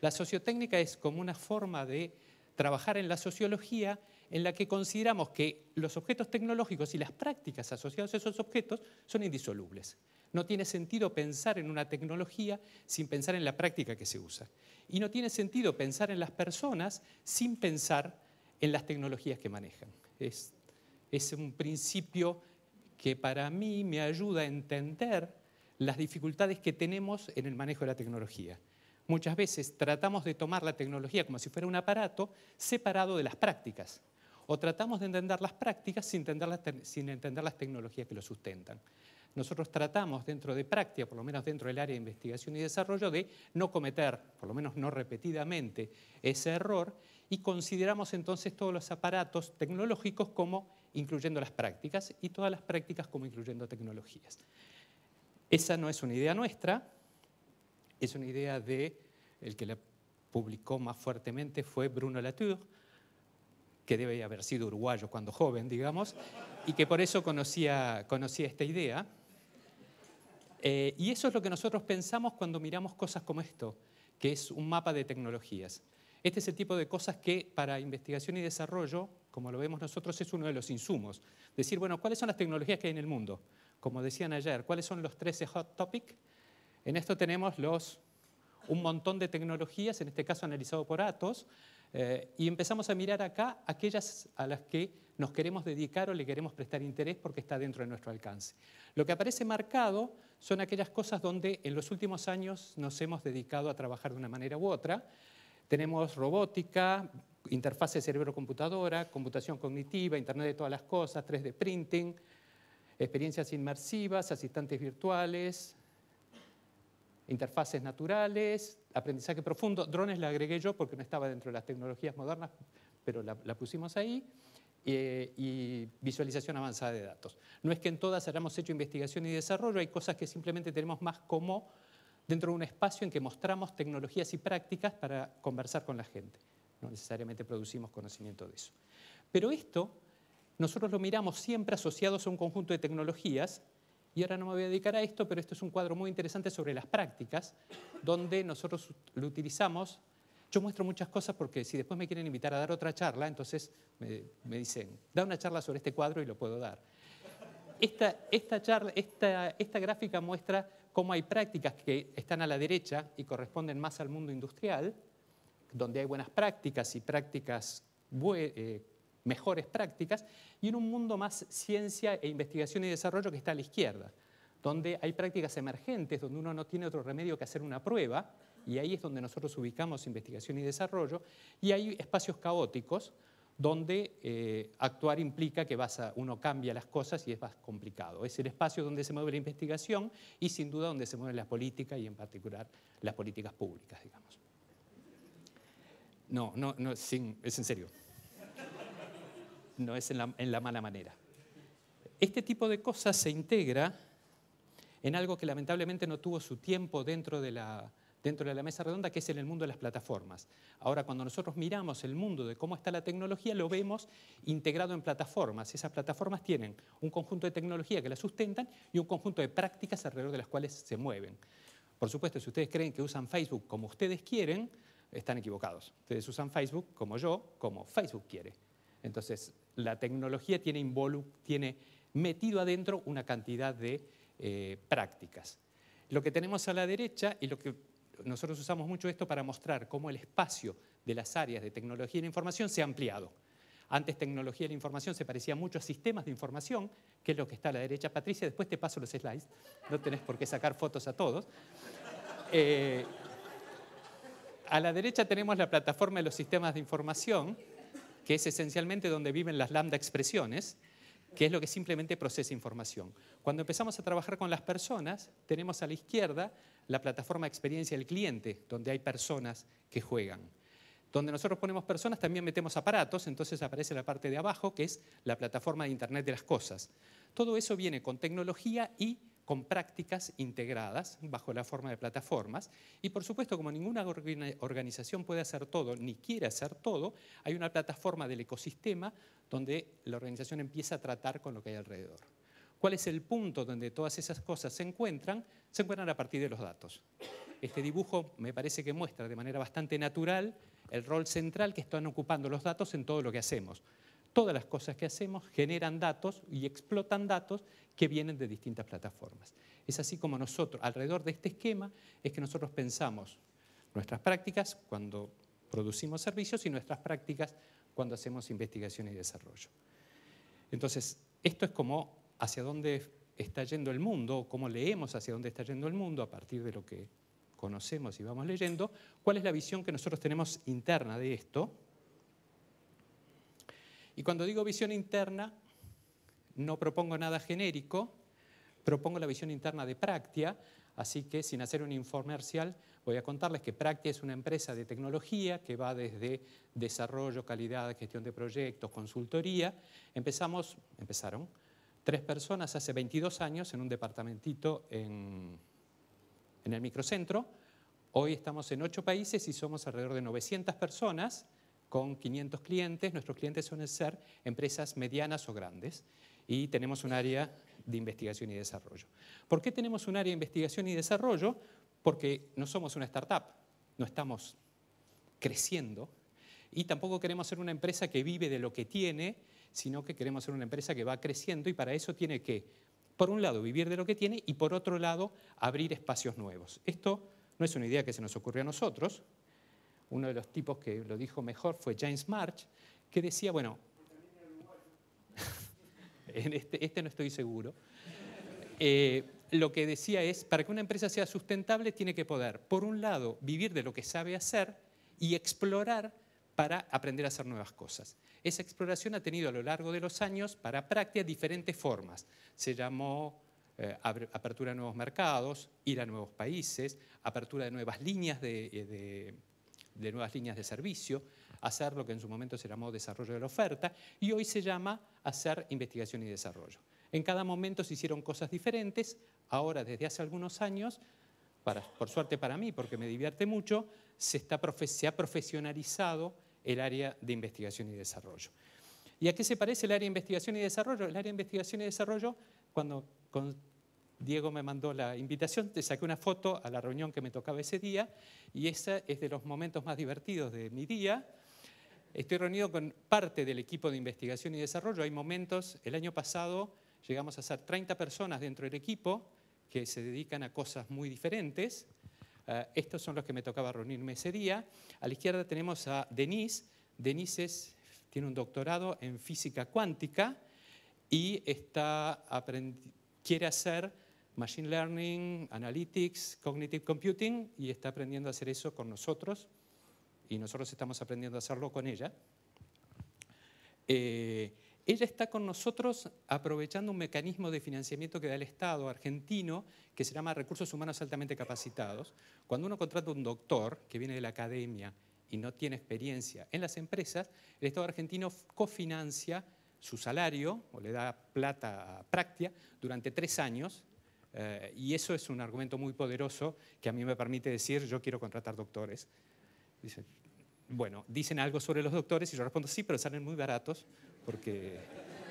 Speaker 16: La sociotécnica es como una forma de trabajar en la sociología en la que consideramos que los objetos tecnológicos y las prácticas asociadas a esos objetos son indisolubles. No tiene sentido pensar en una tecnología sin pensar en la práctica que se usa. Y no tiene sentido pensar en las personas sin pensar en las tecnologías que manejan. Es, es un principio que para mí me ayuda a entender las dificultades que tenemos en el manejo de la tecnología. Muchas veces tratamos de tomar la tecnología como si fuera un aparato separado de las prácticas, o tratamos de entender las prácticas sin entender las, tecnologías que lo sustentan. Nosotros tratamos dentro de práctica, por lo menos dentro del área de investigación y desarrollo, de no cometer, por lo menos no repetidamente, ese error y consideramos entonces todos los aparatos tecnológicos como incluyendo las prácticas y todas las prácticas como incluyendo tecnologías. Esa no es una idea nuestra, es una idea de, el que la publicó más fuertemente fue Bruno Latour, que debe haber sido uruguayo cuando joven, digamos, y que por eso conocía, esta idea. Eh, y eso es lo que nosotros pensamos cuando miramos cosas como esto, que es un mapa de tecnologías. Este es el tipo de cosas que para investigación y desarrollo, como lo vemos nosotros, es uno de los insumos. Decir, bueno, ¿cuáles son las tecnologías que hay en el mundo? como decían ayer, ¿cuáles son los 13 hot topics? En esto tenemos los, un montón de tecnologías, en este caso analizado por Atos, eh, y empezamos a mirar acá aquellas a las que nos queremos dedicar o le queremos prestar interés porque está dentro de nuestro alcance. Lo que aparece marcado son aquellas cosas donde en los últimos años nos hemos dedicado a trabajar de una manera u otra. Tenemos robótica, interfase cerebro-computadora, computación cognitiva, Internet de todas las cosas, 3D printing, experiencias inmersivas, asistentes virtuales, interfaces naturales, aprendizaje profundo. Drones la agregué yo porque no estaba dentro de las tecnologías modernas, pero la, pusimos ahí. y visualización avanzada de datos. No es que en todas hayamos hecho investigación y desarrollo, hay cosas que simplemente tenemos más como dentro de un espacio en que mostramos tecnologías y prácticas para conversar con la gente. No necesariamente producimos conocimiento de eso. Pero esto nosotros lo miramos siempre asociados a un conjunto de tecnologías, y ahora no me voy a dedicar a esto, pero esto es un cuadro muy interesante sobre las prácticas, donde nosotros lo utilizamos. Yo muestro muchas cosas porque si después me quieren invitar a dar otra charla, entonces me, dicen, da una charla sobre este cuadro y lo puedo dar. Esta, esta, charla, esta gráfica muestra cómo hay prácticas que están a la derecha y corresponden más al mundo industrial, donde hay buenas prácticas y prácticas eh, mejores prácticas, y en un mundo más ciencia e investigación y desarrollo que está a la izquierda, donde hay prácticas emergentes, donde uno no tiene otro remedio que hacer una prueba, y ahí es donde nosotros ubicamos investigación y desarrollo, y hay espacios caóticos donde eh, actuar implica que uno cambia las cosas y es más complicado. Es el espacio donde se mueve la investigación y sin duda donde se mueve la política y en particular las políticas públicas, digamos. No, no, no, es en serio no es en la, mala manera. Este tipo de cosas se integra en algo que lamentablemente no tuvo su tiempo dentro de la, dentro de la mesa redonda, que es en el mundo de las plataformas. Ahora, cuando nosotros miramos el mundo de cómo está la tecnología, lo vemos integrado en plataformas. Esas plataformas tienen un conjunto de tecnología que las sustentan y un conjunto de prácticas alrededor de las cuales se mueven. Por supuesto, si ustedes creen que usan Facebook como ustedes quieren, están equivocados. Ustedes usan Facebook como yo, como Facebook quiere. Entonces, la tecnología tiene, metido adentro una cantidad de eh, prácticas. Lo que tenemos a la derecha y lo que nosotros usamos mucho esto para mostrar cómo el espacio de las áreas de tecnología y la información se ha ampliado. Antes tecnología y la información se parecían mucho a sistemas de información, que es lo que está a la derecha. Patricia, después te paso los slides, no tenés por qué sacar fotos a todos. Eh, a la derecha tenemos la plataforma de los sistemas de información, que es esencialmente donde viven las lambda expresiones, que es lo que simplemente procesa información. Cuando empezamos a trabajar con las personas, tenemos a la izquierda la plataforma de experiencia del cliente, donde hay personas que juegan. Donde nosotros ponemos personas, también metemos aparatos, entonces aparece la parte de abajo, que es la plataforma de Internet de las Cosas. Todo eso viene con tecnología y con prácticas integradas bajo la forma de plataformas. Y por supuesto, como ninguna organización puede hacer todo ni quiere hacer todo, hay una plataforma del ecosistema donde la organización empieza a tratar con lo que hay alrededor. ¿Cuál es el punto donde todas esas cosas se encuentran? Se encuentran a partir de los datos. Este dibujo me parece que muestra de manera bastante natural el rol central que están ocupando los datos en todo lo que hacemos. Todas las cosas que hacemos generan datos y explotan datos que vienen de distintas plataformas. Es así como nosotros, alrededor de este esquema, es que nosotros pensamos nuestras prácticas cuando producimos servicios y nuestras prácticas cuando hacemos investigación y desarrollo. Entonces, esto es como hacia dónde está yendo el mundo, cómo leemos hacia dónde está yendo el mundo a partir de lo que conocemos y vamos leyendo, cuál es la visión que nosotros tenemos interna de esto, y cuando digo visión interna, no propongo nada genérico, propongo la visión interna de Practia, así que sin hacer un informe voy a contarles que Practia es una empresa de tecnología que va desde desarrollo, calidad, gestión de proyectos, consultoría. Empezamos, empezaron tres personas hace 22 años en un departamentito en, en el microcentro. Hoy estamos en ocho países y somos alrededor de 900 personas con 500 clientes. Nuestros clientes suelen ser empresas medianas o grandes y tenemos un área de investigación y desarrollo. ¿Por qué tenemos un área de investigación y desarrollo? Porque no somos una startup, no estamos creciendo y tampoco queremos ser una empresa que vive de lo que tiene, sino que queremos ser una empresa que va creciendo y para eso tiene que, por un lado, vivir de lo que tiene y por otro lado, abrir espacios nuevos. Esto no es una idea que se nos ocurrió a nosotros, uno de los tipos que lo dijo mejor fue James March, que decía, bueno, en este, este, no estoy seguro, eh, lo que decía es, para que una empresa sea sustentable tiene que poder, por un lado, vivir de lo que sabe hacer y explorar para aprender a hacer nuevas cosas. Esa exploración ha tenido a lo largo de los años para práctica diferentes formas. Se llamó eh, apertura de nuevos mercados, ir a nuevos países, apertura de nuevas líneas de eh, de nuevas líneas de servicio, hacer lo que en su momento se llamó desarrollo de la oferta y hoy se llama hacer investigación y desarrollo. En cada momento se hicieron cosas diferentes, ahora desde hace algunos años, para, por suerte para mí, porque me divierte mucho, se, está, se ha profesionalizado el área de investigación y desarrollo. ¿Y a qué se parece el área de investigación y desarrollo? El área de investigación y desarrollo, cuando Diego me mandó la invitación, te saqué una foto a la reunión que me tocaba ese día y ese es de los momentos más divertidos de mi día. Estoy reunido con parte del equipo de investigación y desarrollo. Hay momentos, el año pasado llegamos a ser 30 personas dentro del equipo que se dedican a cosas muy diferentes. Ah, estos son los que me tocaba reunirme ese día. A la izquierda tenemos a Denise. Denise tiene un doctorado en física cuántica y está quiere hacer Machine Learning, Analytics, Cognitive Computing y está aprendiendo a hacer eso con nosotros y nosotros estamos aprendiendo a hacerlo con ella. Eh, ella está con nosotros aprovechando un mecanismo de financiamiento que da el Estado argentino que se llama Recursos Humanos Altamente Capacitados. Cuando uno contrata a un doctor que viene de la academia y no tiene experiencia en las empresas, el Estado argentino cofinancia su salario o le da plata a práctica durante tres años eh, y eso es un argumento muy poderoso que a mí me permite decir, yo quiero contratar doctores. Dicen, bueno, dicen algo sobre los doctores y yo respondo, sí, pero salen muy baratos porque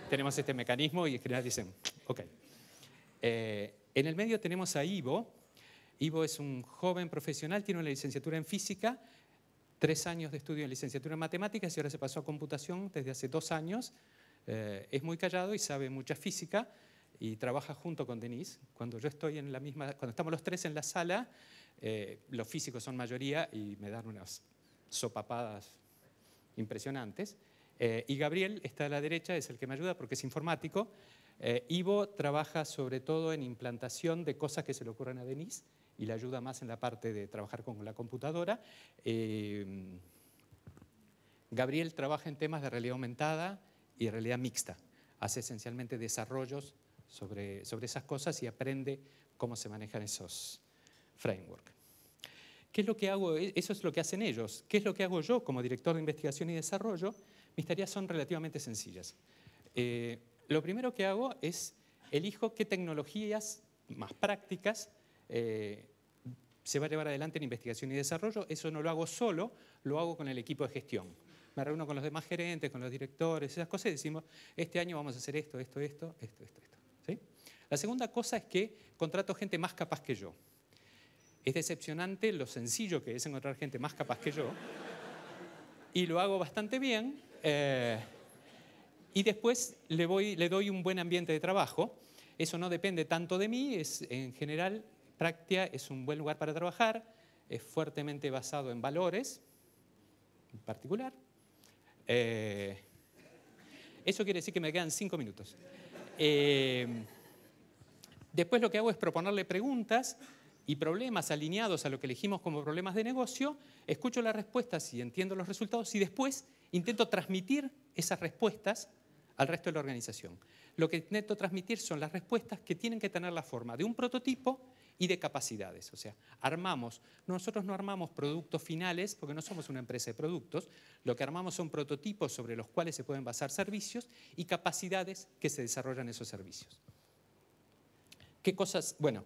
Speaker 16: tenemos este mecanismo y en general dicen, ok. Eh, en el medio tenemos a Ivo. Ivo es un joven profesional, tiene una licenciatura en física, tres años de estudio en licenciatura en matemáticas y ahora se pasó a computación desde hace dos años. Eh, es muy callado y sabe mucha física, y trabaja junto con Denise. Cuando yo estoy en la misma, cuando estamos los tres en la sala, eh, los físicos son mayoría y me dan unas sopapadas impresionantes. Eh, y Gabriel está a la derecha, es el que me ayuda porque es informático. Eh, Ivo trabaja sobre todo en implantación de cosas que se le ocurren a Denise y le ayuda más en la parte de trabajar con la computadora. Gabriel trabaja en temas de realidad aumentada y realidad mixta. Hace esencialmente desarrollos sobre, esas cosas y aprende cómo se manejan esos frameworks. ¿Qué es lo que hago? E, eso es lo que hacen ellos. ¿Qué es lo que hago yo como director de investigación y desarrollo? Mis tareas son relativamente sencillas. Eh, lo primero que hago es elijo qué tecnologías más prácticas eh, se va a llevar adelante en investigación y desarrollo. Eso no lo hago solo, lo hago con el equipo de gestión. Me reúno con los demás gerentes, con los directores, esas cosas y decimos, este año vamos a hacer esto, esto, esto, esto, esto, esto. La segunda cosa es que contrato gente más capaz que yo. Es decepcionante lo sencillo que es encontrar gente más capaz que yo. Y lo hago bastante bien. Eh, y después le, doy un buen ambiente de trabajo. Eso no depende tanto de mí. en general, Practia es un buen lugar para trabajar. Es fuertemente basado en valores, en particular. Eh, eso quiere decir que me quedan cinco minutos. Eh, Después lo que hago es proponerle preguntas y problemas alineados a lo que elegimos como problemas de negocio, escucho las respuestas y entiendo los resultados y después intento transmitir esas respuestas al resto de la organización. Lo que intento transmitir son las respuestas que tienen que tener la forma de un prototipo y de capacidades. O sea, armamos, nosotros no armamos productos finales porque no somos una empresa de productos, lo que armamos son prototipos sobre los cuales se pueden basar servicios y capacidades que se desarrollan esos servicios qué cosas, bueno,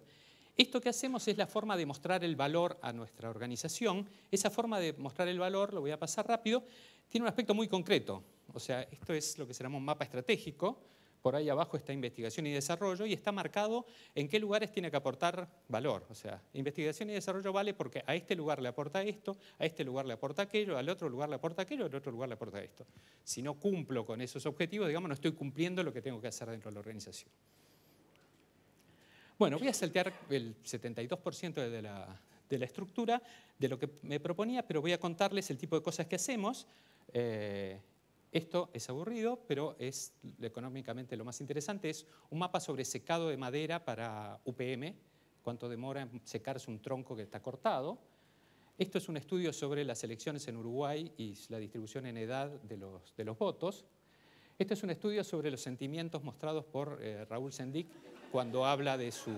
Speaker 16: esto que hacemos es la forma de mostrar el valor a nuestra organización. Esa forma de mostrar el valor, lo voy a pasar rápido, tiene un aspecto muy concreto. O sea, esto es lo que se llama un mapa estratégico. Por ahí abajo está investigación y desarrollo y está marcado en qué lugares tiene que aportar valor. O sea, investigación y desarrollo vale porque a este lugar le aporta esto, a este lugar le aporta aquello, al otro lugar le aporta aquello, al otro lugar le aporta esto. Si no cumplo con esos objetivos, digamos, no estoy cumpliendo lo que tengo que hacer dentro de la organización. Bueno, voy a saltear el 72% de la, estructura de lo que me proponía, pero voy a contarles el tipo de cosas que hacemos. Eh, esto es aburrido, pero es económicamente lo más interesante. Es un mapa sobre secado de madera para UPM, cuánto demora en secarse un tronco que está cortado. Esto es un estudio sobre las elecciones en Uruguay y la distribución en edad de los, votos. Esto es un estudio sobre los sentimientos mostrados por eh, Raúl Sendic cuando habla de, sus,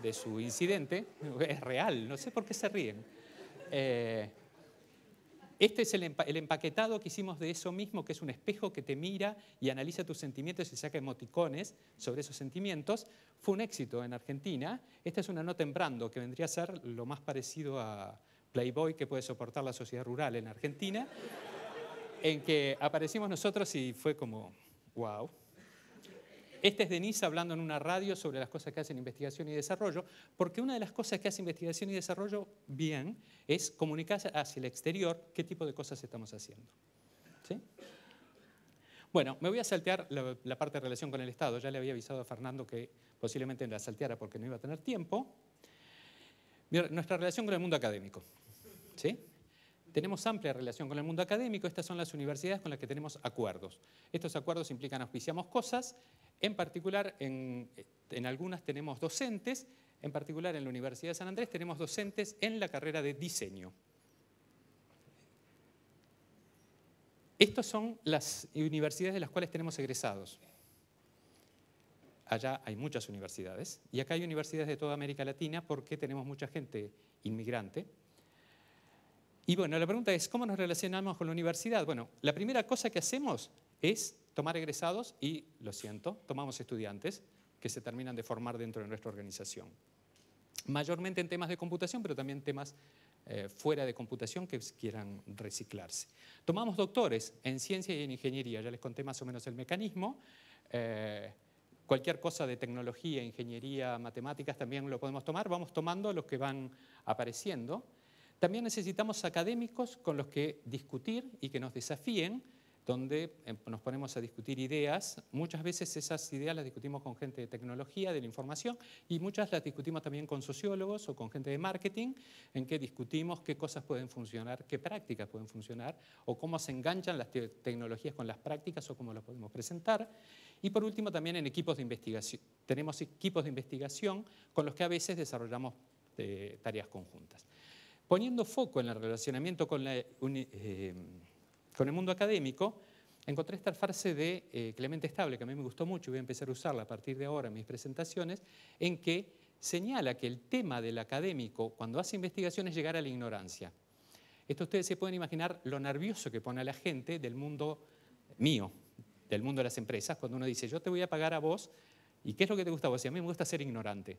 Speaker 16: de su incidente, es real, no sé por qué se ríen. Eh, este es el, empaquetado que hicimos de eso mismo, que es un espejo que te mira y analiza tus sentimientos y saca emoticones sobre esos sentimientos. Fue un éxito en Argentina. Esta es una nota en brando, que vendría a ser lo más parecido a Playboy que puede soportar la sociedad rural en Argentina, en que aparecimos nosotros y fue como, wow. Este es Denise hablando en una radio sobre las cosas que hacen investigación y desarrollo, porque una de las cosas que hace investigación y desarrollo bien es comunicarse hacia el exterior qué tipo de cosas estamos haciendo. Bueno, me voy a saltear la, parte de relación con el Estado. Ya le había avisado a Fernando que posiblemente la salteara porque no iba a tener tiempo. Nuestra relación con el mundo académico. ¿Sí? Tenemos amplia relación con el mundo académico. Estas son las universidades con las que tenemos acuerdos. Estos acuerdos implican auspiciamos cosas en particular, en, algunas tenemos docentes, en particular en la Universidad de San Andrés tenemos docentes en la carrera de diseño. Estas son las universidades de las cuales tenemos egresados. Allá hay muchas universidades y acá hay universidades de toda América Latina porque tenemos mucha gente inmigrante. Y bueno, la pregunta es, ¿cómo nos relacionamos con la universidad? Bueno, la primera cosa que hacemos es tomar egresados y, lo siento, tomamos estudiantes que se terminan de formar dentro de nuestra organización. Mayormente en temas de computación, pero también temas eh, fuera de computación que quieran reciclarse. Tomamos doctores en ciencia y en ingeniería, ya les conté más o menos el mecanismo. Eh, cualquier cosa de tecnología, ingeniería, matemáticas también lo podemos tomar. Vamos tomando los que van apareciendo. También necesitamos académicos con los que discutir y que nos desafíen donde em, nos ponemos a discutir ideas. Muchas veces esas ideas las discutimos con gente de tecnología, de la información, y muchas las discutimos también con sociólogos o con gente de marketing, en que discutimos qué cosas pueden funcionar, qué prácticas pueden funcionar, o cómo se enganchan las tecnologías con las prácticas o cómo las podemos presentar. Y por último, también en equipos de investigación. Tenemos equipos de investigación con los que a veces desarrollamos eh, tareas conjuntas. Poniendo foco en el relacionamiento con la... Em, con el mundo académico, encontré esta frase de eh, Clemente Estable, que a mí me gustó mucho y voy a empezar a usarla a partir de ahora en mis presentaciones, en que señala que el tema del académico cuando hace investigación es llegar a la ignorancia. Esto ustedes se pueden imaginar lo nervioso que pone a la gente del mundo mío, del mundo de las empresas, cuando uno dice, yo te voy a pagar a vos, ¿y qué es lo que te gusta a vos? Y a mí me gusta ser ignorante.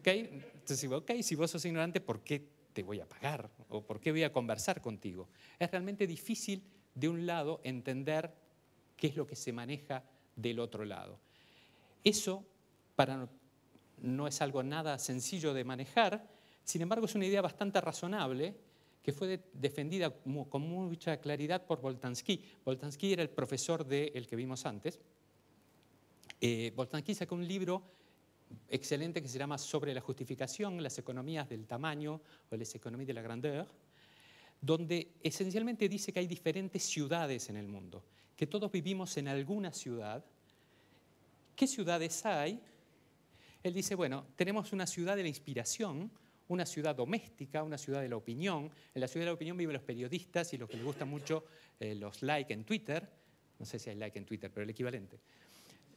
Speaker 16: ¿Okay? Entonces digo, ok, si vos sos ignorante, ¿por qué te voy a pagar o por qué voy a conversar contigo. Es realmente difícil de un lado entender qué es lo que se maneja del otro lado. Eso para no es algo nada sencillo de manejar, sin embargo es una idea bastante razonable que fue defendida con mucha claridad por Boltansky. Boltansky era el profesor del que vimos antes. Eh, Boltansky sacó un libro excelente que se llama Sobre la justificación, las economías del tamaño o las economías de la grandeur, donde esencialmente dice que hay diferentes ciudades en el mundo, que todos vivimos en alguna ciudad. ¿Qué ciudades hay? Él dice, bueno, tenemos una ciudad de la inspiración, una ciudad doméstica, una ciudad de la opinión. En la ciudad de la opinión viven los periodistas y los que les gusta mucho eh, los like en Twitter. No sé si hay like en Twitter, pero el equivalente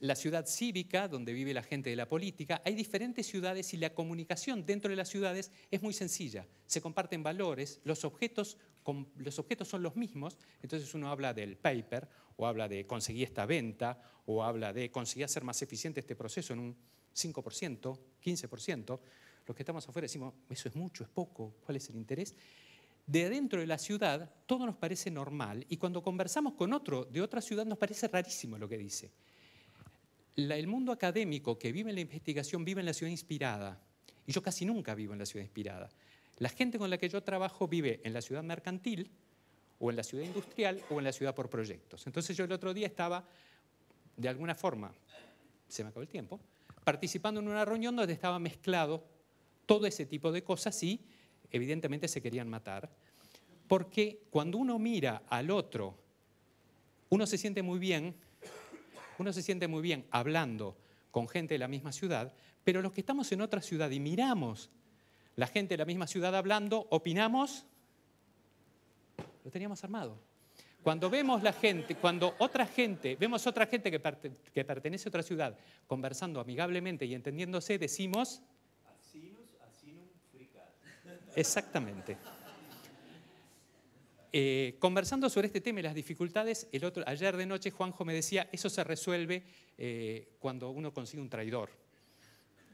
Speaker 16: la ciudad cívica, donde vive la gente de la política, hay diferentes ciudades y la comunicación dentro de las ciudades es muy sencilla. Se comparten valores, los objetos, son los mismos, entonces uno habla del paper, o habla de conseguir esta venta, o habla de conseguir hacer más eficiente este proceso en un 5%, 15%. Los que estamos afuera decimos, eso es mucho, es poco, ¿cuál es el interés? de dentro de la ciudad todo nos parece normal y cuando conversamos con otro de otra ciudad nos parece rarísimo lo que dice el mundo académico que vive en la investigación vive en la ciudad inspirada. Y yo casi nunca vivo en la ciudad inspirada. La gente con la que yo trabajo vive en la ciudad mercantil o en la ciudad industrial o en la ciudad por proyectos. Entonces yo el otro día estaba, de alguna forma, se me acabó el tiempo, participando en una reunión donde estaba mezclado todo ese tipo de cosas y evidentemente se querían matar. Porque cuando uno mira al otro, uno se siente muy bien uno se siente muy bien hablando con gente de la misma ciudad, pero los que estamos en otra ciudad y miramos la gente de la misma ciudad hablando, opinamos, lo teníamos armado. Cuando vemos la gente, cuando otra gente, vemos otra gente que, que pertenece a otra ciudad conversando amigablemente y entendiéndose, decimos... Exactamente. Eh, conversando sobre este tema y las dificultades, el otro, ayer de noche Juanjo me decía, eso se resuelve eh, cuando uno consigue un traidor,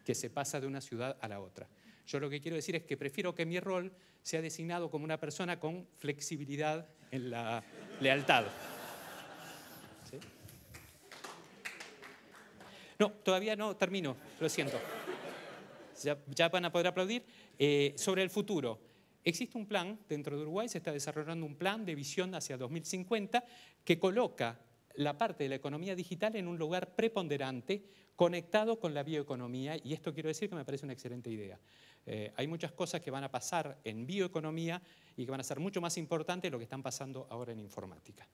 Speaker 16: que se pasa de una ciudad a la otra. Yo lo que quiero decir es que prefiero que mi rol sea designado como una persona con flexibilidad en la lealtad. No, todavía no termino, lo siento. Ya, van a poder aplaudir. Eh, sobre el futuro. Existe un plan dentro de Uruguay, se está desarrollando un plan de visión hacia 2050 que coloca la parte de la economía digital en un lugar preponderante conectado con la bioeconomía y esto quiero decir que me parece una excelente idea. Eh, hay muchas cosas que van a pasar en bioeconomía y que van a ser mucho más importantes de lo que están pasando ahora en informática.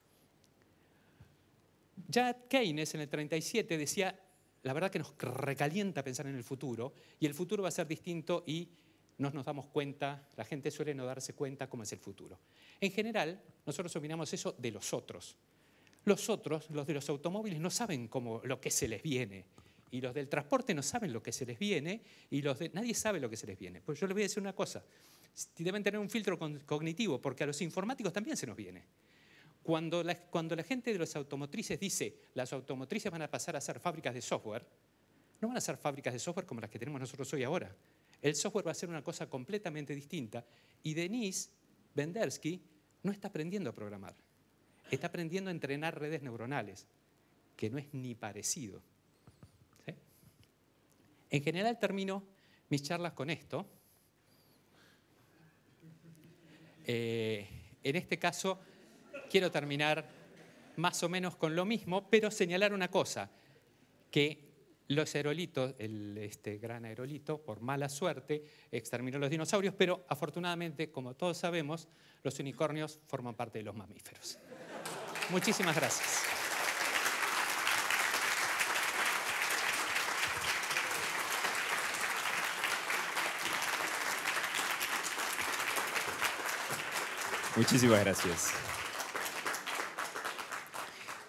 Speaker 16: Ya Keynes en el 37 decía, la verdad que nos recalienta pensar en el futuro y el futuro va a ser distinto y no nos damos cuenta, la gente suele no darse cuenta cómo es el futuro. En general, nosotros opinamos eso de los otros. Los otros, los de los automóviles, no saben cómo, lo que se les viene. Y los del transporte no saben lo que se les viene y nadie sabe lo que se les viene. Pues yo les voy a decir una cosa, deben tener un filtro cognitivo porque a los informáticos también se nos viene. Cuando la, cuando la gente de los automotrices dice las automotrices van a pasar a ser fábricas de software, no van a ser fábricas de software como las que tenemos nosotros hoy ahora, el software va a ser una cosa completamente distinta y Denise Bendersky no está aprendiendo a programar, está aprendiendo a entrenar redes neuronales, que no es ni parecido. En general termino mis charlas con esto. Eh, en este caso quiero terminar más o menos con lo mismo, pero señalar una cosa, que los aerolitos, el este, gran aerolito, por mala suerte, exterminó los dinosaurios, pero afortunadamente, como todos sabemos, los unicornios forman parte de los mamíferos. Muchísimas gracias.
Speaker 1: Muchísimas gracias.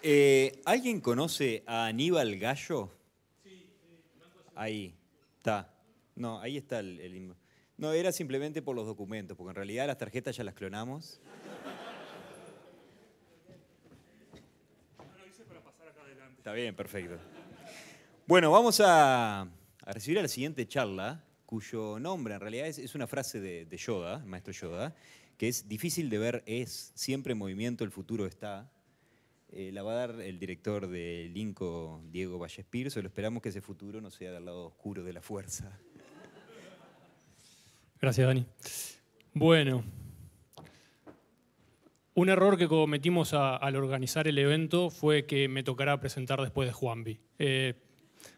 Speaker 1: Eh, ¿Alguien conoce a Aníbal Gallo? Ahí, está. No, ahí está el, No, era simplemente por los documentos, porque en realidad las tarjetas ya las clonamos. para pasar acá adelante. Está bien, perfecto. Bueno, vamos a, recibir la siguiente charla, cuyo nombre en realidad es, una frase de, Yoda, maestro Yoda, que es difícil de ver es, siempre en movimiento, el futuro está. Eh, la va a dar el director del INCO, Diego Vallespir. Solo esperamos que ese futuro no sea del lado oscuro de la fuerza.
Speaker 17: Gracias, Dani. Bueno, un error que cometimos al organizar el evento fue que me tocará presentar después de Juanvi. Eh,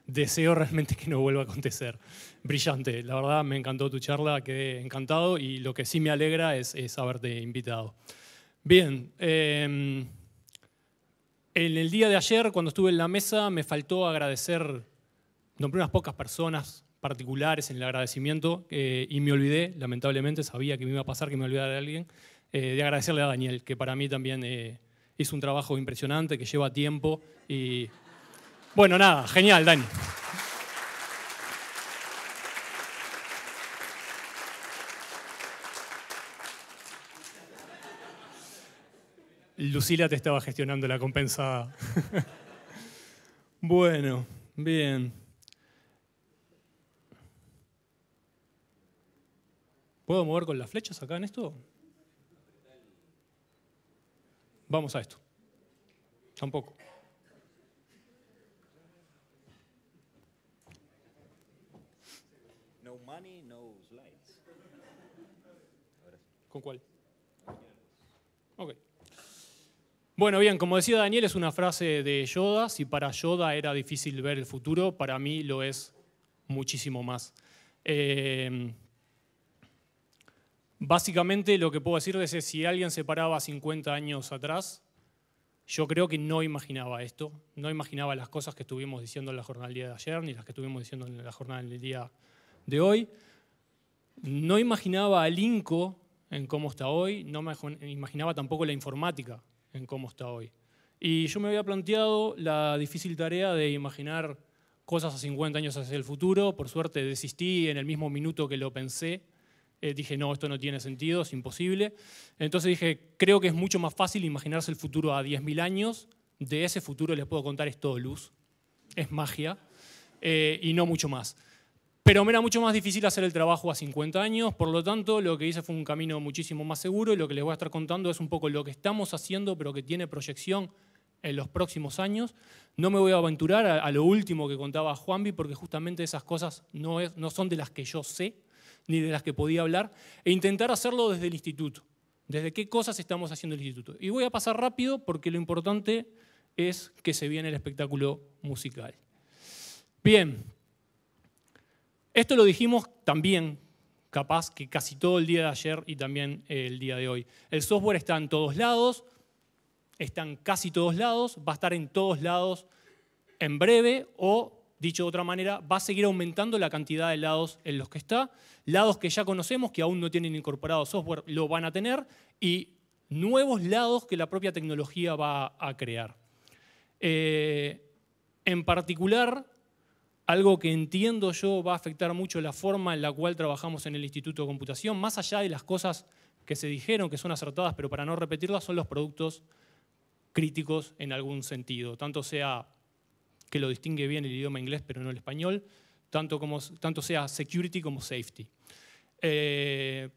Speaker 17: deseo realmente que no vuelva a acontecer. Brillante, la verdad me encantó tu charla, quedé encantado y lo que sí me alegra es, haberte invitado. Bien, em, en el día de ayer, cuando estuve en la mesa, me faltó agradecer, nombré unas pocas personas particulares en el agradecimiento eh, y me olvidé, lamentablemente, sabía que me iba a pasar que me olvidara de alguien, eh, de agradecerle a Daniel, que para mí también eh, hizo un trabajo impresionante, que lleva tiempo y... Bueno, nada, genial, Dani. Lucila te estaba gestionando la compensada. bueno, bien. ¿Puedo mover con las flechas acá en esto? Vamos a esto. Tampoco.
Speaker 1: No money, no slides.
Speaker 17: ¿Con cuál? Ok. Bueno, bien, como decía Daniel, es una frase de Yoda. Si para Yoda era difícil ver el futuro, para mí lo es muchísimo más. Eh, básicamente lo que puedo decir es, que si alguien se paraba 50 años atrás, yo creo que no imaginaba esto, no imaginaba las cosas que estuvimos diciendo en la jornada de ayer, ni las que estuvimos diciendo en la jornada del día de hoy. No imaginaba al INCO en cómo está hoy, no imaginaba tampoco la informática, en cómo está hoy. Y yo me había planteado la difícil tarea de imaginar cosas a 50 años hacia el futuro. Por suerte desistí en el mismo minuto que lo pensé. Eh, dije, no, esto no tiene sentido, es imposible. Entonces dije, creo que es mucho más fácil imaginarse el futuro a 10.000 años. De ese futuro les puedo contar, es todo luz, es magia, eh, y no mucho más. Pero me era mucho más difícil hacer el trabajo a 50 años, por lo tanto lo que hice fue un camino muchísimo más seguro y lo que les voy a estar contando es un poco lo que estamos haciendo pero que tiene proyección en los próximos años. No me voy a aventurar a, lo último que contaba Juanvi porque justamente esas cosas no, son de las que yo sé ni de las que podía hablar e intentar hacerlo desde el instituto, desde qué cosas estamos haciendo el instituto. Y voy a pasar rápido porque lo importante es que se viene el espectáculo musical. Bien, esto lo dijimos también, capaz que casi todo el día de ayer y también el día de hoy. El software está en todos lados, está en casi todos lados, va a estar en todos lados en breve o, dicho de otra manera, va a seguir aumentando la cantidad de lados en los que está. Lados que ya conocemos, que aún no tienen incorporado software, lo van a tener y nuevos lados que la propia tecnología va a crear. Eh, en particular, algo que entiendo yo va a afectar mucho la forma en la cual trabajamos en el Instituto de Computación, más allá de las cosas que se dijeron que son acertadas, pero para no repetirlas, son los productos críticos en algún sentido, tanto sea que lo distingue bien el idioma inglés pero no el español, tanto, como, tanto sea security como safety. Eh,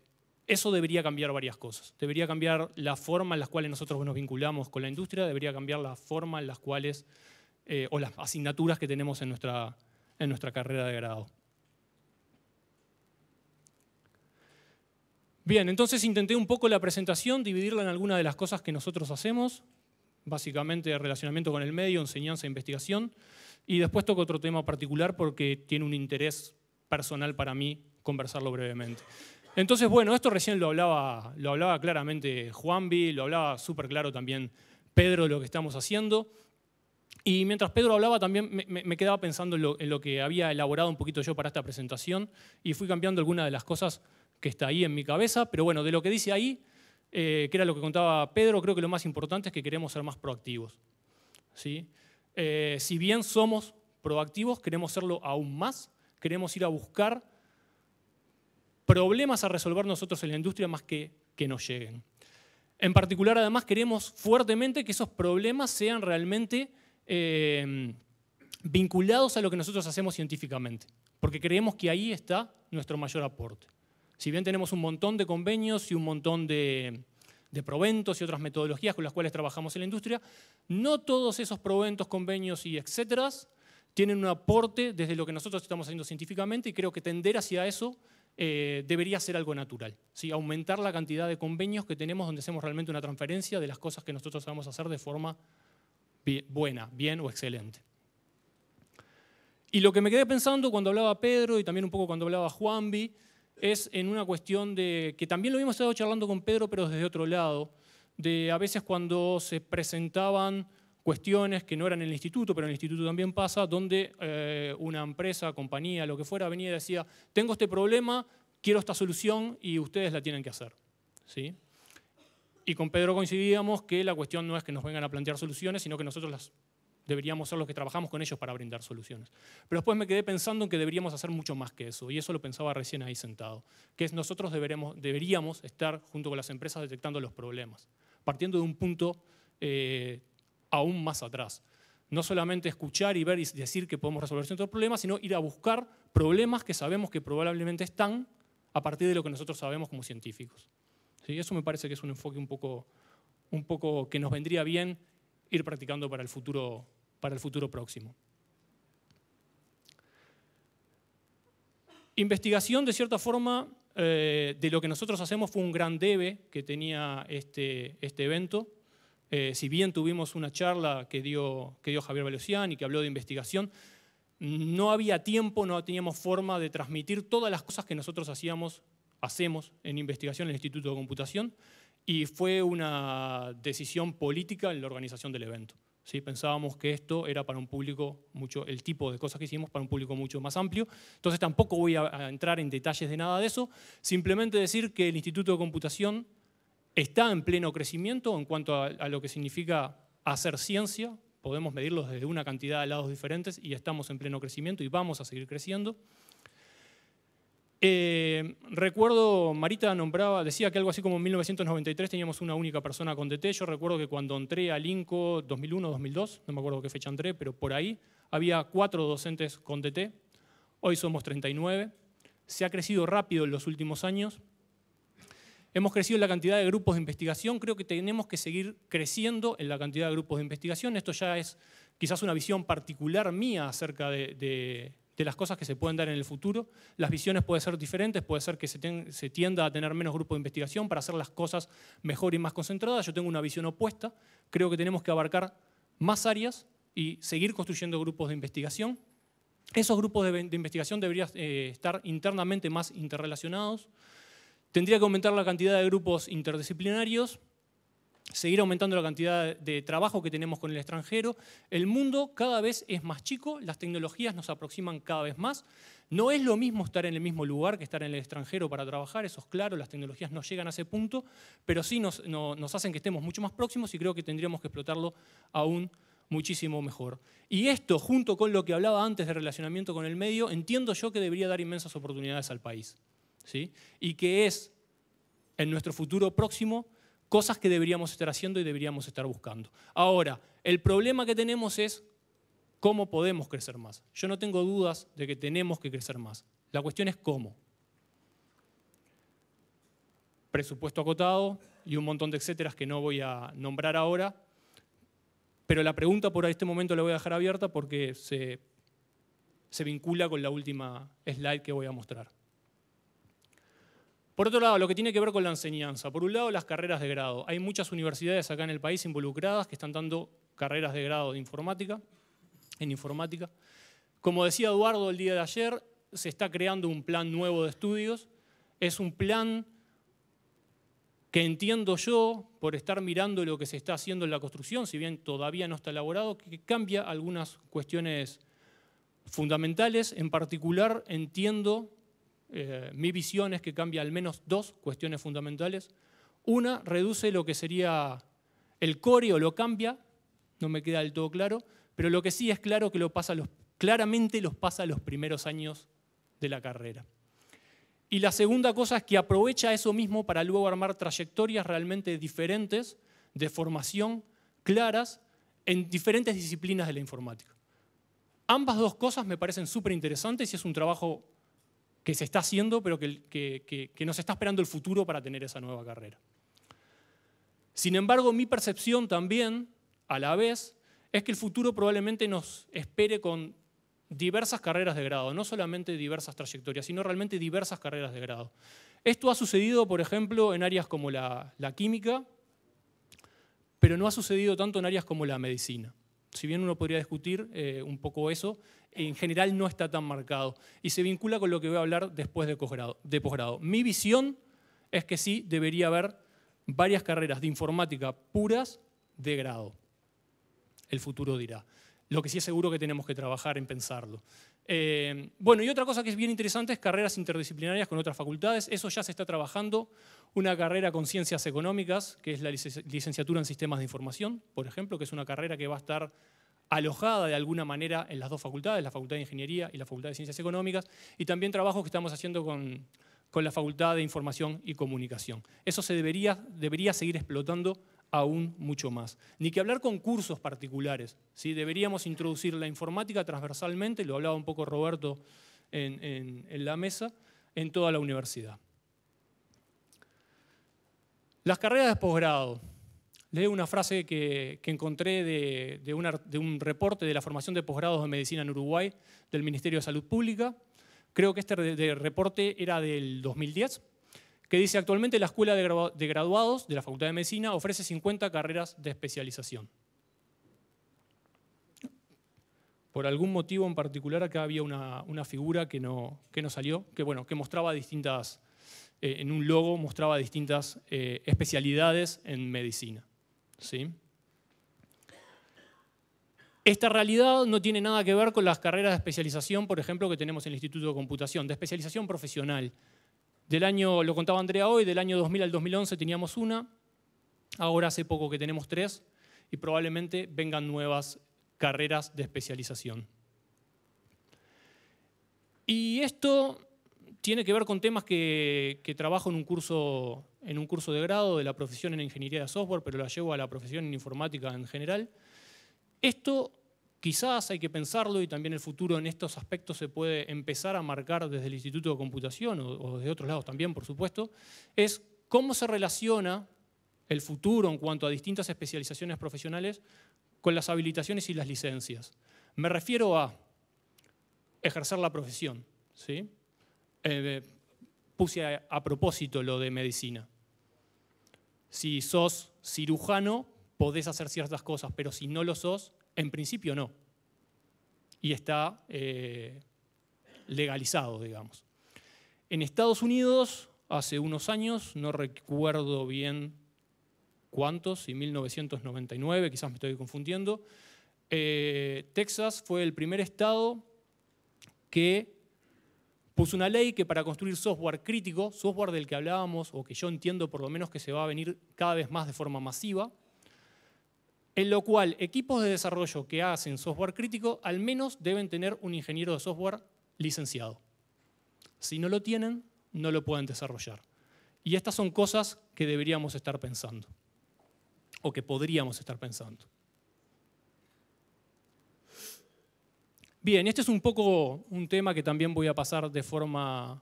Speaker 17: eso debería cambiar varias cosas. Debería cambiar la forma en la cual nosotros nos vinculamos con la industria, debería cambiar la forma en las cuales, eh, o las asignaturas que tenemos en nuestra, en nuestra carrera de grado. Bien, entonces intenté un poco la presentación, dividirla en algunas de las cosas que nosotros hacemos, básicamente relacionamiento con el medio, enseñanza e investigación, y después toco otro tema particular porque tiene un interés personal para mí conversarlo brevemente. Entonces, bueno, esto recién lo hablaba, lo hablaba claramente Juanvi, lo hablaba súper claro también Pedro lo que estamos haciendo. Y mientras Pedro hablaba, también me, quedaba pensando en lo, que había elaborado un poquito yo para esta presentación y fui cambiando algunas de las cosas que está ahí en mi cabeza, pero bueno, de lo que dice ahí, eh, que era lo que contaba Pedro, creo que lo más importante es que queremos ser más proactivos. ¿sí? Eh, si bien somos proactivos, queremos serlo aún más, queremos ir a buscar problemas a resolver nosotros en la industria más que que nos lleguen. En particular, además, queremos fuertemente que esos problemas sean realmente Em, vinculados a lo que nosotros hacemos científicamente, porque creemos que ahí está nuestro mayor aporte. Si bien tenemos un montón de convenios y un montón de, proventos y otras metodologías con las cuales trabajamos en la industria, no todos esos proventos, convenios y etcétera tienen un aporte desde lo que nosotros estamos haciendo científicamente y creo que tender hacia eso eh, debería ser algo natural. ¿sí? Aumentar la cantidad de convenios que tenemos donde hacemos realmente una transferencia de las cosas que nosotros sabemos hacer de forma buena, bien o excelente. Y lo que me quedé pensando cuando hablaba Pedro y también un poco cuando hablaba Juanvi es en una cuestión de que también lo hemos estado charlando con Pedro, pero desde otro lado, de a veces cuando se presentaban cuestiones que no eran en el instituto, pero en el instituto también pasa, donde eh, una empresa, compañía, lo que fuera, venía y decía, tengo este problema, quiero esta solución y ustedes la tienen que hacer. ¿Sí? Y con Pedro coincidíamos que la cuestión no es que nos vengan a plantear soluciones, sino que nosotros las deberíamos ser los que trabajamos con ellos para brindar soluciones. Pero después me quedé pensando en que deberíamos hacer mucho más que eso, y eso lo pensaba recién ahí sentado, que es nosotros deberíamos estar junto con las empresas detectando los problemas, partiendo de un punto eh, aún más atrás. No solamente escuchar y ver y decir que podemos resolver ciertos problemas, sino ir a buscar problemas que sabemos que probablemente están a partir de lo que nosotros sabemos como científicos. Y Eso me parece que es un enfoque un poco, un poco que nos vendría bien ir practicando para el futuro, para el futuro próximo. Investigación, de cierta forma, eh, de lo que nosotros hacemos fue un gran debe que tenía este, este evento. Eh, si bien tuvimos una charla que dio, que dio Javier Valencián y que habló de investigación, no había tiempo, no teníamos forma de transmitir todas las cosas que nosotros hacíamos hacemos en investigación en el Instituto de Computación y fue una decisión política en la organización del evento. ¿sí? Pensábamos que esto era para un público, mucho, el tipo de cosas que hicimos, para un público mucho más amplio. Entonces tampoco voy a entrar en detalles de nada de eso, simplemente decir que el Instituto de Computación está en pleno crecimiento en cuanto a, a lo que significa hacer ciencia, podemos medirlo desde una cantidad de lados diferentes y estamos en pleno crecimiento y vamos a seguir creciendo. Eh, recuerdo, Marita nombraba, decía que algo así como en 1993 teníamos una única persona con DT. Yo recuerdo que cuando entré al INCO 2001, 2002, no me acuerdo qué fecha entré, pero por ahí había cuatro docentes con DT. Hoy somos 39. Se ha crecido rápido en los últimos años. Hemos crecido en la cantidad de grupos de investigación. Creo que tenemos que seguir creciendo en la cantidad de grupos de investigación. Esto ya es quizás una visión particular mía acerca de de las cosas que se pueden dar en el futuro. Las visiones pueden ser diferentes, puede ser que se, tienda a tener menos grupos de investigación para hacer las cosas mejor y más concentradas. Yo tengo una visión opuesta, creo que tenemos que abarcar más áreas y seguir construyendo grupos de investigación. Esos grupos de, investigación deberían eh, estar internamente más interrelacionados. Tendría que aumentar la cantidad de grupos interdisciplinarios seguir aumentando la cantidad de trabajo que tenemos con el extranjero. El mundo cada vez es más chico, las tecnologías nos aproximan cada vez más. No es lo mismo estar en el mismo lugar que estar en el extranjero para trabajar, eso es claro, las tecnologías no llegan a ese punto, pero sí nos, hacen que estemos mucho más próximos y creo que tendríamos que explotarlo aún muchísimo mejor. Y esto, junto con lo que hablaba antes de relacionamiento con el medio, entiendo yo que debería dar inmensas oportunidades al país. ¿sí? Y que es, en nuestro futuro próximo, cosas que deberíamos estar haciendo y deberíamos estar buscando. Ahora, el problema que tenemos es cómo podemos crecer más. Yo no tengo dudas de que tenemos que crecer más. La cuestión es cómo. Presupuesto acotado y un montón de etcéteras que no voy a nombrar ahora, pero la pregunta por este momento la voy a dejar abierta porque se, se vincula con la última slide que voy a mostrar. Por otro lado, lo que tiene que ver con la enseñanza. Por un lado, las carreras de grado. Hay muchas universidades acá en el país involucradas que están dando carreras de grado de informática, en informática. Como decía Eduardo el día de ayer, se está creando un plan nuevo de estudios. Es un plan que entiendo yo, por estar mirando lo que se está haciendo en la construcción, si bien todavía no está elaborado, que cambia algunas cuestiones fundamentales. En particular, entiendo eh, mi visión es que cambia al menos dos cuestiones fundamentales. Una, reduce lo que sería el core o lo cambia, no me queda del todo claro, pero lo que sí es claro que lo pasa los, claramente los pasa los primeros años de la carrera. Y la segunda cosa es que aprovecha eso mismo para luego armar trayectorias realmente diferentes de formación claras en diferentes disciplinas de la informática. Ambas dos cosas me parecen súper interesantes y es un trabajo que se está haciendo, pero que, nos está esperando el futuro para tener esa nueva carrera. Sin embargo, mi percepción también, a la vez, es que el futuro probablemente nos espere con diversas carreras de grado, no solamente diversas trayectorias, sino realmente diversas carreras de grado. Esto ha sucedido, por ejemplo, en áreas como la química, pero no ha sucedido tanto en áreas como la medicina si bien uno podría discutir eh, un poco eso, en general no está tan marcado. Y se vincula con lo que voy a hablar después de posgrado. De posgrado. Mi visión es que sí debería haber varias carreras de informática puras de grado. El futuro dirá. Lo que sí es seguro que tenemos que trabajar en pensarlo. Eh, bueno, y otra cosa que es bien interesante es carreras interdisciplinarias con otras facultades. Eso ya se está trabajando. Una carrera con ciencias económicas, que es la licenciatura en sistemas de información, por ejemplo, que es una carrera que va a estar alojada de alguna manera en las dos facultades, la Facultad de Ingeniería y la Facultad de Ciencias Económicas, y también trabajos que estamos haciendo con, la Facultad de Información y Comunicación. Eso se debería, debería seguir explotando aún mucho más. Ni que hablar con cursos particulares. ¿sí? Deberíamos introducir la informática transversalmente, lo hablaba un poco Roberto en, la mesa, en toda la universidad. Las carreras de posgrado. Leo una frase que, encontré de, un reporte de la formación de posgrados de medicina en Uruguay del Ministerio de Salud Pública. Creo que este reporte era del 2010, que dice actualmente la Escuela de Graduados de la Facultad de Medicina ofrece 50 carreras de especialización. Por algún motivo en particular acá había una, figura que no, que no salió, que, bueno, que mostraba distintas, eh, en un logo mostraba distintas eh, especialidades en medicina. Esta realidad no tiene nada que ver con las carreras de especialización, por ejemplo, que tenemos en el Instituto de Computación, de especialización profesional. Del año, lo contaba Andrea hoy, del año 2000 al 2011 teníamos una, ahora hace poco que tenemos tres y probablemente vengan nuevas carreras de especialización. Y esto tiene que ver con temas que, trabajo en un, curso, en un curso de grado de la profesión en ingeniería de software, pero la llevo a la profesión en informática en general. Esto Quizás hay que pensarlo y también el futuro en estos aspectos se puede empezar a marcar desde el Instituto de Computación o, de otros lados también, por supuesto, es cómo se relaciona el futuro en cuanto a distintas especializaciones profesionales con las habilitaciones y las licencias. Me refiero a ejercer la profesión. ¿sí? Eh, puse a propósito lo de medicina. Si sos cirujano, podés hacer ciertas cosas, pero si no lo sos, en principio no. Y está eh, legalizado, digamos. En Estados Unidos, hace unos años, no recuerdo bien cuántos, si 1999, quizás me estoy confundiendo, eh, Texas fue el primer estado que puso una ley que para construir software crítico, software del que hablábamos o que yo entiendo por lo menos que se va a venir cada vez más de forma masiva, en lo cual equipos de desarrollo que hacen software crítico al menos deben tener un ingeniero de software licenciado. Si no lo tienen, no lo pueden desarrollar. Y estas son cosas que deberíamos estar pensando, o que podríamos estar pensando. Bien, este es un poco un tema que también voy a pasar de forma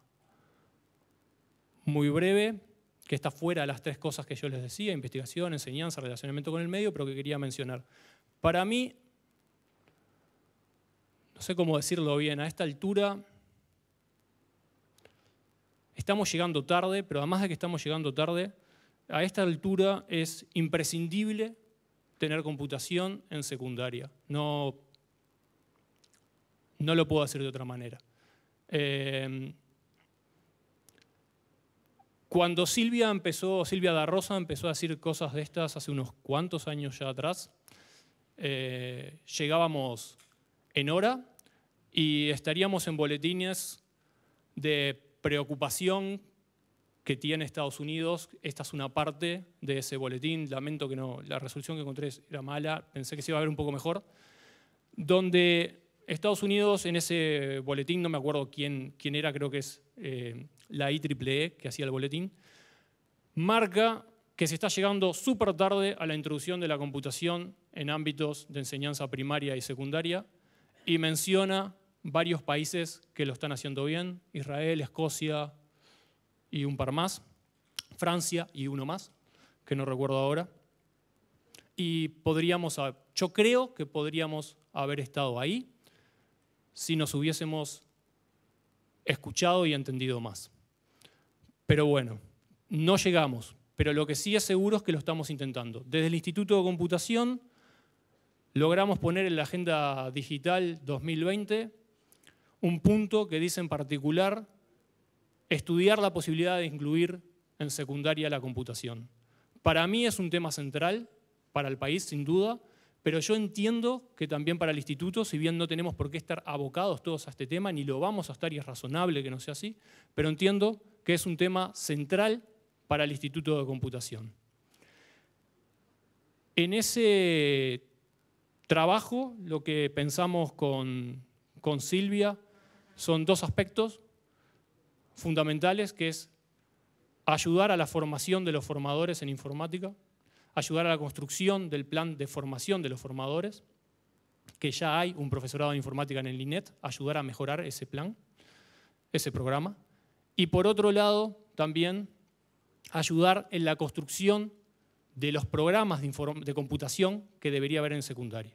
Speaker 17: muy breve, que está fuera de las tres cosas que yo les decía, investigación, enseñanza, relacionamiento con el medio, pero que quería mencionar. Para mí, no sé cómo decirlo bien, a esta altura estamos llegando tarde, pero además de que estamos llegando tarde, a esta altura es imprescindible tener computación en secundaria. No, no lo puedo hacer de otra manera. Eh, cuando Silvia empezó, Silvia da Rosa empezó a decir cosas de estas hace unos cuantos años ya atrás, eh, llegábamos en hora y estaríamos en boletines de preocupación que tiene Estados Unidos. Esta es una parte de ese boletín. Lamento que no, la resolución que encontré era mala, pensé que se iba a ver un poco mejor. Donde Estados Unidos en ese boletín, no me acuerdo quién, quién era, creo que es eh, la IEEE, e que hacía el boletín, marca que se está llegando súper tarde a la introducción de la computación en ámbitos de enseñanza primaria y secundaria y menciona varios países que lo están haciendo bien, Israel, Escocia y un par más, Francia y uno más, que no recuerdo ahora. Y podríamos, yo creo que podríamos haber estado ahí si nos hubiésemos escuchado y entendido más. Pero bueno, no llegamos. Pero lo que sí es seguro es que lo estamos intentando. Desde el Instituto de Computación logramos poner en la Agenda Digital 2020 un punto que dice en particular estudiar la posibilidad de incluir en secundaria la computación. Para mí es un tema central, para el país sin duda, pero yo entiendo que también para el instituto, si bien no tenemos por qué estar abocados todos a este tema, ni lo vamos a estar y es razonable que no sea así, pero entiendo que es un tema central para el Instituto de Computación. En ese trabajo, lo que pensamos con, Silvia son dos aspectos fundamentales, que es ayudar a la formación de los formadores en informática, ayudar a la construcción del plan de formación de los formadores, que ya hay un profesorado de informática en el INET, ayudar a mejorar ese plan, ese programa. Y por otro lado, también ayudar en la construcción de los programas de, computación que debería haber en secundaria.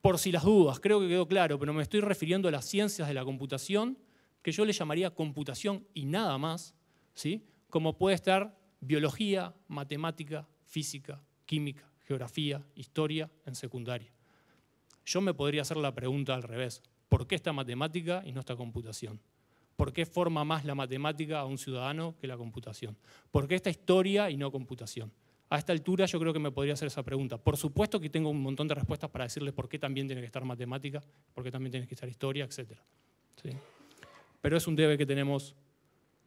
Speaker 17: Por si las dudas, creo que quedó claro, pero me estoy refiriendo a las ciencias de la computación, que yo le llamaría computación y nada más, ¿sí? como puede estar biología, matemática, física, química, geografía, historia en secundaria. Yo me podría hacer la pregunta al revés, ¿por qué esta matemática y no está computación? ¿Por qué forma más la matemática a un ciudadano que la computación? ¿Por qué esta historia y no computación? A esta altura yo creo que me podría hacer esa pregunta. Por supuesto que tengo un montón de respuestas para decirles por qué también tiene que estar matemática, por qué también tiene que estar historia, etc. ¿Sí? Pero es un debe que tenemos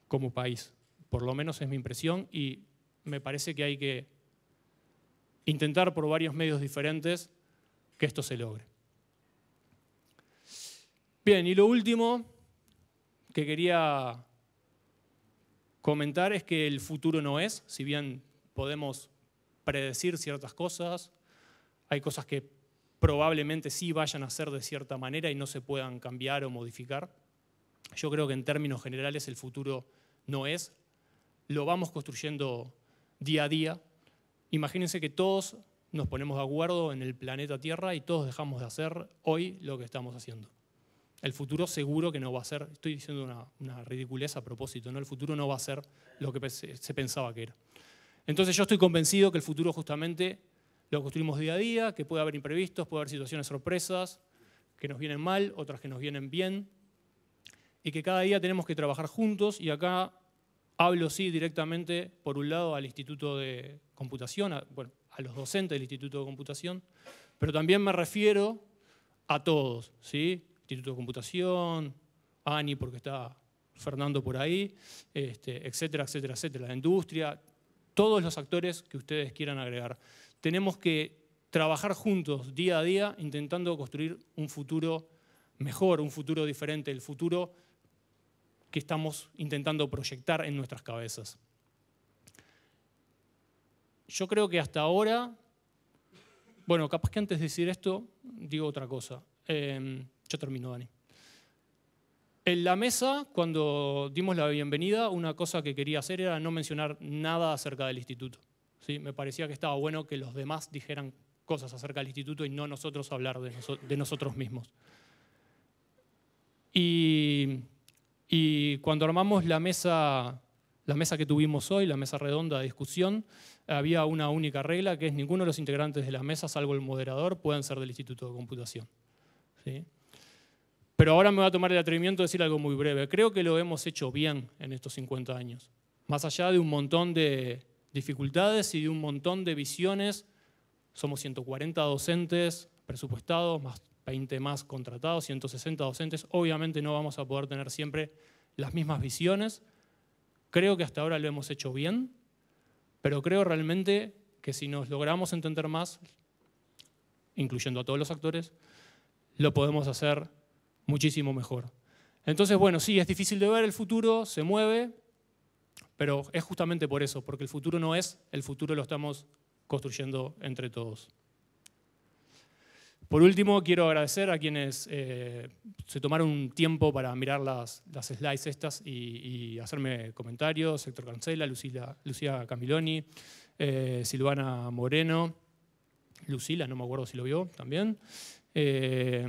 Speaker 17: como país. Por lo menos es mi impresión y me parece que hay que intentar por varios medios diferentes que esto se logre. Bien, y lo último, que quería comentar es que el futuro no es, si bien podemos predecir ciertas cosas, hay cosas que probablemente sí vayan a ser de cierta manera y no se puedan cambiar o modificar. Yo creo que en términos generales el futuro no es, lo vamos construyendo día a día. Imagínense que todos nos ponemos de acuerdo en el planeta Tierra y todos dejamos de hacer hoy lo que estamos haciendo. El futuro seguro que no va a ser, estoy diciendo una, una ridiculez a propósito, ¿no? el futuro no va a ser lo que se pensaba que era. Entonces yo estoy convencido que el futuro justamente lo construimos día a día, que puede haber imprevistos, puede haber situaciones sorpresas, que nos vienen mal, otras que nos vienen bien, y que cada día tenemos que trabajar juntos. Y acá hablo, sí, directamente, por un lado, al Instituto de Computación, a, bueno, a los docentes del Instituto de Computación, pero también me refiero a todos, ¿sí? Instituto de Computación, ANI, porque está Fernando por ahí, este, etcétera, etcétera, etcétera, la industria, todos los actores que ustedes quieran agregar. Tenemos que trabajar juntos día a día intentando construir un futuro mejor, un futuro diferente, el futuro que estamos intentando proyectar en nuestras cabezas. Yo creo que hasta ahora, bueno, capaz que antes de decir esto, digo otra cosa. Em, ya termino, Dani. En la mesa, cuando dimos la bienvenida, una cosa que quería hacer era no mencionar nada acerca del instituto. ¿Sí? Me parecía que estaba bueno que los demás dijeran cosas acerca del instituto y no nosotros hablar de, de nosotros mismos. Y, y, cuando armamos la mesa, la mesa que tuvimos hoy, la mesa redonda de discusión, había una única regla que es ninguno de los integrantes de la mesa, salvo el moderador, pueden ser del Instituto de Computación. ¿Sí? Pero ahora me voy a tomar el atrevimiento de decir algo muy breve. Creo que lo hemos hecho bien en estos 50 años. Más allá de un montón de dificultades y de un montón de visiones, somos 140 docentes presupuestados, más 20 más contratados, 160 docentes. Obviamente no vamos a poder tener siempre las mismas visiones. Creo que hasta ahora lo hemos hecho bien, pero creo realmente que si nos logramos entender más, incluyendo a todos los actores, lo podemos hacer muchísimo mejor. Entonces, bueno, sí, es difícil de ver el futuro, se mueve, pero es justamente por eso, porque el futuro no es, el futuro lo estamos construyendo entre todos. Por último, quiero agradecer a quienes eh, se tomaron tiempo para mirar las, slides estas y, hacerme comentarios. Héctor Cancela, Lucila, Lucía Camiloni, eh, Silvana Moreno, Lucila, no me acuerdo si lo vio también. Eh,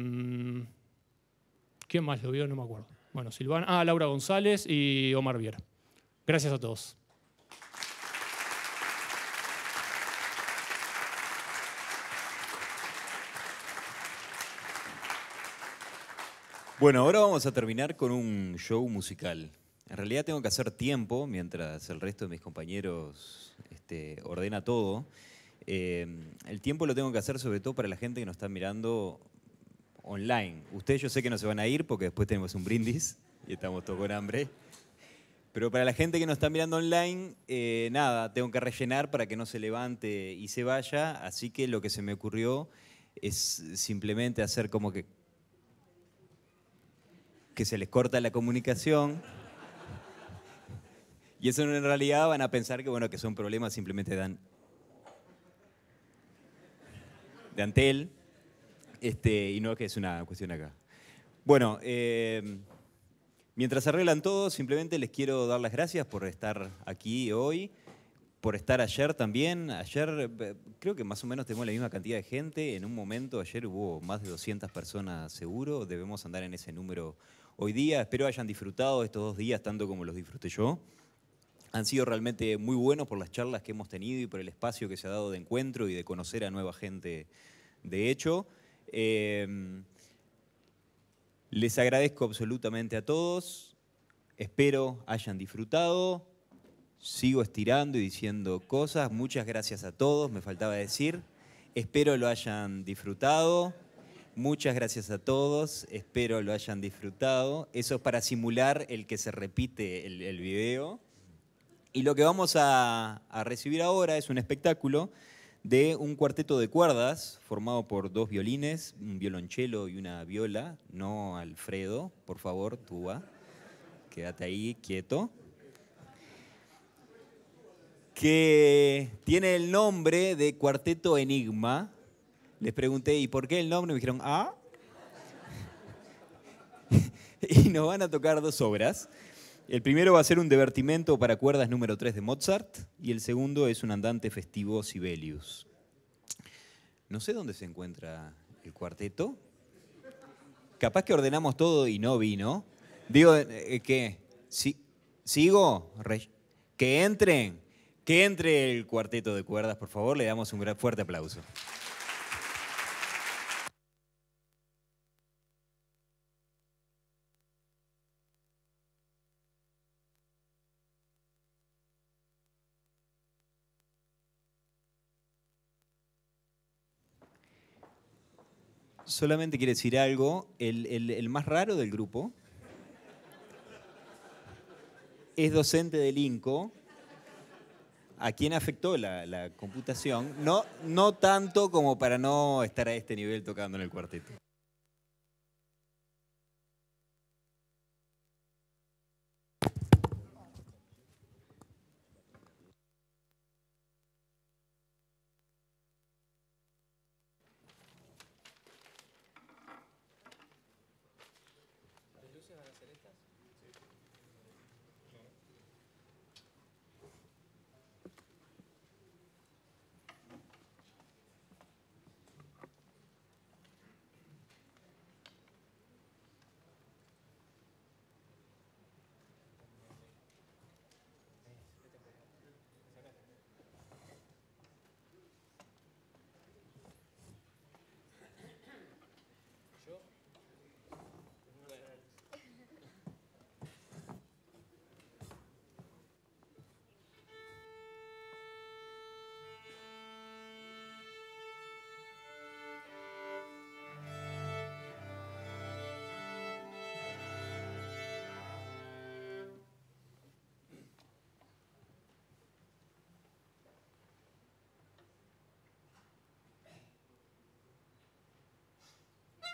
Speaker 17: ¿Quién más lo vio? No me acuerdo. Bueno, Silvana, ah, Laura González y Omar Viera. Gracias a todos.
Speaker 1: Bueno, ahora vamos a terminar con un show musical. En realidad tengo que hacer tiempo mientras el resto de mis compañeros este, ordena todo. Eh, el tiempo lo tengo que hacer sobre todo para la gente que nos está mirando online. Ustedes yo sé que no se van a ir porque después tenemos un brindis y estamos todos con hambre. Pero para la gente que nos está mirando online, eh, nada, tengo que rellenar para que no se levante y se vaya. Así que lo que se me ocurrió es simplemente hacer como que, que se les corta la comunicación. Y eso en realidad van a pensar que, bueno, que son problemas simplemente dan de Antel. Este, y no que es una cuestión acá. Bueno, eh, mientras arreglan todo, simplemente les quiero dar las gracias por estar aquí hoy, por estar ayer también. Ayer eh, creo que más o menos tenemos la misma cantidad de gente. En un momento, ayer hubo más de 200 personas seguro. Debemos andar en ese número hoy día. Espero hayan disfrutado estos dos días tanto como los disfruté yo. Han sido realmente muy buenos por las charlas que hemos tenido y por el espacio que se ha dado de encuentro y de conocer a nueva gente. De hecho, Em, les agradezco absolutamente a todos. Espero hayan disfrutado. Sigo estirando y diciendo cosas. Muchas gracias a todos, me faltaba decir. Espero lo hayan disfrutado. Muchas gracias a todos, espero lo hayan disfrutado. Eso es para simular el que se repite el, video. Y lo que vamos a recibir ahora es un espectáculo de un cuarteto de cuerdas formado por dos violines, un violonchelo y una viola. No, Alfredo, por favor, tú Quédate ahí quieto. Que tiene el nombre de Cuarteto Enigma. Les pregunté, ¿y por qué el nombre? Me dijeron, ah. y nos van a tocar dos obras. El primero va a ser un divertimento para cuerdas número 3 de Mozart y el segundo es un andante festivo Sibelius. No sé dónde se encuentra el cuarteto. Capaz que ordenamos todo y no vino. Digo, eh, que si, sigo, que entren, que entre el cuarteto de cuerdas, por favor, le damos un gran, fuerte aplauso. solamente quiere decir algo, el, más raro del grupo, es docente del INCO, a quien afectó la, la computación, no, no tanto como para no estar a este nivel tocando en el cuarteto.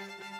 Speaker 1: Thank you.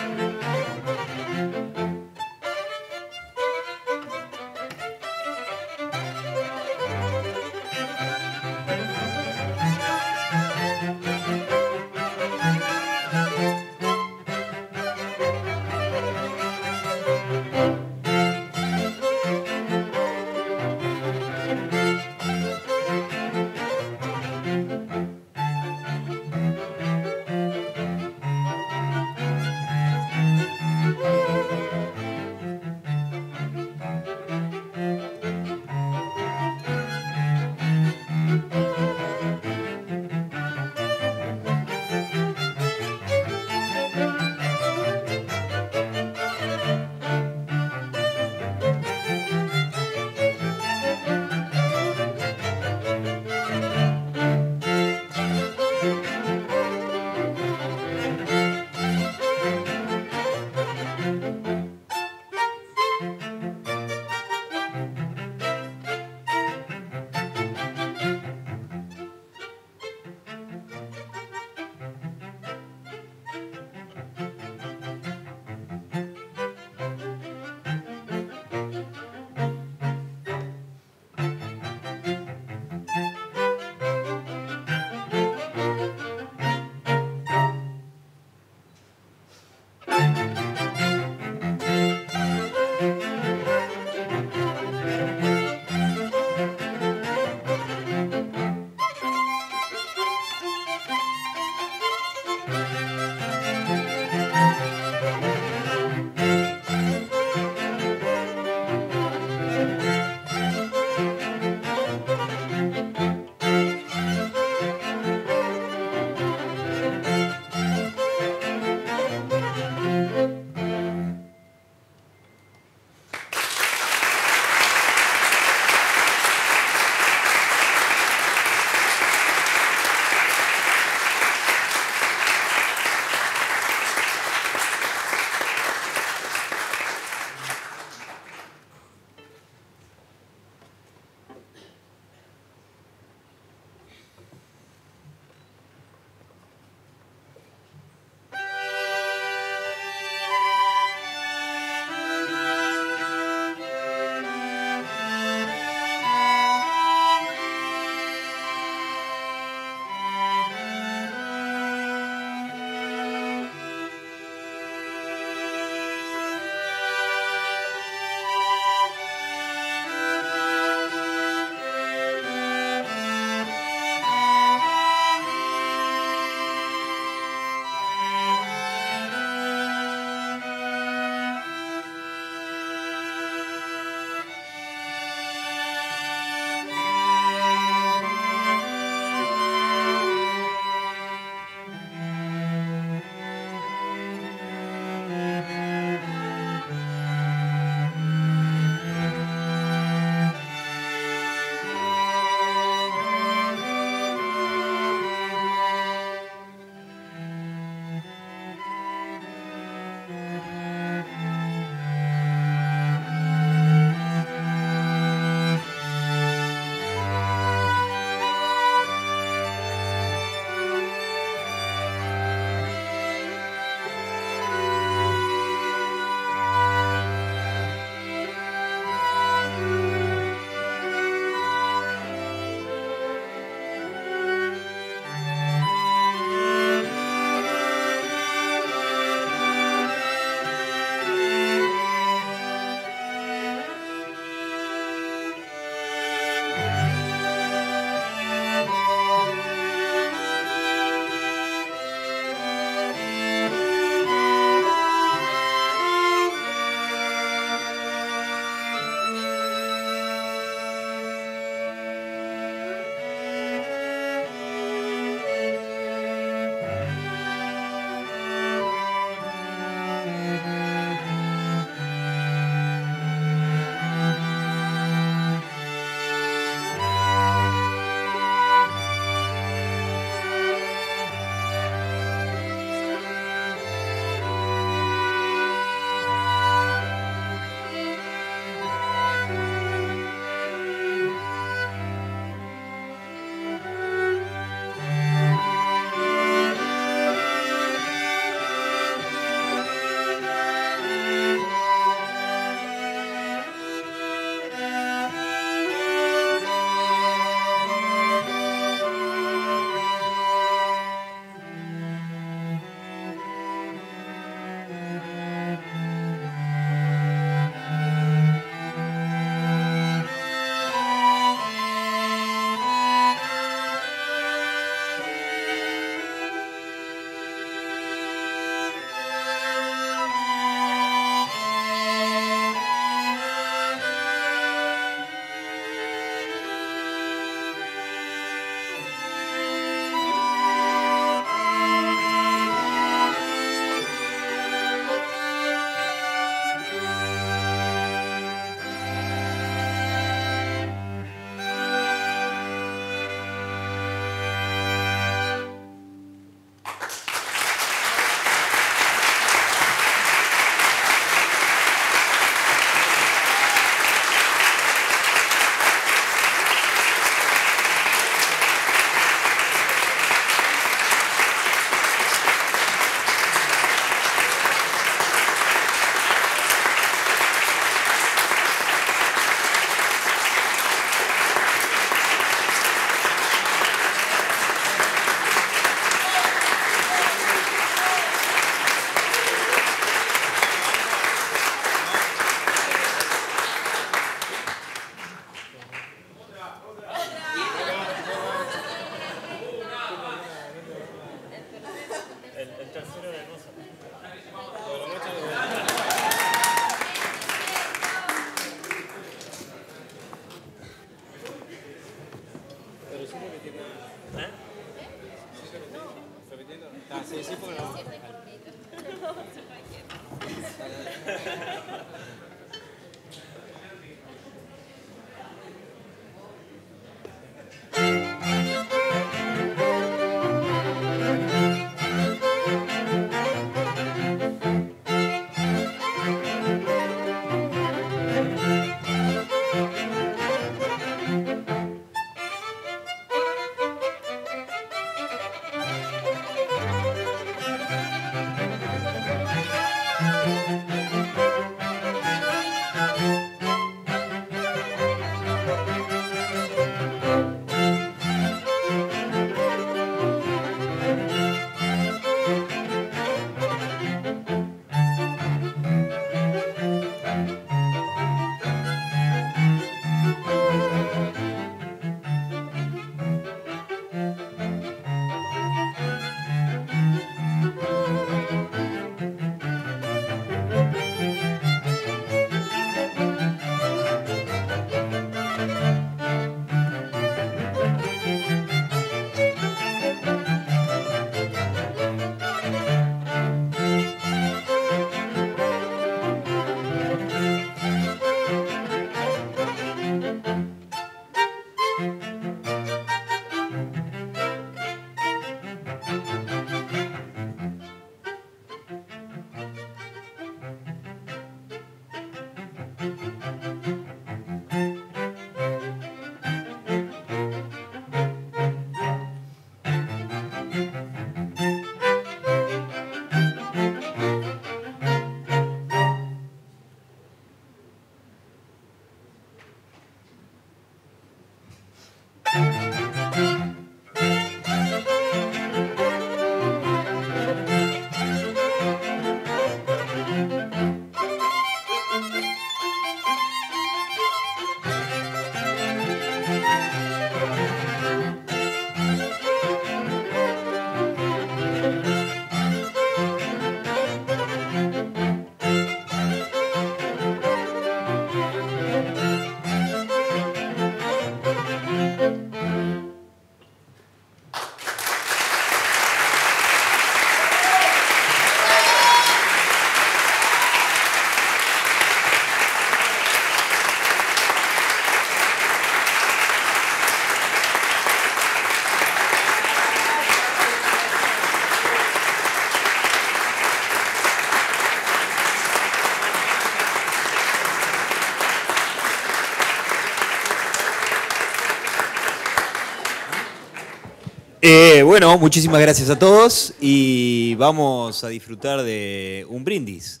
Speaker 1: Eh, bueno, muchísimas gracias a todos y vamos a disfrutar de un brindis.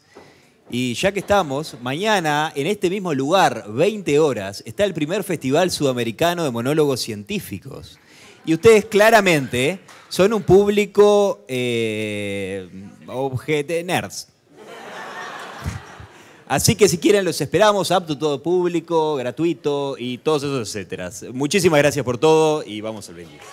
Speaker 1: Y ya que estamos, mañana en este mismo lugar, 20 horas, está el primer Festival Sudamericano de Monólogos Científicos. Y ustedes claramente son un público eh, objeto nerds. Así que si quieren los esperamos, apto todo público, gratuito y todos esos etcétera. Muchísimas gracias por todo y vamos al brindis.